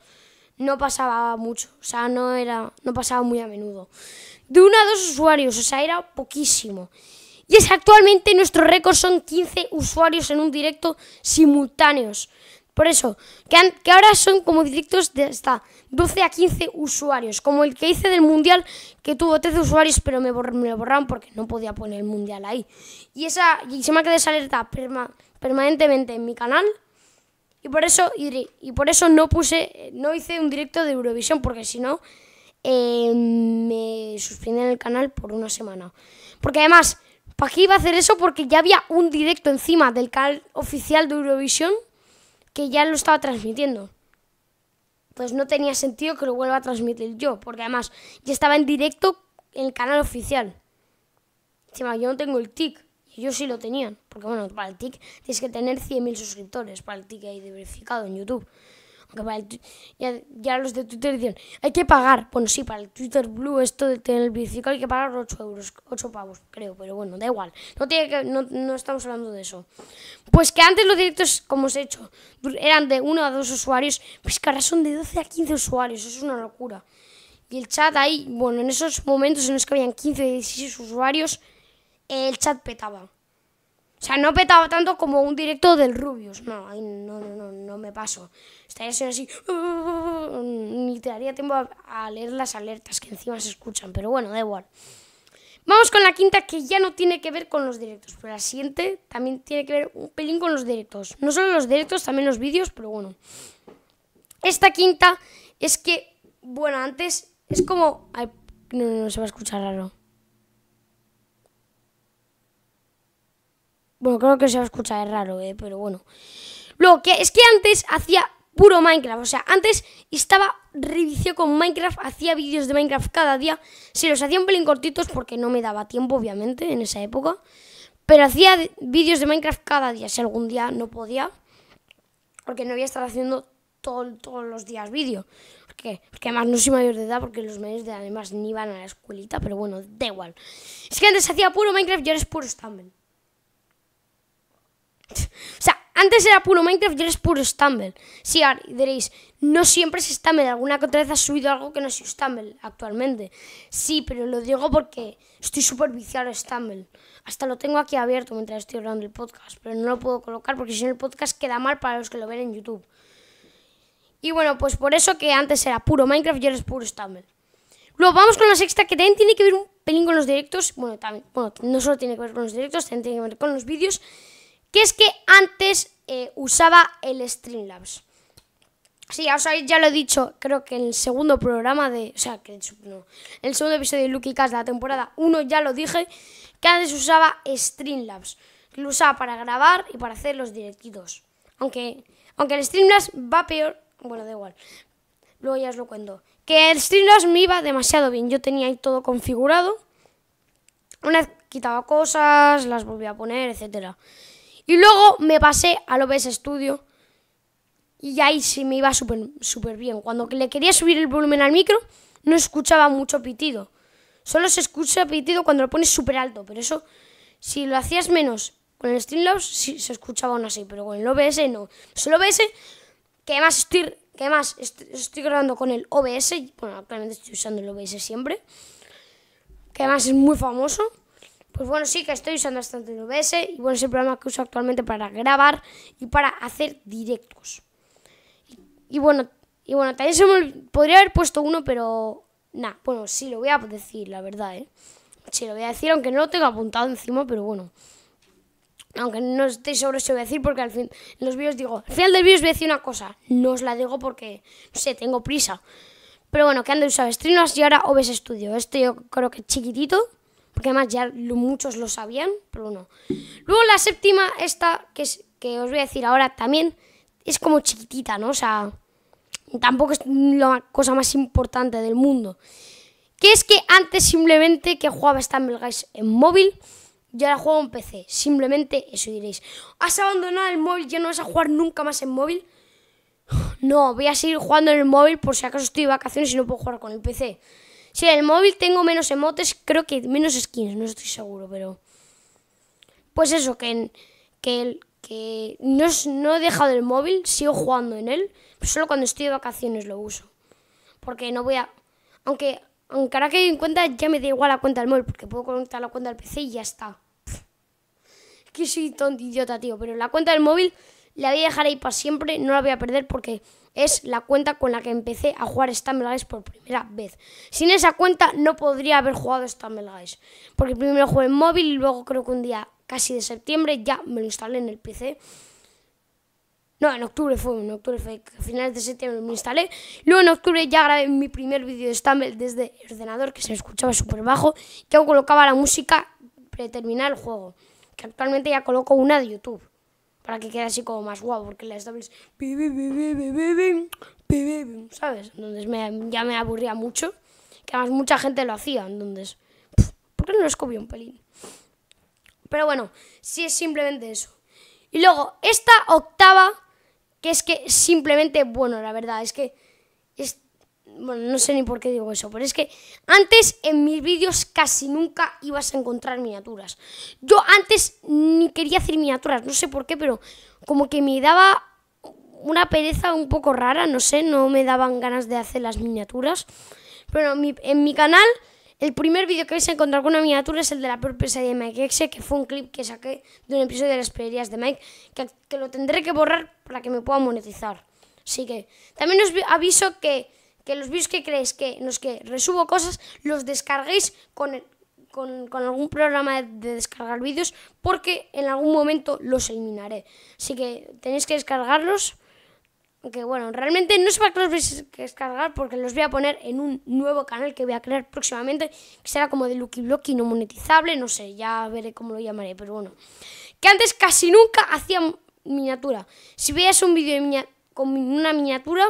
no pasaba mucho, o sea, no, era, no pasaba muy a menudo. De uno a dos usuarios, o sea, era poquísimo. Y es actualmente nuestro récord son 15 usuarios en un directo simultáneos. Por eso, que, ahora son como directos de hasta 12 a 15 usuarios, como el que hice del Mundial, que tuvo 13 usuarios, pero me, borraron porque no podía poner el Mundial ahí. Y, esa, y se me ha quedado esa alerta permanentemente en mi canal y por eso, y, por eso no puse, no hice un directo de Eurovisión, porque si no, eh, me suspenden el canal por una semana. Porque además, ¿para qué iba a hacer eso? Porque ya había un directo encima del canal oficial de Eurovisión que ya lo estaba transmitiendo. Pues no tenía sentido que lo vuelva a transmitir yo, porque además ya estaba en directo en el canal oficial. Encima, yo no tengo el tic. Yo sí lo tenían, porque bueno, para el TIC tienes que tener 100.000 suscriptores, para el TIC ahí verificado en YouTube. Aunque para el ya, ya, los de Twitter dicen, hay que pagar. Bueno, sí, para el Twitter Blue esto de tener el verificado hay que pagar 8 euros, 8 pavos, creo, pero bueno, da igual. No, tiene que, no, estamos hablando de eso. Pues que antes los directos, como os he hecho, eran de 1 a 2 usuarios, pues que ahora son de 12 a 15 usuarios, eso es una locura. Y el chat ahí, bueno, en esos momentos en los que habían 15 o 16 usuarios, el chat petaba. O sea, no petaba tanto como un directo del Rubius. No, ahí no, no, no, me paso. Estaría siendo así. Ni te daría tiempo a leer las alertas que encima se escuchan. Pero bueno, da igual. Vamos con la quinta que ya no tiene que ver con los directos, pero la siguiente también tiene que ver un pelín con los directos. No solo los directos, también los vídeos, pero bueno. Esta quinta es que, bueno, antes es como... no, se va a escuchar raro. Bueno, creo que se va a escuchar, es raro, ¿eh? pero bueno. Luego, que es que antes hacía puro Minecraft. O sea, antes estaba ridicio con Minecraft, hacía vídeos de Minecraft cada día. Se los hacía un pelín cortitos porque no me daba tiempo, obviamente, en esa época. Pero hacía vídeos de Minecraft cada día. Si algún día no podía, porque no voy a estar haciendo todo, todos los días vídeo. Porque, además no soy mayor de edad, porque los medios de además ni van a la escuelita, pero bueno, da igual. Es que antes hacía puro Minecraft y ahora es puro Stumble. O sea, antes era puro Minecraft y eres puro Stumble. Sí, ahora diréis, no siempre es Stumble. Alguna otra vez has subido algo que no es Stumble actualmente. Sí, pero lo digo porque estoy súper viciado a Stumble. Hasta lo tengo aquí abierto mientras estoy hablando el podcast, pero no lo puedo colocar porque si no el podcast queda mal para los que lo ven en YouTube. Y bueno, pues por eso que antes era puro Minecraft y eres puro Stumble. Luego vamos con la sexta, que también tiene que ver un pelín con los directos. Bueno, también, bueno, no solo tiene que ver con los directos, también tiene que ver con los vídeos que es que antes eh, usaba el Streamlabs. Sí, ya, os ya lo he dicho, creo que en el segundo programa de. O sea, que no, el segundo episodio de Lucky Cast de la temporada 1 ya lo dije, que antes usaba Streamlabs. Lo usaba para grabar y para hacer los directitos. Aunque, aunque el Streamlabs va peor. Bueno, da igual. Luego ya os lo cuento. Que el Streamlabs me iba demasiado bien. Yo tenía ahí todo configurado. Una vez quitaba cosas, las volvía a poner, etcétera. Y luego me pasé al OBS Studio y ahí sí me iba súper super bien. Cuando le quería subir el volumen al micro, no escuchaba mucho pitido. Solo se escucha pitido cuando lo pones súper alto, pero eso, si lo hacías menos con el Streamlabs, sí se escuchaba aún así, pero con el OBS no. Solo pues OBS, que además estoy, que estoy grabando con el OBS, bueno, claramente estoy usando el OBS siempre, que además es muy famoso. Pues bueno, sí que estoy usando bastante el OBS y bueno, es el programa que uso actualmente para grabar y para hacer directos. Y, bueno, y bueno, también se podría haber puesto uno, pero nada, bueno, sí lo voy a decir, la verdad, ¿eh? Sí lo voy a decir, aunque no lo tengo apuntado encima, pero bueno. Aunque no estoy seguro si lo voy a decir, porque al fin, en los vídeos digo, al final del vídeo os voy a decir una cosa, no os la digo porque, no sé, tengo prisa. Pero bueno, que han de usar Streamlabs y ahora OBS Studio. Este yo creo que es chiquitito porque además ya muchos lo sabían, pero no. Luego la séptima, esta que, os voy a decir ahora también, es como chiquitita, ¿no? O sea, tampoco es la cosa más importante del mundo. Que es que antes simplemente que jugaba Stumble Guys en móvil, ya la juego en PC. Simplemente eso diréis. ¿Has abandonado el móvil? ¿Ya no vas a jugar nunca más en móvil? No, voy a seguir jugando en el móvil por si acaso estoy de vacaciones y no puedo jugar con el PC. Sí, el móvil tengo menos emotes, creo que menos skins, no estoy seguro, pero... Pues eso, que, que, que no, no he dejado el móvil, sigo jugando en él, solo cuando estoy de vacaciones lo uso. Porque no voy a... Aunque, aunque ahora que en cuenta ya me da igual la cuenta del móvil, porque puedo conectar la cuenta del PC y ya está. que soy tonto idiota, tío, pero la cuenta del móvil la voy a dejar ahí para siempre, no la voy a perder porque es la cuenta con la que empecé a jugar Stumble Guys por primera vez. Sin esa cuenta no podría haber jugado Stumble Guys, porque primero jugué en móvil y luego creo que un día casi de septiembre ya me lo instalé en el PC. No, en octubre fue, en octubre fue, a finales de septiembre me instalé. Luego en octubre ya grabé mi primer vídeo de Stumble desde el ordenador, que se escuchaba súper bajo, que aún colocaba la música predeterminada el juego, que actualmente ya coloco una de YouTube para que quede así como más guau, porque la dobles, ¿sabes? Entonces ya me aburría mucho, que además mucha gente lo hacía, entonces, ¿por qué no lo escobí un pelín? Pero bueno, sí es simplemente eso. Y luego, esta octava, que es que simplemente, bueno, la verdad, es que bueno, no sé ni por qué digo eso, pero es que antes en mis vídeos casi nunca ibas a encontrar miniaturas. Yo antes ni quería hacer miniaturas, no sé por qué, pero como que me daba una pereza un poco rara, no sé, no me daban ganas de hacer las miniaturas. Pero en mi, canal, el primer vídeo que vais a encontrar con una miniatura es el de la propia serie de Mike Exe, que fue un clip que saqué de un episodio de las pelerías de Mike, que, que lo tendré que borrar para que me pueda monetizar. Así que también os aviso que que los vídeos que creéis que en los que resubo cosas los descarguéis con, con, algún programa de descargar vídeos porque en algún momento los eliminaré. Así que tenéis que descargarlos. Que bueno, realmente no sé para qué los vais a descargar porque los voy a poner en un nuevo canal que voy a crear próximamente, que será como de Lucky Blocky no monetizable, no sé, ya veré cómo lo llamaré, pero bueno. Que antes casi nunca hacía miniatura. Si veías un vídeo con una miniatura,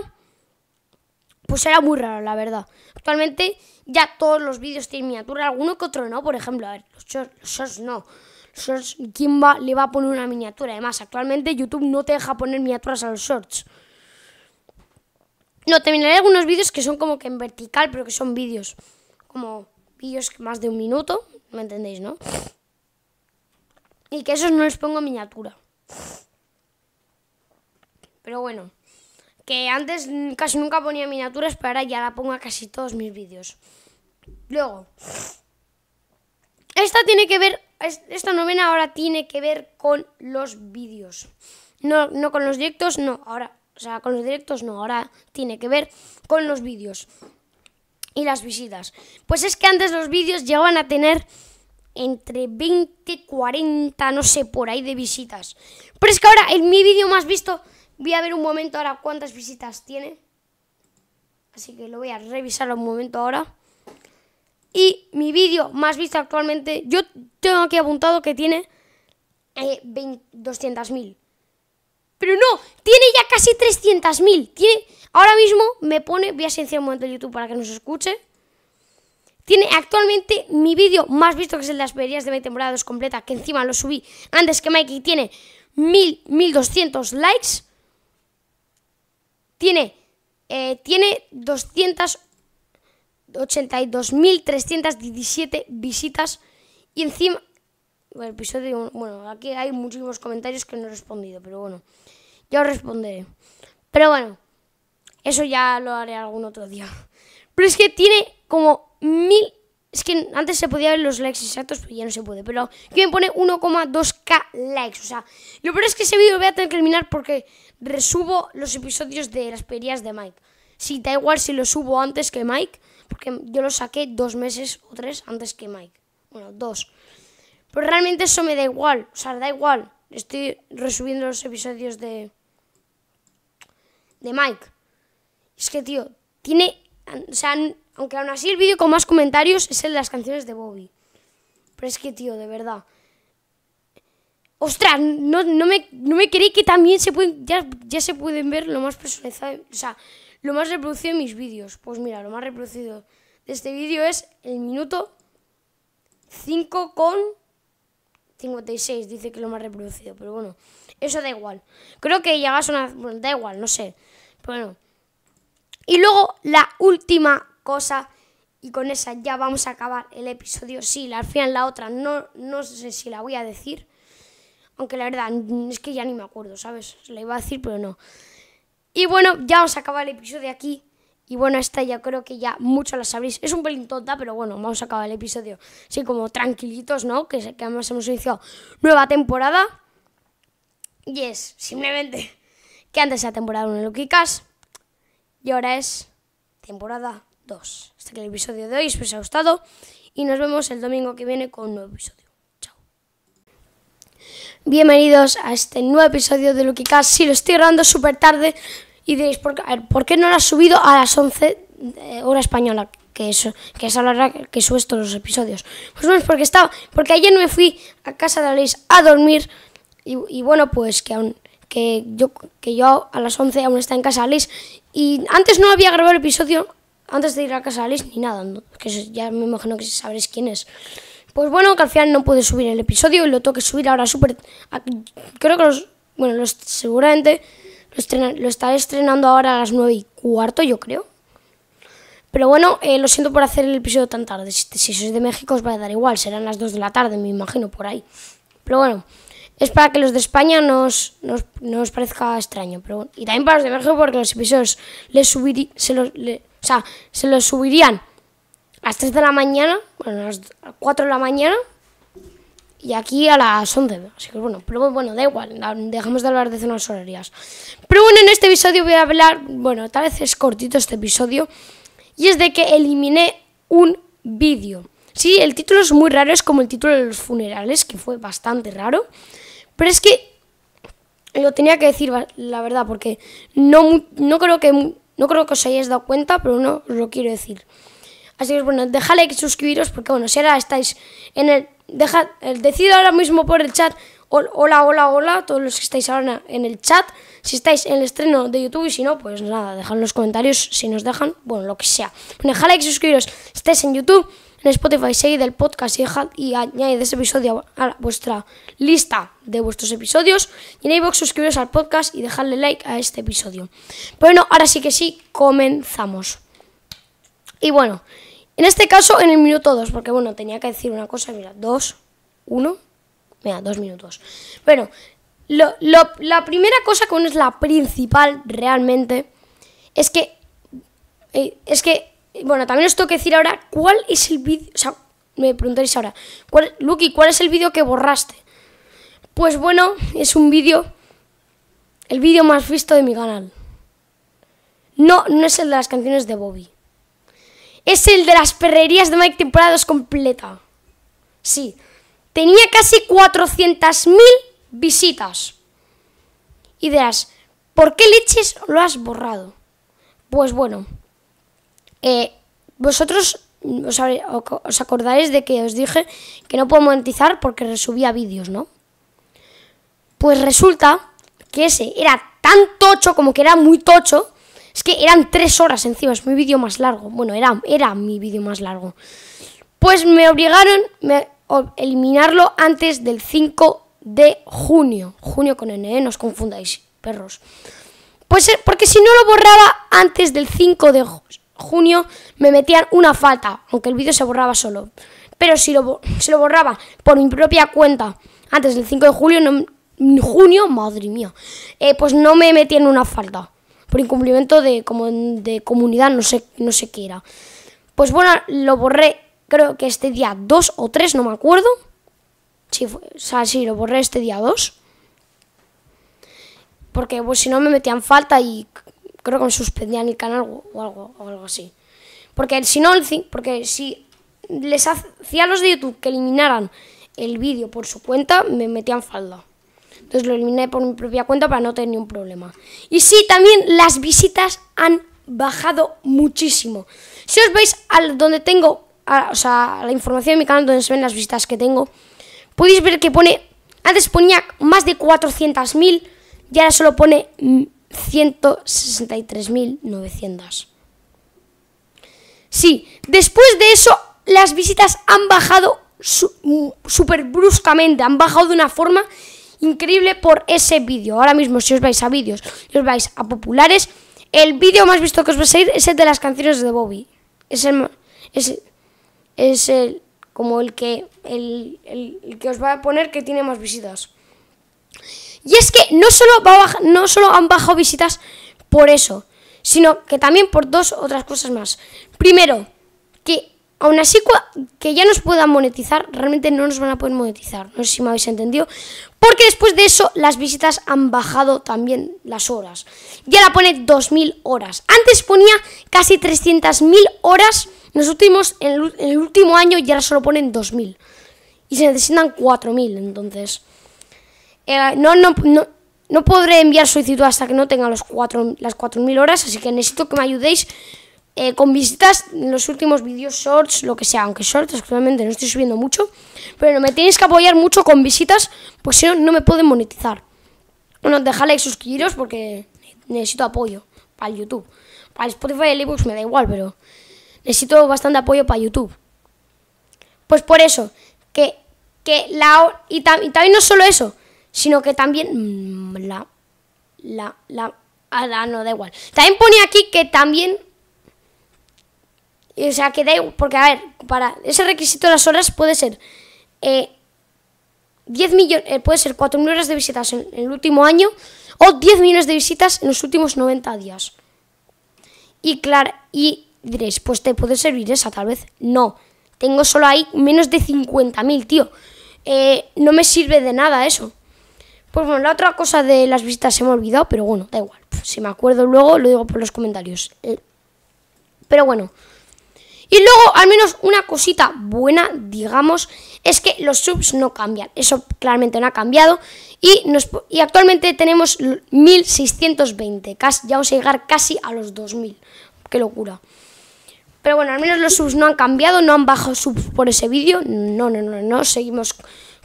pues era muy raro, la verdad. Actualmente ya todos los vídeos tienen miniatura, alguno que otro no, por ejemplo, a ver, los shorts, no. Los shorts, ¿quién le va a poner una miniatura? Además, actualmente YouTube no te deja poner miniaturas a los shorts. No, terminaré algunos vídeos que son como que en vertical, pero que son vídeos. Como vídeos más de un minuto, ¿me entendéis, no? Y que esos no les pongo miniatura. Pero bueno que antes casi nunca ponía miniaturas, pero ahora ya la pongo a casi todos mis vídeos. Luego, esta tiene que ver, esta novena ahora tiene que ver con los vídeos. No, no con los directos, no, ahora, o sea, con los directos no, ahora tiene que ver con los vídeos y las visitas. Pues es que antes los vídeos llegaban a tener entre 20, 40, no sé, por ahí de visitas. Pero es que ahora en mi vídeo más visto Voy a ver un momento ahora cuántas visitas tiene. Así que lo voy a revisar un momento ahora. Y mi vídeo más visto actualmente, yo tengo aquí apuntado que tiene 200.000. Eh, Pero no, tiene ya casi 300.000. Tiene, ahora mismo me pone, voy a silenciar un momento YouTube para que nos escuche. Tiene actualmente mi vídeo más visto, que es el de las verías de mi temporada 2 completa, que encima lo subí antes que Mikey, tiene 1.000, 1.200 likes. Tiene, eh, tiene 282.317 visitas y encima... Bueno, episodio, bueno, aquí hay muchísimos comentarios que no he respondido, pero bueno, ya os responderé. Pero bueno, eso ya lo haré algún otro día. Pero es que tiene como mil... Es que antes se podía ver los likes exactos, pero ya no se puede. Pero aquí me pone 1,2k likes. O sea, lo peor es que ese vídeo lo voy a tener que terminar porque resubo los episodios de las perillas de Mike. Si sí, da igual si lo subo antes que Mike, porque yo lo saqué dos meses o tres antes que Mike. Bueno, dos. Pero realmente eso me da igual, o sea, da igual. Estoy resubiendo los episodios de de Mike. Es que, tío, tiene, o sea, aunque aún así el vídeo con más comentarios es el de las canciones de Bobby. Pero es que, tío, de verdad. Ostras, no, me, no me que también se pueden, ya, se pueden ver lo más personalizado, o sea, lo más reproducido en mis vídeos. Pues mira, lo más reproducido de este vídeo es el minuto 5 con 56, dice que lo más reproducido, pero bueno, eso da igual. Creo que llegas a una... Bueno, da igual, no sé, pero bueno. Y luego la última cosa, y con esa ya vamos a acabar el episodio. Sí, al final la otra, no, no sé si la voy a decir, aunque la verdad es que ya ni me acuerdo, ¿sabes? La iba a decir, pero no. Y bueno, ya vamos a acabar el episodio aquí. Y bueno, esta ya creo que ya mucho la sabéis. Es un pelín tonta, pero bueno, vamos a acabar el episodio. Sí, como tranquilitos, ¿no? Que, además hemos iniciado nueva temporada. Y es simplemente que antes era temporada 1 de Luquicas y ahora es temporada 2. Hasta que el episodio de hoy os haya gustado y nos vemos el domingo que viene con un nuevo episodio. Bienvenidos a este nuevo episodio de Lucky Cash. Si lo estoy grabando súper tarde y diréis, ¿por qué, no lo has subido a las 11 eh, hora española? Que es, que es a la hora que subo todos los episodios. Pues bueno, es porque estaba, porque ayer me fui a casa de Alice a dormir y, bueno, pues que aún, que yo, que yo a las 11 aún está en casa Alice y antes no había grabado el episodio antes de ir a casa de Alice ni nada, que ya me imagino que sabréis quién es. Pues bueno, que al final no pude subir el episodio y lo tengo que subir ahora súper... Creo que los... Bueno, seguramente lo, estaré estrenando ahora a las 9 y cuarto, yo creo. Pero bueno, eh, lo siento por hacer el episodio tan tarde. Si, sois de México os va a dar igual, serán las 2 de la tarde, me imagino, por ahí. Pero bueno, es para que los de España no os, parezca extraño. Pero y también para los de México porque los episodios les se los, se los subirían a las 3 de la mañana, bueno, a las 4 de la mañana y aquí a las 11. Así que bueno, pero bueno, da igual, dejamos de hablar de zonas horarias. Pero bueno, en este episodio voy a hablar, bueno, tal vez es cortito este episodio, y es de que eliminé un vídeo. Sí, el título es muy raro, es como el título de los funerales, que fue bastante raro, pero es que lo tenía que decir la verdad, porque no, no creo que... No creo que os hayáis dado cuenta, pero no os lo quiero decir. Así que bueno, dejad que suscribiros porque bueno, si ahora estáis en el... Dejad, decid ahora mismo por el chat, hola, hola, hola, todos los que estáis ahora en el chat, si estáis en el estreno de YouTube y si no, pues nada, dejad en los comentarios si nos dejan, bueno, lo que sea. Dejad like y suscribiros, estáis en YouTube, en Spotify, seguid el podcast y, dejad, y añadid ese episodio a vuestra lista de vuestros episodios. Y en iVoox suscribiros al podcast y dejadle like a este episodio. Bueno, ahora sí que sí, comenzamos. Y bueno, en este caso, en el minuto 2, porque bueno, tenía que decir una cosa, mira, 2, 1, mira, 2 minutos. Bueno, la primera cosa que es la principal realmente, es que, eh, es que, bueno, también os tengo que decir ahora cuál es el vídeo, o sea, me preguntaréis ahora, ¿cuál, Lucky, ¿cuál es el vídeo que borraste? Pues bueno, es un vídeo, el vídeo más visto de mi canal. No, no es el de las canciones de Bobby. Es el de las perrerías de Mike Temporadas completa. Sí. Tenía casi 400.000 visitas. Y dirás, ¿por qué leches lo has borrado? Pues bueno, eh, vosotros os, acordáis de que os dije que no puedo monetizar porque subía vídeos, ¿no? Pues resulta que ese era tan tocho como que era muy tocho es que eran tres horas encima, es mi vídeo más largo. Bueno, era, era mi vídeo más largo. Pues me obligaron a eliminarlo antes del 5 de junio. Junio con N, ¿eh? no os confundáis, perros. Pues eh, porque si no lo borraba antes del 5 de junio, me metían una falta, aunque el vídeo se borraba solo. Pero si lo, se lo borraba por mi propia cuenta antes del 5 de julio, no, junio, madre mía, eh, pues no me metían una falta por incumplimiento de, como de comunidad, no sé, no sé qué era. Pues bueno, lo borré creo que este día 2 o 3, no me acuerdo. Sí, o sea, sí, lo borré este día 2. Porque pues si no me metían falta y creo que me suspendían el canal o algo, o algo así. Porque si no, porque si les hacía a los de YouTube que eliminaran el vídeo por su cuenta, me metían falta. Entonces lo eliminé por mi propia cuenta para no tener ningún problema. Y sí, también las visitas han bajado muchísimo. Si os veis al donde tengo, o sea, la información de mi canal donde se ven las visitas que tengo, podéis ver que pone, antes ponía más de 400.000 y ahora solo pone 163.900. Sí, después de eso las visitas han bajado súper mm, bruscamente, han bajado de una forma increíble por ese vídeo. Ahora mismo, si os vais a vídeos y os vais a populares, el vídeo más visto que os va a seguir es el de las canciones de Bobby. Es el, es, es el como el que, el, que os va a poner que tiene más visitas. Y es que no solo, va no solo han bajado visitas por eso, sino que también por dos otras cosas más. Primero, que aún así que ya nos puedan monetizar, realmente no nos van a poder monetizar. No sé si me habéis entendido. Porque después de eso las visitas han bajado también las horas. Ya la pone 2.000 horas. Antes ponía casi 300.000 horas. Los últimos, en el, último año ya solo ponen 2.000. Y se necesitan 4.000, entonces. Eh, no, no, no, podré enviar solicitud hasta que no tenga cuatro las 4.000 horas, así que necesito que me ayudéis eh, con visitas en los últimos vídeos, shorts, lo que sea, aunque shorts actualmente no estoy subiendo mucho, pero me tenéis que apoyar mucho con visitas, pues si no, no me pueden monetizar. Bueno, dejad like, suscribiros porque necesito apoyo para YouTube. Para Spotify y el me da igual, pero necesito bastante apoyo para YouTube. Pues por eso, que, que la... Y, también no solo eso, sino que también... Mm, la... La... La... Ah, no, da igual. También pone aquí que también o sea, que da igual, porque a ver, para ese requisito de las horas puede ser 10 eh, millones, eh, puede ser 4.000 horas de visitas en, el último año o 10 millones de visitas en los últimos 90 días. Y claro, y diréis, pues te puede servir esa, tal vez. No, tengo solo ahí menos de 50.000, tío. Eh, no me sirve de nada eso. Pues bueno, la otra cosa de las visitas se me ha olvidado, pero bueno, da igual. si me acuerdo luego, lo digo por los comentarios. pero bueno. Y luego, al menos una cosita buena, digamos, es que los subs no cambian. Eso claramente no ha cambiado. Y, nos, y actualmente tenemos 1620. Casi, ya vamos a llegar casi a los 2000. Qué locura. Pero bueno, al menos los subs no han cambiado, no han bajado subs por ese vídeo. No, no, no, no. Seguimos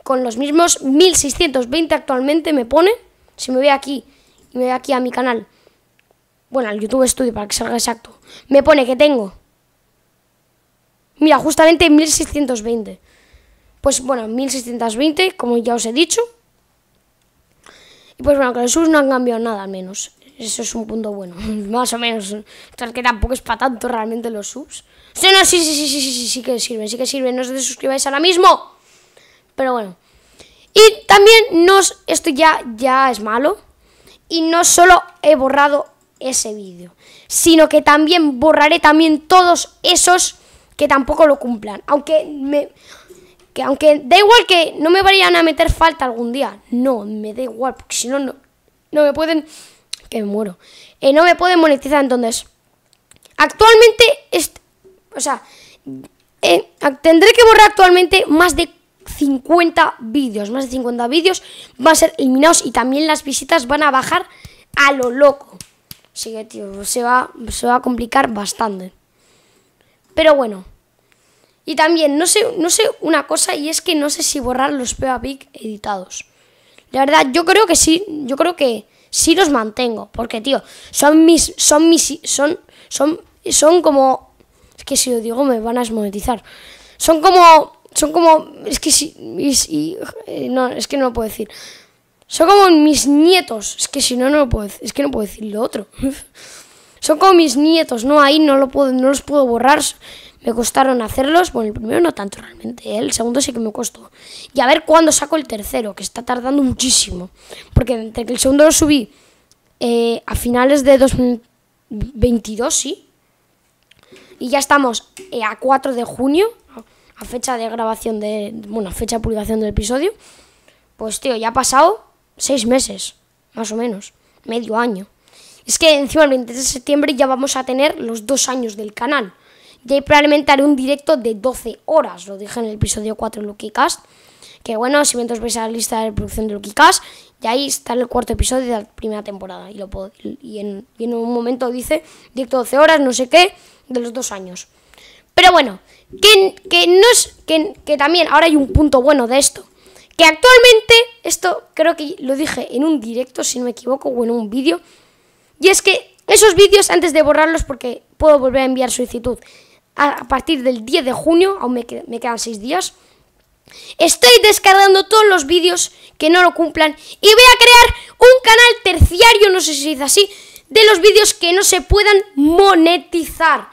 con los mismos. 1620 actualmente me pone. Si me voy aquí me voy aquí a mi canal. Bueno, al YouTube Studio para que salga exacto. Me pone que tengo Mira, justamente 1620. Pues bueno, 1620, como ya os he dicho. Y pues bueno, que los subs no han cambiado nada al menos. Eso es un punto bueno, más o menos. Tal que tampoco es para tanto realmente los subs. Sí, no, sí, sí, sí, sí, sí, sí, que sirven, sí que sirven. No os desuscribáis ahora mismo. Pero bueno. Y también nos, esto ya, ya es malo. Y no solo he borrado ese vídeo, sino que también borraré también todos esos que tampoco lo cumplan. Aunque me. Que aunque da igual que no me vayan a meter falta algún día. No, me da igual, porque si no, no, no me pueden. Que me muero. Eh, no me pueden monetizar entonces. Actualmente. O sea. Eh, tendré que borrar actualmente más de 50 vídeos. Más de 50 vídeos van a ser eliminados y también las visitas van a bajar a lo loco. Así que, tío, se va, se va a complicar bastante. Pero bueno. Y también, no sé, no sé una cosa y es que no sé si borrar los Peppa editados. La verdad, yo creo que sí, yo creo que sí los mantengo, porque tío, son mis son mis son son son como es que si lo digo me van a desmonetizar. Son como son como es que si eh, no, es que no lo puedo decir. Son como mis nietos, es que si no no lo puedo, es que no puedo decir lo otro. Son como mis nietos, ¿no? Ahí no, lo puedo, no los puedo borrar. Me costaron hacerlos. Bueno, el primero no tanto realmente. ¿eh? El segundo sí que me costó. Y a ver cuándo saco el tercero, que está tardando muchísimo. Porque entre que el segundo lo subí eh, a finales de 2022, sí. Y ya estamos eh, a 4 de junio, a fecha de grabación de. Bueno, a fecha de publicación del episodio. Pues, tío, ya ha pasado seis meses, más o menos. Medio año. Es que encima el 23 de septiembre ya vamos a tener los dos años del canal. Y ahí probablemente haré un directo de 12 horas, lo dije en el episodio 4 de Cast... Que bueno, si mientras veis a la lista de producción de Lucky Cast... y ahí está el cuarto episodio de la primera temporada. Y, lo puedo, y, en, un momento dice directo 12 horas, no sé qué, de los dos años. Pero bueno, que, no es, que, que también ahora hay un punto bueno de esto. Que actualmente, esto creo que lo dije en un directo, si no me equivoco, o en un vídeo, y es que esos vídeos, antes de borrarlos, porque puedo volver a enviar solicitud a, partir del 10 de junio, aún me, quedan 6 días, estoy descargando todos los vídeos que no lo cumplan y voy a crear un canal terciario, no sé si es así, de los vídeos que no se puedan monetizar.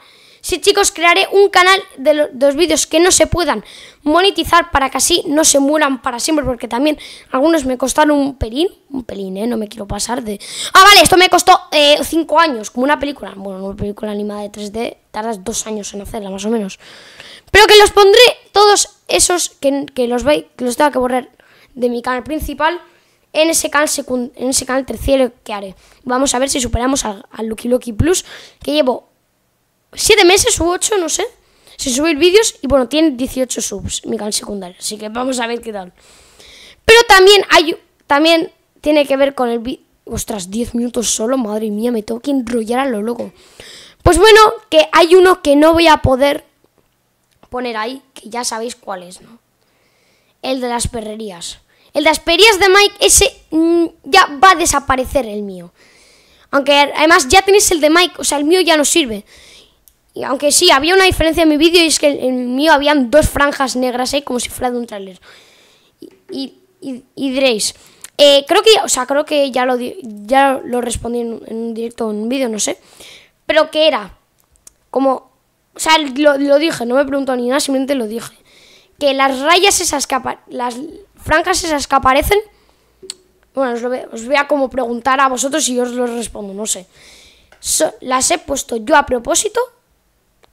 Sí, chicos, crearé un canal de los, vídeos que no se puedan monetizar para que así no se mueran para siempre, porque también algunos me costaron un pelín, un pelín, ¿eh? No me quiero pasar de... Ah, vale, esto me costó 5 eh, años, como una película. Bueno, una película animada de 3D, tardas 2 años en hacerla, más o menos. Pero que los pondré todos esos que, los veis, que los tengo que borrar de mi canal principal en ese canal secund en ese canal tercero que haré. Vamos a ver si superamos al Lucky Lucky Plus, que llevo 7 meses u ocho, no sé, si subir vídeos y bueno, tiene 18 subs mi canal secundario, así que vamos a ver qué tal. Pero también hay, también tiene que ver con el vídeo, ostras, 10 minutos solo, madre mía, me tengo que enrollar a lo loco. Pues bueno, que hay uno que no voy a poder poner ahí, que ya sabéis cuál es, ¿no? El de las perrerías. El de las perrerías de Mike, ese mm, ya va a desaparecer el mío. Aunque además ya tenéis el de Mike, o sea, el mío ya no sirve. Y aunque sí, había una diferencia en mi vídeo y es que en el mío habían dos franjas negras ahí como si fuera de un trailer. Y, y, diréis, eh, creo que, o sea, creo que ya lo, ya lo respondí en, un directo en un vídeo, no sé. Pero que era como, o sea, lo, dije, no me pregunto ni nada, simplemente lo dije. Que las rayas esas que las franjas esas que aparecen, bueno, os, lo os voy a como preguntar a vosotros y yo os lo respondo, no sé. las he puesto yo a propósito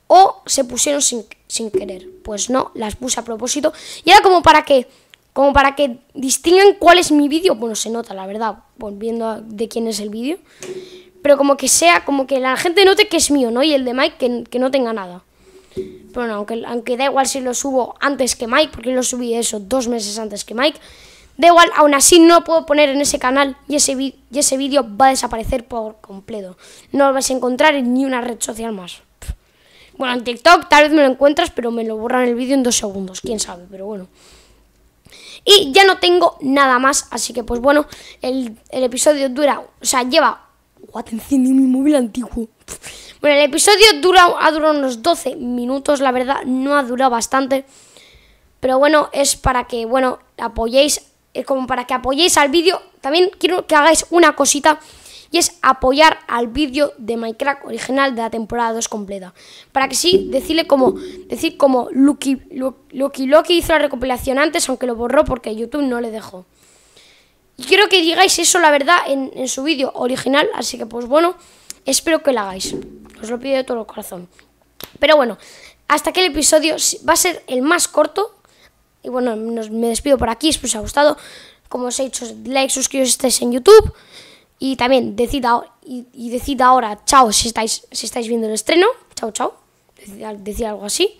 o se pusieron sin, sin querer. Pues no, las puse a propósito. Y era como para que, como para que distingan cuál es mi vídeo. Bueno, se nota, la verdad, volviendo de quién es el vídeo. Pero como que sea, como que la gente note que es mío, ¿no? Y el de Mike que, no tenga nada. Pero no, aunque, aunque da igual si lo subo antes que Mike, porque lo subí eso dos meses antes que Mike. Da igual, aún así no puedo poner en ese canal y ese, y ese vídeo va a desaparecer por completo. No lo vas a encontrar en ni una red social más. Bueno, en TikTok tal vez me lo encuentras, pero me lo borran el vídeo en dos segundos, quién sabe, pero bueno. Y ya no tengo nada más, así que pues bueno, el, episodio dura, o sea, lleva... What, encendí mi móvil antiguo. Bueno, el episodio dura, ha durado unos 12 minutos, la verdad, no ha durado bastante. Pero bueno, es para que, bueno, apoyéis, es como para que apoyéis al vídeo. También quiero que hagáis una cosita y es apoyar al vídeo de Minecraft original de la temporada 2 completa. Para que sí, decirle como, decir como Lucky, Lucky, Lucky hizo la recopilación antes, aunque lo borró porque YouTube no le dejó. Y quiero que digáis eso, la verdad, en, su vídeo original, así que pues bueno, espero que lo hagáis. Os lo pido de todo el corazón. Pero bueno, hasta que el episodio va a ser el más corto. Y bueno, me despido por aquí, espero que os haya gustado. Como os he dicho, like, suscribiros si estáis en YouTube. Y también, decid, ahora, y, ahora chao si estáis, si estáis viendo el estreno. Chao, chao. Decid, algo así.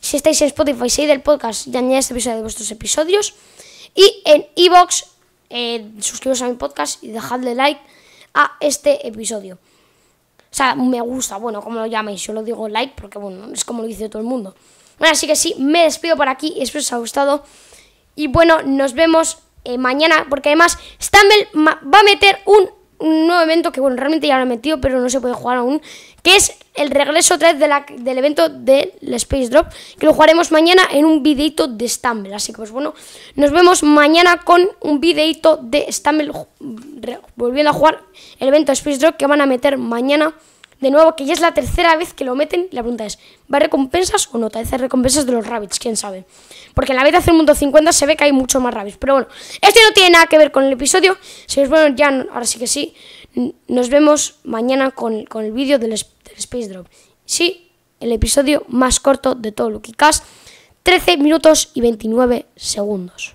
Si estáis en Spotify, seguid del podcast y añadid este episodio de vuestros episodios. Y en iVoox, eh, suscribiros a mi podcast y dejadle like a este episodio. O sea, me gusta, bueno, como lo llaméis, yo lo digo like porque, bueno, es como lo dice todo el mundo. Bueno, así que sí, me despido por aquí, espero que os haya gustado. Y bueno, nos vemos eh, mañana porque además Stumble va a meter un un nuevo evento que, bueno, realmente ya lo han metido, pero no se puede jugar aún, que es el regreso 3 del evento del Space Drop, que lo jugaremos mañana en un videito de Stumble. Así que, pues bueno, nos vemos mañana con un videito de Stumble volviendo a jugar el evento Space Drop que van a meter mañana de nuevo, que ya es la tercera vez que lo meten. La pregunta es, ¿va recompensas o no? Tal vez recompensas de los rabbits, quién sabe. Porque en la mundo 50 se ve que hay mucho más rabbits. Pero bueno, este no tiene nada que ver con el episodio. Si es bueno, ya, ahora sí que sí. Nos vemos mañana con, el vídeo del, Space Drop. Sí, el episodio más corto de todo Lucky Cast. 13 minutos y 29 segundos.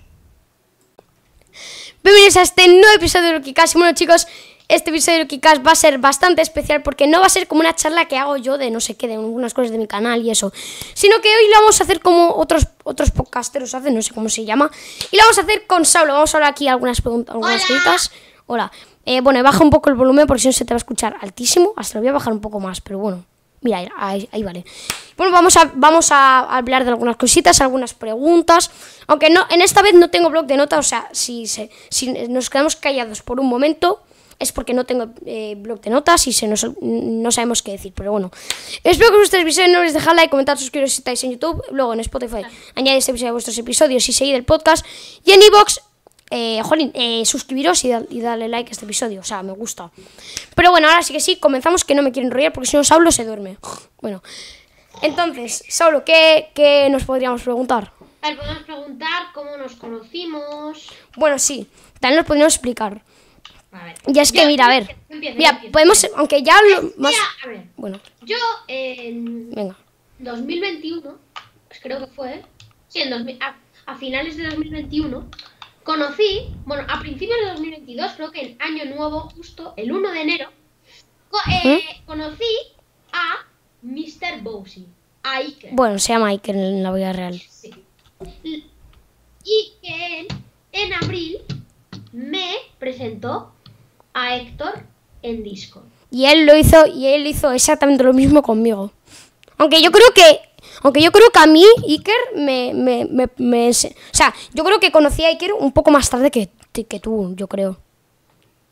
Bienvenidos a este nuevo episodio de Lucky Cast. Bueno, chicos este episodio quizás va a ser bastante especial porque no va a ser como una charla que hago yo de no sé qué, de algunas cosas de mi canal y eso, sino que hoy lo vamos a hacer como otros otros podcasteros hacen, no sé cómo se llama, y lo vamos a hacer con Saulo. Vamos a hablar aquí algunas preguntas, algunas Hola. Hola. Eh, bueno, baja un poco el volumen porque si no se te va a escuchar altísimo. Hasta lo voy a bajar un poco más, pero bueno. Mira, ahí, vale. Bueno, vamos a, vamos a hablar de algunas cositas, algunas preguntas. Aunque no, en esta vez no tengo blog de nota, o sea, si, si nos quedamos callados por un momento, es porque no tengo eh, blog de notas y se no sabemos qué decir, pero bueno. Espero que os guste el episodio, no les dejar like, comentar, suscribiros si estáis en YouTube, luego en Spotify. Añadid este episodio a vuestros episodios y seguid el podcast. Y en iVoox, eh, eh, suscribiros y, darle like a este episodio, o sea, me gusta. Pero bueno, ahora sí que sí, comenzamos, que no me quieren enrollar porque si no Saulo se duerme. Bueno, entonces, Saulo, ¿qué, qué nos podríamos preguntar? A podemos preguntar cómo nos conocimos. Bueno, sí, también nos podríamos explicar. Ya es que, mira, a ver. mira, podemos. Aunque ya hablo a ver. Bueno. Yo en. 2021, pues creo que fue. Sí, a, finales de 2021, conocí. Bueno, a principios de 2022, creo que en Año Nuevo, justo el 1 de enero, eh, ¿Eh? conocí a Mr. Bowsy. A Bueno, se llama Iker en la vida real. Y que él, en abril, me presentó a Héctor en disco Y él lo hizo, y él hizo exactamente lo mismo conmigo. Aunque yo creo que. Aunque yo creo que a mí, Iker, me, me, O sea, yo creo que conocí a Iker un poco más tarde que, que tú, yo creo.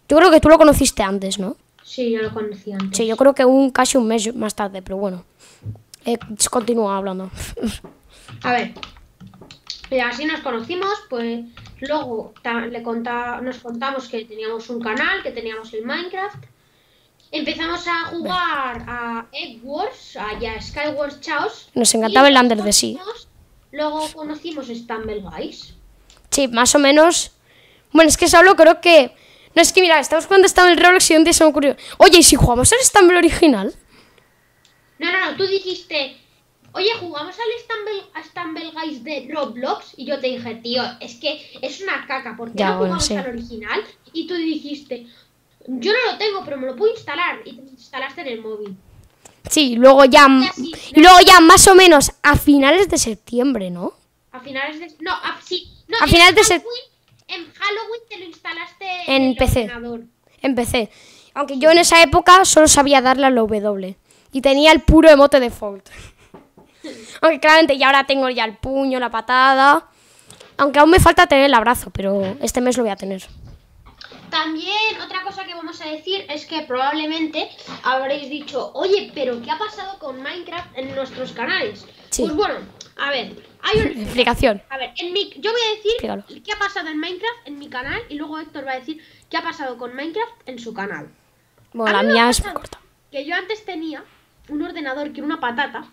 Yo creo que tú lo conociste antes, ¿no? Sí, yo lo conocí antes. Sí, yo creo que un casi un mes más tarde, pero bueno. Eh, continúa hablando. a ver, y así nos conocimos, pues luego le nos contamos que teníamos un canal, que teníamos el Minecraft. Empezamos a jugar a Egg Wars, a, ya Skyward Chaos. Nos encantaba el Under de sí Luego conocimos Stumble Guys. Sí, más o menos. Bueno, es que solo creo que... No, es que mira, estamos jugando Stumble Roblox y un día se me ocurrió... Oye, ¿y si jugamos el Stumble original? No, no, no, tú dijiste oye, jugamos al Stumble, Guys de Roblox. Y yo te dije, tío, es que es una caca, porque jugamos al original. Y tú dijiste, yo no lo tengo, pero me lo puedo instalar. Y te instalaste en el móvil. Sí, luego ya, luego ya más o menos a finales de septiembre, ¿no? A finales de... No, sí. No, a finales de septiembre. En Halloween te lo instalaste en, en PC. En PC. Aunque yo en esa época solo sabía darle a W. Y tenía el puro emote default. Aunque claramente ya ahora tengo ya el puño, la patada. Aunque aún me falta tener el abrazo, pero este mes lo voy a tener. También otra cosa que vamos a decir es que probablemente habréis dicho, oye, pero ¿qué ha pasado con Minecraft en nuestros canales? Pues bueno, a ver, hay una explicación. A ver, yo voy a decir qué ha pasado en Minecraft en mi canal y luego Héctor va a decir qué ha pasado con Minecraft en su canal. Bueno, la mía es corta. Que yo antes tenía un ordenador que era una patata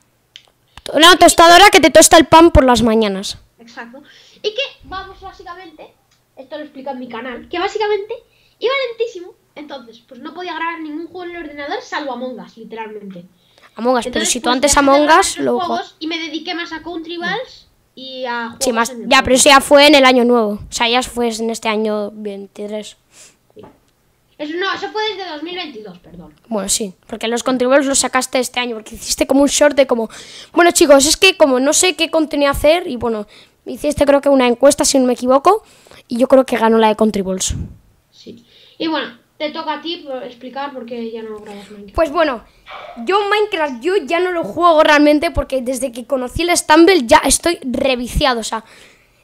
una tostadora que te tosta el pan por las mañanas. Exacto. Y que vamos básicamente, esto lo explico en mi canal, que básicamente iba lentísimo, entonces pues no podía grabar ningún juego en el ordenador salvo Among Us, literalmente. Among Us, pero si tú pues, antes Among Us, Y me dediqué más a Country Balls mm. y a... sí, más, ya, pero eso ya fue en el año nuevo, o sea, ya fue en este año 23. Eso, no, eso fue desde 2022, perdón. Bueno, sí, porque los contribuyentes los sacaste este año, porque hiciste como un short de como, bueno chicos, es que como no sé qué contenido hacer, y bueno, hiciste creo que una encuesta, si no me equivoco, y yo creo que ganó la de contribuyentes. Sí. Y bueno, te toca a ti explicar por qué ya no lo grabas Minecraft. Pues bueno, yo Minecraft yo ya no lo juego realmente porque desde que conocí el Stumble ya estoy reviciado, o sea,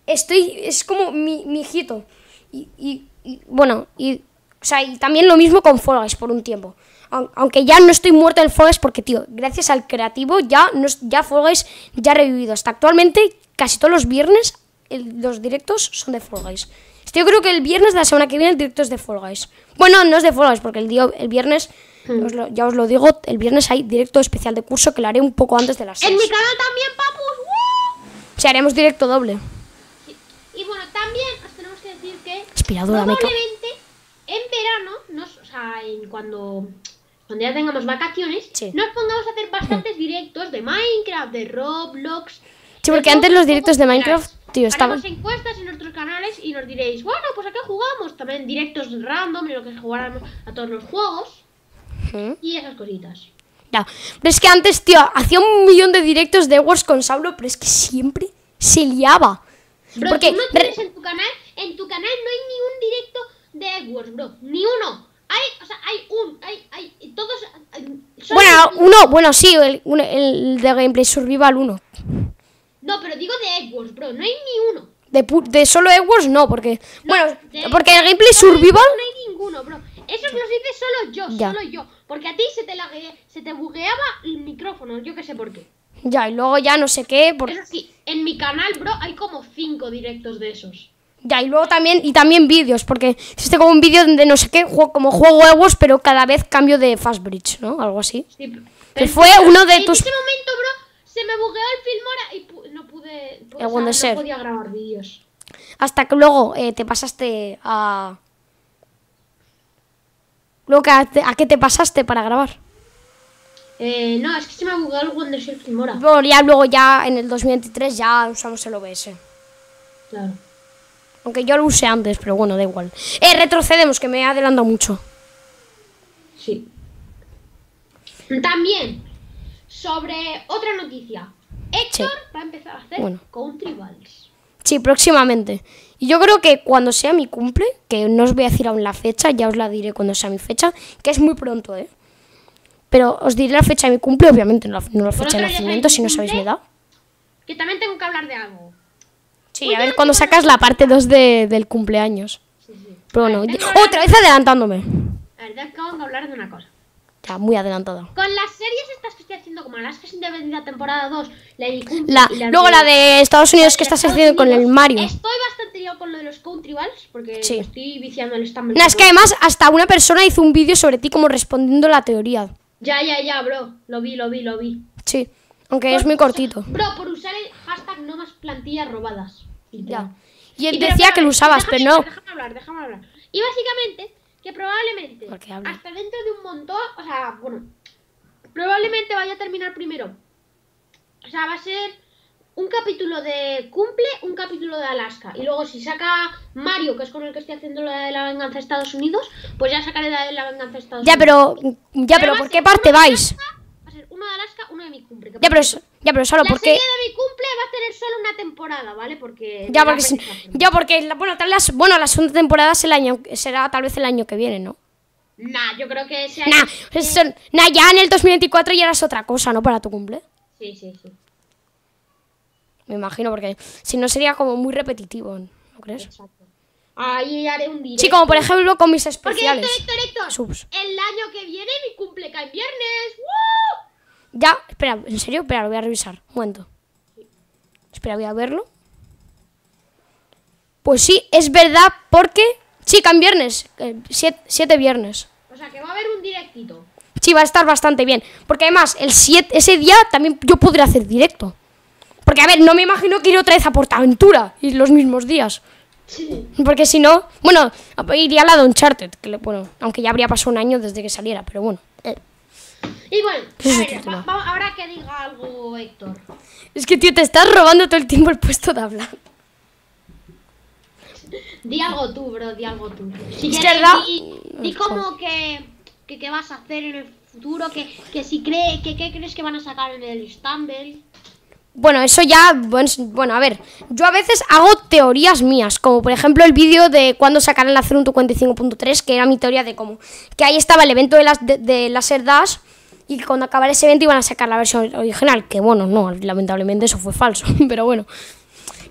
estoy, es como mi, hijito. Y, y, y bueno, y o sea, y también lo mismo con Fall Guys por un tiempo. Aunque ya no estoy muerto del Fall Guys porque, tío, gracias al creativo ya, no, ya Fall Guys ya ha revivido. Hasta actualmente, casi todos los viernes, los directos son de Fall Guys. yo creo que el viernes de la semana que viene el directo es de Fall Guys. Bueno, no es de Fall Guys porque el, día, el viernes, hmm. ya os lo digo, el viernes hay directo especial de curso que lo haré un poco antes de las 6. En mi canal también, papus. ¡uh! haremos directo doble. Y, bueno, también os tenemos que decir que... Aspiradora, en verano, nos, o sea, en cuando, cuando ya tengamos vacaciones, nos pongamos a hacer bastantes directos de Minecraft, de Roblox. Sí, porque antes los directos de Minecraft, tío, estaban. encuestas en nuestros canales y nos diréis, bueno, pues a jugamos. También directos random, y lo que jugáramos a todos los juegos. Y esas cositas. Ya. Pero es que antes, tío, hacía un millón de directos de Wars con Saulo, pero es que siempre se liaba. porque. Tú no tienes en tu canal, en tu canal no hay ningún un directo de bro, Ni uno. Hay, o sea, hay un, hay, hay, todos... bueno, uno, bueno, sí, el, el de Gameplay Survival uno No, pero digo de Edwards, bro, no hay ni uno. De, de solo Edwards no, porque... bueno, porque el Gameplay Survival... No hay ninguno, bro. Eso los hice solo yo, solo yo. Porque a ti se te, la, se te bugueaba el micrófono, yo que sé por qué. Ya, y luego ya no sé qué... porque. en mi canal, bro, hay como cinco directos de esos. Ya, y luego también, y también vídeos, porque existe como un vídeo donde no sé qué, juego, como juego huevos, pero cada vez cambio de fast bridge, ¿no? Algo así. Sí, fue uno de tus... En ese momento, bro, se me bugueó el Filmora y no pude... El o eh, no podía grabar vídeos. Hasta que luego eh, te pasaste a... Luego, ¿a, ¿a qué te pasaste para grabar? Eh, no, es que se me ha bugueado el Wondershare Filmora. Bueno, ya luego ya en el 2023 ya usamos el OBS. Claro. Aunque yo lo usé antes, pero bueno, da igual. Eh, retrocedemos, que me he adelantado mucho. Sí. También, sobre otra noticia. Héctor va a empezar a hacer country balls. Sí, próximamente. Y yo creo que cuando sea mi cumple, que no os voy a decir aún la fecha, ya os la diré cuando sea mi fecha, que es muy pronto, ¿eh? Pero os diré la fecha de mi cumple, obviamente no la, no la fecha de nacimiento, si no sabéis mi edad. Que también tengo que hablar de algo. Sí, a ver cuando sacas la parte 2 del cumpleaños. Sí, sí. Pero bueno, otra vez adelantándome. A ver, acabo de hablar de una cosa. Ya, muy adelantado. Con las series estas que estoy haciendo, como las que se de la temporada 2, la, la, la Luego la de Estados Unidos que estás haciendo con el Mario. Estoy bastante liado con lo de los country porque estoy viciando el estambre. No, es que además hasta una persona hizo un vídeo sobre ti como respondiendo la teoría. Ya, ya, ya, bro. Lo vi, lo vi, lo vi. Sí, aunque es muy cortito. Bro, por usar el hashtag no más plantillas robadas. Ya. Y, decía que lo usabas, pero no. Déjame hablar, déjame hablar. Y básicamente, que probablemente, hasta dentro de un montón, o sea, bueno, probablemente vaya a terminar primero. O sea, va a ser un capítulo de cumple, un capítulo de Alaska. Y luego si saca Mario, que es con el que estoy haciendo la de la venganza de Estados Unidos, pues ya sacaré la de la venganza de Estados Unidos. Ya, pero, ya, pero, ¿por qué parte vais? va a ser uno de Alaska, uno de mi cumple. Ya, pero es, ya, pero solo porque. La de mi cumple va a tener solo una temporada, ¿vale? Porque. Ya, porque. Ya, porque. Bueno, tal bueno, la segunda temporada será tal vez el año que viene, ¿no? Nah, yo creo que. será. nah, pues nah, ya en el 2024 ya eras otra cosa, ¿no? Para tu cumple. Sí, sí, sí. Me imagino, porque si no sería como muy repetitivo, ¿no crees? Exacto. Ahí haré un directo. Sí, como por ejemplo con mis especiales. Porque Héctor, Héctor, Subs. el año que viene mi cumple cae viernes. ¡Woo! Ya, espera, ¿en serio? Espera, lo voy a revisar. Un momento. Espera, voy a verlo. Pues sí, es verdad, porque... Sí, en viernes. 7 eh, viernes. O sea, que va a haber un directito. Sí, va a estar bastante bien. Porque además, el ese día también yo podría hacer directo. Porque, a ver, no me imagino que ir otra vez a Portaventura y los mismos días. Sí. Porque si no... Bueno, iría a la un Uncharted. Que le, aunque ya habría pasado un año desde que saliera, pero bueno. Y bueno, a ver, ahora que diga algo Héctor. Es que, tío, te estás robando todo el tiempo el puesto de hablar. Di algo tú, bro, di algo tú. Si es que di, como que, que, vas a hacer en el futuro, que, si cree, que crees que van a sacar en el Istanbul Bueno, eso ya, bueno, a ver, yo a veces hago teorías mías, como por ejemplo el vídeo de cuando sacaron la 55.3, que era mi teoría de cómo, que ahí estaba el evento de las de, las y cuando acabara ese evento iban a sacar la versión original, que bueno, no, lamentablemente eso fue falso, pero bueno.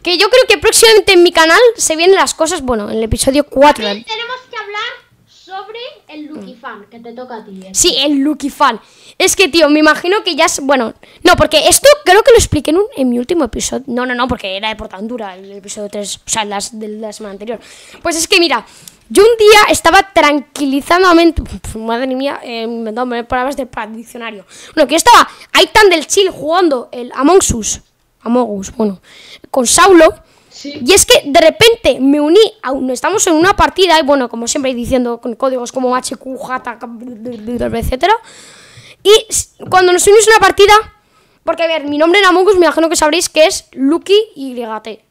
Que yo creo que próximamente en mi canal se vienen las cosas, bueno, en el episodio 4. tenemos que hablar sobre el Lucky mm. Fan, que te toca a ti. Eh. Sí, el Lucky Fan. Es que, tío, me imagino que ya es, bueno, no, porque esto creo que lo expliqué en, mi último episodio. No, no, no, porque era de Portandura, el episodio 3, o sea, las, de la semana anterior. Pues es que, mira, yo un día estaba tranquilizadamente. madre mía, me inventándome palabras de diccionario. Bueno, que yo estaba ahí tan del chill jugando el Among Us. Among Us, bueno. Con Saulo. Y es que de repente me uní, a estamos en una partida, y bueno, como siempre diciendo con códigos como HQ, etcétera. Y cuando nos unimos a una partida, porque a ver, mi nombre en Among Us me imagino que sabréis que es Lucky y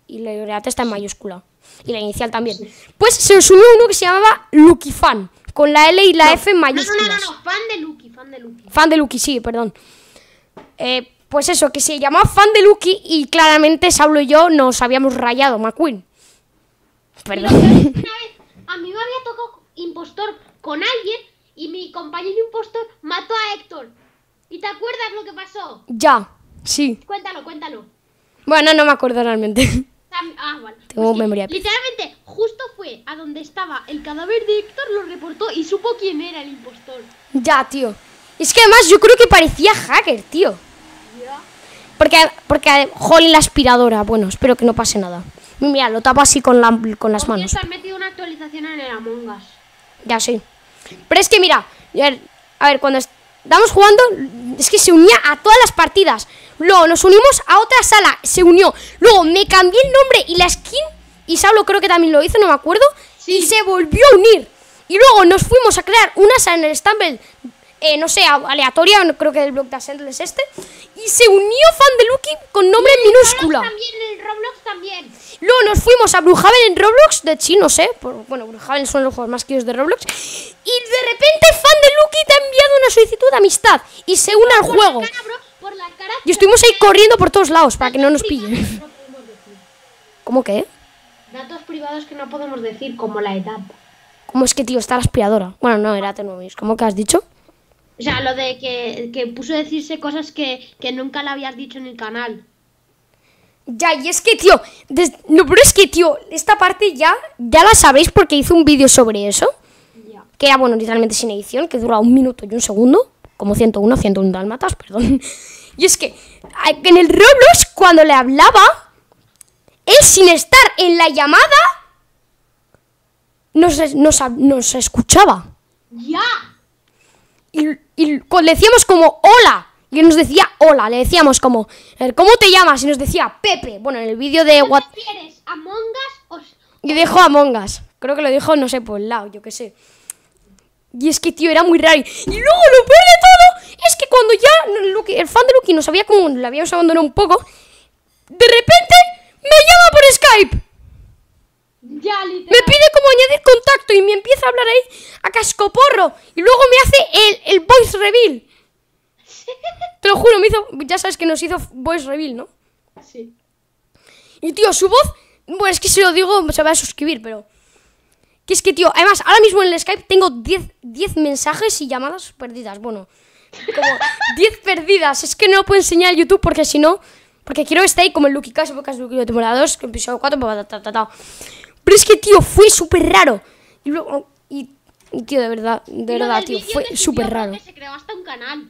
Y Ligate está en mayúscula y la inicial también. Pues se unió uno que se llamaba Lucky Fan, con la L y la F mayúsculas. No, no, no, no, fan de Lucky, fan de Lucky. Fan de Lucky, sí, perdón. Eh, pues eso, que se llamaba fan de Lucky y claramente Saulo y yo nos habíamos rayado, McQueen. Perdón. a mí me había tocado impostor con alguien y mi compañero impostor mató a Héctor. ¿Y te acuerdas lo que pasó? Ya, sí. Cuéntalo, cuéntalo. Bueno, no me acuerdo realmente. Ah, Tengo pues memoria. literalmente, justo fue a donde estaba el cadáver de Héctor, lo reportó y supo quién era el impostor. Ya, tío. Es que además yo creo que parecía hacker, tío. Porque, porque, jolín, la aspiradora. Bueno, espero que no pase nada. Mira, lo tapo así con, con las manos. Se metido una actualización en el Among Us. Ya, sí. Pero es que mira, a ver, a ver cuando... Estamos jugando, es que se unía a todas las partidas. Luego nos unimos a otra sala, se unió. Luego me cambié el nombre y la skin, y Sablo creo que también lo hizo, no me acuerdo, y se volvió a unir. Y luego nos fuimos a crear una sala en el Stumble eh, no sé, aleatoria, creo que el blog de Ascendle es este. Y se unió fan de Lucky con nombre minúscula. también, en Roblox también. Luego nos fuimos a Brujaven en Roblox, de chinos, ¿eh? bueno, Brujaven son los juegos más queridos de Roblox. Y de repente fan de Lucky te ha enviado una solicitud de amistad y se une al juego. y estuvimos ahí corriendo por todos lados para que no nos pillen. ¿Cómo que? Datos privados que no podemos decir, como la edad. ¿Cómo es que, tío, está la aspiradora? Bueno, no, era tenumis. ¿Cómo que has dicho? O sea, lo de que, puso a decirse cosas que, nunca le habías dicho en el canal. Ya, y es que, tío, no, pero es que, tío, esta parte ya, ya la sabéis porque hice un vídeo sobre eso. Ya. Que era, bueno, literalmente sin edición, que dura un minuto y un segundo. Como 101, 101 dálmatas, perdón. Y es que en el Roblox, cuando le hablaba, él sin estar en la llamada, nos, nos, nos escuchaba. Ya y, le decíamos como hola. Y nos decía hola, le decíamos como, eh, ¿cómo te llamas? Y nos decía Pepe. Bueno, en el vídeo de What. ¿Quieres Among Us o.? Y dijo Among Us. Creo que lo dijo, no sé, por el lado, yo qué sé. Y es que, tío, era muy raro. Y luego lo peor de todo es que cuando ya el fan de Lucky nos había como, lo habíamos abandonado un poco, de repente me llama por Skype. Ya, me pide como añadir contacto y me empieza a hablar ahí a cascoporro. Y luego me hace el, el voice reveal. Te lo juro, me hizo. Ya sabes que nos hizo voice reveal, ¿no? Sí. Y tío, su voz. Bueno, es que si lo digo, se va a suscribir, pero. Que es que, tío, además, ahora mismo en el Skype tengo 10 mensajes y llamadas perdidas. Bueno, como 10 perdidas. Es que no lo puedo enseñar a YouTube porque si no. Porque quiero estar ahí como el Lucky Cash, el Lucky de temporada 2, episodio 4, pero es que, tío, fue súper raro. Y luego... Y, tío, de verdad, de verdad, tío, fue súper raro. Se creó un canal.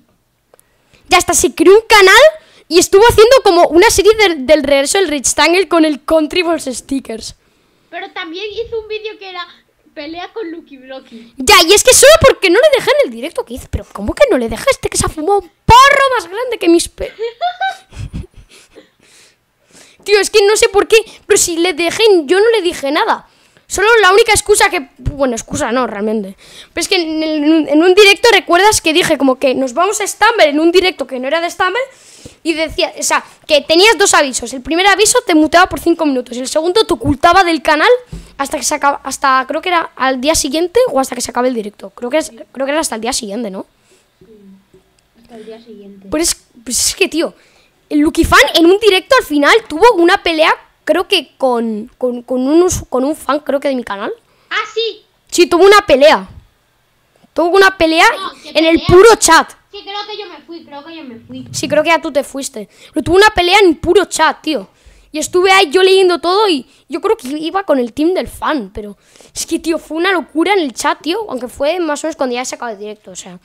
Ya hasta se creó un canal y estuvo haciendo como una serie del regreso del Rich Tangle con el Country Stickers. Pero también hizo un vídeo que era pelea con Lucky Blocky. Ya, y es que solo porque no le dejé en el directo que hice. Pero ¿cómo que no le Este Que se ha fumado un porro más grande que mis... Tío, es que no sé por qué, pero si le dejé, yo no le dije nada. Solo la única excusa que... Bueno, excusa no, realmente. Pero es que en, un directo recuerdas que dije como que nos vamos a Stumble en un directo que no era de Stumble. Y decía, o sea, que tenías dos avisos. El primer aviso te muteaba por cinco minutos. y El segundo te ocultaba del canal hasta que se acaba, hasta creo que era al día siguiente o hasta que se acabe el directo. Creo que, creo que era hasta el día siguiente, ¿no? Hasta el día siguiente. Pues pues es que, tío, Lucky Fan en un directo al final tuvo una pelea, creo que con, con, con, un, con un fan, creo que de mi canal. Ah, sí. Sí, tuvo una pelea. Tuvo una pelea en el puro chat. Sí, creo que yo me fui, creo que yo me fui. Sí, creo que ya tú te fuiste. Pero tuvo una pelea en puro chat, tío. Y estuve ahí yo leyendo todo y yo creo que iba con el team del fan, pero es que, tío, fue una locura en el chat, tío, aunque fue más o menos cuando ya se acabó el directo, o sea,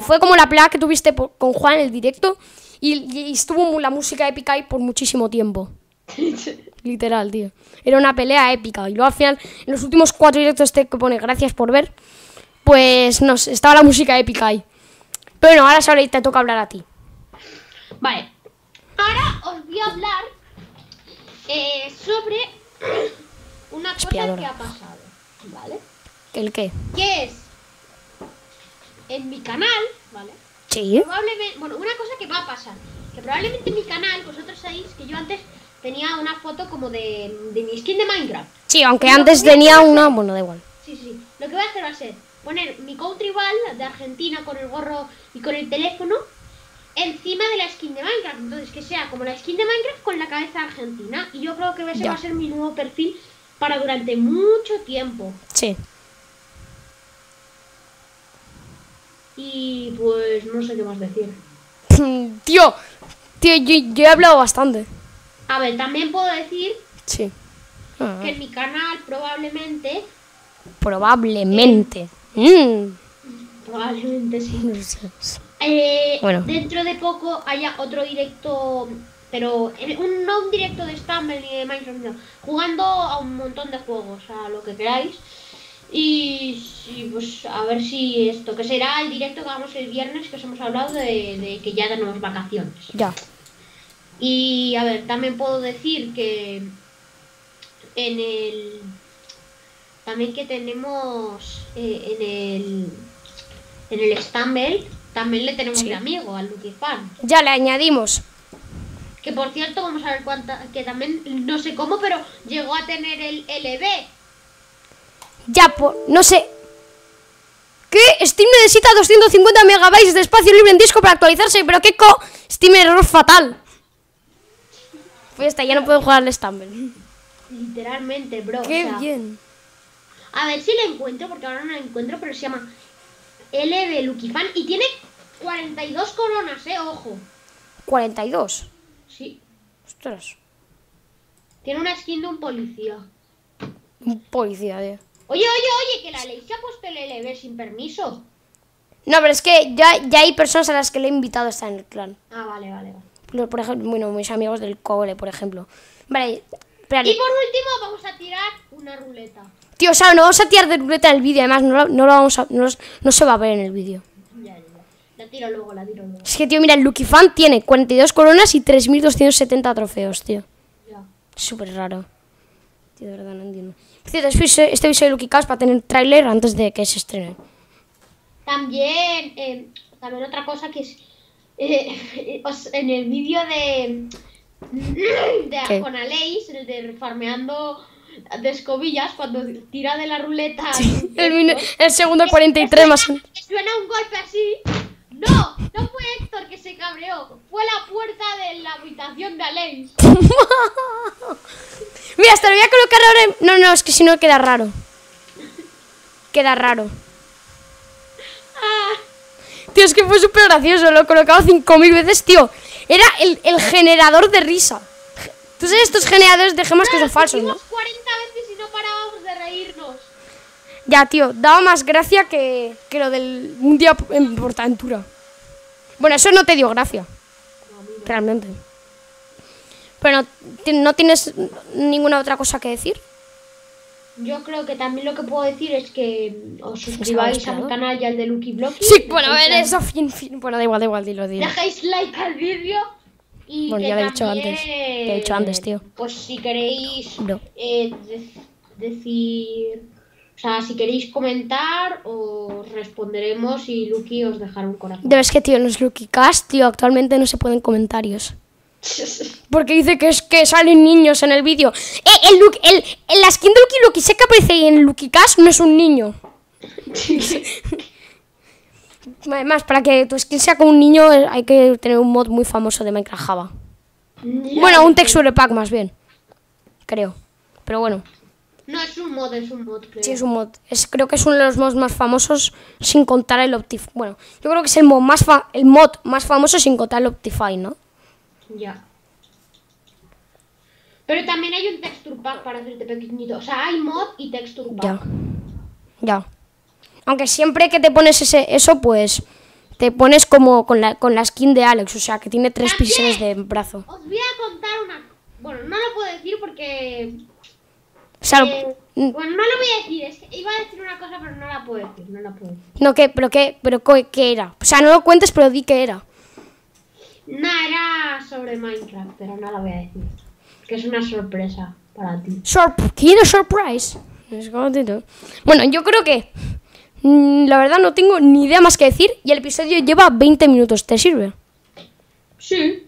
fue como la pelea que tuviste con Juan en el directo y, estuvo la música épica ahí por muchísimo tiempo. Literal, tío. Era una pelea épica. Y luego al final, en los últimos cuatro directos este que pone gracias por ver, pues nos estaba la música épica ahí. Pero no, ahora sobre te toca hablar a ti. Vale. Ahora os voy a hablar eh, sobre una cosa que ha pasado. ¿Vale? ¿El qué? Que es en mi canal Probablemente, bueno, una cosa que va a pasar. Que probablemente en mi canal, vosotros sabéis que yo antes tenía una foto como de, mi skin de Minecraft. Sí, aunque antes tenía una, bueno, da igual. Sí, sí. Lo que voy a hacer va a ser poner mi rival de Argentina con el gorro y con el teléfono encima de la skin de Minecraft. Entonces, que sea como la skin de Minecraft con la cabeza argentina. Y yo creo que ese va a ser mi nuevo perfil para durante mucho tiempo. Sí. Y pues no sé qué más decir. tío, tío, yo, he hablado bastante. A ver, también puedo decir. Que en mi canal probablemente. Probablemente. Mm. Probablemente sí. Eh, bueno. Dentro de poco haya otro directo pero eh, no un directo de Stumble ni de Minecraft, jugando a un montón de juegos, a lo que queráis. Y, pues a ver si esto, que será el directo que hagamos el viernes, que os hemos hablado de, que ya tenemos vacaciones. Ya. Y a ver, también puedo decir que en el. También que tenemos eh, en el. En el Stumble, también le tenemos el amigo al Lucky Fan. Ya le añadimos. Que por cierto, vamos a ver cuánta. Que también, no sé cómo, pero llegó a tener el LB. Ya, por... No sé. ¿Qué? Steam necesita 250 megabytes de espacio libre en disco para actualizarse. Pero qué co... Steam error fatal. Pues está, ya no puedo jugar al Stumble. Literalmente, bro. Qué bien. A ver si le encuentro, porque ahora no la encuentro, pero se llama LB Lucky Fan y tiene 42 coronas, eh, ojo. 42. Sí. Ostras. Tiene una skin de un policía. Un policía, tío. Oye, oye, oye, que la ley se ha puesto el LB sin permiso. No, pero es que ya, hay personas a las que le he invitado a estar en el clan. Ah, vale, vale, vale. Por ejemplo, bueno, mis amigos del cobre, por ejemplo. Vale, Y por último vamos a tirar una ruleta. Tío, o sea, no vamos a tirar de ruleta el vídeo, además no, vamos no, se va a ver en el vídeo. ya, La tiro luego, la tiro luego. Es que, tío, mira, el Lucky Fan tiene 42 coronas y 3.270 trofeos, tío. Ya. Súper raro. Tío, de verdad, no entiendo este vídeo este de Lucky cast para tener tráiler antes de que se estrene. También, también eh, otra cosa que es... Eh, en el vídeo de... De el de farmeando de escobillas cuando tira de la ruleta. Sí, el, segundo 43 más. suena un golpe así no, no fue Héctor que se cabreó. Fue la puerta de la habitación de Alex. Mira, hasta lo voy a colocar ahora No, no, es que si no queda raro. Queda raro. Ah. Tío, es que fue súper gracioso. Lo he colocado 5.000 veces, tío. Era el, generador de risa. Tú sabes, estos generadores de gemas que son falsos, ¿no? 40 veces y no parábamos de reírnos. Ya, tío, daba más gracia que, que lo del un día en Portaventura. Bueno, eso no te dio gracia. Realmente. Pero no, tienes ninguna otra cosa que decir. Yo creo que también lo que puedo decir es que mm, os pues suscribáis al a mi canal y al de Lucky Blocks. Sí, bueno, a ver eso, fin, fin. Bueno, da igual, da igual, dilo, dilo. Dejáis like al vídeo y. Bueno, ya lo he dicho antes. Te he dicho antes, tío. Pues si queréis. No. Eh, decir o sea, si queréis comentar, os responderemos y Lucky os dejará un corazón. Debes que, tío, en los Lucky Cast, tío. Actualmente no se pueden comentarios. Porque dice que es que salen niños en el vídeo. Eh, el, el, el, la skin de Lucky Lucky sé que aparece ahí en Lucky Cast no es un niño. Además, para que tu skin sea como un niño hay que tener un mod muy famoso de Minecraft Java. bueno, un texture pack más bien. Creo. Pero bueno. No, es un mod, es un mod, creo. Sí, es un mod. creo que es uno de los mods más famosos sin contar el Optify. Bueno, yo creo que es el mod más, el mod más famoso sin contar el Optify, ¿no? Ya. Pero también hay un texture pack para hacerte pequeñito. O sea, hay mod y texture pack. Ya. Ya. Aunque siempre que te pones ese, eso, pues te pones como con la, skin de Alex. O sea, que tiene tres píxeles de brazo. Os voy a contar una... Bueno, no lo puedo decir porque eh, bueno, no lo voy a decir, es que iba a decir una cosa, pero no la puedo decir, no la puedo decir. No, ¿qué, pero qué, pero qué era? O sea, no lo cuentes, pero di qué era. No, era sobre Minecraft, pero no la voy a decir. Que es una sorpresa para ti. es una surprise? Bueno, yo creo que mm, la verdad no tengo ni idea más que decir y el episodio lleva 20 minutos, ¿te sirve? Sí.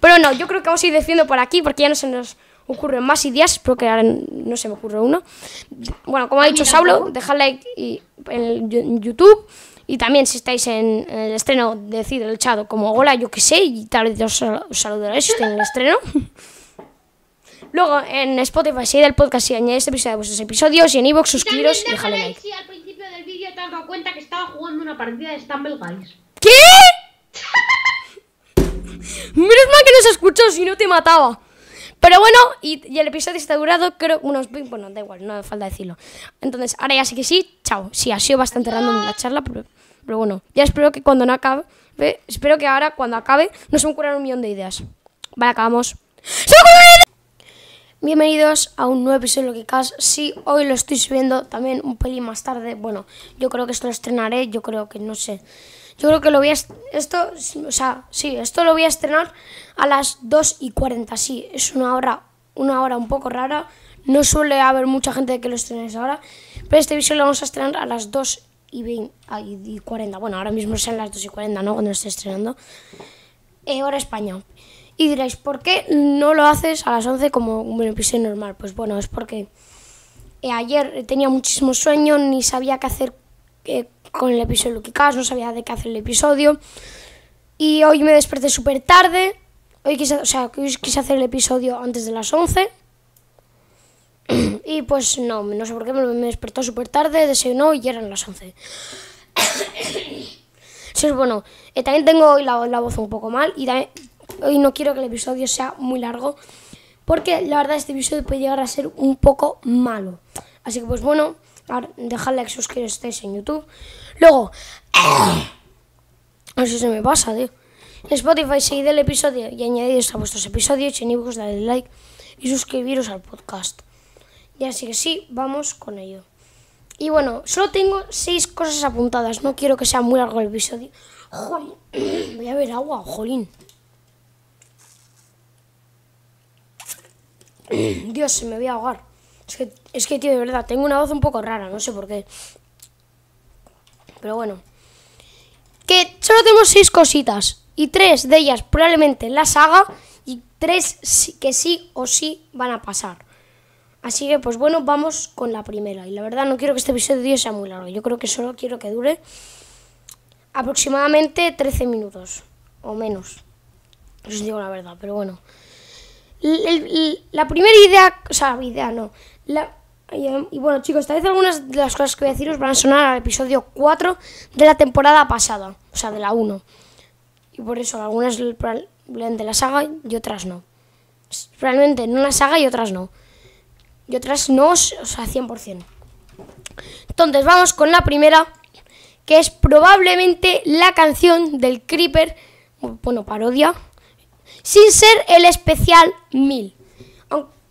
Pero no, yo creo que vamos a ir diciendo por aquí porque ya no se nos ocurren más ideas, pero que ahora no se me ocurre uno Bueno, como ha dicho Saulo, dejad like en YouTube. Y también si estáis en, el estreno, decid el chado como hola, yo que sé, y tal vez os, saludaré si estáis en el estreno. Luego en Spotify, si del podcast, si añadís este de vuestros episodios, y en Evox suscribiros y like. Si al principio del vídeo te has dado cuenta que estaba jugando una partida de Stumble Guys. ¿Qué? Menos mal que no se escuchó, si no te mataba. Pero bueno, y, el episodio está durado, creo, unos... Bueno, da igual, no hace falta decirlo. Entonces, ahora ya sí que sí, chao. Sí, ha sido bastante random la charla, pero, bueno. Ya espero que cuando no acabe... Espero que ahora, cuando acabe, nos se me ocurran un millón de ideas. Vale, acabamos. Bienvenidos a un nuevo episodio de Cash, Sí, hoy lo estoy subiendo también un pelín más tarde. Bueno, yo creo que esto lo estrenaré, yo creo que no sé. Yo creo que lo voy a. Esto, o sea, sí, esto lo voy a estrenar a las 2 y 40. Sí, es una hora, una hora un poco rara. No suele haber mucha gente que lo estrenes ahora. Pero este vídeo lo vamos a estrenar a las 2 y, y 40. Bueno, ahora mismo sean las 2 y 40, ¿no? Cuando lo esté estrenando. Eh, hora España. Y diréis, ¿por qué no lo haces a las 11 como un episodio normal? Pues bueno, es porque eh, ayer tenía muchísimo sueño, ni sabía qué hacer. Eh, con el episodio Lucky Cast, no sabía de qué hacer el episodio. Y hoy me desperté súper tarde. Hoy quise, o sea, hoy quise hacer el episodio antes de las 11. Y pues no, no sé por qué me despertó súper tarde, desayunó y ya eran las 11. es bueno, eh, también tengo hoy la, voz un poco mal y hoy no quiero que el episodio sea muy largo porque la verdad este episodio puede llegar a ser un poco malo. Así que pues bueno, dejadle dejad like, suscribiros, estáis en YouTube. Luego, no ¡eh! sé si se me pasa, tío. En Spotify seguid el episodio y añadidos a vuestros episodios y en like y suscribiros al podcast. Y así que sí, vamos con ello. Y bueno, solo tengo seis cosas apuntadas. No quiero que sea muy largo el episodio. Jolín, voy a ver agua, jolín. Dios, se me voy a ahogar. Es que, es que, tío, de verdad, tengo una voz un poco rara, no sé por qué pero bueno. Que solo tenemos seis cositas y tres de ellas probablemente la saga y tres que sí o sí van a pasar. Así que pues bueno, vamos con la primera. Y la verdad no quiero que este episodio sea muy largo. Yo creo que solo quiero que dure aproximadamente 13 minutos o menos. Os digo la verdad, pero bueno. La, primera idea, o sea, idea no. La, y, bueno, chicos, tal vez algunas de las cosas que voy a deciros van a sonar al episodio 4 de la temporada pasada, o sea, de la 1. Y por eso algunas de la saga y otras no. Realmente en una saga y otras no. Y otras no, o sea, 100%. Entonces, vamos con la primera, que es probablemente la canción del Creeper, bueno, parodia, sin ser el especial 1000.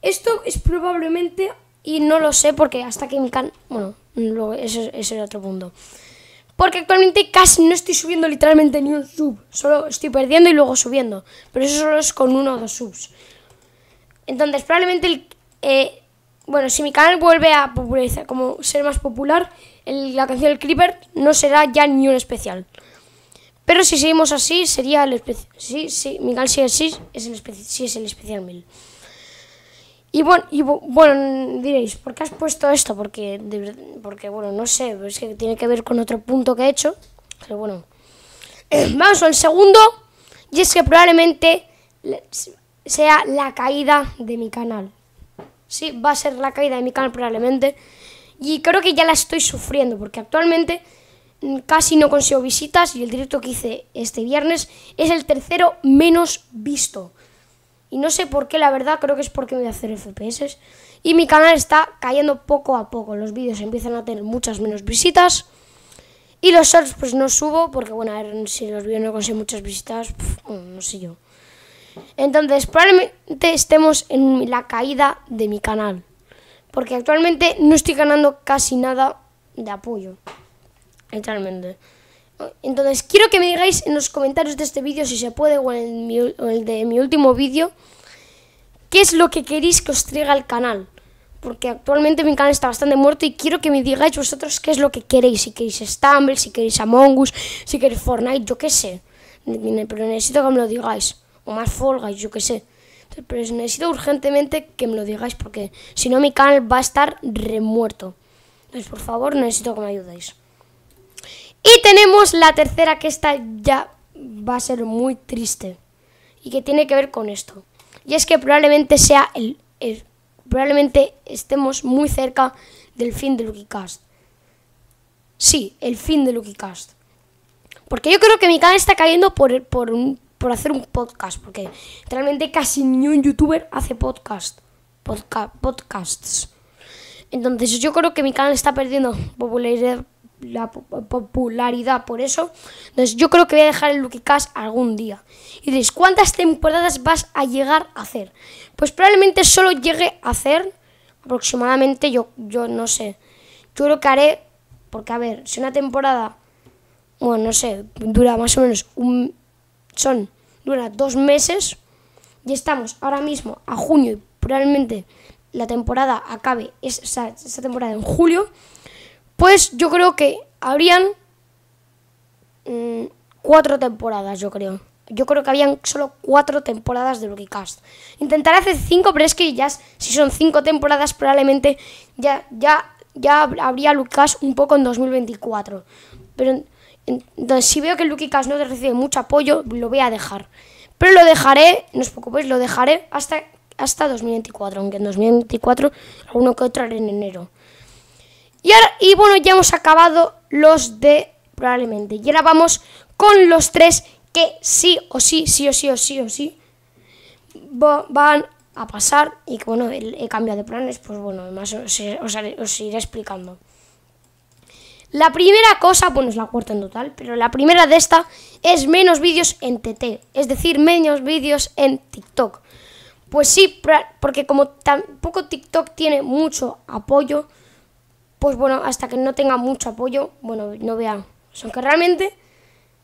Esto es probablemente y no lo sé porque hasta que mi canal... Bueno, ese, es otro punto. Porque actualmente casi no estoy subiendo literalmente ni un sub. Solo estoy perdiendo y luego subiendo. Pero eso solo es con uno o dos subs. Entonces, probablemente el... Eh, bueno, si mi canal vuelve a popularizar, como ser más popular, el, la canción del Creeper no será ya ni un especial. Pero si seguimos así, sería el especial. Sí, sí, mi canal sigue así, es el especial, sí es el especial 1000. Y bueno, diréis, ¿por qué has puesto esto? Porque, porque bueno, no sé, es que tiene que ver con otro punto que he hecho. Pero bueno, vamos al segundo. Y es que probablemente sea la caída de mi canal. Sí, va a ser la caída de mi canal probablemente. Y creo que ya la estoy sufriendo, porque actualmente mm, casi no consigo visitas y el directo que hice este viernes es el tercero menos visto. Y no sé por qué, la verdad, creo que es porque voy a hacer FPS. Y mi canal está cayendo poco a poco. Los vídeos empiezan a tener muchas menos visitas. Y los shorts pues no subo porque, bueno, a ver, si los vídeos no consiguen muchas visitas, no sé yo. Entonces, probablemente estemos en la caída de mi canal. Porque actualmente no estoy ganando casi nada de apoyo. Literalmente. Entonces, quiero que me digáis en los comentarios de este vídeo, si se puede, o en, el de mi último vídeo, qué es lo que queréis que os traiga el canal. Porque actualmente mi canal está bastante muerto y quiero que me digáis vosotros qué es lo que queréis. Si queréis Stumble, si queréis Among Us, si queréis Fortnite, yo qué sé. Pero necesito que me lo digáis. O más Fall yo qué sé. Pero necesito urgentemente que me lo digáis porque si no mi canal va a estar remuerto. Entonces, por favor, necesito que me ayudéis. Y tenemos la tercera que esta ya va a ser muy triste y que tiene que ver con esto. Y es que probablemente sea el, probablemente estemos muy cerca del fin de Cast Sí, el fin de Cast Porque yo creo que mi canal está cayendo por, por, hacer un podcast. Porque realmente casi ni un youtuber hace podcast. podcasts. Entonces yo creo que mi canal está perdiendo popularidad, la popularidad por eso. Entonces yo creo que voy a dejar el Lucky Cash algún día. Y dices ¿cuántas temporadas vas a llegar a hacer? Pues probablemente solo llegue a hacer aproximadamente, yo, yo no sé. Yo creo que haré, porque a ver, si una temporada, bueno, no sé, dura más o menos un... Son, dura dos meses y estamos ahora mismo a junio y probablemente la temporada acabe esa temporada en julio. Pues yo creo que habrían mm, cuatro temporadas, yo creo. Yo creo que habían solo cuatro temporadas de Lucky Cast. Intentaré hacer cinco, pero es que ya si son cinco temporadas probablemente ya, ya, ya habría un poco en 2024. Pero si veo que Lucky Cast no recibe mucho apoyo, lo voy a dejar. Pero lo dejaré, no os preocupéis, lo dejaré hasta, hasta 2024, aunque en 2024 alguno que otro en enero. Y, bueno, ya hemos acabado los de probablemente. Y ahora vamos con los tres que sí o sí, sí o sí o sí o sí van a pasar. Y que bueno, he cambiado de planes, pues bueno, además os, os iré explicando. La primera cosa, bueno, es la cuarta en total, pero la primera de esta es menos vídeos en TT, es decir, menos vídeos en TikTok. Pues sí, porque como tampoco TikTok tiene mucho apoyo, pues bueno, hasta que no tenga mucho apoyo, bueno, no vea. O sea, que realmente,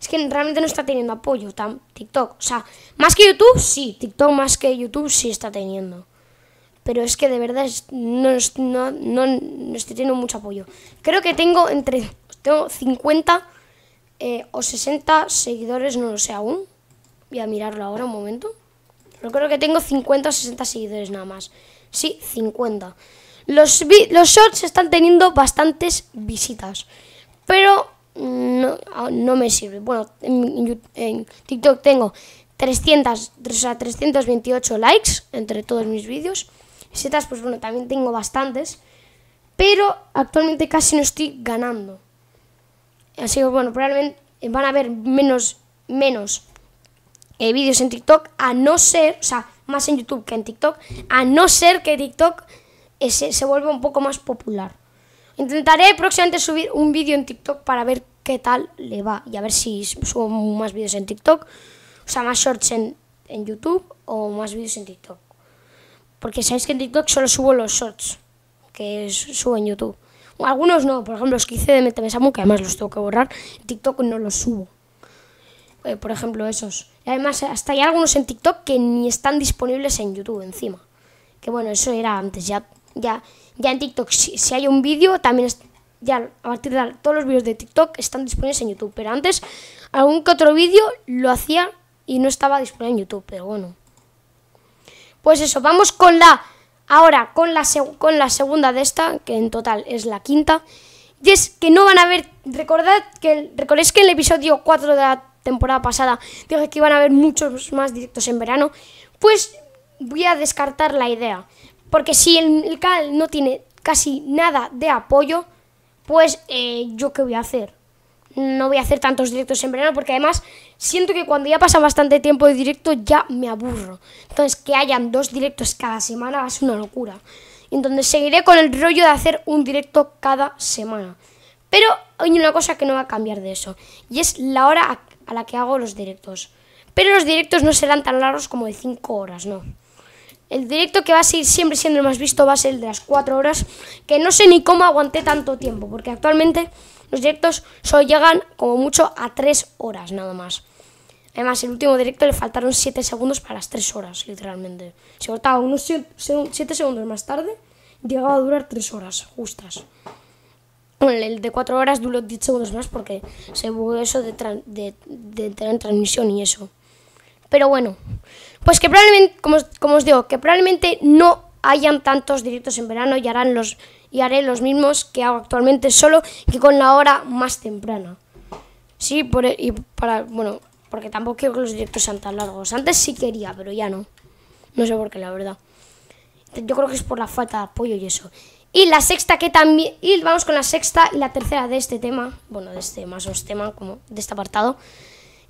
es que realmente no está teniendo apoyo tan TikTok. O sea, más que YouTube, sí, TikTok más que YouTube sí está teniendo. Pero es que de verdad no, estoy teniendo mucho apoyo. Creo que tengo entre, tengo 50 eh, o 60 seguidores, no lo sé aún. Voy a mirarlo ahora un momento. Pero creo que tengo 50 o 60 seguidores nada más. Sí, 50. Los, shorts están teniendo bastantes visitas, pero no, me sirve. Bueno, en, TikTok tengo 300, o sea, 328 likes entre todos mis vídeos. Visitas, pues bueno, también tengo bastantes, pero actualmente casi no estoy ganando. Así que bueno, probablemente van a haber menos, menos eh, vídeos en TikTok, a no ser, o sea, más en YouTube que en TikTok, a no ser que TikTok ese, se vuelve un poco más popular. Intentaré próximamente subir un vídeo en TikTok para ver qué tal le va y a ver si subo más vídeos en TikTok, o sea, más shorts en, en YouTube o más vídeos en TikTok. Porque sabéis que en TikTok solo subo los shorts que subo en YouTube. Algunos no, por ejemplo, los que hice de Metamesamu, que además los tengo que borrar, en TikTok no los subo. Eh, por ejemplo, esos. Y además, hasta hay algunos en TikTok que ni están disponibles en YouTube encima. Que bueno, eso era antes, ya ya, ya en TikTok, si, hay un vídeo, también ya a partir de todos los vídeos de TikTok están disponibles en YouTube. Pero antes, algún que otro vídeo lo hacía y no estaba disponible en YouTube, pero bueno. Pues eso, vamos con la. Ahora, con la, con la segunda de esta, que en total es la quinta. Y es que no van a haber. Recordad que. Recordéis que en el episodio 4 de la temporada pasada dije que iban a haber muchos más directos en verano. Pues voy a descartar la idea. Porque si el canal no tiene casi nada de apoyo, pues eh, yo qué voy a hacer. No voy a hacer tantos directos en verano porque además siento que cuando ya pasa bastante tiempo de directo ya me aburro. Entonces que hayan dos directos cada semana es una locura. Entonces seguiré con el rollo de hacer un directo cada semana. Pero hay una cosa que no va a cambiar de eso y es la hora a la que hago los directos. Pero los directos no serán tan largos como de 5 horas, no. El directo que va a seguir siempre siendo el más visto va a ser el de las 4 horas, que no sé ni cómo aguanté tanto tiempo, porque actualmente los directos solo llegan como mucho a 3 horas nada más. Además, el último directo le faltaron 7 segundos para las 3 horas, literalmente. Se cortaba unos 7 segundos más tarde, llegaba a durar 3 horas justas. Bueno, el de 4 horas duró 10 segundos más porque se hubo eso de, de, transmisión y eso. Pero bueno, pues que probablemente, como, os digo, que probablemente no hayan tantos directos en verano y, harán los, y haré los mismos que hago actualmente, solo que con la hora más temprana. Sí, por, e, y para, bueno, porque tampoco quiero que los directos sean tan largos. Antes sí quería, pero ya no. No sé por qué, la verdad. Yo creo que es por la falta de apoyo y eso. Y la sexta que también... Y vamos con la sexta y la tercera de este tema. Bueno, de este más o menos tema, como de este apartado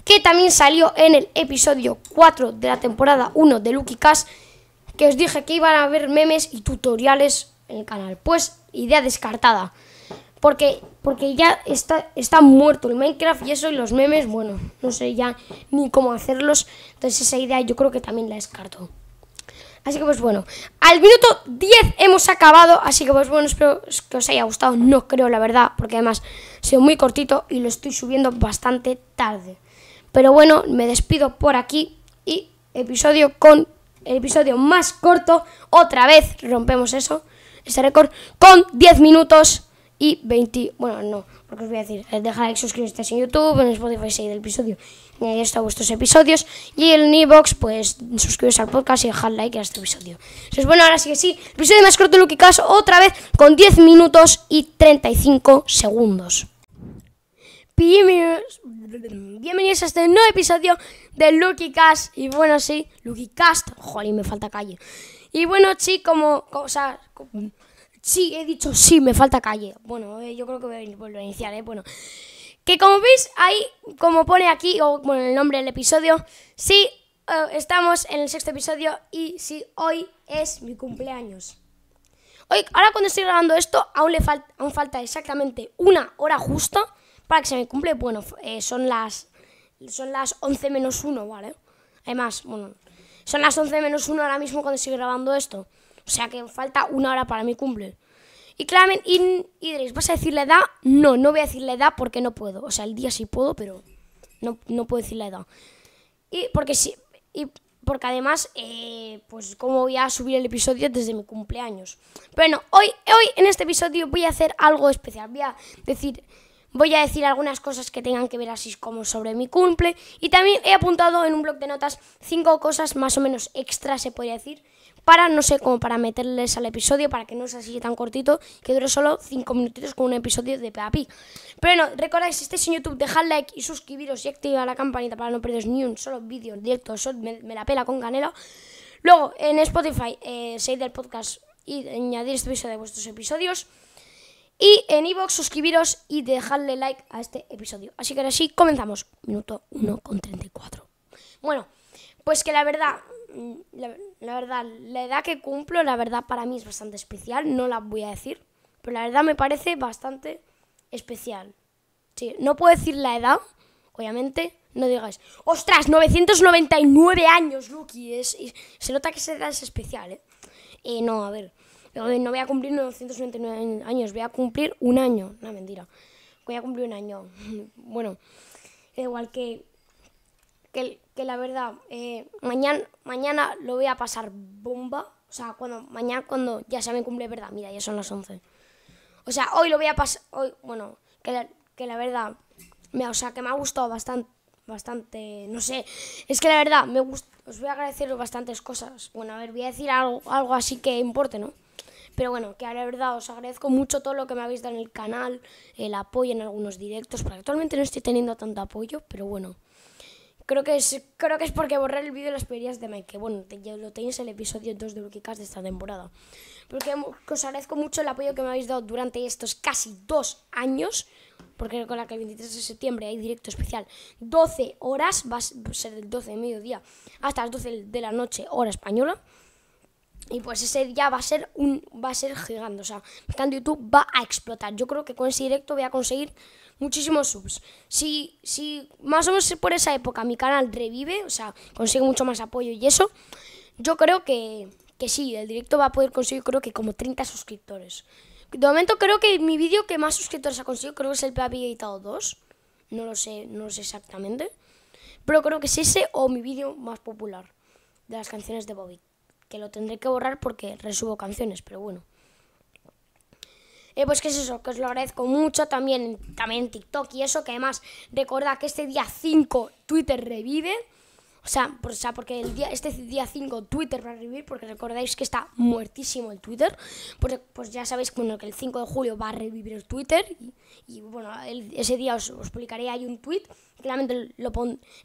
que también salió en el episodio 4 de la temporada 1 de Lucky Cash, que os dije que iban a haber memes y tutoriales en el canal. Pues idea descartada, porque, porque ya está, está muerto el Minecraft y eso y los memes, bueno, no sé ya ni cómo hacerlos, entonces esa idea yo creo que también la descarto. Así que pues bueno, al minuto 10 hemos acabado, así que pues bueno, espero que os haya gustado, no creo la verdad, porque además ha sido muy cortito y lo estoy subiendo bastante tarde. Pero bueno, me despido por aquí y episodio con el episodio más corto, otra vez rompemos eso, este récord, con 10 minutos y 20, bueno, no, porque os voy a decir, eh, dejar si estáis en YouTube, en Spotify, hay el episodio, y ahí está vuestros episodios, y en Evox, pues suscribiros al podcast y dejad like a este episodio. Entonces, bueno, ahora sí que sí, episodio más corto de Lucky caso otra vez con 10 minutos y 35 segundos. Bienvenidos, bienvenidos a este nuevo episodio de Lucky Cast. Y bueno, sí, Lucky Cast. y me falta calle. Y bueno, sí, como. o sea, sí, he dicho sí, me falta calle. Bueno, eh, yo creo que voy a volver a iniciar, ¿eh? Bueno. Que como veis, ahí, como pone aquí, o bueno, el nombre del episodio, sí, eh, estamos en el sexto episodio y sí, hoy es mi cumpleaños. Hoy, ahora cuando estoy grabando esto, aún, le falta aún falta exactamente una hora justa para que se me cumple, bueno, eh, son las son las 11 menos 1, ¿vale? Además, bueno, son las 11 menos 1 ahora mismo cuando estoy grabando esto. O sea que falta una hora para mi cumple. Y claramente, y, ¿vas a decir la edad? No, no voy a decir la edad porque no puedo. O sea, el día sí puedo, pero no, puedo decir la edad. Y porque sí, y porque además, eh, pues cómo voy a subir el episodio desde mi cumpleaños. Bueno, hoy, hoy en este episodio voy a hacer algo especial. Voy a decir Voy a decir algunas cosas que tengan que ver así como sobre mi cumple. Y también he apuntado en un blog de notas cinco cosas más o menos extra, se podría decir, para, no sé, cómo para meterles al episodio, para que no sea así tan cortito, que dure solo cinco minutitos con un episodio de Papi. Pero bueno, recordad si estáis en YouTube, dejad like y suscribiros y activa la campanita para no perderos ni un solo vídeo directo. me, la pela con canela. Luego, en Spotify, eh, seguid el podcast y añadir este episodio de vuestros episodios. Y en iVoox suscribiros y dejarle like a este episodio. Así que ahora sí, comenzamos. Minuto 1 con 34. Bueno, pues que la verdad, mm, la, verdad, la edad que cumplo, la verdad para mí es bastante especial, no la voy a decir, pero la verdad me parece bastante especial. Sí, no puedo decir la edad, obviamente, no digáis, ostras, 999 años, Lucky, se nota que esa edad es especial, ¿eh? ¿eh? No, a ver, no voy a cumplir 999 años, voy a cumplir un año. No, mentira. Voy a cumplir un año. bueno, igual que, que, la verdad, eh, mañana, mañana lo voy a pasar bomba. O sea, cuando, mañana cuando ya se me cumple, ¿verdad? Mira, ya son las 11. O sea, hoy lo voy a pasar, hoy, bueno, que la, que la verdad, o sea, que me ha gustado bastante, bastante, no sé, es que la verdad, me gusta, os voy a agradecer bastantes cosas. Bueno, a ver, voy a decir algo, algo así que importe, ¿no? Pero bueno, que la verdad os agradezco mucho todo lo que me habéis dado en el canal, el apoyo en algunos directos, porque actualmente no estoy teniendo tanto apoyo, pero bueno. Creo que es, creo que es porque borré el vídeo de las perillas de Mike, que bueno, ya lo tenéis el episodio 2 de cast de esta temporada. Porque os agradezco mucho el apoyo que me habéis dado durante estos casi dos años, porque con la que el 23 de septiembre hay directo especial 12 horas, va a ser del 12 de mediodía hasta las 12 de la noche hora española. Y pues ese día va a ser un va a ser gigante, o sea, mi canal YouTube va a explotar. Yo creo que con ese directo voy a conseguir muchísimos subs. Si si más o menos por esa época mi canal revive, o sea, consigue mucho más apoyo y eso, yo creo que que sí, el directo va a poder conseguir creo que como 30 suscriptores. De momento creo que mi vídeo que más suscriptores ha conseguido creo que es el que había editado 2. No lo sé, no lo sé exactamente. Pero creo que es ese o mi vídeo más popular de las canciones de Bobby que lo tendré que borrar porque resubo canciones, pero bueno. Eh, pues que es eso, que os lo agradezco mucho también, también TikTok y eso, que además recordad que este día 5 Twitter revive. O sea, porque el día, este día 5 Twitter va a revivir, porque recordáis que está muertísimo el Twitter. Pues, pues ya sabéis que el 5 de julio va a revivir el Twitter. Y, bueno, ese día os, os, publicaré ahí un tweet. Claramente lo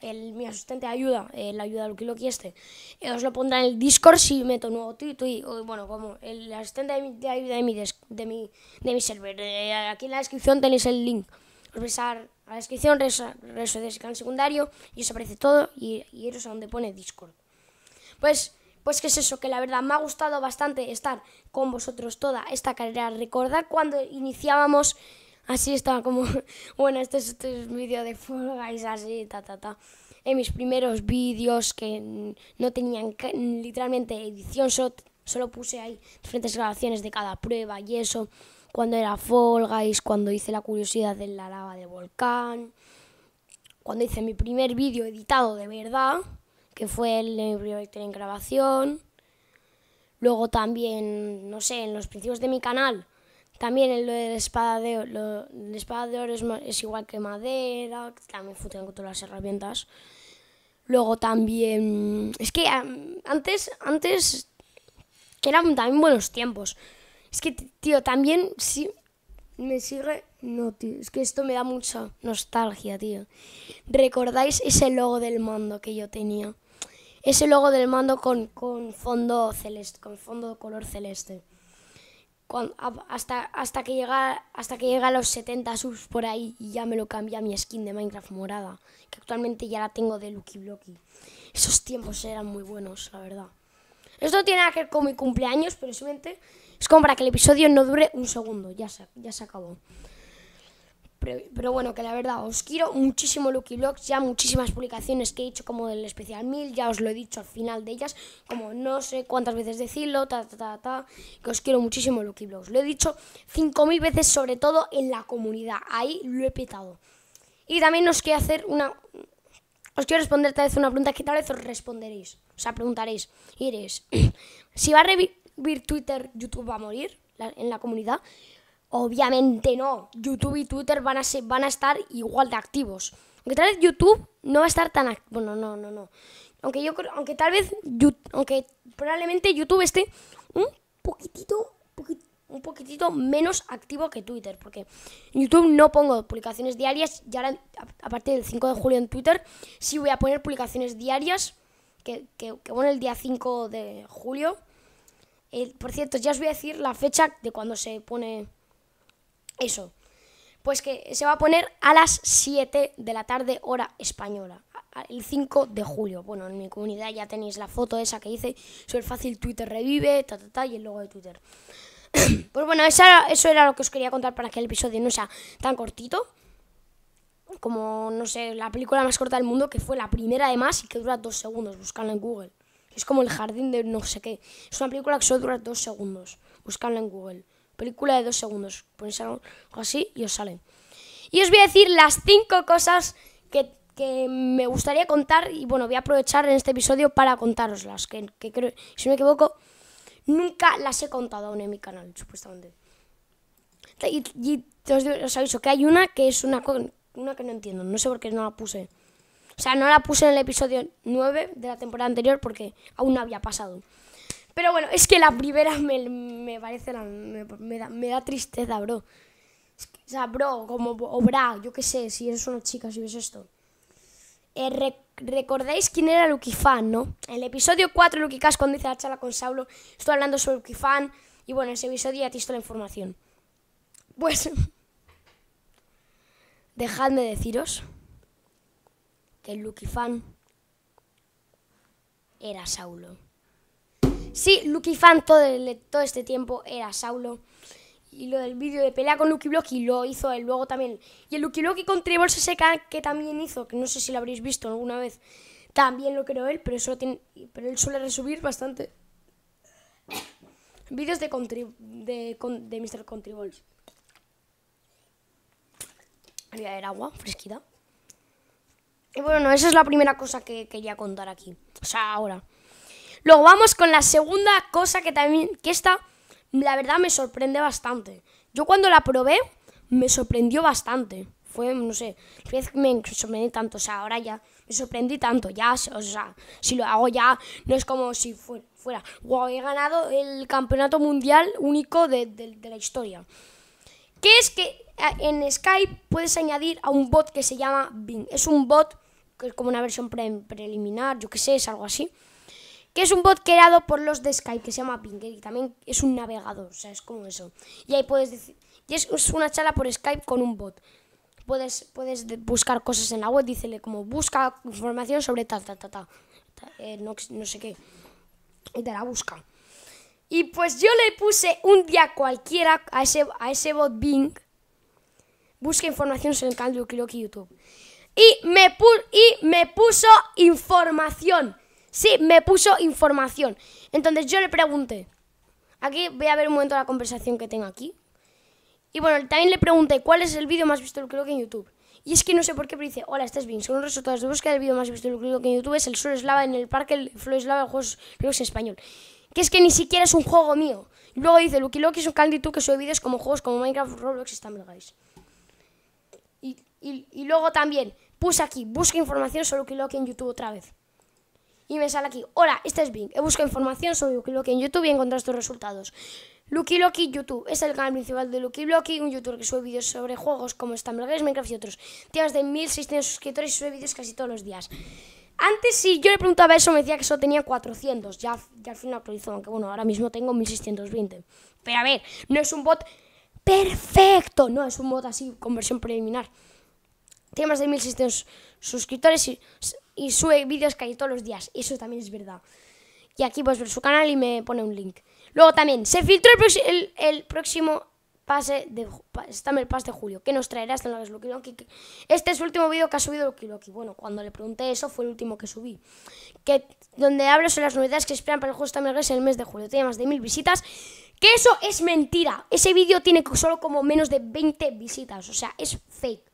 el, mi asistente de ayuda, eh, la ayuda lo que este, eh, os lo pondrá en el Discord si meto nuevo tweet. Y, bueno, como el asistente de, mi, ayuda de mi, de mi, de mi server. Eh, aquí en la descripción tenéis el link. Os vais a a la descripción, redes de ese canal secundario y os aparece todo y, y es a donde pone Discord. Pues, pues que es eso, que la verdad me ha gustado bastante estar con vosotros toda esta carrera. Recordad cuando iniciábamos, así estaba como, bueno, este es, este vídeo de Fall Guys, así, ta, ta, ta. En mis primeros vídeos que no tenían literalmente edición, solo puse ahí diferentes grabaciones de cada prueba y eso cuando era Fall cuando hice la curiosidad de la lava de volcán, cuando hice mi primer vídeo editado de verdad, que fue el de mi en grabación. Luego también, no sé, en los principios de mi canal, también lo de la espada de oro, espada de oro es, igual que madera, también funciona con todas las herramientas. Luego también, es que antes, antes, que eran también buenos tiempos. Es que, tío, también sí me sigue... No, tío, es que esto me da mucha nostalgia, tío. ¿Recordáis ese logo del mando que yo tenía? Ese logo del mando con, fondo celeste, con fondo de color celeste. hasta, hasta, que llega, hasta que llega a los 70 subs por ahí y ya me lo cambia mi skin de Minecraft morada, que actualmente ya la tengo de Lucky Blocky. Esos tiempos eran muy buenos, la verdad. Esto tiene que ver con mi cumpleaños, pero simplemente es como para que el episodio no dure un segundo, ya se, ya se acabó. Pero, bueno, que la verdad, os quiero muchísimo Lucky Vlogs, ya muchísimas publicaciones que he hecho como del especial 1000, ya os lo he dicho al final de ellas, como no sé cuántas veces decirlo, ta, que os quiero muchísimo Lucky Vlogs. Lo he dicho 5000 veces, sobre todo en la comunidad, ahí lo he petado. Y también os quiero hacer una... Os quiero responder tal vez una pregunta que tal vez os responderéis, o sea, preguntaréis, y si va a revivir Twitter, YouTube va a morir en la comunidad. Obviamente no. YouTube y Twitter van a, ser, van a estar igual de activos. Aunque tal vez YouTube no va a estar tan activo. Bueno, no, no, no. Aunque yo creo, aunque tal vez, aunque probablemente YouTube esté un poquitito, un poquitito menos activo que Twitter, porque en YouTube no pongo publicaciones diarias y ahora a partir del 5 de julio en Twitter sí voy a poner publicaciones diarias, que, que, que bueno, el día 5 de julio por cierto, ya os voy a decir la fecha de cuando se pone eso. Pues que se va a poner a las 7 de la tarde hora española, el 5 de julio. Bueno, en mi comunidad ya tenéis la foto esa que hice, soy fácil Twitter revive, ta, ta, ta, y el logo de Twitter. pues bueno, eso era lo que os quería contar para que el episodio no sea tan cortito. Como, no sé, la película más corta del mundo, que fue la primera de más y que dura dos segundos, buscando en Google. Es como el jardín de no sé qué. Es una película que solo dura dos segundos. Buscadla en Google. Película de dos segundos. Ponéis algo así y os sale. Y os voy a decir las cinco cosas que, me gustaría contar. Y bueno, voy a aprovechar en este episodio para contároslas. Que, que creo, si no me equivoco, nunca las he contado aún en mi canal, supuestamente. Y, os, aviso que hay una que es una, una que no entiendo. No sé por qué no la puse. O sea, no la puse en el episodio 9 de la temporada anterior porque aún no había pasado. Pero bueno, es que la primera me, me parece, me, da, tristeza, bro. o sea, bro, como, o yo qué sé, si eres una chica, si ves esto. Eh, Recordáis quién era Lucky ¿no? En el episodio 4, Lucky Cash, cuando dice la charla con Saulo, estoy hablando sobre Lucky y bueno, en ese episodio ya te visto la información. Pues, dejadme deciros que el Lucky Fan era Saulo. Sí, Lucky Fan todo, todo este tiempo era Saulo. Y lo del vídeo de pelea con Lucky Blocky lo hizo él luego también. Y el Lucky Blocky con Tribol se seca, que también hizo, que no sé si lo habréis visto alguna vez. También lo creo él, pero, eso pero él suele resubir bastante vídeos de, de, de Mr. Voy a ver agua fresquita. Y bueno, esa es la primera cosa que quería contar aquí. O sea, ahora. Luego vamos con la segunda cosa que también, que esta, la verdad me sorprende bastante. Yo cuando la probé, me sorprendió bastante. Fue, no sé, me sorprendí tanto, o sea, ahora ya me sorprendí tanto, ya, o sea, si lo hago ya, no es como si fuera, he ganado el campeonato mundial único de, de la historia. Que es que eh, en Skype puedes añadir a un bot que se llama Bing. Es un bot que es como una versión preliminar, yo qué sé, es algo así. Que es un bot creado por los de Skype, que se llama Bing y también es un navegador, o sea, es como eso. Y ahí puedes decir, y es, una charla por Skype con un bot. Puedes, puedes buscar cosas en la web, dícele como busca información sobre tal, tal, tal, ta, eh, no, sé qué. Y te la busca. Y pues yo le puse un día cualquiera a ese, a ese bot Bing. Busca información sobre el canal de YouTube. Y me, puso información. Sí, me puso información. Entonces yo le pregunté. Aquí voy a ver un momento la conversación que tengo aquí. Y bueno, también le pregunté cuál es el vídeo más visto, creo que en YouTube. Y es que no sé por qué, pero dice, hola, estás bien, son los resultados de búsqueda del vídeo más visto creo que en YouTube es el Sur Eslava en el parque, el Flow Eslava de juegos creo en español. Que es que ni siquiera es un juego mío. Y luego dice, lo Loki es un candy que sube vídeos como juegos como Minecraft, Roblox y Stumble y luego también, Puse aquí, busca información sobre Ukiloki en YouTube otra vez. Y me sale aquí, hola, este es Bing. He buscado información sobre Lucky en YouTube y encontrado estos resultados. Lucky Loki YouTube es el canal principal de Lucky Loki, un youtuber que sube vídeos sobre juegos como Stumble Minecraft y otros. Tiene más de 1600 suscriptores y sube vídeos casi todos los días. Antes, si yo le preguntaba eso, me decía que solo tenía 400. Ya, ya al final lo hizo, aunque bueno, ahora mismo tengo 1620. Pero a ver, no es un bot perfecto. No, es un bot así, con versión preliminar. Tiene más de 1.600 suscriptores y, sube vídeos que hay todos los días. Eso también es verdad. Y aquí puedes ver su canal y me pone un link. Luego también, se filtró el, próximo pase de Stammer Pass de julio. ¿Qué nos traerá este Pass? Este es el último vídeo que ha subido Loki Loki. Bueno, cuando le pregunté eso fue el último que subí. Que, donde hablo sobre las novedades que esperan para el juego Stammer en el mes de julio. Tiene más de mil visitas. Que eso es mentira. Ese vídeo tiene solo como menos de 20 visitas. O sea, es fake.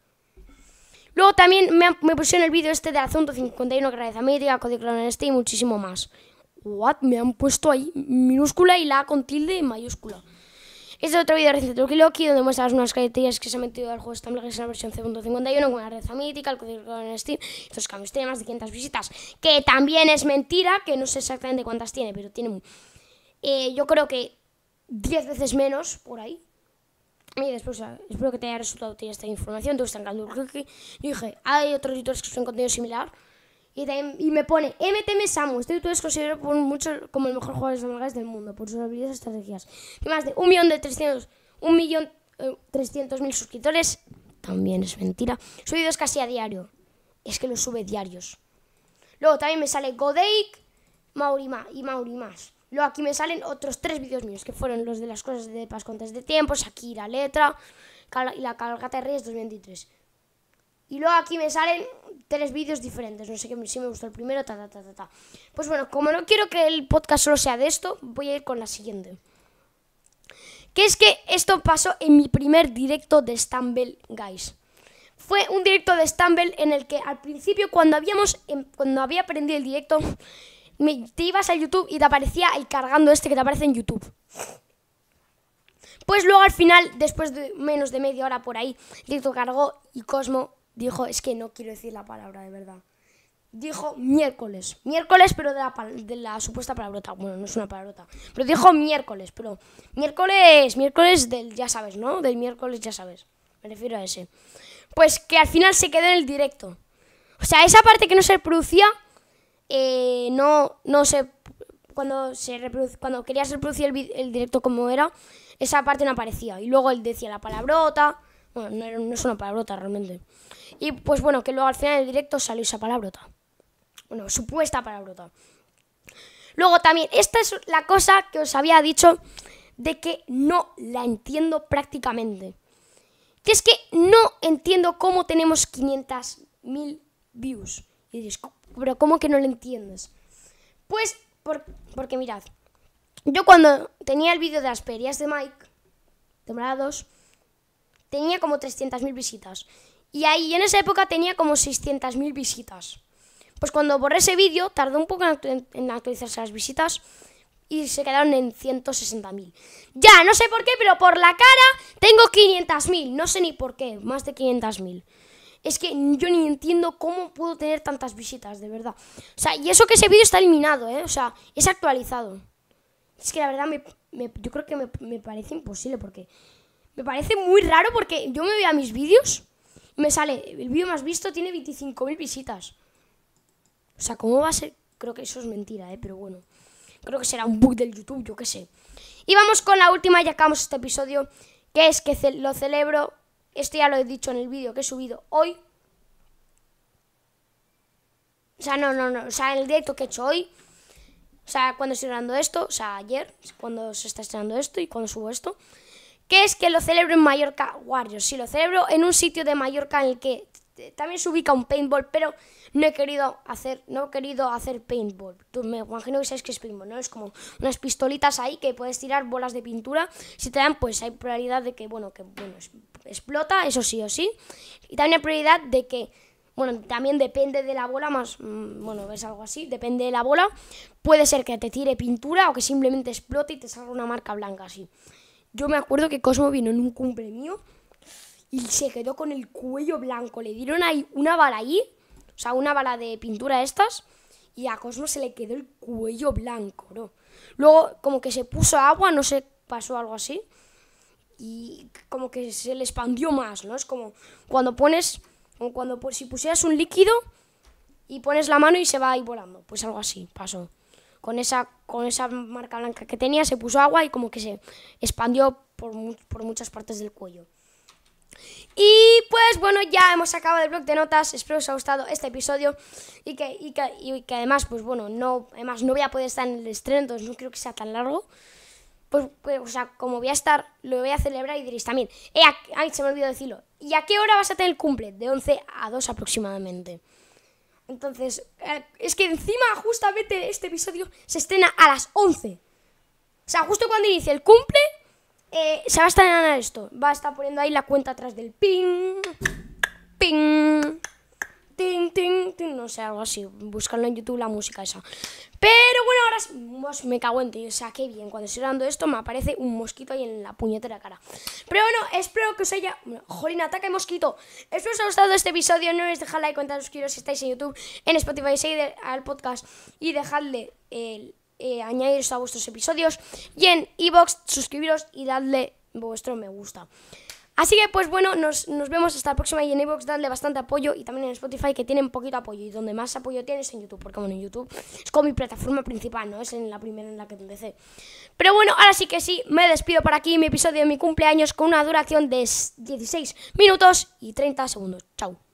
Luego también me, me pusieron el vídeo este de Asunto 51, mítica, a Código en este y muchísimo más. What? Me han puesto ahí minúscula y la con tilde y mayúscula. Este es otro vídeo reciente de Loki donde muestras unas características que se han metido al juego de que es la versión C.51 con la red mítica, el código en Steam. Estos cambios tienen más de 500 visitas, que también es mentira, que no sé exactamente cuántas tiene, pero tiene. Eh, yo creo que 10 veces menos por ahí. Y después, espero que te haya resultado útil esta información. Te gusta el Cookie. dije, hay otros youtubers que suben contenido similar. Y, y me pone, MTM Samu. Este youtuber es considerado por muchos como el mejor jugador de Among del mundo por sus habilidades y estrategias. Y más de un millón eh, mil suscriptores. También es mentira. Su vídeos casi a diario. Es que los sube diarios. Luego también me sale Godake Maurima y Mauri más. Luego aquí me salen otros tres vídeos míos, que fueron los de las cosas de Pascontes de aquí la Letra y la cargata de Reyes 2023. Y luego aquí me salen tres vídeos diferentes, no sé qué, si me gustó el primero, ta, ta, ta, Pues bueno, como no quiero que el podcast solo sea de esto, voy a ir con la siguiente. Que es que esto pasó en mi primer directo de Stumble Guys fue un directo de Stumble en el que al principio cuando habíamos em, cuando había aprendido el directo te ibas a YouTube y te aparecía el cargando este que te aparece en YouTube. Pues luego al final, después de menos de media hora por ahí, Lito cargó y Cosmo dijo, es que no quiero decir la palabra de verdad. Dijo miércoles, miércoles pero de la, supuesta palabrota, bueno, no es una palabrota, pero dijo miércoles, pero miércoles, miércoles del, ya sabes, ¿no? Del miércoles, ya sabes, me refiero a ese. Pues que al final se quedó en el directo. O sea, esa parte que no se producía eh, no, no se, cuando, se reproduce, cuando querías reproducir el, directo como era, esa parte no aparecía. Y luego él decía la palabrota. Bueno, no, es una palabrota realmente. Y pues bueno, que luego al final del directo salió esa palabrota. Bueno, supuesta palabrota. Luego también, esta es la cosa que os había dicho de que no la entiendo prácticamente. Que es que no entiendo cómo tenemos 500.000 views. Y diréis, pero ¿cómo que no lo entiendes? Pues porque mirad, yo cuando tenía el vídeo de las de Mike, temporada 2, tenía como 300.000 visitas. Y ahí en esa época tenía como 600.000 visitas. Pues cuando borré ese vídeo, tardó un poco en actualizarse las visitas y se quedaron en 160.000. Ya, no sé por qué, pero por la cara tengo 500.000. No sé ni por qué, más de 500.000 es que yo ni entiendo cómo puedo tener tantas visitas, de verdad. O sea, y eso que ese vídeo está eliminado, ¿eh? O sea, es actualizado. Es que la verdad, me, yo creo que me, parece imposible porque... Me parece muy raro porque yo me veo a mis vídeos y me sale, el vídeo más visto tiene 25.000 visitas. O sea, ¿cómo va a ser? Creo que eso es mentira, ¿eh? Pero bueno, creo que será un bug del YouTube, yo qué sé. Y vamos con la última, y acabamos este episodio, que es que lo celebro esto ya lo he dicho en el vídeo que he subido hoy. O sea, no, no, no. O sea, en el directo que he hecho hoy. O sea, cuando estoy grabando esto. O sea, ayer. Cuando se está estrenando esto y cuando subo esto. Que es que lo celebro en Mallorca Warriors. Sí, lo celebro en un sitio de Mallorca en el que también se ubica un paintball. Pero no he querido hacer, no he querido hacer paintball. Tú me imagino que sabes que es paintball, ¿no? Es como unas pistolitas ahí que puedes tirar bolas de pintura. Si te dan, pues hay prioridad de que, bueno, que bueno, explota, eso sí o sí. Y también hay prioridad de que, bueno, también depende de la bola, más, mm, bueno, es algo así, depende de la bola. Puede ser que te tire pintura o que simplemente explote y te salga una marca blanca así. Yo me acuerdo que Cosmo vino en un cumple mío y se quedó con el cuello blanco. Le dieron ahí una bala ahí o sea, una bala de pintura estas y a Cosmo se le quedó el cuello blanco, ¿no? Luego como que se puso agua, no sé, pasó algo así. Y como que se le expandió más, ¿no? Es como cuando pones, como cuando si pusieras un líquido y pones la mano y se va ahí volando. Pues algo así pasó. Con esa, con esa marca blanca que tenía se puso agua y como que se expandió por muchas partes del cuello. Y pues bueno, ya hemos acabado el blog de notas. Espero que os haya gustado este episodio. Y que, que, además, pues bueno, no, además no voy a poder estar en el estreno, entonces no creo que sea tan largo. Pues, pues o sea, como voy a estar, lo voy a celebrar y diréis también, eh, ay, se me olvidó decirlo, ¿y a qué hora vas a tener el cumple? De 11 a 2 aproximadamente. Entonces, eh, es que encima justamente este episodio se estrena a las 11. O sea, justo cuando inicia el cumple, eh, se va a estar ganando esto. Va a estar poniendo ahí la cuenta atrás del ping, ping, ting, ting, ting, no sé, algo así. buscarlo en YouTube la música esa. Pero bueno, ahora sí, me cago en ti. O sea, qué bien. Cuando estoy dando esto me aparece un mosquito ahí en la puñetera cara. Pero bueno, espero que os haya... jolín, ataca el mosquito. Espero que os haya gustado este episodio. No olvidéis dejar like, comentaros, suscribiros si estáis en YouTube, en Spotify, seguir al podcast y dejadle el eh, añadiros a vuestros episodios y en iBox suscribiros y dadle vuestro me gusta. Así que pues bueno, nos, vemos hasta la próxima y en iVoox dadle bastante apoyo y también en Spotify que tienen poquito apoyo y donde más apoyo tienes en YouTube, porque bueno, en YouTube es como mi plataforma principal, ¿no? Es en la primera en la que empecé. Pero bueno, ahora sí que sí, me despido por aquí mi episodio de mi cumpleaños con una duración de 16 minutos y 30 segundos. Chao.